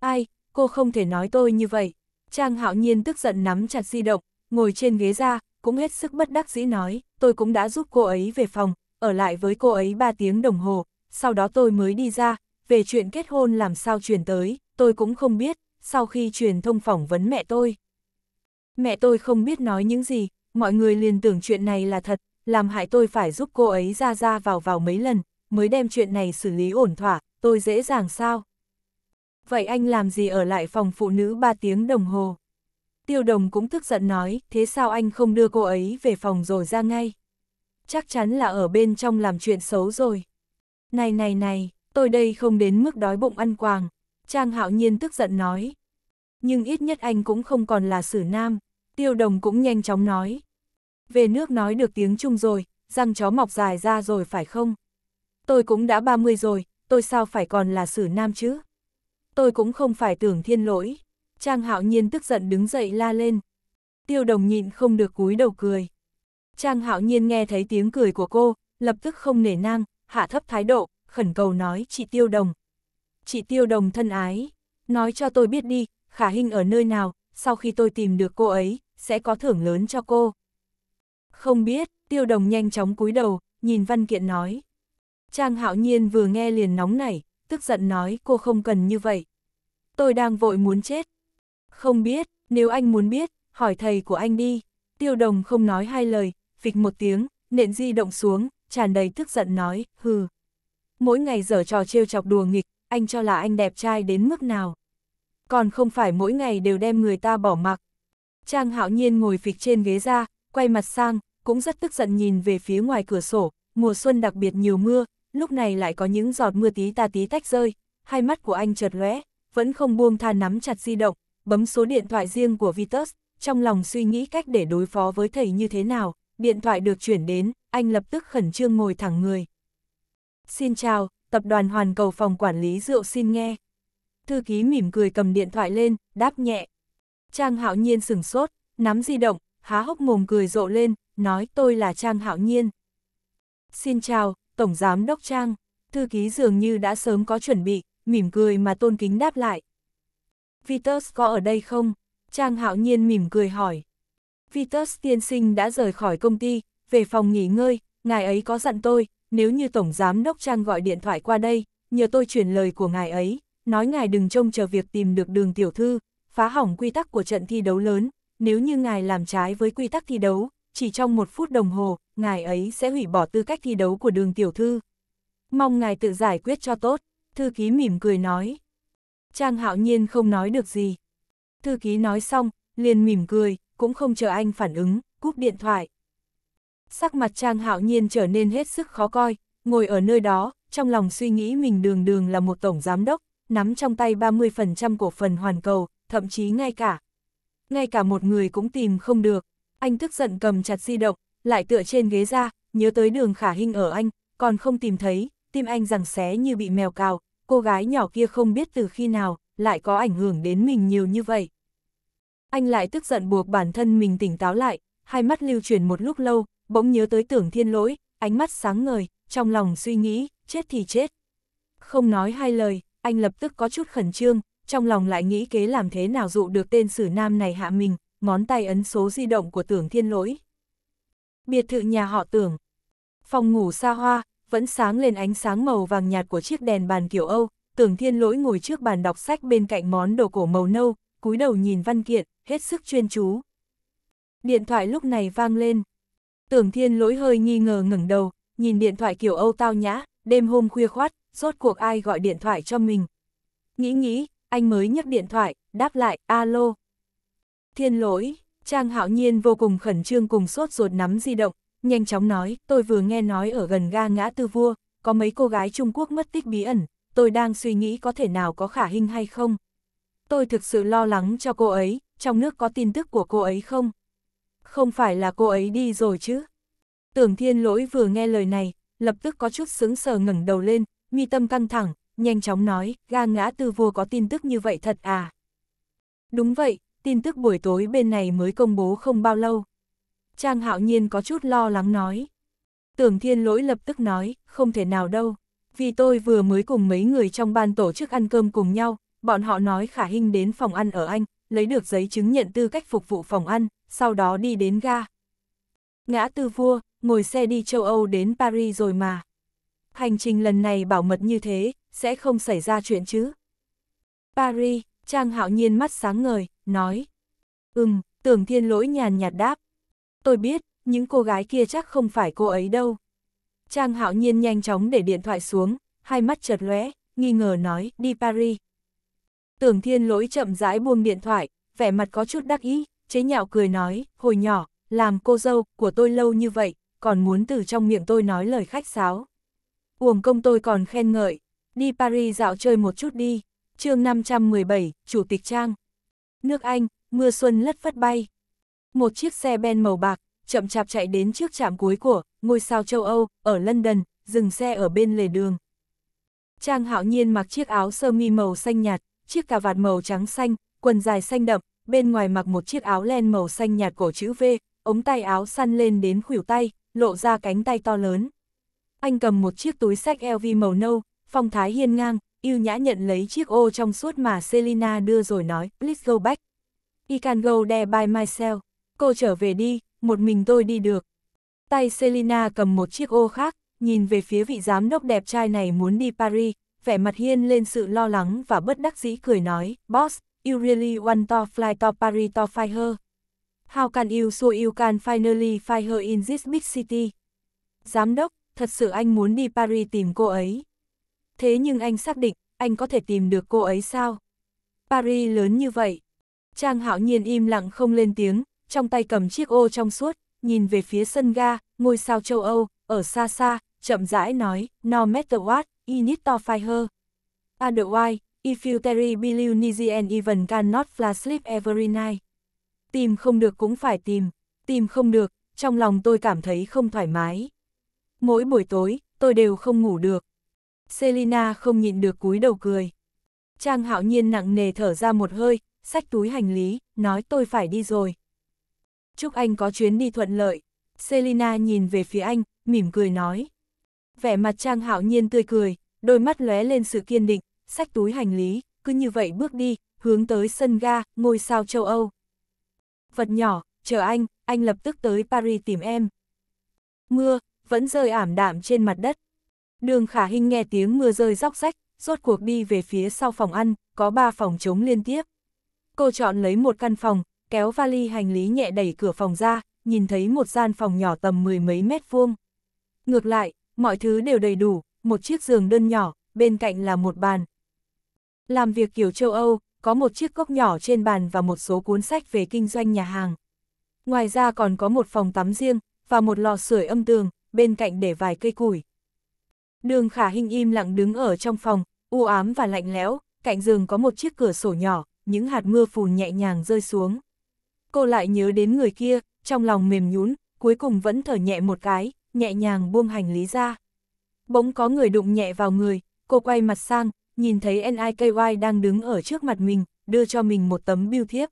Ai, cô không thể nói tôi như vậy. Trang hạo nhiên tức giận nắm chặt di động, ngồi trên ghế ra, cũng hết sức bất đắc dĩ nói, tôi cũng đã giúp cô ấy về phòng, ở lại với cô ấy 3 tiếng đồng hồ, sau đó tôi mới đi ra, về chuyện kết hôn làm sao truyền tới, tôi cũng không biết, sau khi truyền thông phỏng vấn mẹ tôi. Mẹ tôi không biết nói những gì, mọi người liền tưởng chuyện này là thật, làm hại tôi phải giúp cô ấy ra ra vào vào mấy lần, mới đem chuyện này xử lý ổn thỏa, tôi dễ dàng sao? vậy anh làm gì ở lại phòng phụ nữ 3 tiếng đồng hồ? Tiêu đồng cũng tức giận nói, thế sao anh không đưa cô ấy về phòng rồi ra ngay? Chắc chắn là ở bên trong làm chuyện xấu rồi. Này này này, tôi đây không đến mức đói bụng ăn quàng. Trang hạo nhiên tức giận nói. Nhưng ít nhất anh cũng không còn là sử nam. Tiêu đồng cũng nhanh chóng nói. Về nước nói được tiếng Trung rồi, răng chó mọc dài ra rồi phải không? Tôi cũng đã 30 rồi, tôi sao phải còn là sử nam chứ? tôi cũng không phải tưởng thiên lỗi. Trang hạo nhiên tức giận đứng dậy la lên. Tiêu đồng nhịn không được cúi đầu cười. Trang hạo nhiên nghe thấy tiếng cười của cô, lập tức không nể nang, hạ thấp thái độ, khẩn cầu nói chị tiêu đồng. Chị tiêu đồng thân ái, nói cho tôi biết đi, khả hình ở nơi nào, sau khi tôi tìm được cô ấy, sẽ có thưởng lớn cho cô. Không biết, tiêu đồng nhanh chóng cúi đầu, nhìn văn kiện nói. Trang hạo nhiên vừa nghe liền nóng nảy, tức giận nói cô không cần như vậy. Tôi đang vội muốn chết. Không biết, nếu anh muốn biết, hỏi thầy của anh đi. Tiêu đồng không nói hai lời, phịch một tiếng, nện di động xuống, tràn đầy tức giận nói, hừ. Mỗi ngày dở trò trêu chọc đùa nghịch, anh cho là anh đẹp trai đến mức nào. Còn không phải mỗi ngày đều đem người ta bỏ mặc. Trang hạo nhiên ngồi phịch trên ghế ra, quay mặt sang, cũng rất tức giận nhìn về phía ngoài cửa sổ, mùa xuân đặc biệt nhiều mưa, lúc này lại có những giọt mưa tí ta tí tách rơi, hai mắt của anh chợt lóe, vẫn không buông tha nắm chặt di động, bấm số điện thoại riêng của Vitus, trong lòng suy nghĩ cách để đối phó với thầy như thế nào, điện thoại được chuyển đến, anh lập tức khẩn trương ngồi thẳng người. Xin chào, tập đoàn Hoàn Cầu phòng quản lý rượu xin nghe. Thư ký mỉm cười cầm điện thoại lên, đáp nhẹ. Trang Hạo Nhiên sừng sốt, nắm di động, há hốc mồm cười rộ lên, nói tôi là Trang Hạo Nhiên. Xin chào, Tổng Giám Đốc Trang, thư ký dường như đã sớm có chuẩn bị, mỉm cười mà tôn kính đáp lại. Vitus có ở đây không? Trang hạo nhiên mỉm cười hỏi. Vitus tiên sinh đã rời khỏi công ty, về phòng nghỉ ngơi, ngài ấy có dặn tôi, nếu như Tổng Giám Đốc Trang gọi điện thoại qua đây, nhờ tôi chuyển lời của ngài ấy, nói ngài đừng trông chờ việc tìm được đường tiểu thư, phá hỏng quy tắc của trận thi đấu lớn, nếu như ngài làm trái với quy tắc thi đấu, chỉ trong một phút đồng hồ, ngài ấy sẽ hủy bỏ tư cách thi đấu của đường tiểu thư. Mong ngài tự giải quyết cho tốt, thư ký mỉm cười nói. Trang hạo nhiên không nói được gì. Thư ký nói xong, liền mỉm cười, cũng không chờ anh phản ứng, cúp điện thoại. Sắc mặt Trang hạo nhiên trở nên hết sức khó coi, ngồi ở nơi đó, trong lòng suy nghĩ mình đường đường là một tổng giám đốc, nắm trong tay 30% cổ phần hoàn cầu, thậm chí ngay cả. Ngay cả một người cũng tìm không được. Anh tức giận cầm chặt di động, lại tựa trên ghế ra, nhớ tới đường khả hình ở anh, còn không tìm thấy, tim anh rằng xé như bị mèo cào, cô gái nhỏ kia không biết từ khi nào, lại có ảnh hưởng đến mình nhiều như vậy. Anh lại tức giận buộc bản thân mình tỉnh táo lại, hai mắt lưu chuyển một lúc lâu, bỗng nhớ tới tưởng thiên lỗi, ánh mắt sáng ngời, trong lòng suy nghĩ, chết thì chết. Không nói hai lời, anh lập tức có chút khẩn trương, trong lòng lại nghĩ kế làm thế nào dụ được tên sử nam này hạ mình, ngón tay ấn số di động của tưởng thiên lỗi. Biệt thự nhà họ tưởng. Phòng ngủ xa hoa, vẫn sáng lên ánh sáng màu vàng nhạt của chiếc đèn bàn kiểu Âu, tưởng thiên lỗi ngồi trước bàn đọc sách bên cạnh món đồ cổ màu nâu, cúi đầu nhìn văn kiện, hết sức chuyên chú. Điện thoại lúc này vang lên. Tưởng thiên lỗi hơi nghi ngờ ngẩng đầu, nhìn điện thoại kiểu Âu tao nhã, đêm hôm khuya khoát, rốt cuộc ai gọi điện thoại cho mình. Nghĩ nghĩ, anh mới nhấc điện thoại, đáp lại, alo, Thiên lỗi, Trang Hạo Nhiên vô cùng khẩn trương cùng sốt ruột nắm di động, nhanh chóng nói, tôi vừa nghe nói ở gần ga ngã tư vua, có mấy cô gái Trung Quốc mất tích bí ẩn, tôi đang suy nghĩ có thể nào có khả hình hay không. Tôi thực sự lo lắng cho cô ấy, trong nước có tin tức của cô ấy không? Không phải là cô ấy đi rồi chứ? Tưởng thiên lỗi vừa nghe lời này, lập tức có chút sướng sờ ngẩng đầu lên, mi tâm căng thẳng, nhanh chóng nói, ga ngã tư vua có tin tức như vậy thật à? Đúng vậy, tin tức buổi tối bên này mới công bố không bao lâu. Trang hạo nhiên có chút lo lắng nói. Tưởng thiên lỗi lập tức nói, không thể nào đâu, vì tôi vừa mới cùng mấy người trong ban tổ chức ăn cơm cùng nhau, bọn họ nói khả hình đến phòng ăn ở Anh, lấy được giấy chứng nhận tư cách phục vụ phòng ăn, sau đó đi đến ga. Ngã tư vua, ngồi xe đi châu Âu đến Paris rồi mà. Hành trình lần này bảo mật như thế, sẽ không xảy ra chuyện chứ. Paris, Trang hạo nhiên mắt sáng ngời, nói. Ừm, tưởng thiên lỗi nhàn nhạt đáp. Tôi biết, những cô gái kia chắc không phải cô ấy đâu. Trang hạo nhiên nhanh chóng để điện thoại xuống, hai mắt chợt lóe, nghi ngờ nói, đi Paris. Tưởng thiên lỗi chậm rãi buông điện thoại, vẻ mặt có chút đắc ý, chế nhạo cười nói, hồi nhỏ, làm cô dâu của tôi lâu như vậy, còn muốn từ trong miệng tôi nói lời khách sáo. Uổng công tôi còn khen ngợi, đi Paris dạo chơi một chút đi, chương 517, Chủ tịch Trang nước Anh, mưa xuân lất phất bay. Một chiếc xe ben màu bạc, chậm chạp chạy đến trước trạm cuối của ngôi sao châu Âu, ở London, dừng xe ở bên lề đường. Trang hạo nhiên mặc chiếc áo sơ mi màu xanh nhạt, chiếc cà vạt màu trắng xanh, quần dài xanh đậm, bên ngoài mặc một chiếc áo len màu xanh nhạt cổ chữ V, ống tay áo săn lên đến khuỷu tay, lộ ra cánh tay to lớn. Anh cầm một chiếc túi sách LV màu nâu, phong thái hiên ngang, yêu nhã nhận lấy chiếc ô trong suốt mà Selina đưa rồi nói, please go back. I can go there by myself. Cô trở về đi, một mình tôi đi được. Tay Selina cầm một chiếc ô khác, nhìn về phía vị giám đốc đẹp trai này muốn đi Paris, vẻ mặt hiên lên sự lo lắng và bất đắc dĩ cười nói, Boss, you really want to fly to Paris to fly her. How can you so you can finally fly her in this big city? Giám đốc, thật sự anh muốn đi Paris tìm cô ấy thế nhưng anh xác định, anh có thể tìm được cô ấy sao? Paris lớn như vậy. Trang hạo nhiên im lặng không lên tiếng, trong tay cầm chiếc ô trong suốt, nhìn về phía sân ga, ngôi sao châu Âu, ở xa xa, chậm rãi nói, no matter what, you need to fight her. Otherwise, if you tarry billion even cannot fly sleep every night. Tìm không được cũng phải tìm, tìm không được, trong lòng tôi cảm thấy không thoải mái. Mỗi buổi tối, tôi đều không ngủ được. Selina không nhịn được cúi đầu cười. Trang hạo nhiên nặng nề thở ra một hơi, sách túi hành lý, nói tôi phải đi rồi. Chúc anh có chuyến đi thuận lợi. Selina nhìn về phía anh, mỉm cười nói. Vẻ mặt Trang hạo nhiên tươi cười, đôi mắt lóe lên sự kiên định, sách túi hành lý, cứ như vậy bước đi, hướng tới sân ga, ngôi sao châu Âu. Vật nhỏ, chờ anh, anh lập tức tới Paris tìm em. Mưa, vẫn rơi ảm đạm trên mặt đất. Đường khả hình nghe tiếng mưa rơi róc rách, rốt cuộc đi về phía sau phòng ăn, có ba phòng trống liên tiếp. Cô chọn lấy một căn phòng, kéo vali hành lý nhẹ đẩy cửa phòng ra, nhìn thấy một gian phòng nhỏ tầm mười mấy mét vuông. Ngược lại, mọi thứ đều đầy đủ, một chiếc giường đơn nhỏ, bên cạnh là một bàn. Làm việc kiểu châu Âu, có một chiếc cốc nhỏ trên bàn và một số cuốn sách về kinh doanh nhà hàng. Ngoài ra còn có một phòng tắm riêng, và một lò sưởi âm tường, bên cạnh để vài cây củi. Đường khả hình im lặng đứng ở trong phòng, u ám và lạnh lẽo, cạnh giường có một chiếc cửa sổ nhỏ, những hạt mưa phùn nhẹ nhàng rơi xuống. Cô lại nhớ đến người kia, trong lòng mềm nhún, cuối cùng vẫn thở nhẹ một cái, nhẹ nhàng buông hành lý ra. Bỗng có người đụng nhẹ vào người, cô quay mặt sang, nhìn thấy NIKY đang đứng ở trước mặt mình, đưa cho mình một tấm biêu thiếp.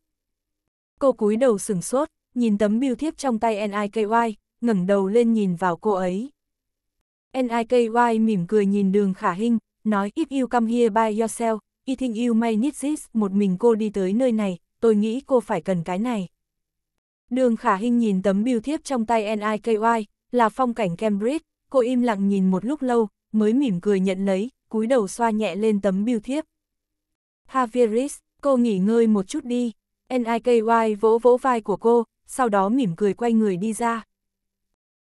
Cô cúi đầu sửng sốt, nhìn tấm biêu thiếp trong tay NIKY, ngẩng đầu lên nhìn vào cô ấy. NIKY mỉm cười nhìn đường khả hình, nói if you come here by yourself, I think you may need this, một mình cô đi tới nơi này, tôi nghĩ cô phải cần cái này. Đường khả hình nhìn tấm biêu thiếp trong tay NIKY, là phong cảnh Cambridge, cô im lặng nhìn một lúc lâu, mới mỉm cười nhận lấy, cúi đầu xoa nhẹ lên tấm biêu thiếp. Havieris, cô nghỉ ngơi một chút đi. NIKY vỗ vỗ vai của cô, sau đó mỉm cười quay người đi ra.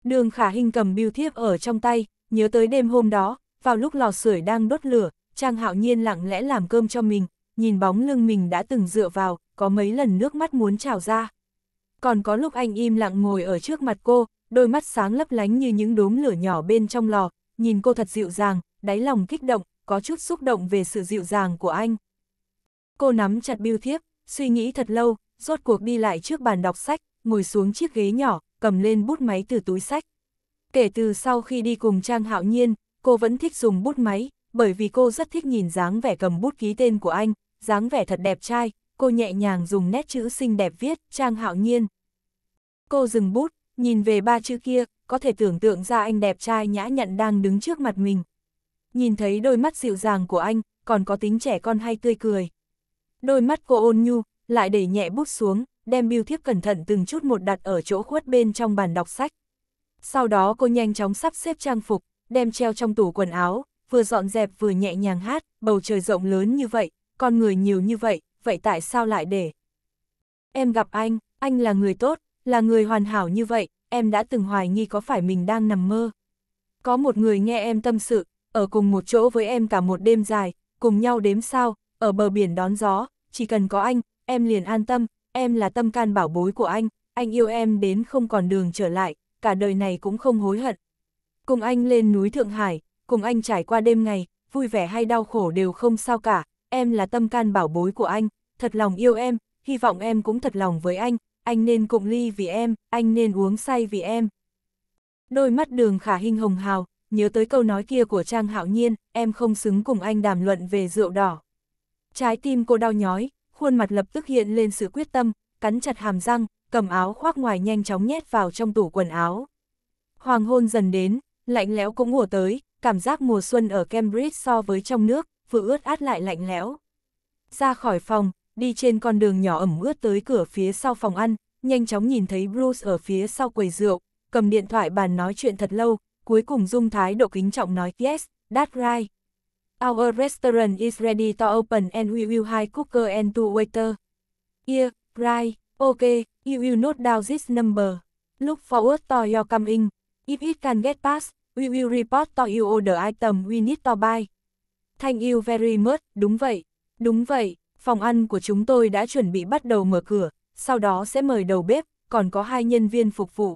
Đường khả hình cầm biêu thiếp ở trong tay, nhớ tới đêm hôm đó, vào lúc lò sưởi đang đốt lửa, Trang Hạo Nhiên lặng lẽ làm cơm cho mình, nhìn bóng lưng mình đã từng dựa vào, có mấy lần nước mắt muốn trào ra. Còn có lúc anh im lặng ngồi ở trước mặt cô, đôi mắt sáng lấp lánh như những đốm lửa nhỏ bên trong lò, nhìn cô thật dịu dàng, đáy lòng kích động, có chút xúc động về sự dịu dàng của anh. Cô nắm chặt bưu thiếp, suy nghĩ thật lâu, rốt cuộc đi lại trước bàn đọc sách, ngồi xuống chiếc ghế nhỏ, cầm lên bút máy từ túi sách. Kể từ sau khi đi cùng Trang Hạo Nhiên, cô vẫn thích dùng bút máy, bởi vì cô rất thích nhìn dáng vẻ cầm bút ký tên của anh, dáng vẻ thật đẹp trai, cô nhẹ nhàng dùng nét chữ xinh đẹp viết Trang Hạo Nhiên. Cô dừng bút, nhìn về ba chữ kia, có thể tưởng tượng ra anh đẹp trai nhã nhặn đang đứng trước mặt mình. Nhìn thấy đôi mắt dịu dàng của anh, còn có tính trẻ con hay tươi cười. Đôi mắt cô ôn nhu, lại để nhẹ bút xuống, đem biêu thiếp cẩn thận từng chút một đặt ở chỗ khuất bên trong bàn đọc sách. Sau đó cô nhanh chóng sắp xếp trang phục, đem treo trong tủ quần áo, vừa dọn dẹp vừa nhẹ nhàng hát, bầu trời rộng lớn như vậy, con người nhiều như vậy, vậy tại sao lại để? Em gặp anh, anh là người tốt, là người hoàn hảo như vậy, em đã từng hoài nghi có phải mình đang nằm mơ. Có một người nghe em tâm sự, ở cùng một chỗ với em cả một đêm dài, cùng nhau đếm sao, ở bờ biển đón gió, chỉ cần có anh, em liền an tâm, em là tâm can bảo bối của anh, anh yêu em đến không còn đường trở lại, cả đời này cũng không hối hận. Cùng anh lên núi Thượng Hải, cùng anh trải qua đêm ngày, vui vẻ hay đau khổ đều không sao cả, em là tâm can bảo bối của anh, thật lòng yêu em, hy vọng em cũng thật lòng với anh, anh nên cùng ly vì em, anh nên uống say vì em. Đôi mắt đường khả hình hồng hào, nhớ tới câu nói kia của Trang Hạo Nhiên, em không xứng cùng anh đàm luận về rượu đỏ. Trái tim cô đau nhói, khuôn mặt lập tức hiện lên sự quyết tâm, cắn chặt hàm răng, cầm áo khoác ngoài nhanh chóng nhét vào trong tủ quần áo. Hoàng hôn dần đến, lạnh lẽo cũng ùa tới, cảm giác mùa xuân ở Cambridge so với trong nước, vừa ướt át lại lạnh lẽo. Ra khỏi phòng, đi trên con đường nhỏ ẩm ướt tới cửa phía sau phòng ăn, nhanh chóng nhìn thấy Bruce ở phía sau quầy rượu, cầm điện thoại bàn nói chuyện thật lâu, cuối cùng dung thái độ kính trọng nói yes, that's right. Our restaurant is ready to open and we will hire cooker and two waiter. Yeah, right, okay, You will note down this number. Look forward to your coming. If it can get past, we will report to you order item we need to buy. Thank you very much, đúng vậy. Đúng vậy, phòng ăn của chúng tôi đã chuẩn bị bắt đầu mở cửa, sau đó sẽ mời đầu bếp, còn có hai nhân viên phục vụ.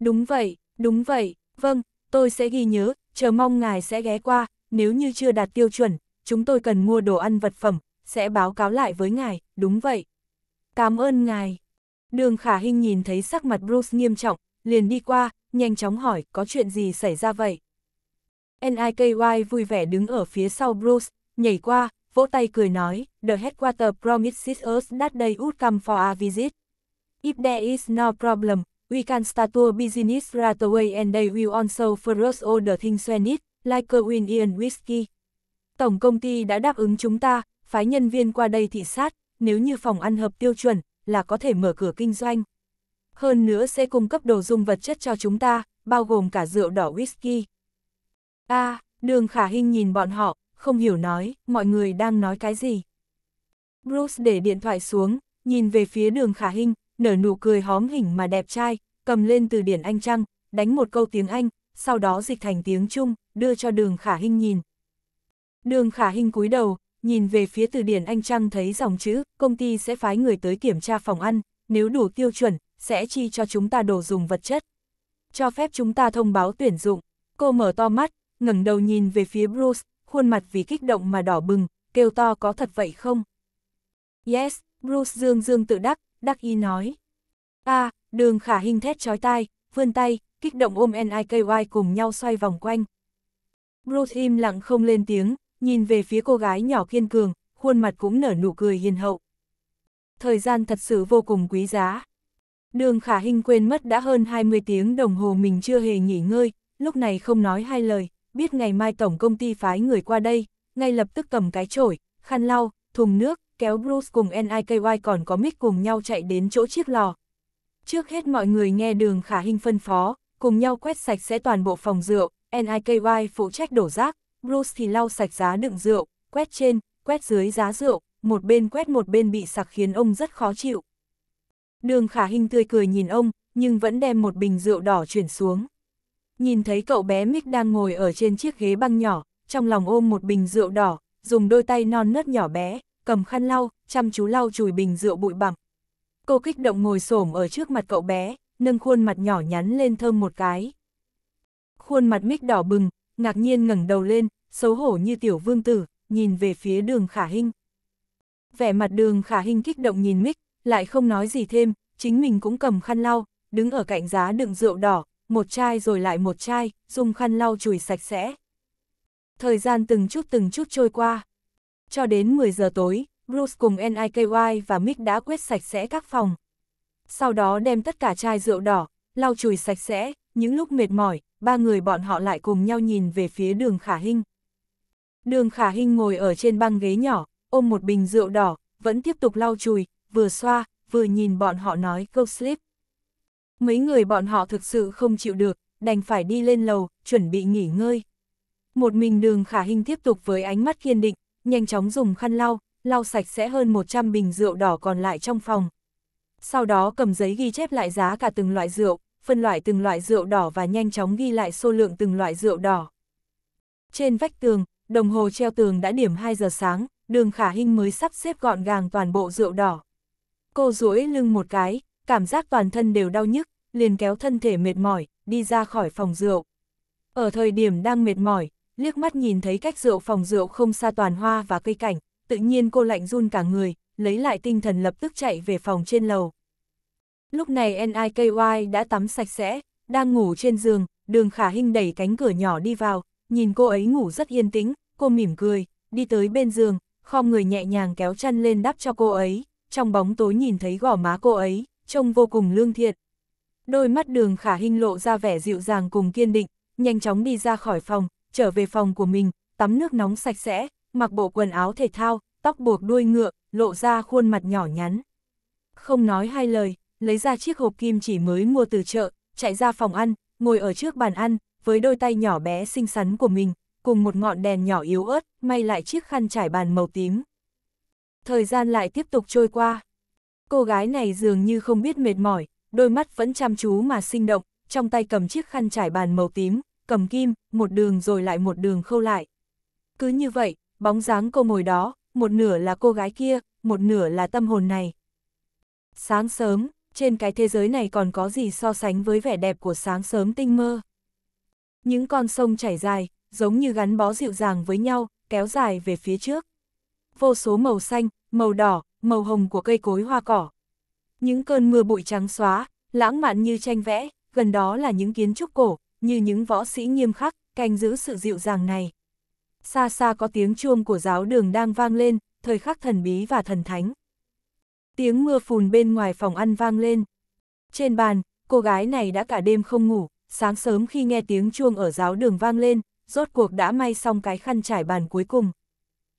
Đúng vậy, đúng vậy, vâng, tôi sẽ ghi nhớ, chờ mong ngài sẽ ghé qua, nếu như chưa đạt tiêu chuẩn, chúng tôi cần mua đồ ăn vật phẩm, sẽ báo cáo lại với ngài, đúng vậy. Cảm ơn ngài. Đường khả Hinh nhìn thấy sắc mặt Bruce nghiêm trọng, liền đi qua, nhanh chóng hỏi có chuyện gì xảy ra vậy. NIKY vui vẻ đứng ở phía sau Bruce, nhảy qua, vỗ tay cười nói, The headquarter promises us that they would come for a visit. If there is no problem, we can start our business right away and they will also for us all the things we need, like a win-in whiskey. Tổng công ty đã đáp ứng chúng ta, phái nhân viên qua đây thị sát, nếu như phòng ăn hợp tiêu chuẩn, là có thể mở cửa kinh doanh. Hơn nữa sẽ cung cấp đồ dùng vật chất cho chúng ta, bao gồm cả rượu đỏ whisky. a à, đường khả hình nhìn bọn họ, không hiểu nói, mọi người đang nói cái gì. Bruce để điện thoại xuống, nhìn về phía đường khả hình, nở nụ cười hóm hình mà đẹp trai, cầm lên từ điển Anh Trăng, đánh một câu tiếng Anh, sau đó dịch thành tiếng Trung, đưa cho đường khả hình nhìn. Đường khả hình cúi đầu, nhìn về phía từ điển anh Trăng thấy dòng chữ, công ty sẽ phái người tới kiểm tra phòng ăn, nếu đủ tiêu chuẩn, sẽ chi cho chúng ta đồ dùng vật chất. Cho phép chúng ta thông báo tuyển dụng. Cô mở to mắt, ngẩng đầu nhìn về phía Bruce, khuôn mặt vì kích động mà đỏ bừng, kêu to có thật vậy không? Yes, Bruce dương dương tự đắc, đắc y nói. a à, đường khả hình thét chói tai, vươn tay, kích động ôm NIKY cùng nhau xoay vòng quanh. Bruce im lặng không lên tiếng, nhìn về phía cô gái nhỏ kiên cường, khuôn mặt cũng nở nụ cười hiền hậu. Thời gian thật sự vô cùng quý giá. Đường khả hình quên mất đã hơn 20 tiếng đồng hồ mình chưa hề nghỉ ngơi, lúc này không nói hai lời, biết ngày mai tổng công ty phái người qua đây, ngay lập tức cầm cái chổi, khăn lau, thùng nước, kéo Bruce cùng NIKY còn có Mick cùng nhau chạy đến chỗ chiếc lò. Trước hết mọi người nghe đường khả hình phân phó, cùng nhau quét sạch sẽ toàn bộ phòng rượu, NIKY phụ trách đổ rác, Bruce thì lau sạch giá đựng rượu, quét trên, quét dưới giá rượu, một bên quét một bên bị sặc khiến ông rất khó chịu. Đường khả hình tươi cười nhìn ông, nhưng vẫn đem một bình rượu đỏ chuyển xuống. Nhìn thấy cậu bé Mick đang ngồi ở trên chiếc ghế băng nhỏ, trong lòng ôm một bình rượu đỏ, dùng đôi tay non nớt nhỏ bé, cầm khăn lau, chăm chú lau chùi bình rượu bụi bặm. Cô kích động ngồi xổm ở trước mặt cậu bé, nâng khuôn mặt nhỏ nhắn lên thơm một cái. Khuôn mặt Mick đỏ bừng, ngạc nhiên ngẩng đầu lên, xấu hổ như tiểu vương tử, nhìn về phía đường khả hình. Vẻ mặt đường khả hình kích động nhìn mic, lại không nói gì thêm, chính mình cũng cầm khăn lau, đứng ở cạnh giá đựng rượu đỏ, một chai rồi lại một chai, dùng khăn lau chùi sạch sẽ. Thời gian từng chút từng chút trôi qua. Cho đến 10 giờ tối, Bruce cùng NIKY và Mick đã quét sạch sẽ các phòng. Sau đó đem tất cả chai rượu đỏ, lau chùi sạch sẽ, những lúc mệt mỏi, ba người bọn họ lại cùng nhau nhìn về phía đường khả hình. Đường khả hình ngồi ở trên băng ghế nhỏ, ôm một bình rượu đỏ, vẫn tiếp tục lau chùi, vừa xoa, vừa nhìn bọn họ nói câu slip Mấy người bọn họ thực sự không chịu được, đành phải đi lên lầu, chuẩn bị nghỉ ngơi. Một mình đường khả hình tiếp tục với ánh mắt kiên định, nhanh chóng dùng khăn lau, lau sạch sẽ hơn 100 bình rượu đỏ còn lại trong phòng. Sau đó cầm giấy ghi chép lại giá cả từng loại rượu, phân loại từng loại rượu đỏ và nhanh chóng ghi lại số lượng từng loại rượu đỏ. Trên vách tường, đồng hồ treo tường đã điểm 2 giờ sáng, đường khả hinh mới sắp xếp gọn gàng toàn bộ rượu đỏ. Cô duỗi lưng một cái, cảm giác toàn thân đều đau nhức, liền kéo thân thể mệt mỏi, đi ra khỏi phòng rượu. Ở thời điểm đang mệt mỏi, liếc mắt nhìn thấy cách rượu phòng rượu không xa toàn hoa và cây cảnh, tự nhiên cô lạnh run cả người, lấy lại tinh thần lập tức chạy về phòng trên lầu. Lúc này NIKY đã tắm sạch sẽ, đang ngủ trên giường, đường khả hinh đẩy cánh cửa nhỏ đi vào, nhìn cô ấy ngủ rất yên tĩnh, cô mỉm cười, đi tới bên giường, khom người nhẹ nhàng kéo chăn lên đắp cho cô ấy, trong bóng tối nhìn thấy gò má cô ấy, trông vô cùng lương thiện Đôi mắt đường khả hình lộ ra vẻ dịu dàng cùng kiên định, nhanh chóng đi ra khỏi phòng, trở về phòng của mình, tắm nước nóng sạch sẽ, mặc bộ quần áo thể thao, tóc buộc đuôi ngựa, lộ ra khuôn mặt nhỏ nhắn. Không nói hai lời, lấy ra chiếc hộp kim chỉ mới mua từ chợ, chạy ra phòng ăn, ngồi ở trước bàn ăn, với đôi tay nhỏ bé xinh xắn của mình, cùng một ngọn đèn nhỏ yếu ớt, may lại chiếc khăn trải bàn màu tím. Thời gian lại tiếp tục trôi qua. Cô gái này dường như không biết mệt mỏi, đôi mắt vẫn chăm chú mà sinh động, trong tay cầm chiếc khăn trải bàn màu tím, cầm kim, một đường rồi lại một đường khâu lại. Cứ như vậy, bóng dáng cô ngồi đó, một nửa là cô gái kia, một nửa là tâm hồn này. Sáng sớm, trên cái thế giới này còn có gì so sánh với vẻ đẹp của sáng sớm tinh mơ những con sông chảy dài, giống như gắn bó dịu dàng với nhau, kéo dài về phía trước. Vô số màu xanh, màu đỏ, màu hồng của cây cối hoa cỏ. Những cơn mưa bụi trắng xóa, lãng mạn như tranh vẽ, gần đó là những kiến trúc cổ, như những võ sĩ nghiêm khắc, canh giữ sự dịu dàng này. Xa xa có tiếng chuông của giáo đường đang vang lên, thời khắc thần bí và thần thánh. Tiếng mưa phùn bên ngoài phòng ăn vang lên. Trên bàn, cô gái này đã cả đêm không ngủ, sáng sớm khi nghe tiếng chuông ở giáo đường vang lên, rốt cuộc đã may xong cái khăn trải bàn cuối cùng.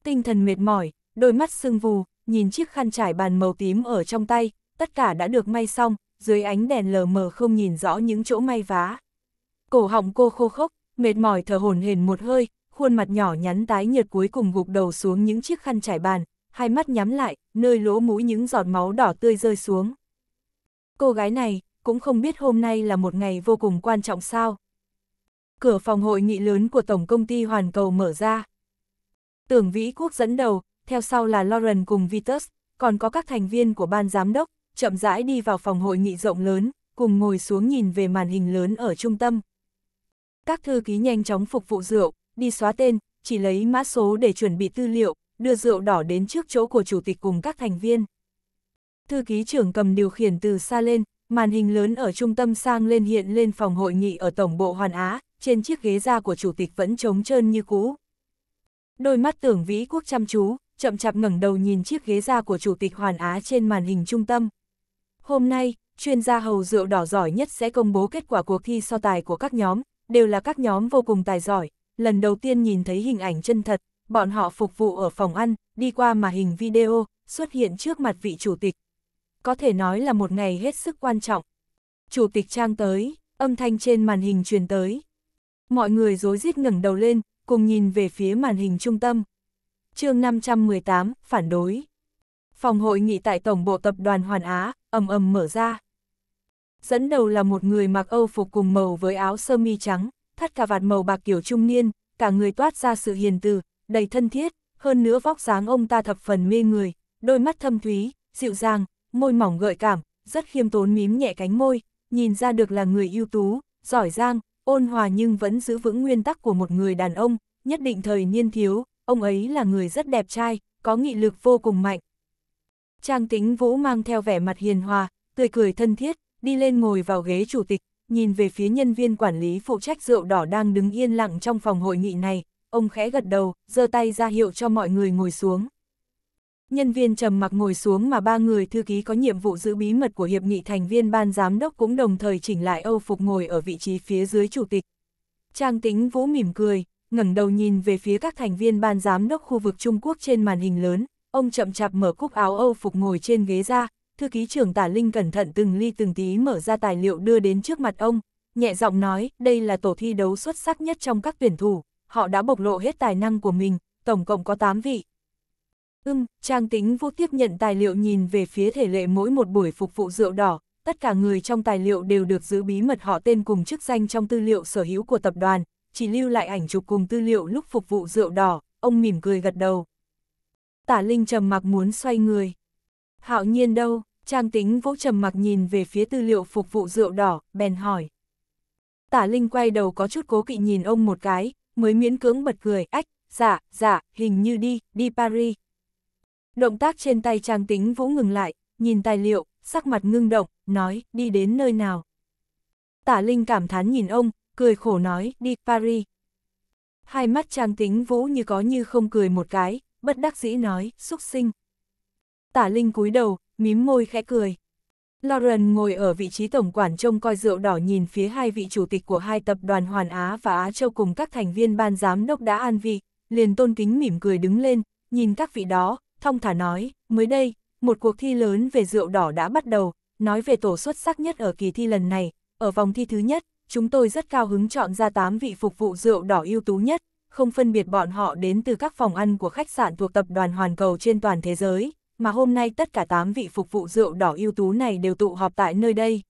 Tinh thần mệt mỏi, đôi mắt sưng vù, nhìn chiếc khăn trải bàn màu tím ở trong tay, tất cả đã được may xong, dưới ánh đèn lờ mờ không nhìn rõ những chỗ may vá. Cổ họng cô khô khốc, mệt mỏi thở hổn hển một hơi, khuôn mặt nhỏ nhắn tái nhợt cuối cùng gục đầu xuống những chiếc khăn trải bàn, hai mắt nhắm lại, nơi lỗ mũi những giọt máu đỏ tươi rơi xuống. Cô gái này, cũng không biết hôm nay là một ngày vô cùng quan trọng sao. Cửa phòng hội nghị lớn của Tổng Công ty Hoàn Cầu mở ra. Tưởng Vĩ Quốc dẫn đầu, theo sau là Lauren cùng Vitus, còn có các thành viên của ban giám đốc, chậm rãi đi vào phòng hội nghị rộng lớn, cùng ngồi xuống nhìn về màn hình lớn ở trung tâm. Các thư ký nhanh chóng phục vụ rượu, đi xóa tên, chỉ lấy mã số để chuẩn bị tư liệu, đưa rượu đỏ đến trước chỗ của chủ tịch cùng các thành viên. Thư ký trưởng cầm điều khiển từ xa lên, màn hình lớn ở trung tâm sang lên hiện lên phòng hội nghị ở Tổng bộ Hoàn Á, trên chiếc ghế da của chủ tịch vẫn trống trơn như cũ. Đôi mắt tưởng vĩ quốc chăm chú, chậm chạp ngẩng đầu nhìn chiếc ghế da của chủ tịch Hoàn Á trên màn hình trung tâm. Hôm nay, chuyên gia hầu rượu đỏ giỏi nhất sẽ công bố kết quả cuộc thi so tài của các nhóm, đều là các nhóm vô cùng tài giỏi. Lần đầu tiên nhìn thấy hình ảnh chân thật, bọn họ phục vụ ở phòng ăn, đi qua mà hình video, xuất hiện trước mặt vị chủ tịch, có thể nói là một ngày hết sức quan trọng. Chủ tịch Trang tới, âm thanh trên màn hình truyền tới. Mọi người rối rít ngẩng đầu lên, cùng nhìn về phía màn hình trung tâm. chương 518, phản đối. Phòng hội nghị tại Tổng bộ Tập đoàn Hoàn Á, ầm ầm mở ra. Dẫn đầu là một người mặc Âu phục cùng màu với áo sơ mi trắng, thắt cà vạt màu bạc kiểu trung niên, cả người toát ra sự hiền từ, đầy thân thiết, hơn nữa vóc dáng ông ta thập phần mê người, đôi mắt thâm thúy, dịu dàng, môi mỏng gợi cảm, rất khiêm tốn mím nhẹ cánh môi, nhìn ra được là người ưu tú, giỏi giang, ôn hòa nhưng vẫn giữ vững nguyên tắc của một người đàn ông, nhất định thời niên thiếu, ông ấy là người rất đẹp trai, có nghị lực vô cùng mạnh. Trang tính vũ mang theo vẻ mặt hiền hòa, tươi cười thân thiết, đi lên ngồi vào ghế chủ tịch, nhìn về phía nhân viên quản lý phụ trách rượu đỏ đang đứng yên lặng trong phòng hội nghị này, ông khẽ gật đầu, giơ tay ra hiệu cho mọi người ngồi xuống. Nhân viên trầm mặc ngồi xuống mà ba người thư ký có nhiệm vụ giữ bí mật của hiệp nghị thành viên ban giám đốc cũng đồng thời chỉnh lại Âu Phục ngồi ở vị trí phía dưới chủ tịch. Trang tính vũ mỉm cười, ngẩng đầu nhìn về phía các thành viên ban giám đốc khu vực Trung Quốc trên màn hình lớn, ông chậm chạp mở cúc áo Âu Phục ngồi trên ghế ra, thư ký trưởng tả Linh cẩn thận từng ly từng tí mở ra tài liệu đưa đến trước mặt ông, nhẹ giọng nói đây là tổ thi đấu xuất sắc nhất trong các tuyển thủ, họ đã bộc lộ hết tài năng của mình, tổng cộng có 8 vị, Ưm, Trang Tính Vô tiếp nhận tài liệu nhìn về phía thể lệ mỗi một buổi phục vụ rượu đỏ, tất cả người trong tài liệu đều được giữ bí mật họ tên cùng chức danh trong tư liệu sở hữu của tập đoàn, chỉ lưu lại ảnh chụp cùng tư liệu lúc phục vụ rượu đỏ, ông mỉm cười gật đầu. Tả Linh trầm mặc muốn xoay người. Hạo nhiên đâu, Trang Tính Vô trầm mặc nhìn về phía tư liệu phục vụ rượu đỏ, bèn hỏi. Tả Linh quay đầu có chút cố kỵ nhìn ông một cái, mới miễn cưỡng bật cười, ách, dạ, dạ, hình như đi, đi Paris. Động tác trên tay Trang Tính Vũ ngừng lại, nhìn tài liệu, sắc mặt ngưng động, nói, đi đến nơi nào. Tả Linh cảm thán nhìn ông, cười khổ nói, đi Paris. Hai mắt Trang Tính Vũ như có như không cười một cái, bất đắc dĩ nói, xúc sinh. Tả Linh cúi đầu, mím môi khẽ cười. Lauren ngồi ở vị trí tổng quản trông coi rượu đỏ nhìn phía hai vị chủ tịch của hai tập đoàn Hoàn Á và Á Châu cùng các thành viên ban giám đốc đã an vị, liền tôn kính mỉm cười đứng lên, nhìn các vị đó, thong thả nói, mới đây, một cuộc thi lớn về rượu đỏ đã bắt đầu, nói về tổ xuất sắc nhất ở kỳ thi lần này, ở vòng thi thứ nhất, chúng tôi rất cao hứng chọn ra 8 vị phục vụ rượu đỏ ưu tú nhất, không phân biệt bọn họ đến từ các phòng ăn của khách sạn thuộc tập đoàn Hoàn Cầu trên toàn thế giới, mà hôm nay tất cả 8 vị phục vụ rượu đỏ ưu tú này đều tụ họp tại nơi đây.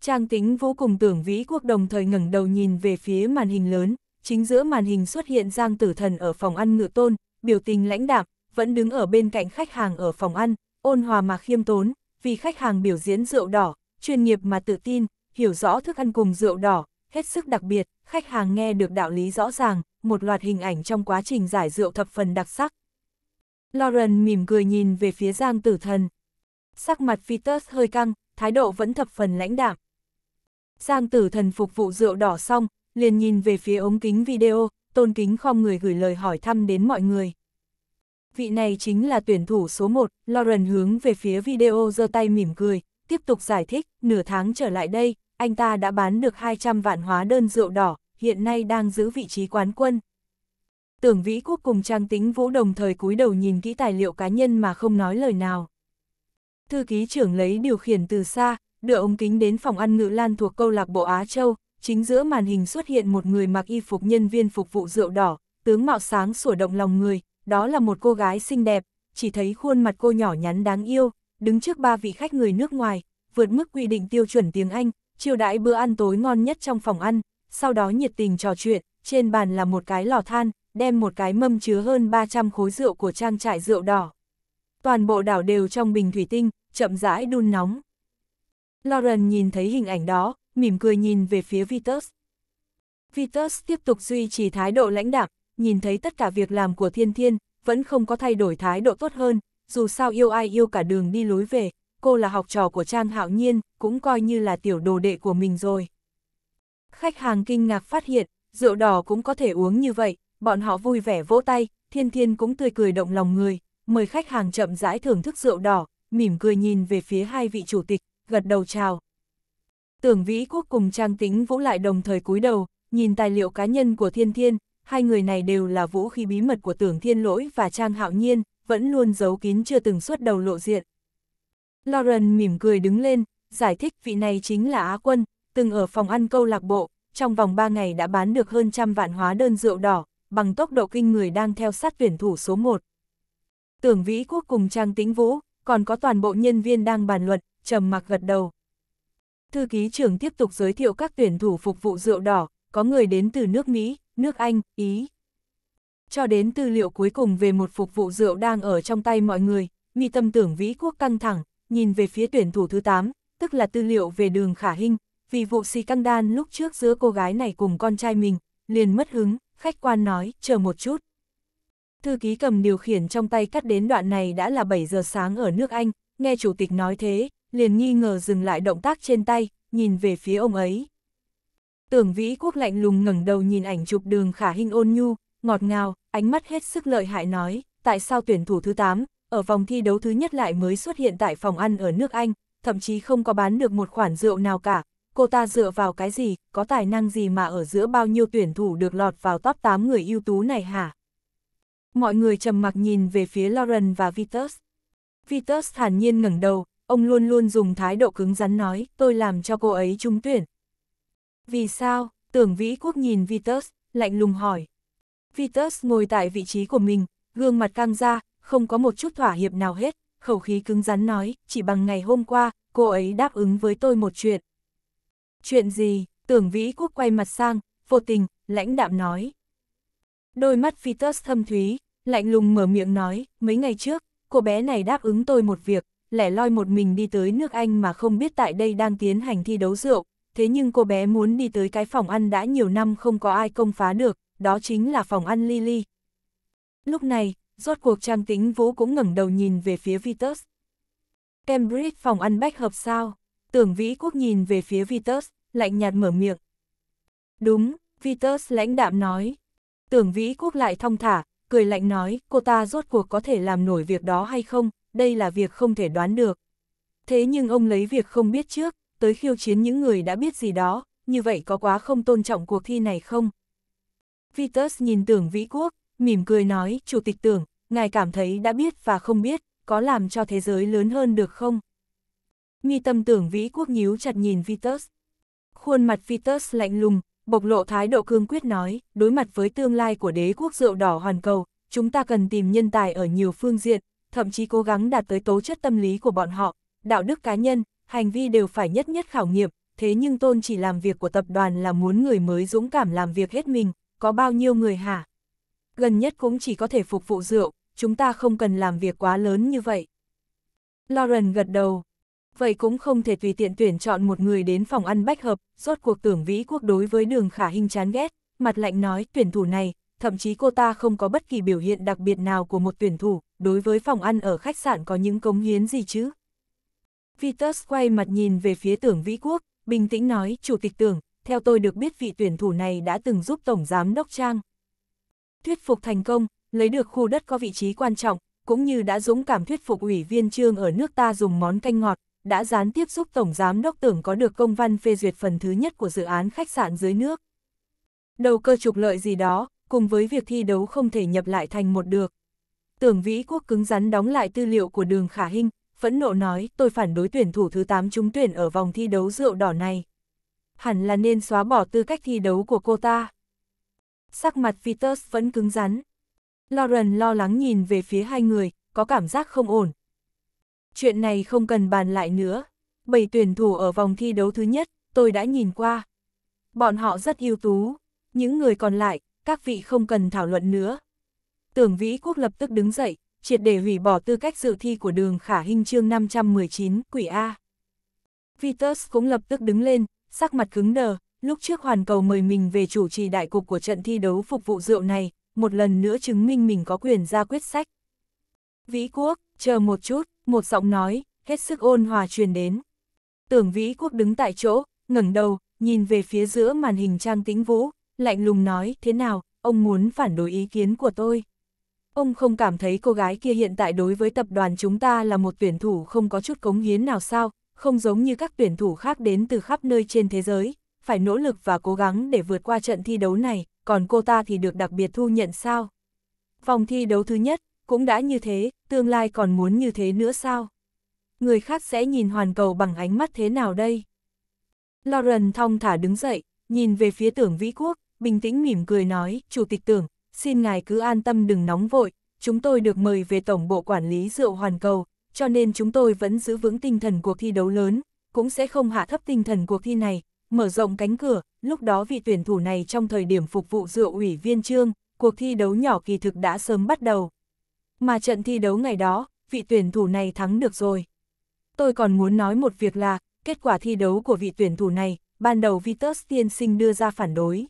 Trang tính vô cùng tưởng vĩ quốc đồng thời ngẩng đầu nhìn về phía màn hình lớn, chính giữa màn hình xuất hiện Giang Tử Thần ở phòng ăn ngựa tôn, biểu tình lãnh đạm, vẫn đứng ở bên cạnh khách hàng ở phòng ăn, ôn hòa mà khiêm tốn, vì khách hàng biểu diễn rượu đỏ, chuyên nghiệp mà tự tin, hiểu rõ thức ăn cùng rượu đỏ, hết sức đặc biệt, khách hàng nghe được đạo lý rõ ràng, một loạt hình ảnh trong quá trình giải rượu thập phần đặc sắc. Lauren mỉm cười nhìn về phía Giang Tử Thần. Sắc mặt Vitus hơi căng, thái độ vẫn thập phần lãnh đạm. Giang Tử Thần phục vụ rượu đỏ xong, liền nhìn về phía ống kính video, tôn kính không người gửi lời hỏi thăm đến mọi người vị này chính là tuyển thủ số 1, Lauren hướng về phía video giơ tay mỉm cười, tiếp tục giải thích, nửa tháng trở lại đây, anh ta đã bán được 200 vạn hóa đơn rượu đỏ, hiện nay đang giữ vị trí quán quân. Tưởng Vĩ Quốc cùng Trang Tính Vũ đồng thời cúi đầu nhìn kỹ tài liệu cá nhân mà không nói lời nào. Thư ký trưởng lấy điều khiển từ xa, đưa ống kính đến phòng ăn ngự lan thuộc câu lạc bộ Á Châu, chính giữa màn hình xuất hiện một người mặc y phục nhân viên phục vụ rượu đỏ, tướng mạo sáng sủa động lòng người, đó là một cô gái xinh đẹp, chỉ thấy khuôn mặt cô nhỏ nhắn đáng yêu, đứng trước ba vị khách người nước ngoài, vượt mức quy định tiêu chuẩn tiếng Anh, chiêu đãi bữa ăn tối ngon nhất trong phòng ăn, sau đó nhiệt tình trò chuyện, trên bàn là một cái lò than, đem một cái mâm chứa hơn 300 khối rượu của trang trại rượu đỏ. Toàn bộ đảo đều trong bình thủy tinh, chậm rãi đun nóng. Lauren nhìn thấy hình ảnh đó, mỉm cười nhìn về phía Vitus. Vitus tiếp tục duy trì thái độ lãnh đạm, nhìn thấy tất cả việc làm của thiên thiên, vẫn không có thay đổi thái độ tốt hơn, dù sao yêu ai yêu cả đường đi lối về, cô là học trò của Trang Hạo Nhiên, cũng coi như là tiểu đồ đệ của mình rồi. Khách hàng kinh ngạc phát hiện, rượu đỏ cũng có thể uống như vậy, bọn họ vui vẻ vỗ tay, thiên thiên cũng tươi cười động lòng người, mời khách hàng chậm rãi thưởng thức rượu đỏ, mỉm cười nhìn về phía hai vị chủ tịch, gật đầu chào. Tưởng Vĩ Quốc cùng Trang Tính Vũ lại đồng thời cúi đầu, nhìn tài liệu cá nhân của Thiên Thiên, hai người này đều là vũ khí bí mật của tưởng thiên lỗi và Trang Hạo Nhiên, vẫn luôn giấu kín chưa từng xuất đầu lộ diện. Lauren mỉm cười đứng lên, giải thích vị này chính là Á Quân, từng ở phòng ăn câu lạc bộ, trong vòng 3 ngày đã bán được hơn trăm vạn hóa đơn rượu đỏ, bằng tốc độ kinh người đang theo sát tuyển thủ số 1. Tưởng Vĩ Quốc cùng Trang Tĩnh Vũ, còn có toàn bộ nhân viên đang bàn luận, trầm mặc gật đầu. Thư ký trưởng tiếp tục giới thiệu các tuyển thủ phục vụ rượu đỏ, có người đến từ nước Mỹ, nước Anh, Ý. Cho đến tư liệu cuối cùng về một phục vụ rượu đang ở trong tay mọi người, mi tâm tưởng vĩ quốc căng thẳng, nhìn về phía tuyển thủ thứ 8, tức là tư liệu về đường khả hình, vì vụ xì căng đan lúc trước giữa cô gái này cùng con trai mình, liền mất hứng, khách quan nói, chờ một chút. Thư ký cầm điều khiển trong tay cắt đến đoạn này đã là 7 giờ sáng ở nước Anh, nghe chủ tịch nói thế, liền nghi ngờ dừng lại động tác trên tay, nhìn về phía ông ấy. Tưởng Vĩ Quốc lạnh lùng ngẩng đầu nhìn ảnh chụp đường khả hình ôn nhu, ngọt ngào, ánh mắt hết sức lợi hại nói, tại sao tuyển thủ thứ 8, ở vòng thi đấu thứ nhất lại mới xuất hiện tại phòng ăn ở nước Anh, thậm chí không có bán được một khoản rượu nào cả. Cô ta dựa vào cái gì, có tài năng gì mà ở giữa bao nhiêu tuyển thủ được lọt vào top 8 người ưu tú này hả? Mọi người trầm mặc nhìn về phía Lauren và Vitus. Vitus thản nhiên ngẩng đầu, ông luôn luôn dùng thái độ cứng rắn nói, tôi làm cho cô ấy trúng tuyển, vì sao? Tưởng Vĩ Quốc nhìn Vitus, lạnh lùng hỏi. Vitus ngồi tại vị trí của mình, gương mặt căng ra, không có một chút thỏa hiệp nào hết, khẩu khí cứng rắn nói, chỉ bằng ngày hôm qua, cô ấy đáp ứng với tôi một chuyện. Chuyện gì? Tưởng Vĩ Quốc quay mặt sang, vô tình, lãnh đạm nói. Đôi mắt Vitus thâm thúy, lạnh lùng mở miệng nói, mấy ngày trước, cô bé này đáp ứng tôi một việc, lẻ loi một mình đi tới nước Anh mà không biết tại đây đang tiến hành thi đấu rượu, thế nhưng cô bé muốn đi tới cái phòng ăn đã nhiều năm không có ai công phá được, đó chính là phòng ăn Lily. Lúc này, rốt cuộc Trang Tính Vũ cũng ngẩng đầu nhìn về phía Vitus. Cambridge phòng ăn bách hợp sao? Tưởng Vĩ Quốc nhìn về phía Vitus, lạnh nhạt mở miệng. Đúng, Vitus lãnh đạm nói. Tưởng Vĩ Quốc lại thong thả, cười lạnh nói, cô ta rốt cuộc có thể làm nổi việc đó hay không, đây là việc không thể đoán được. Thế nhưng ông lấy việc không biết trước, tới khiêu chiến những người đã biết gì đó, như vậy có quá không tôn trọng cuộc thi này không? Vitus nhìn tưởng Vĩ Quốc, mỉm cười nói, Chủ tịch tưởng, ngài cảm thấy đã biết và không biết, có làm cho thế giới lớn hơn được không? Nghi tâm tưởng Vĩ Quốc nhíu chặt nhìn Vitus. Khuôn mặt Vitus lạnh lùng, bộc lộ thái độ cương quyết nói, đối mặt với tương lai của đế quốc rượu đỏ hoàn cầu, chúng ta cần tìm nhân tài ở nhiều phương diện, thậm chí cố gắng đạt tới tố chất tâm lý của bọn họ, đạo đức cá nhân, hành vi đều phải nhất nhất khảo nghiệm, thế nhưng tôn chỉ làm việc của tập đoàn là muốn người mới dũng cảm làm việc hết mình, có bao nhiêu người hả? Gần nhất cũng chỉ có thể phục vụ rượu, chúng ta không cần làm việc quá lớn như vậy. Lauren gật đầu. Vậy cũng không thể tùy tiện tuyển chọn một người đến phòng ăn bách hợp, rốt cuộc tưởng vĩ quốc đối với đường khả hình chán ghét, mặt lạnh nói tuyển thủ này, thậm chí cô ta không có bất kỳ biểu hiện đặc biệt nào của một tuyển thủ, đối với phòng ăn ở khách sạn có những cống hiến gì chứ. Vitus quay mặt nhìn về phía tưởng Vĩ Quốc, bình tĩnh nói, Chủ tịch tưởng, theo tôi được biết vị tuyển thủ này đã từng giúp Tổng Giám Đốc Trang. Thuyết phục thành công, lấy được khu đất có vị trí quan trọng, cũng như đã dũng cảm thuyết phục ủy viên trương ở nước ta dùng món canh ngọt, đã gián tiếp giúp Tổng Giám Đốc Tưởng có được công văn phê duyệt phần thứ nhất của dự án khách sạn dưới nước. Đầu cơ trục lợi gì đó, cùng với việc thi đấu không thể nhập lại thành một được. Tưởng Vĩ Quốc cứng rắn đóng lại tư liệu của đường Khả Hinh, phẫn nộ nói tôi phản đối tuyển thủ thứ 8 trúng tuyển ở vòng thi đấu rượu đỏ này. Hẳn là nên xóa bỏ tư cách thi đấu của cô ta. Sắc mặt Peters vẫn cứng rắn. Lauren lo lắng nhìn về phía hai người, có cảm giác không ổn. Chuyện này không cần bàn lại nữa. Bảy tuyển thủ ở vòng thi đấu thứ nhất, tôi đã nhìn qua. Bọn họ rất ưu tú. Những người còn lại, các vị không cần thảo luận nữa. Tưởng Vĩ Quốc lập tức đứng dậy, triệt để hủy bỏ tư cách dự thi của đường khả hình chương 519, quỷ A. Vitus cũng lập tức đứng lên, sắc mặt cứng đờ, lúc trước hoàn cầu mời mình về chủ trì đại cục của trận thi đấu phục vụ rượu này, một lần nữa chứng minh mình có quyền ra quyết sách. Vĩ quốc, chờ một chút, một giọng nói, hết sức ôn hòa truyền đến. Tưởng Vĩ quốc đứng tại chỗ, ngẩng đầu, nhìn về phía giữa màn hình trang tĩnh vũ, lạnh lùng nói, thế nào, ông muốn phản đối ý kiến của tôi. Ông không cảm thấy cô gái kia hiện tại đối với tập đoàn chúng ta là một tuyển thủ không có chút cống hiến nào sao, không giống như các tuyển thủ khác đến từ khắp nơi trên thế giới, phải nỗ lực và cố gắng để vượt qua trận thi đấu này, còn cô ta thì được đặc biệt thu nhận sao? Vòng thi đấu thứ nhất, cũng đã như thế, tương lai còn muốn như thế nữa sao? Người khác sẽ nhìn hoàn cầu bằng ánh mắt thế nào đây? Lauren thong thả đứng dậy, nhìn về phía tưởng Vĩ Quốc, bình tĩnh mỉm cười nói, Chủ tịch tưởng, xin ngài cứ an tâm đừng nóng vội, chúng tôi được mời về Tổng Bộ Quản lý Rượu Hoàn Cầu, cho nên chúng tôi vẫn giữ vững tinh thần cuộc thi đấu lớn, cũng sẽ không hạ thấp tinh thần cuộc thi này, mở rộng cánh cửa, lúc đó vị tuyển thủ này trong thời điểm phục vụ rượu ủy viên trương, cuộc thi đấu nhỏ kỳ thực đã sớm bắt đầu. Mà trận thi đấu ngày đó, vị tuyển thủ này thắng được rồi. Tôi còn muốn nói một việc là, kết quả thi đấu của vị tuyển thủ này, ban đầu Vitus tiên sinh đưa ra phản đối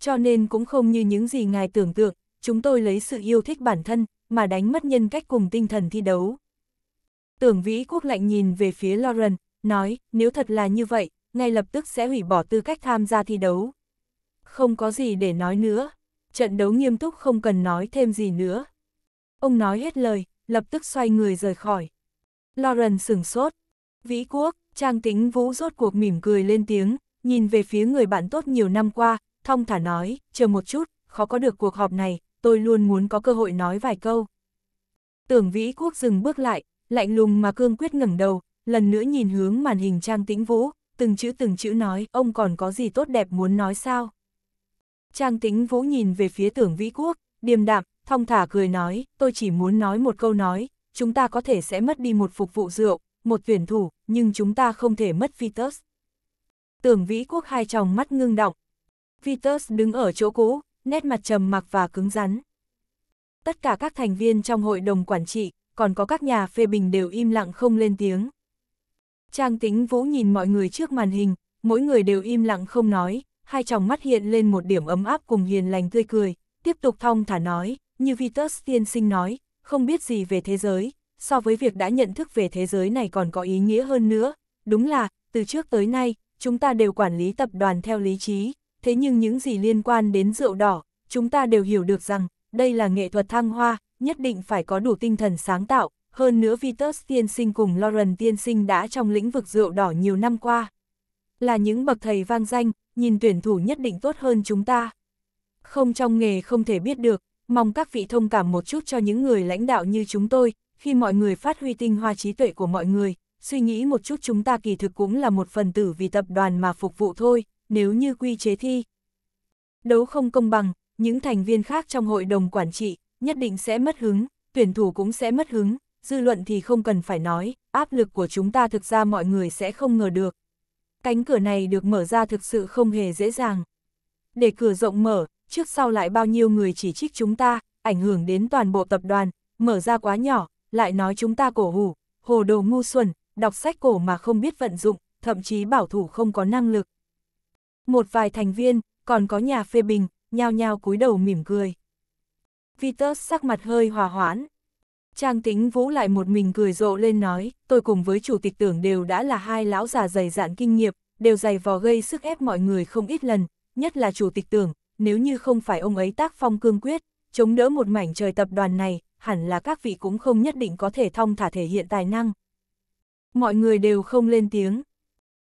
cho nên cũng không như những gì ngài tưởng tượng, chúng tôi lấy sự yêu thích bản thân, mà đánh mất nhân cách cùng tinh thần thi đấu. Tưởng Vĩ Quốc lạnh nhìn về phía Lauren, nói, nếu thật là như vậy, ngay lập tức sẽ hủy bỏ tư cách tham gia thi đấu. Không có gì để nói nữa, trận đấu nghiêm túc không cần nói thêm gì nữa. Ông nói hết lời, lập tức xoay người rời khỏi. Lauren sửng sốt. Vĩ Quốc, Trang Tĩnh Vũ rốt cuộc mỉm cười lên tiếng, nhìn về phía người bạn tốt nhiều năm qua, thong thả nói, chờ một chút, khó có được cuộc họp này, tôi luôn muốn có cơ hội nói vài câu. Tưởng Vĩ Quốc dừng bước lại, lạnh lùng mà cương quyết ngẩng đầu, lần nữa nhìn hướng màn hình Trang Tĩnh Vũ, từng chữ từng chữ nói, ông còn có gì tốt đẹp muốn nói sao? Trang Tĩnh Vũ nhìn về phía Tưởng Vĩ Quốc, điềm đạm, thong thả cười nói, tôi chỉ muốn nói một câu nói, chúng ta có thể sẽ mất đi một phục vụ rượu, một tuyển thủ, nhưng chúng ta không thể mất Vitus. Tưởng Vĩ Quốc hai tròng mắt ngưng động, Vitus đứng ở chỗ cũ, nét mặt trầm mặc và cứng rắn. Tất cả các thành viên trong hội đồng quản trị, còn có các nhà phê bình đều im lặng không lên tiếng. Trang tính vũ nhìn mọi người trước màn hình, mỗi người đều im lặng không nói, hai tròng mắt hiện lên một điểm ấm áp cùng hiền lành tươi cười, tiếp tục thong thả nói, như Vitus tiên sinh nói, không biết gì về thế giới, so với việc đã nhận thức về thế giới này còn có ý nghĩa hơn nữa, đúng là, từ trước tới nay, chúng ta đều quản lý tập đoàn theo lý trí, thế nhưng những gì liên quan đến rượu đỏ, chúng ta đều hiểu được rằng, đây là nghệ thuật thăng hoa, nhất định phải có đủ tinh thần sáng tạo, hơn nữa Vitus tiên sinh cùng Lauren tiên sinh đã trong lĩnh vực rượu đỏ nhiều năm qua. Là những bậc thầy vang danh, nhìn tuyển thủ nhất định tốt hơn chúng ta. Không trong nghề không thể biết được, mong các vị thông cảm một chút cho những người lãnh đạo như chúng tôi, khi mọi người phát huy tinh hoa trí tuệ của mọi người, suy nghĩ một chút chúng ta kỳ thực cũng là một phần tử vì tập đoàn mà phục vụ thôi nếu như quy chế thi. Đấu không công bằng, những thành viên khác trong hội đồng quản trị nhất định sẽ mất hứng, tuyển thủ cũng sẽ mất hứng, dư luận thì không cần phải nói, áp lực của chúng ta thực ra mọi người sẽ không ngờ được. Cánh cửa này được mở ra thực sự không hề dễ dàng. Để cửa rộng mở, trước sau lại bao nhiêu người chỉ trích chúng ta, ảnh hưởng đến toàn bộ tập đoàn, mở ra quá nhỏ, lại nói chúng ta cổ hủ, hồ đồ ngu xuẩn, đọc sách cổ mà không biết vận dụng, thậm chí bảo thủ không có năng lực. Một vài thành viên, còn có nhà phê bình, nhao nhao cúi đầu mỉm cười. Vitus sắc mặt hơi hòa hoãn. Trang tính vũ lại một mình cười rộ lên nói, tôi cùng với chủ tịch tưởng đều đã là hai lão già dày dạn kinh nghiệm, đều dày vò gây sức ép mọi người không ít lần, nhất là chủ tịch tưởng, nếu như không phải ông ấy tác phong cương quyết, chống đỡ một mảnh trời tập đoàn này, hẳn là các vị cũng không nhất định có thể thông thả thể hiện tài năng. Mọi người đều không lên tiếng,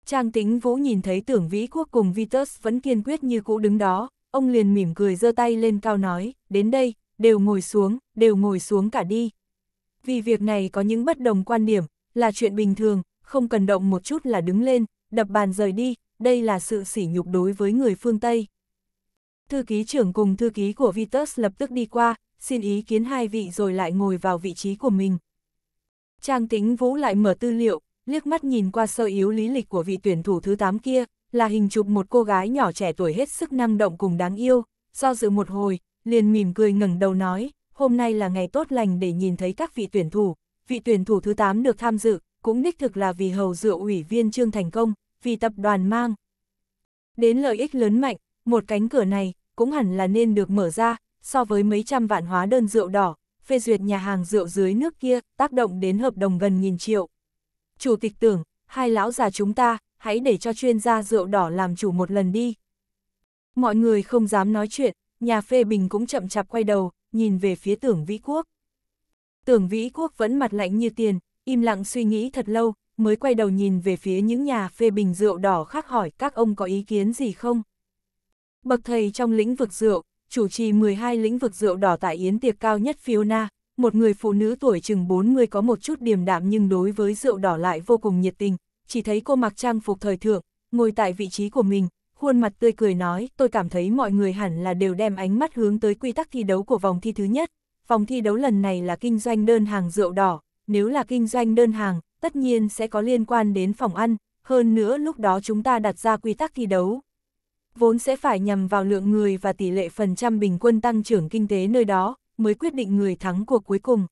Trang tính vũ nhìn thấy tưởng vĩ quốc cùng Vitus vẫn kiên quyết như cũ đứng đó, ông liền mỉm cười giơ tay lên cao nói, đến đây, đều ngồi xuống, đều ngồi xuống cả đi. Vì việc này có những bất đồng quan điểm, là chuyện bình thường, không cần động một chút là đứng lên, đập bàn rời đi, đây là sự sỉ nhục đối với người phương Tây. Thư ký trưởng cùng thư ký của Vitus lập tức đi qua, xin ý kiến hai vị rồi lại ngồi vào vị trí của mình. Trang tính vũ lại mở tư liệu, liếc mắt nhìn qua sơ yếu lý lịch của vị tuyển thủ thứ 8 kia, là hình chụp một cô gái nhỏ trẻ tuổi hết sức năng động cùng đáng yêu, do dự một hồi, liền mỉm cười ngẩng đầu nói, hôm nay là ngày tốt lành để nhìn thấy các vị tuyển thủ, vị tuyển thủ thứ 8 được tham dự, cũng đích thực là vì hầu dựa ủy viên Trương Thành Công, vì tập đoàn mang. Đến lợi ích lớn mạnh, một cánh cửa này, cũng hẳn là nên được mở ra, so với mấy trăm vạn hóa đơn rượu đỏ, phê duyệt nhà hàng rượu dưới nước kia, tác động đến hợp đồng gần nghìn triệu chủ tịch tưởng, hai lão già chúng ta, hãy để cho chuyên gia rượu đỏ làm chủ một lần đi. Mọi người không dám nói chuyện, nhà phê bình cũng chậm chạp quay đầu, nhìn về phía tưởng vĩ quốc. Tưởng vĩ quốc vẫn mặt lạnh như tiền, im lặng suy nghĩ thật lâu, mới quay đầu nhìn về phía những nhà phê bình rượu đỏ khác hỏi các ông có ý kiến gì không. Bậc thầy trong lĩnh vực rượu, chủ trì 12 lĩnh vực rượu đỏ tại yến tiệc cao nhất Fiona, một người phụ nữ tuổi chừng 40 có một chút điềm đạm nhưng đối với rượu đỏ lại vô cùng nhiệt tình, chỉ thấy cô mặc trang phục thời thượng, ngồi tại vị trí của mình, khuôn mặt tươi cười nói, tôi cảm thấy mọi người hẳn là đều đem ánh mắt hướng tới quy tắc thi đấu của vòng thi thứ nhất. Vòng thi đấu lần này là kinh doanh đơn hàng rượu đỏ, nếu là kinh doanh đơn hàng, tất nhiên sẽ có liên quan đến phòng ăn, hơn nữa lúc đó chúng ta đặt ra quy tắc thi đấu. Vốn sẽ phải nhằm vào lượng người và tỷ lệ phần trăm bình quân tăng trưởng kinh tế nơi đó, mới quyết định người thắng cuộc cuối cùng.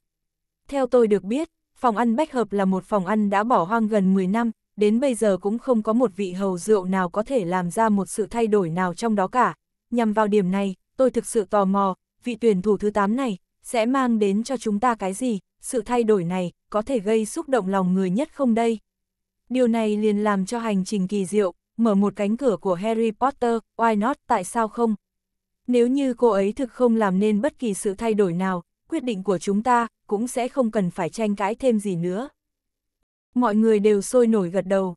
Theo tôi được biết, phòng ăn Bách Hợp là một phòng ăn đã bỏ hoang gần 10 năm, đến bây giờ cũng không có một vị hầu rượu nào có thể làm ra một sự thay đổi nào trong đó cả. Nhằm vào điểm này, tôi thực sự tò mò, vị tuyển thủ thứ 8 này sẽ mang đến cho chúng ta cái gì, sự thay đổi này có thể gây xúc động lòng người nhất không đây? Điều này liền làm cho hành trình kỳ diệu, mở một cánh cửa của Harry Potter, why not, tại sao không, nếu như cô ấy thực không làm nên bất kỳ sự thay đổi nào, quyết định của chúng ta cũng sẽ không cần phải tranh cãi thêm gì nữa. Mọi người đều sôi nổi gật đầu.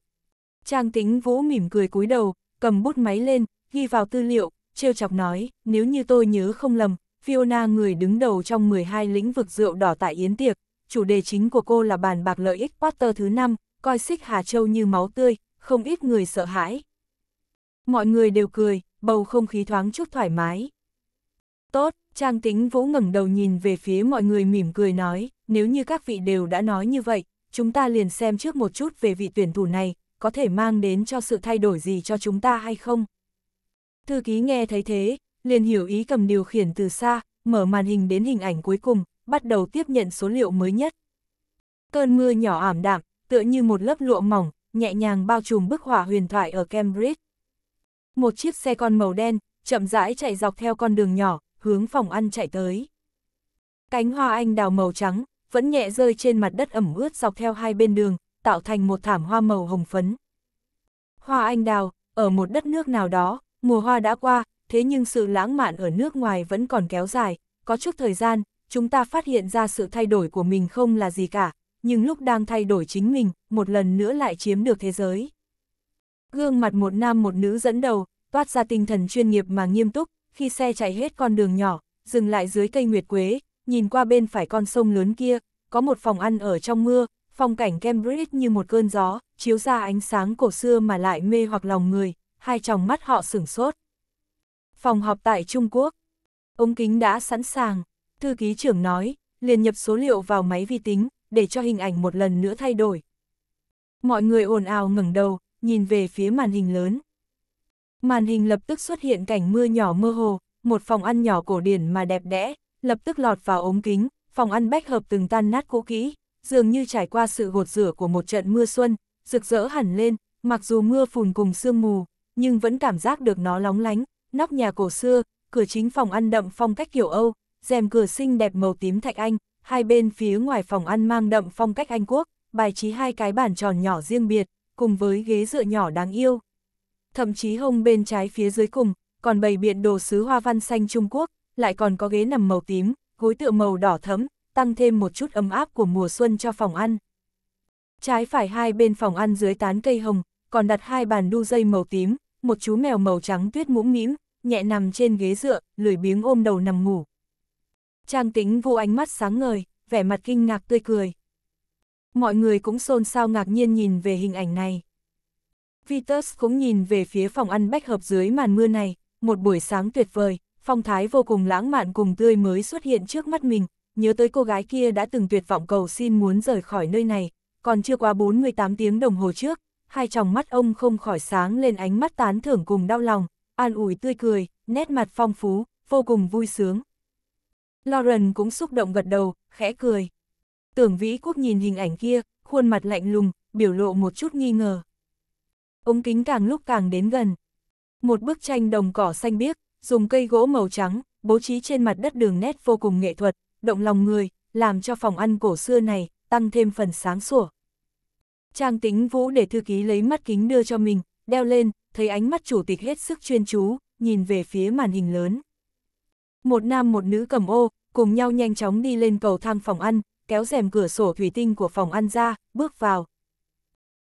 Trang tính vũ mỉm cười cúi đầu, cầm bút máy lên, ghi vào tư liệu, trêu chọc nói, nếu như tôi nhớ không lầm, Fiona người đứng đầu trong 12 lĩnh vực rượu đỏ tại Yến Tiệc, chủ đề chính của cô là bàn bạc lợi ích Quarter thứ năm coi xích Hà Châu như máu tươi, không ít người sợ hãi. Mọi người đều cười, bầu không khí thoáng chút thoải mái. Tốt, Trang Tính Vũ ngẩng đầu nhìn về phía mọi người mỉm cười nói, nếu như các vị đều đã nói như vậy, chúng ta liền xem trước một chút về vị tuyển thủ này, có thể mang đến cho sự thay đổi gì cho chúng ta hay không. Thư ký nghe thấy thế, liền hiểu ý cầm điều khiển từ xa, mở màn hình đến hình ảnh cuối cùng, bắt đầu tiếp nhận số liệu mới nhất. Cơn mưa nhỏ ảm đạm, tựa như một lớp lụa mỏng, nhẹ nhàng bao trùm bức họa huyền thoại ở Cambridge một chiếc xe con màu đen, chậm rãi chạy dọc theo con đường nhỏ, hướng phòng ăn chạy tới. Cánh hoa anh đào màu trắng, vẫn nhẹ rơi trên mặt đất ẩm ướt dọc theo hai bên đường, tạo thành một thảm hoa màu hồng phấn. Hoa anh đào, ở một đất nước nào đó, mùa hoa đã qua, thế nhưng sự lãng mạn ở nước ngoài vẫn còn kéo dài, có chút thời gian, chúng ta phát hiện ra sự thay đổi của mình không là gì cả, nhưng lúc đang thay đổi chính mình, một lần nữa lại chiếm được thế giới. Gương mặt một nam một nữ dẫn đầu, toát ra tinh thần chuyên nghiệp mà nghiêm túc, khi xe chạy hết con đường nhỏ, dừng lại dưới cây nguyệt quế, nhìn qua bên phải con sông lớn kia, có một phòng ăn ở trong mưa, phong cảnh Cambridge như một cơn gió, chiếu ra ánh sáng cổ xưa mà lại mê hoặc lòng người, hai tròng mắt họ sửng sốt. Phòng họp tại Trung Quốc. Ống kính đã sẵn sàng, thư ký trưởng nói, liền nhập số liệu vào máy vi tính, để cho hình ảnh một lần nữa thay đổi. Mọi người ồn ào ngẩng đầu, nhìn về phía màn hình lớn. Màn hình lập tức xuất hiện cảnh mưa nhỏ mơ hồ, một phòng ăn nhỏ cổ điển mà đẹp đẽ, lập tức lọt vào ống kính, phòng ăn bách hợp từng tan nát cũ kỹ, dường như trải qua sự gột rửa của một trận mưa xuân, rực rỡ hẳn lên, mặc dù mưa phùn cùng sương mù, nhưng vẫn cảm giác được nó lóng lánh, nóc nhà cổ xưa, cửa chính phòng ăn đậm phong cách kiểu Âu, rèm cửa xinh đẹp màu tím thạch anh, hai bên phía ngoài phòng ăn mang đậm phong cách Anh Quốc, bài trí hai cái bàn tròn nhỏ riêng biệt, cùng với ghế dựa nhỏ đáng yêu. Thậm chí hông bên trái phía dưới cùng, còn bày biện đồ sứ hoa văn xanh Trung Quốc, lại còn có ghế nằm màu tím, gối tựa màu đỏ thấm, tăng thêm một chút ấm áp của mùa xuân cho phòng ăn. Trái phải hai bên phòng ăn dưới tán cây hồng, còn đặt hai bàn đu dây màu tím, một chú mèo màu trắng tuyết mũm mĩm, nhẹ nằm trên ghế dựa, lười biếng ôm đầu nằm ngủ. Trang tính vô ánh mắt sáng ngời, vẻ mặt kinh ngạc tươi cười mọi người cũng xôn xao ngạc nhiên nhìn về hình ảnh này. Vitus cũng nhìn về phía phòng ăn bách hợp dưới màn mưa này, một buổi sáng tuyệt vời, phong thái vô cùng lãng mạn cùng tươi mới xuất hiện trước mắt mình, nhớ tới cô gái kia đã từng tuyệt vọng cầu xin muốn rời khỏi nơi này, còn chưa qua 48 tiếng đồng hồ trước, hai tròng mắt ông không khỏi sáng lên ánh mắt tán thưởng cùng đau lòng, an ủi tươi cười, nét mặt phong phú, vô cùng vui sướng. Lauren cũng xúc động gật đầu, khẽ cười tưởng vĩ quốc nhìn hình ảnh kia, khuôn mặt lạnh lùng, biểu lộ một chút nghi ngờ. Ống kính càng lúc càng đến gần. Một bức tranh đồng cỏ xanh biếc, dùng cây gỗ màu trắng, bố trí trên mặt đất đường nét vô cùng nghệ thuật, động lòng người, làm cho phòng ăn cổ xưa này tăng thêm phần sáng sủa. Trang tính vũ để thư ký lấy mắt kính đưa cho mình, đeo lên, thấy ánh mắt chủ tịch hết sức chuyên chú, nhìn về phía màn hình lớn. Một nam một nữ cầm ô, cùng nhau nhanh chóng đi lên cầu thang phòng ăn, kéo rèm cửa sổ thủy tinh của phòng ăn ra, bước vào.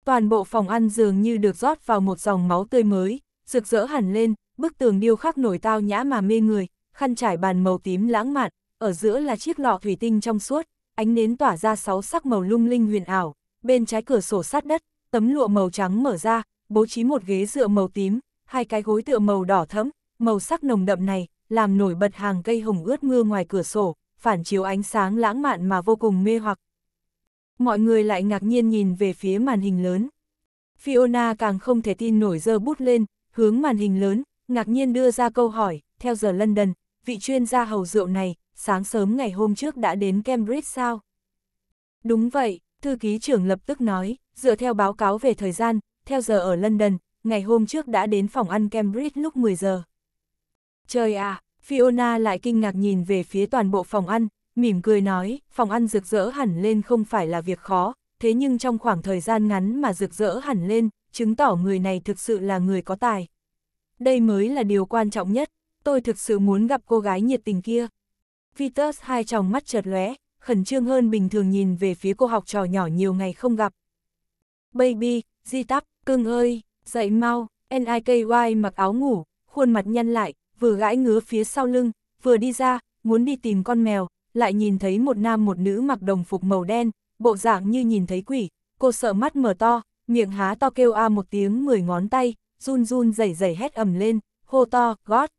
Toàn bộ phòng ăn dường như được rót vào một dòng máu tươi mới, rực rỡ hẳn lên, bức tường điêu khắc nổi tao nhã mà mê người, khăn trải bàn màu tím lãng mạn, ở giữa là chiếc lọ thủy tinh trong suốt, ánh nến tỏa ra sáu sắc màu lung linh huyền ảo, bên trái cửa sổ sát đất, tấm lụa màu trắng mở ra, bố trí một ghế dựa màu tím, hai cái gối tựa màu đỏ thẫm, màu sắc nồng đậm này làm nổi bật hàng cây hồng ướt mưa ngoài cửa sổ, phản chiếu ánh sáng lãng mạn mà vô cùng mê hoặc. Mọi người lại ngạc nhiên nhìn về phía màn hình lớn. Fiona càng không thể tin nổi giơ bút lên, hướng màn hình lớn, ngạc nhiên đưa ra câu hỏi, theo giờ London, vị chuyên gia hầu rượu này, sáng sớm ngày hôm trước đã đến Cambridge sao? Đúng vậy, thư ký trưởng lập tức nói, dựa theo báo cáo về thời gian, theo giờ ở London, ngày hôm trước đã đến phòng ăn Cambridge lúc 10 giờ. Trời à, Fiona lại kinh ngạc nhìn về phía toàn bộ phòng ăn, mỉm cười nói, phòng ăn rực rỡ hẳn lên không phải là việc khó, thế nhưng trong khoảng thời gian ngắn mà rực rỡ hẳn lên, chứng tỏ người này thực sự là người có tài. Đây mới là điều quan trọng nhất, tôi thực sự muốn gặp cô gái nhiệt tình kia. Vitus hai tròng mắt chợt lóe, khẩn trương hơn bình thường nhìn về phía cô học trò nhỏ nhiều ngày không gặp. Baby, di tắp, cưng ơi, dậy mau, NIKY mặc áo ngủ, khuôn mặt nhăn lại, vừa gãi ngứa phía sau lưng, vừa đi ra, muốn đi tìm con mèo, lại nhìn thấy một nam một nữ mặc đồng phục màu đen, bộ dạng như nhìn thấy quỷ, cô sợ mắt mở to, miệng há to kêu a một tiếng mười ngón tay, run run rẩy rẩy hét ầm lên, hô to, gót.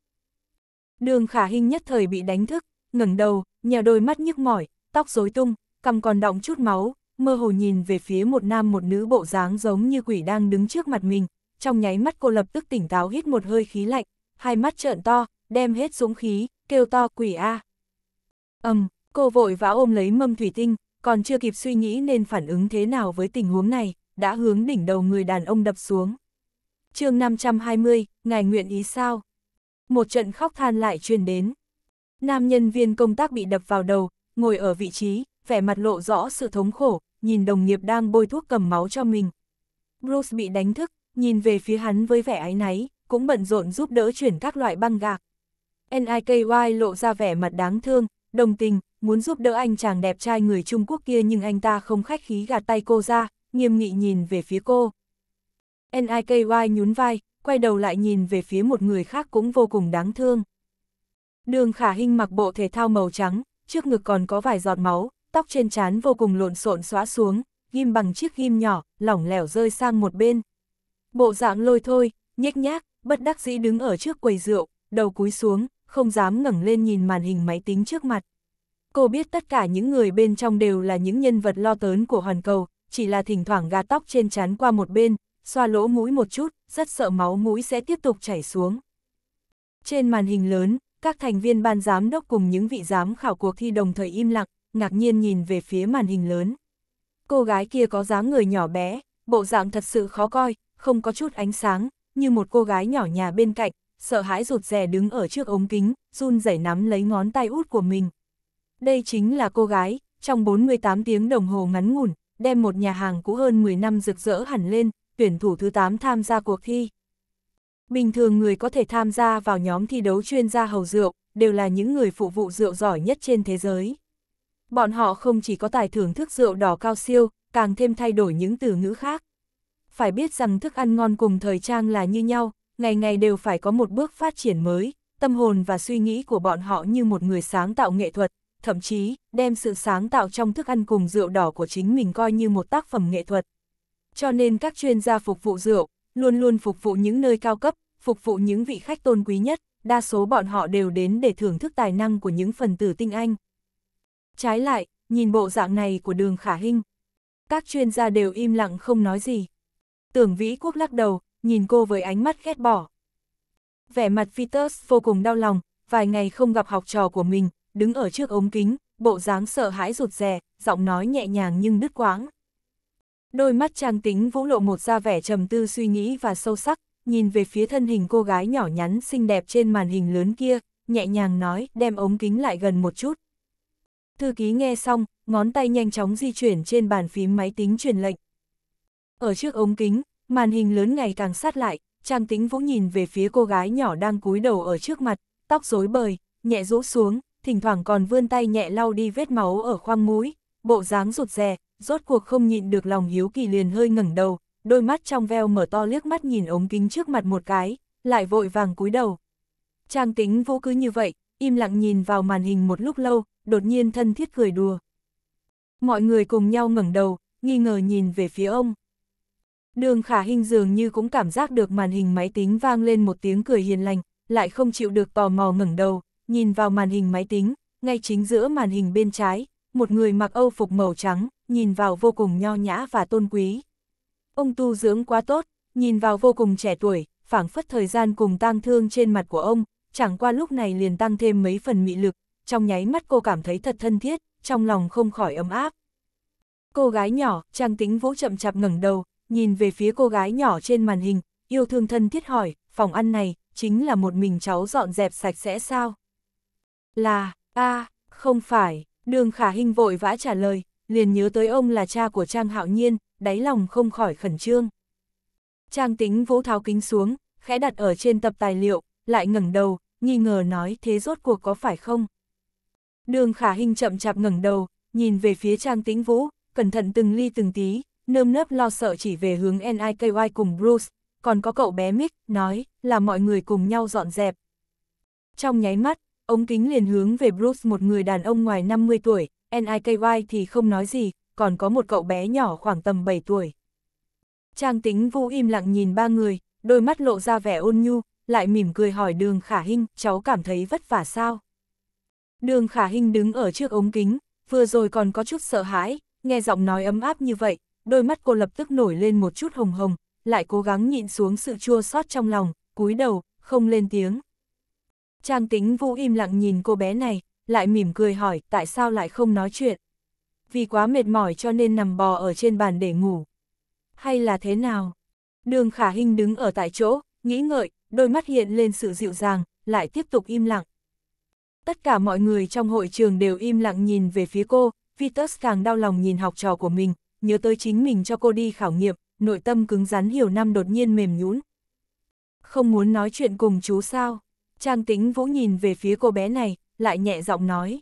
Đường khả hình nhất thời bị đánh thức, ngẩng đầu, nhèo đôi mắt nhức mỏi, tóc rối tung, cầm còn đọng chút máu, mơ hồ nhìn về phía một nam một nữ bộ dáng giống như quỷ đang đứng trước mặt mình, trong nháy mắt cô lập tức tỉnh táo hít một hơi khí lạnh, hai mắt trợn to, đem hết dũng khí, kêu to quỷ a. Ầm, um, cô vội vã ôm lấy mâm thủy tinh, còn chưa kịp suy nghĩ nên phản ứng thế nào với tình huống này, đã hướng đỉnh đầu người đàn ông đập xuống. chương 520, ngài nguyện ý sao? Một trận khóc than lại truyền đến. Nam nhân viên công tác bị đập vào đầu, ngồi ở vị trí, vẻ mặt lộ rõ sự thống khổ, nhìn đồng nghiệp đang bôi thuốc cầm máu cho mình. Bruce bị đánh thức, nhìn về phía hắn với vẻ áy náy, cũng bận rộn giúp đỡ chuyển các loại băng gạc. NIKY lộ ra vẻ mặt đáng thương, đồng tình, muốn giúp đỡ anh chàng đẹp trai người Trung Quốc kia nhưng anh ta không khách khí gạt tay cô ra, nghiêm nghị nhìn về phía cô. NIKY nhún vai, quay đầu lại nhìn về phía một người khác cũng vô cùng đáng thương. Đường khả hình mặc bộ thể thao màu trắng, trước ngực còn có vài giọt máu, tóc trên trán vô cùng lộn xộn xóa xuống, ghim bằng chiếc ghim nhỏ, lỏng lẻo rơi sang một bên. Bộ dạng lôi thôi, nhếch nhác, bất đắc dĩ đứng ở trước quầy rượu, đầu cúi xuống, không dám ngẩng lên nhìn màn hình máy tính trước mặt. Cô biết tất cả những người bên trong đều là những nhân vật lo tớn của hoàn cầu, chỉ là thỉnh thoảng gạt tóc trên chán qua một bên, xoa lỗ mũi một chút, rất sợ máu mũi sẽ tiếp tục chảy xuống. Trên màn hình lớn, các thành viên ban giám đốc cùng những vị giám khảo cuộc thi đồng thời im lặng, ngạc nhiên nhìn về phía màn hình lớn. Cô gái kia có dáng người nhỏ bé, bộ dạng thật sự khó coi, không có chút ánh sáng, như một cô gái nhỏ nhà bên cạnh, sợ hãi rụt rè đứng ở trước ống kính, run rẩy nắm lấy ngón tay út của mình. Đây chính là cô gái, trong 48 tiếng đồng hồ ngắn ngủn, đem một nhà hàng cũ hơn 10 năm rực rỡ hẳn lên, tuyển thủ thứ 8 tham gia cuộc thi. Bình thường người có thể tham gia vào nhóm thi đấu chuyên gia hầu rượu, đều là những người phục vụ rượu giỏi nhất trên thế giới. Bọn họ không chỉ có tài thưởng thức rượu đỏ cao siêu, càng thêm thay đổi những từ ngữ khác phải biết rằng thức ăn ngon cùng thời trang là như nhau, ngày ngày đều phải có một bước phát triển mới, tâm hồn và suy nghĩ của bọn họ như một người sáng tạo nghệ thuật, thậm chí đem sự sáng tạo trong thức ăn cùng rượu đỏ của chính mình coi như một tác phẩm nghệ thuật. Cho nên các chuyên gia phục vụ rượu luôn luôn phục vụ những nơi cao cấp, phục vụ những vị khách tôn quý nhất, đa số bọn họ đều đến để thưởng thức tài năng của những phần tử tinh anh. Trái lại, nhìn bộ dạng này của đường khả hình các chuyên gia đều im lặng không nói gì. Tưởng Vĩ Quốc lắc đầu, nhìn cô với ánh mắt ghét bỏ. Vẻ mặt Vitus vô cùng đau lòng, vài ngày không gặp học trò của mình, đứng ở trước ống kính, bộ dáng sợ hãi rụt rè, giọng nói nhẹ nhàng nhưng đứt quãng. Đôi mắt trang tính vũ lộ một ra vẻ trầm tư suy nghĩ và sâu sắc, nhìn về phía thân hình cô gái nhỏ nhắn xinh đẹp trên màn hình lớn kia, nhẹ nhàng nói, đem ống kính lại gần một chút. Thư ký nghe xong, ngón tay nhanh chóng di chuyển trên bàn phím máy tính truyền lệnh. Ở trước ống kính, màn hình lớn ngày càng sát lại, Trang Tĩnh Vũ nhìn về phía cô gái nhỏ đang cúi đầu ở trước mặt, tóc rối bời, nhẹ rũ xuống, thỉnh thoảng còn vươn tay nhẹ lau đi vết máu ở khoang mũi, bộ dáng rụt rè, rốt cuộc không nhịn được lòng hiếu kỳ liền hơi ngẩng đầu, đôi mắt trong veo mở to liếc mắt nhìn ống kính trước mặt một cái, lại vội vàng cúi đầu. Trang Tĩnh Vũ cứ như vậy, im lặng nhìn vào màn hình một lúc lâu, đột nhiên thân thiết cười đùa. Mọi người cùng nhau ngẩng đầu, nghi ngờ nhìn về phía ông. Đường khả hình dường như cũng cảm giác được màn hình máy tính vang lên một tiếng cười hiền lành, lại không chịu được tò mò ngẩng đầu, nhìn vào màn hình máy tính, ngay chính giữa màn hình bên trái, một người mặc âu phục màu trắng, nhìn vào vô cùng nho nhã và tôn quý. Ông tu dưỡng quá tốt, nhìn vào vô cùng trẻ tuổi, phảng phất thời gian cùng tang thương trên mặt của ông, chẳng qua lúc này liền tăng thêm mấy phần mị lực, trong nháy mắt cô cảm thấy thật thân thiết, trong lòng không khỏi ấm áp. Cô gái nhỏ, Trang tính Vũ chậm chạp ngẩng đầu, nhìn về phía cô gái nhỏ trên màn hình, yêu thương thân thiết hỏi, phòng ăn này, chính là một mình cháu dọn dẹp sạch sẽ sao? Là, a không phải, đường khả hình vội vã trả lời, liền nhớ tới ông là cha của Trang Hạo Nhiên, đáy lòng không khỏi khẩn trương. Trang tính vũ tháo kính xuống, khẽ đặt ở trên tập tài liệu, lại ngẩng đầu, nghi ngờ nói thế rốt cuộc có phải không? Đường khả hình chậm chạp ngẩng đầu, nhìn về phía Trang tính Vũ, cẩn thận từng ly từng tí, nơm nớp lo sợ chỉ về hướng NIKY cùng Bruce, còn có cậu bé Mick, nói, là mọi người cùng nhau dọn dẹp. Trong nháy mắt, ống kính liền hướng về Bruce một người đàn ông ngoài 50 tuổi, NIKY thì không nói gì, còn có một cậu bé nhỏ khoảng tầm 7 tuổi. Trang tính vu im lặng nhìn ba người, đôi mắt lộ ra vẻ ôn nhu, lại mỉm cười hỏi đường khả hinh, cháu cảm thấy vất vả sao? Đường khả hinh đứng ở trước ống kính, vừa rồi còn có chút sợ hãi, nghe giọng nói ấm áp như vậy, đôi mắt cô lập tức nổi lên một chút hồng hồng, lại cố gắng nhịn xuống sự chua xót trong lòng, cúi đầu, không lên tiếng. Trang tính vũ im lặng nhìn cô bé này, lại mỉm cười hỏi tại sao lại không nói chuyện. Vì quá mệt mỏi cho nên nằm bò ở trên bàn để ngủ. Hay là thế nào? Đường khả hình đứng ở tại chỗ, nghĩ ngợi, đôi mắt hiện lên sự dịu dàng, lại tiếp tục im lặng. Tất cả mọi người trong hội trường đều im lặng nhìn về phía cô, Vitus càng đau lòng nhìn học trò của mình, nhớ tới chính mình cho cô đi khảo nghiệm, nội tâm cứng rắn hiểu năm đột nhiên mềm nhũn. Không muốn nói chuyện cùng chú sao? Trang tĩnh vũ nhìn về phía cô bé này, lại nhẹ giọng nói.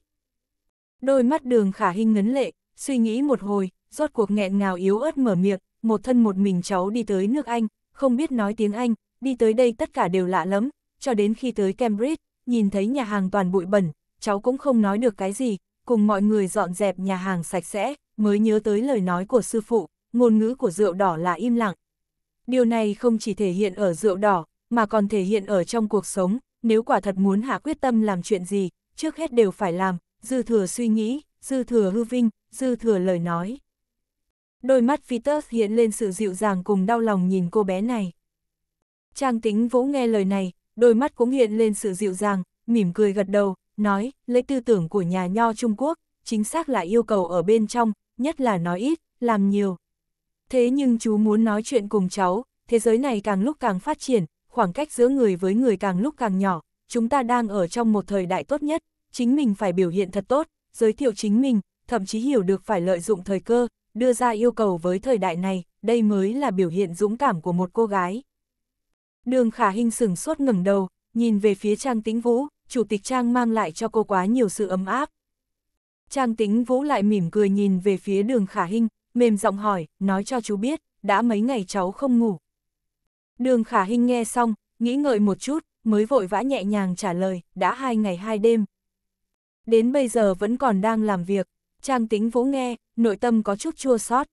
Đôi mắt đường khả hình ngấn lệ, suy nghĩ một hồi, rốt cuộc nghẹn ngào yếu ớt mở miệng, một thân một mình cháu đi tới nước Anh, không biết nói tiếng Anh, đi tới đây tất cả đều lạ lắm, cho đến khi tới Cambridge, nhìn thấy nhà hàng toàn bụi bẩn, cháu cũng không nói được cái gì, cùng mọi người dọn dẹp nhà hàng sạch sẽ, mới nhớ tới lời nói của sư phụ, ngôn ngữ của rượu đỏ là im lặng. Điều này không chỉ thể hiện ở rượu đỏ, mà còn thể hiện ở trong cuộc sống, nếu quả thật muốn hạ quyết tâm làm chuyện gì, trước hết đều phải làm, dư thừa suy nghĩ, dư thừa hư vinh, dư thừa lời nói. Đôi mắt Vitus hiện lên sự dịu dàng cùng đau lòng nhìn cô bé này. Trang tính Vũ nghe lời này, đôi mắt cũng hiện lên sự dịu dàng, mỉm cười gật đầu, nói, lấy tư tưởng của nhà nho Trung Quốc, chính xác là yêu cầu ở bên trong, nhất là nói ít, làm nhiều. Thế nhưng chú muốn nói chuyện cùng cháu, thế giới này càng lúc càng phát triển, khoảng cách giữa người với người càng lúc càng nhỏ, chúng ta đang ở trong một thời đại tốt nhất, chính mình phải biểu hiện thật tốt, giới thiệu chính mình, thậm chí hiểu được phải lợi dụng thời cơ, đưa ra yêu cầu với thời đại này, đây mới là biểu hiện dũng cảm của một cô gái. Đường khả hình sừng sốt ngẩng đầu, nhìn về phía Trang Tĩnh Vũ, chủ tịch Trang mang lại cho cô quá nhiều sự ấm áp, Trang tính vũ lại mỉm cười nhìn về phía đường khả hinh, mềm giọng hỏi, nói cho chú biết, đã mấy ngày cháu không ngủ. Đường khả hinh nghe xong, nghĩ ngợi một chút, mới vội vã nhẹ nhàng trả lời, đã hai ngày hai đêm. Đến bây giờ vẫn còn đang làm việc, Trang tính vũ nghe, nội tâm có chút chua xót.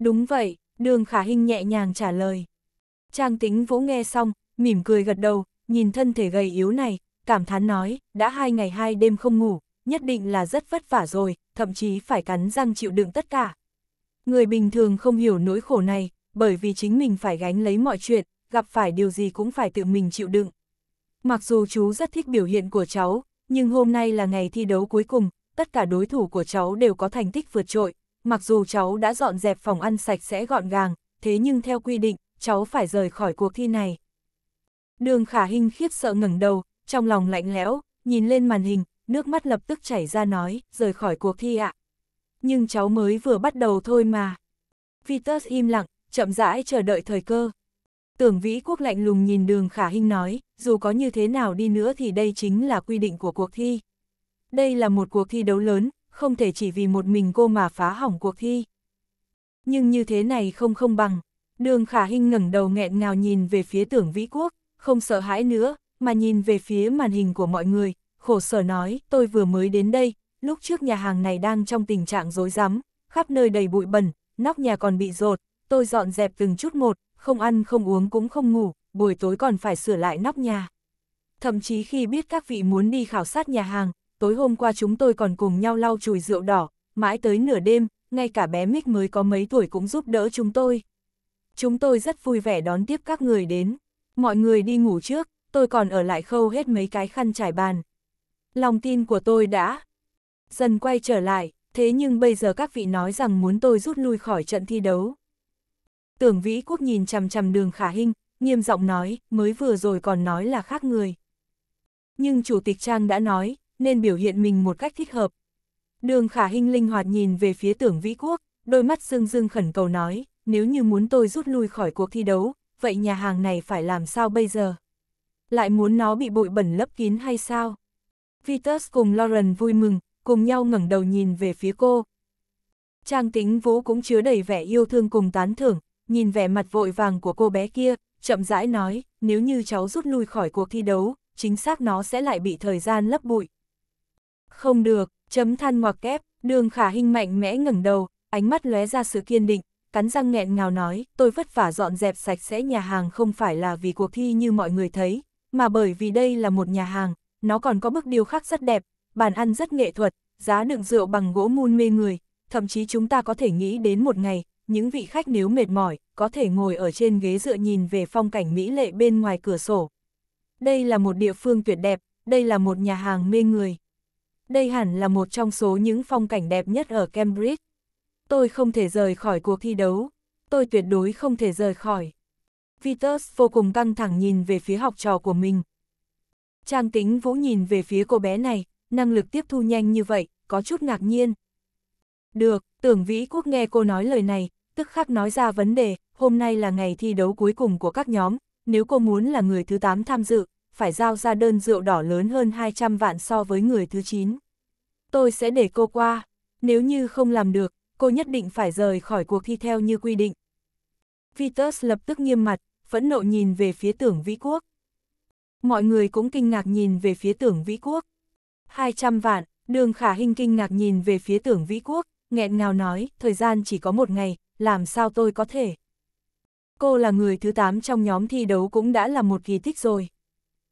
Đúng vậy, đường khả hinh nhẹ nhàng trả lời. Trang tính vũ nghe xong, mỉm cười gật đầu, nhìn thân thể gầy yếu này, cảm thán nói, đã hai ngày hai đêm không ngủ, nhất định là rất vất vả rồi, thậm chí phải cắn răng chịu đựng tất cả. Người bình thường không hiểu nỗi khổ này, bởi vì chính mình phải gánh lấy mọi chuyện, gặp phải điều gì cũng phải tự mình chịu đựng. Mặc dù chú rất thích biểu hiện của cháu, nhưng hôm nay là ngày thi đấu cuối cùng, tất cả đối thủ của cháu đều có thành tích vượt trội, mặc dù cháu đã dọn dẹp phòng ăn sạch sẽ gọn gàng, thế nhưng theo quy định, cháu phải rời khỏi cuộc thi này. Đường Khả hình khiếp sợ ngẩng đầu, trong lòng lạnh lẽo, nhìn lên màn hình, nước mắt lập tức chảy ra nói, rời khỏi cuộc thi ạ. Nhưng cháu mới vừa bắt đầu thôi mà. Vitus im lặng, chậm rãi chờ đợi thời cơ. Tưởng Vĩ Quốc lạnh lùng nhìn đường khả Hinh nói, dù có như thế nào đi nữa thì đây chính là quy định của cuộc thi. Đây là một cuộc thi đấu lớn, không thể chỉ vì một mình cô mà phá hỏng cuộc thi. Nhưng như thế này không không bằng. Đường khả Hinh ngẩng đầu nghẹn ngào nhìn về phía tưởng Vĩ Quốc, không sợ hãi nữa, mà nhìn về phía màn hình của mọi người, khổ sở nói, tôi vừa mới đến đây, lúc trước nhà hàng này đang trong tình trạng rối rắm, khắp nơi đầy bụi bẩn, nóc nhà còn bị rột, tôi dọn dẹp từng chút một, không ăn không uống cũng không ngủ, buổi tối còn phải sửa lại nóc nhà. Thậm chí khi biết các vị muốn đi khảo sát nhà hàng, tối hôm qua chúng tôi còn cùng nhau lau chùi rượu đỏ, mãi tới nửa đêm, ngay cả bé Mick mới có mấy tuổi cũng giúp đỡ chúng tôi. Chúng tôi rất vui vẻ đón tiếp các người đến. Mọi người đi ngủ trước, tôi còn ở lại khâu hết mấy cái khăn trải bàn. Lòng tin của tôi đã dần quay trở lại, thế nhưng bây giờ các vị nói rằng muốn tôi rút lui khỏi trận thi đấu. Tưởng Vĩ Quốc nhìn chằm chằm đường khả hình, nghiêm giọng nói, mới vừa rồi còn nói là khác người. Nhưng Chủ tịch Trang đã nói, nên biểu hiện mình một cách thích hợp. Đường khả hình linh hoạt nhìn về phía tưởng Vĩ Quốc, đôi mắt dương dương khẩn cầu nói, nếu như muốn tôi rút lui khỏi cuộc thi đấu, vậy nhà hàng này phải làm sao bây giờ? Lại muốn nó bị bụi bẩn lấp kín hay sao? Vitus cùng Lauren vui mừng, cùng nhau ngẩng đầu nhìn về phía cô. Trang tính vũ cũng chứa đầy vẻ yêu thương cùng tán thưởng, nhìn vẻ mặt vội vàng của cô bé kia, chậm rãi nói, nếu như cháu rút lui khỏi cuộc thi đấu, chính xác nó sẽ lại bị thời gian lấp bụi. Không được, chấm than ngoặc kép, đường khả hình mạnh mẽ ngẩng đầu, ánh mắt lóe ra sự kiên định, cắn răng nghẹn ngào nói, tôi vất vả dọn dẹp sạch sẽ nhà hàng không phải là vì cuộc thi như mọi người thấy, mà bởi vì đây là một nhà hàng, nó còn có bức điêu khắc rất đẹp, bàn ăn rất nghệ thuật, giá đựng rượu bằng gỗ mun mê người, thậm chí chúng ta có thể nghĩ đến một ngày, những vị khách nếu mệt mỏi, có thể ngồi ở trên ghế dựa nhìn về phong cảnh mỹ lệ bên ngoài cửa sổ. Đây là một địa phương tuyệt đẹp, đây là một nhà hàng mê người. Đây hẳn là một trong số những phong cảnh đẹp nhất ở Cambridge. Tôi không thể rời khỏi cuộc thi đấu, tôi tuyệt đối không thể rời khỏi. Vitus vô cùng căng thẳng nhìn về phía học trò của mình, Trang tính vũ nhìn về phía cô bé này, năng lực tiếp thu nhanh như vậy, có chút ngạc nhiên. Được, tưởng vĩ quốc nghe cô nói lời này, tức khắc nói ra vấn đề, hôm nay là ngày thi đấu cuối cùng của các nhóm, nếu cô muốn là người thứ 8 tham dự, phải giao ra đơn rượu đỏ lớn hơn 200 vạn so với người thứ 9. Tôi sẽ để cô qua, nếu như không làm được, cô nhất định phải rời khỏi cuộc thi theo như quy định. Vitus lập tức nghiêm mặt, phẫn nộ nhìn về phía tưởng vĩ quốc. Mọi người cũng kinh ngạc nhìn về phía tưởng vĩ quốc. 200 vạn, đường khả hình kinh ngạc nhìn về phía tưởng vĩ quốc, nghẹn ngào nói, thời gian chỉ có một ngày, làm sao tôi có thể. Cô là người thứ 8 trong nhóm thi đấu cũng đã là một kỳ tích rồi.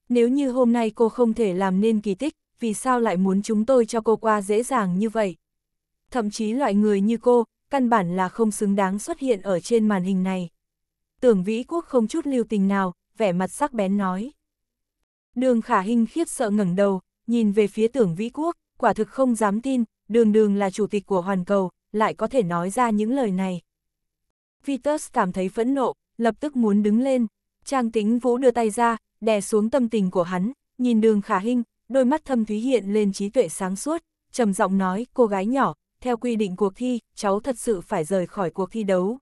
Nếu như hôm nay cô không thể làm nên kỳ tích, vì sao lại muốn chúng tôi cho cô qua dễ dàng như vậy? Thậm chí loại người như cô, căn bản là không xứng đáng xuất hiện ở trên màn hình này. Tưởng Vĩ Quốc không chút lưu tình nào, vẻ mặt sắc bén nói. Đường khả hình khiếp sợ ngẩng đầu, nhìn về phía tưởng vĩ quốc, quả thực không dám tin, đường đường là chủ tịch của hoàn cầu, lại có thể nói ra những lời này. Vitus cảm thấy phẫn nộ, lập tức muốn đứng lên. Trang tính vũ đưa tay ra, đè xuống tâm tình của hắn, nhìn đường khả hình, đôi mắt thâm thúy hiện lên trí tuệ sáng suốt, trầm giọng nói, cô gái nhỏ, theo quy định cuộc thi, cháu thật sự phải rời khỏi cuộc thi đấu.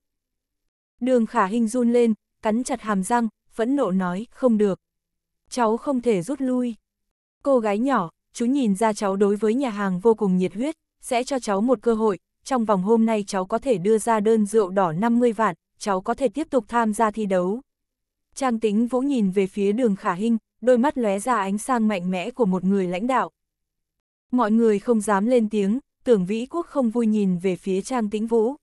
Đường khả hình run lên, cắn chặt hàm răng, phẫn nộ nói, không được, cháu không thể rút lui. Cô gái nhỏ, chú nhìn ra cháu đối với nhà hàng vô cùng nhiệt huyết, sẽ cho cháu một cơ hội, trong vòng hôm nay cháu có thể đưa ra đơn rượu đỏ 50 vạn, cháu có thể tiếp tục tham gia thi đấu. Trang tính vũ nhìn về phía đường khả hình, đôi mắt lóe ra ánh sang mạnh mẽ của một người lãnh đạo. Mọi người không dám lên tiếng, tưởng vĩ quốc không vui nhìn về phía trang tĩnh vũ.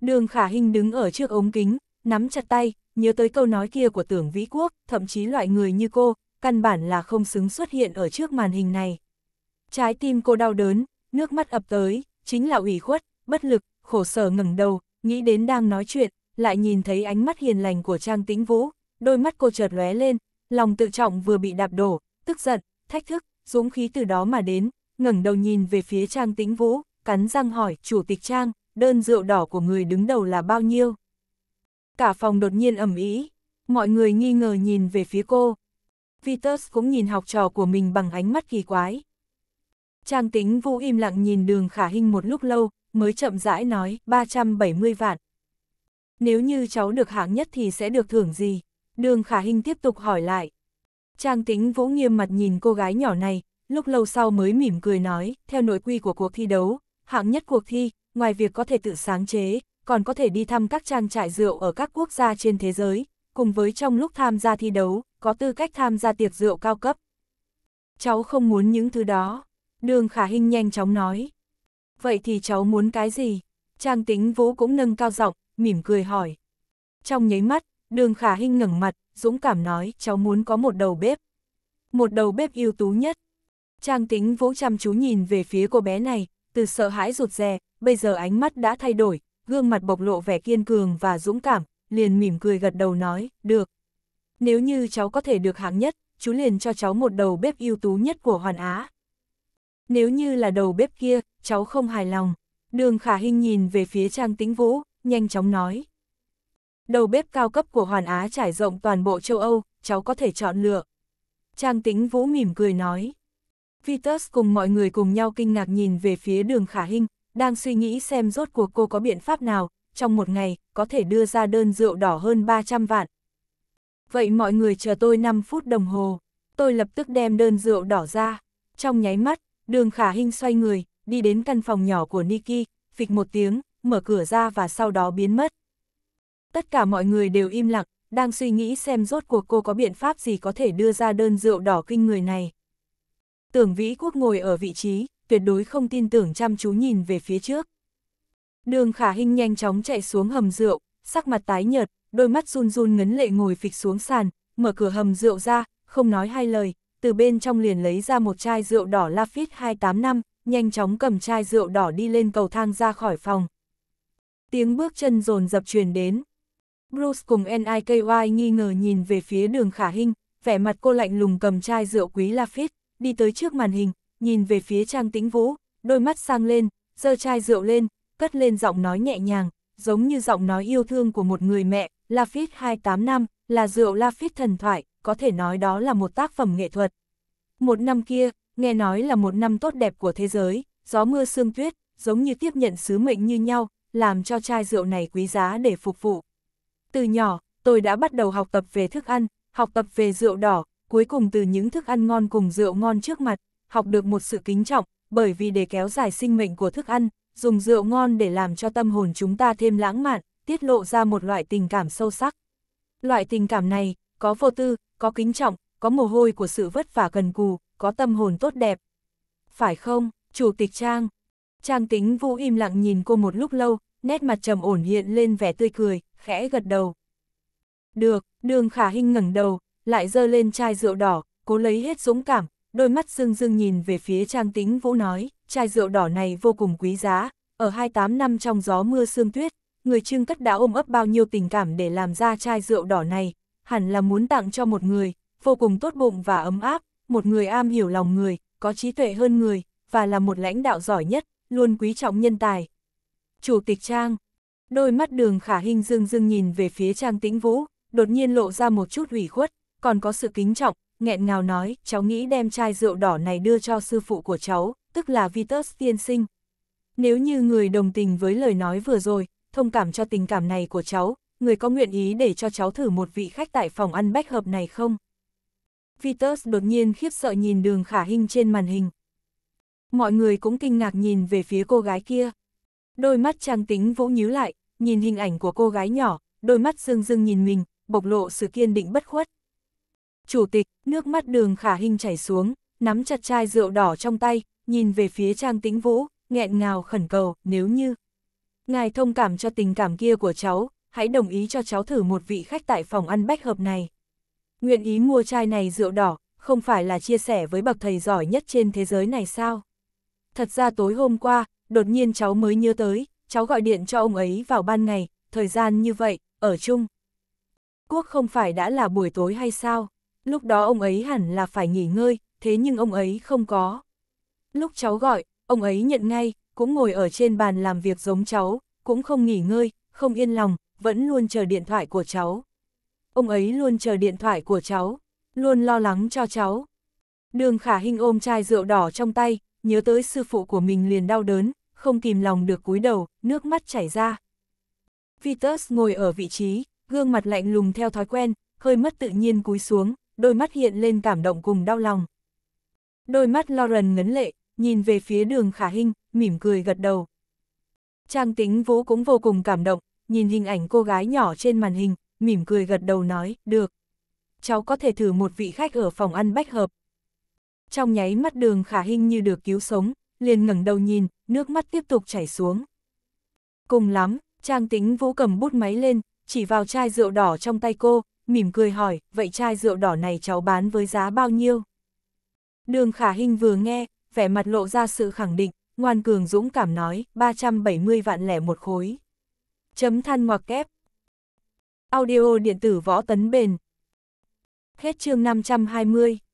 Đường khả hình đứng ở trước ống kính, nắm chặt tay, nhớ tới câu nói kia của tưởng vĩ quốc, thậm chí loại người như cô, căn bản là không xứng xuất hiện ở trước màn hình này. Trái tim cô đau đớn, nước mắt ập tới, chính là ủy khuất, bất lực, khổ sở ngẩng đầu, nghĩ đến đang nói chuyện, lại nhìn thấy ánh mắt hiền lành của Trang Tĩnh Vũ, đôi mắt cô chợt lóe lên, lòng tự trọng vừa bị đạp đổ, tức giận, thách thức, dũng khí từ đó mà đến, ngẩng đầu nhìn về phía Trang Tĩnh Vũ, cắn răng hỏi, "Chủ tịch Trang, đơn rượu đỏ của người đứng đầu là bao nhiêu?" cả phòng đột nhiên ẩm ý. Mọi người nghi ngờ nhìn về phía cô. Vitus cũng nhìn học trò của mình bằng ánh mắt kỳ quái. Trang tính vu im lặng nhìn đường khả hình một lúc lâu, mới chậm rãi nói 370 vạn. Nếu như cháu được hạng nhất thì sẽ được thưởng gì? Đường khả hình tiếp tục hỏi lại. Trang tính vũ nghiêm mặt nhìn cô gái nhỏ này, lúc lâu sau mới mỉm cười nói, theo nội quy của cuộc thi đấu, hạng nhất cuộc thi, ngoài việc có thể tự sáng chế, còn có thể đi thăm các trang trại rượu ở các quốc gia trên thế giới, cùng với trong lúc tham gia thi đấu, có tư cách tham gia tiệc rượu cao cấp. Cháu không muốn những thứ đó. Đường Khả Hinh nhanh chóng nói. Vậy thì cháu muốn cái gì? Trang tính Vũ cũng nâng cao giọng, mỉm cười hỏi. Trong nháy mắt, đường Khả Hinh ngẩng mặt, dũng cảm nói cháu muốn có một đầu bếp. Một đầu bếp ưu tú nhất. Trang tính Vũ chăm chú nhìn về phía cô bé này, từ sợ hãi rụt rè, bây giờ ánh mắt đã thay đổi, gương mặt bộc lộ vẻ kiên cường và dũng cảm, liền mỉm cười gật đầu nói, được. Nếu như cháu có thể được hạng nhất, chú liền cho cháu một đầu bếp ưu tú nhất của Hoàn Á. Nếu như là đầu bếp kia, cháu không hài lòng. Đường Khả Hinh nhìn về phía Trang Tĩnh Vũ, nhanh chóng nói. Đầu bếp cao cấp của Hoàn Á trải rộng toàn bộ châu Âu, cháu có thể chọn lựa. Trang Tĩnh Vũ mỉm cười nói. Vitus cùng mọi người cùng nhau kinh ngạc nhìn về phía đường Khả Hinh, đang suy nghĩ xem rốt cuộc cô có biện pháp nào, trong một ngày, có thể đưa ra đơn rượu đỏ hơn 300 vạn. Vậy mọi người chờ tôi 5 phút đồng hồ, tôi lập tức đem đơn rượu đỏ ra. Trong nháy mắt, đường khả hình xoay người, đi đến căn phòng nhỏ của Nikki phịch một tiếng, mở cửa ra và sau đó biến mất. Tất cả mọi người đều im lặng, đang suy nghĩ xem rốt cuộc cô có biện pháp gì có thể đưa ra đơn rượu đỏ kinh người này. Tưởng Vĩ Quốc ngồi ở vị trí, tuyệt đối không tin tưởng chăm chú nhìn về phía trước. Đường khả hình nhanh chóng chạy xuống hầm rượu, sắc mặt tái nhợt, đôi mắt run run ngấn lệ ngồi phịch xuống sàn, mở cửa hầm rượu ra, không nói hai lời, từ bên trong liền lấy ra một chai rượu đỏ Lafite 285, nhanh chóng cầm chai rượu đỏ đi lên cầu thang ra khỏi phòng. Tiếng bước chân rồn dập truyền đến. Bruce cùng NIKY nghi ngờ nhìn về phía đường khả hình, vẻ mặt cô lạnh lùng cầm chai rượu quý Lafite, đi tới trước màn hình, nhìn về phía Trang Tĩnh Vũ, đôi mắt sang lên, giơ chai rượu lên, cất lên giọng nói nhẹ nhàng, giống như giọng nói yêu thương của một người mẹ, Lafitte 285, là rượu Lafitte thần thoại, có thể nói đó là một tác phẩm nghệ thuật. Một năm kia, nghe nói là một năm tốt đẹp của thế giới, gió mưa sương tuyết, giống như tiếp nhận sứ mệnh như nhau, làm cho chai rượu này quý giá để phục vụ. Từ nhỏ, tôi đã bắt đầu học tập về thức ăn, học tập về rượu đỏ, cuối cùng từ những thức ăn ngon cùng rượu ngon trước mặt, học được một sự kính trọng, bởi vì để kéo dài sinh mệnh của thức ăn, dùng rượu ngon để làm cho tâm hồn chúng ta thêm lãng mạn, tiết lộ ra một loại tình cảm sâu sắc. Loại tình cảm này, có vô tư, có kính trọng, có mồ hôi của sự vất vả gần cù, có tâm hồn tốt đẹp. Phải không, Chủ tịch Trang? Trang tính vũ im lặng nhìn cô một lúc lâu, nét mặt trầm ổn hiện lên vẻ tươi cười, khẽ gật đầu. Được, đường khả hinh ngẩng đầu, lại dơ lên chai rượu đỏ, cố lấy hết dũng cảm, đôi mắt dương dương nhìn về phía Trang Tĩnh Vũ nói, chai rượu đỏ này vô cùng quý giá, ở 28 năm trong gió mưa sương tuyết, người Trương Cất đã ôm ấp bao nhiêu tình cảm để làm ra chai rượu đỏ này, hẳn là muốn tặng cho một người, vô cùng tốt bụng và ấm áp, một người am hiểu lòng người, có trí tuệ hơn người, và là một lãnh đạo giỏi nhất, luôn quý trọng nhân tài. Chủ tịch Trang Đôi mắt đường khả hình dương dương nhìn về phía Trang Tĩnh Vũ, đột nhiên lộ ra một chút ủy khuất, còn có sự kính trọng, nghẹn ngào nói, cháu nghĩ đem chai rượu đỏ này đưa cho sư phụ của cháu, tức là Vitus tiên sinh. Nếu như người đồng tình với lời nói vừa rồi, thông cảm cho tình cảm này của cháu, người có nguyện ý để cho cháu thử một vị khách tại phòng ăn bách hợp này không? Vitus đột nhiên khiếp sợ nhìn đường khả hình trên màn hình. Mọi người cũng kinh ngạc nhìn về phía cô gái kia. Đôi mắt trang tính vỗ nhíu lại, nhìn hình ảnh của cô gái nhỏ, đôi mắt dưng dưng nhìn mình, bộc lộ sự kiên định bất khuất chủ tịch, nước mắt đường khả hình chảy xuống, nắm chặt chai rượu đỏ trong tay, nhìn về phía Trang Tĩnh Vũ, nghẹn ngào khẩn cầu, nếu như. Ngài thông cảm cho tình cảm kia của cháu, hãy đồng ý cho cháu thử một vị khách tại phòng ăn bách hợp này. Nguyện ý mua chai này rượu đỏ, không phải là chia sẻ với bậc thầy giỏi nhất trên thế giới này sao? Thật ra tối hôm qua, đột nhiên cháu mới nhớ tới, cháu gọi điện cho ông ấy vào ban ngày, thời gian như vậy, ở chung. Quốc không phải đã là buổi tối hay sao? Lúc đó ông ấy hẳn là phải nghỉ ngơi, thế nhưng ông ấy không có. Lúc cháu gọi, ông ấy nhận ngay, cũng ngồi ở trên bàn làm việc giống cháu, cũng không nghỉ ngơi, không yên lòng, vẫn luôn chờ điện thoại của cháu. Ông ấy luôn chờ điện thoại của cháu, luôn lo lắng cho cháu. Đường khả hình ôm chai rượu đỏ trong tay, nhớ tới sư phụ của mình liền đau đớn, không kìm lòng được cúi đầu, nước mắt chảy ra. Vitus ngồi ở vị trí, gương mặt lạnh lùng theo thói quen, hơi mất tự nhiên cúi xuống, đôi mắt hiện lên cảm động cùng đau lòng. Đôi mắt Lauren ngấn lệ, nhìn về phía đường khả hình, mỉm cười gật đầu. Trang tính vũ cũng vô cùng cảm động, nhìn hình ảnh cô gái nhỏ trên màn hình, mỉm cười gật đầu nói, được. Cháu có thể thử một vị khách ở phòng ăn bách hợp. Trong nháy mắt đường khả hình như được cứu sống, liền ngẩng đầu nhìn, nước mắt tiếp tục chảy xuống. Cùng lắm, Trang tính vũ cầm bút máy lên, chỉ vào chai rượu đỏ trong tay cô, mỉm cười hỏi, vậy chai rượu đỏ này cháu bán với giá bao nhiêu? Đường khả Hinh vừa nghe, vẻ mặt lộ ra sự khẳng định, ngoan cường dũng cảm nói, 370 vạn lẻ một khối. Chấm than ngoặc kép. Audio điện tử võ tấn bền. Hết chương 520.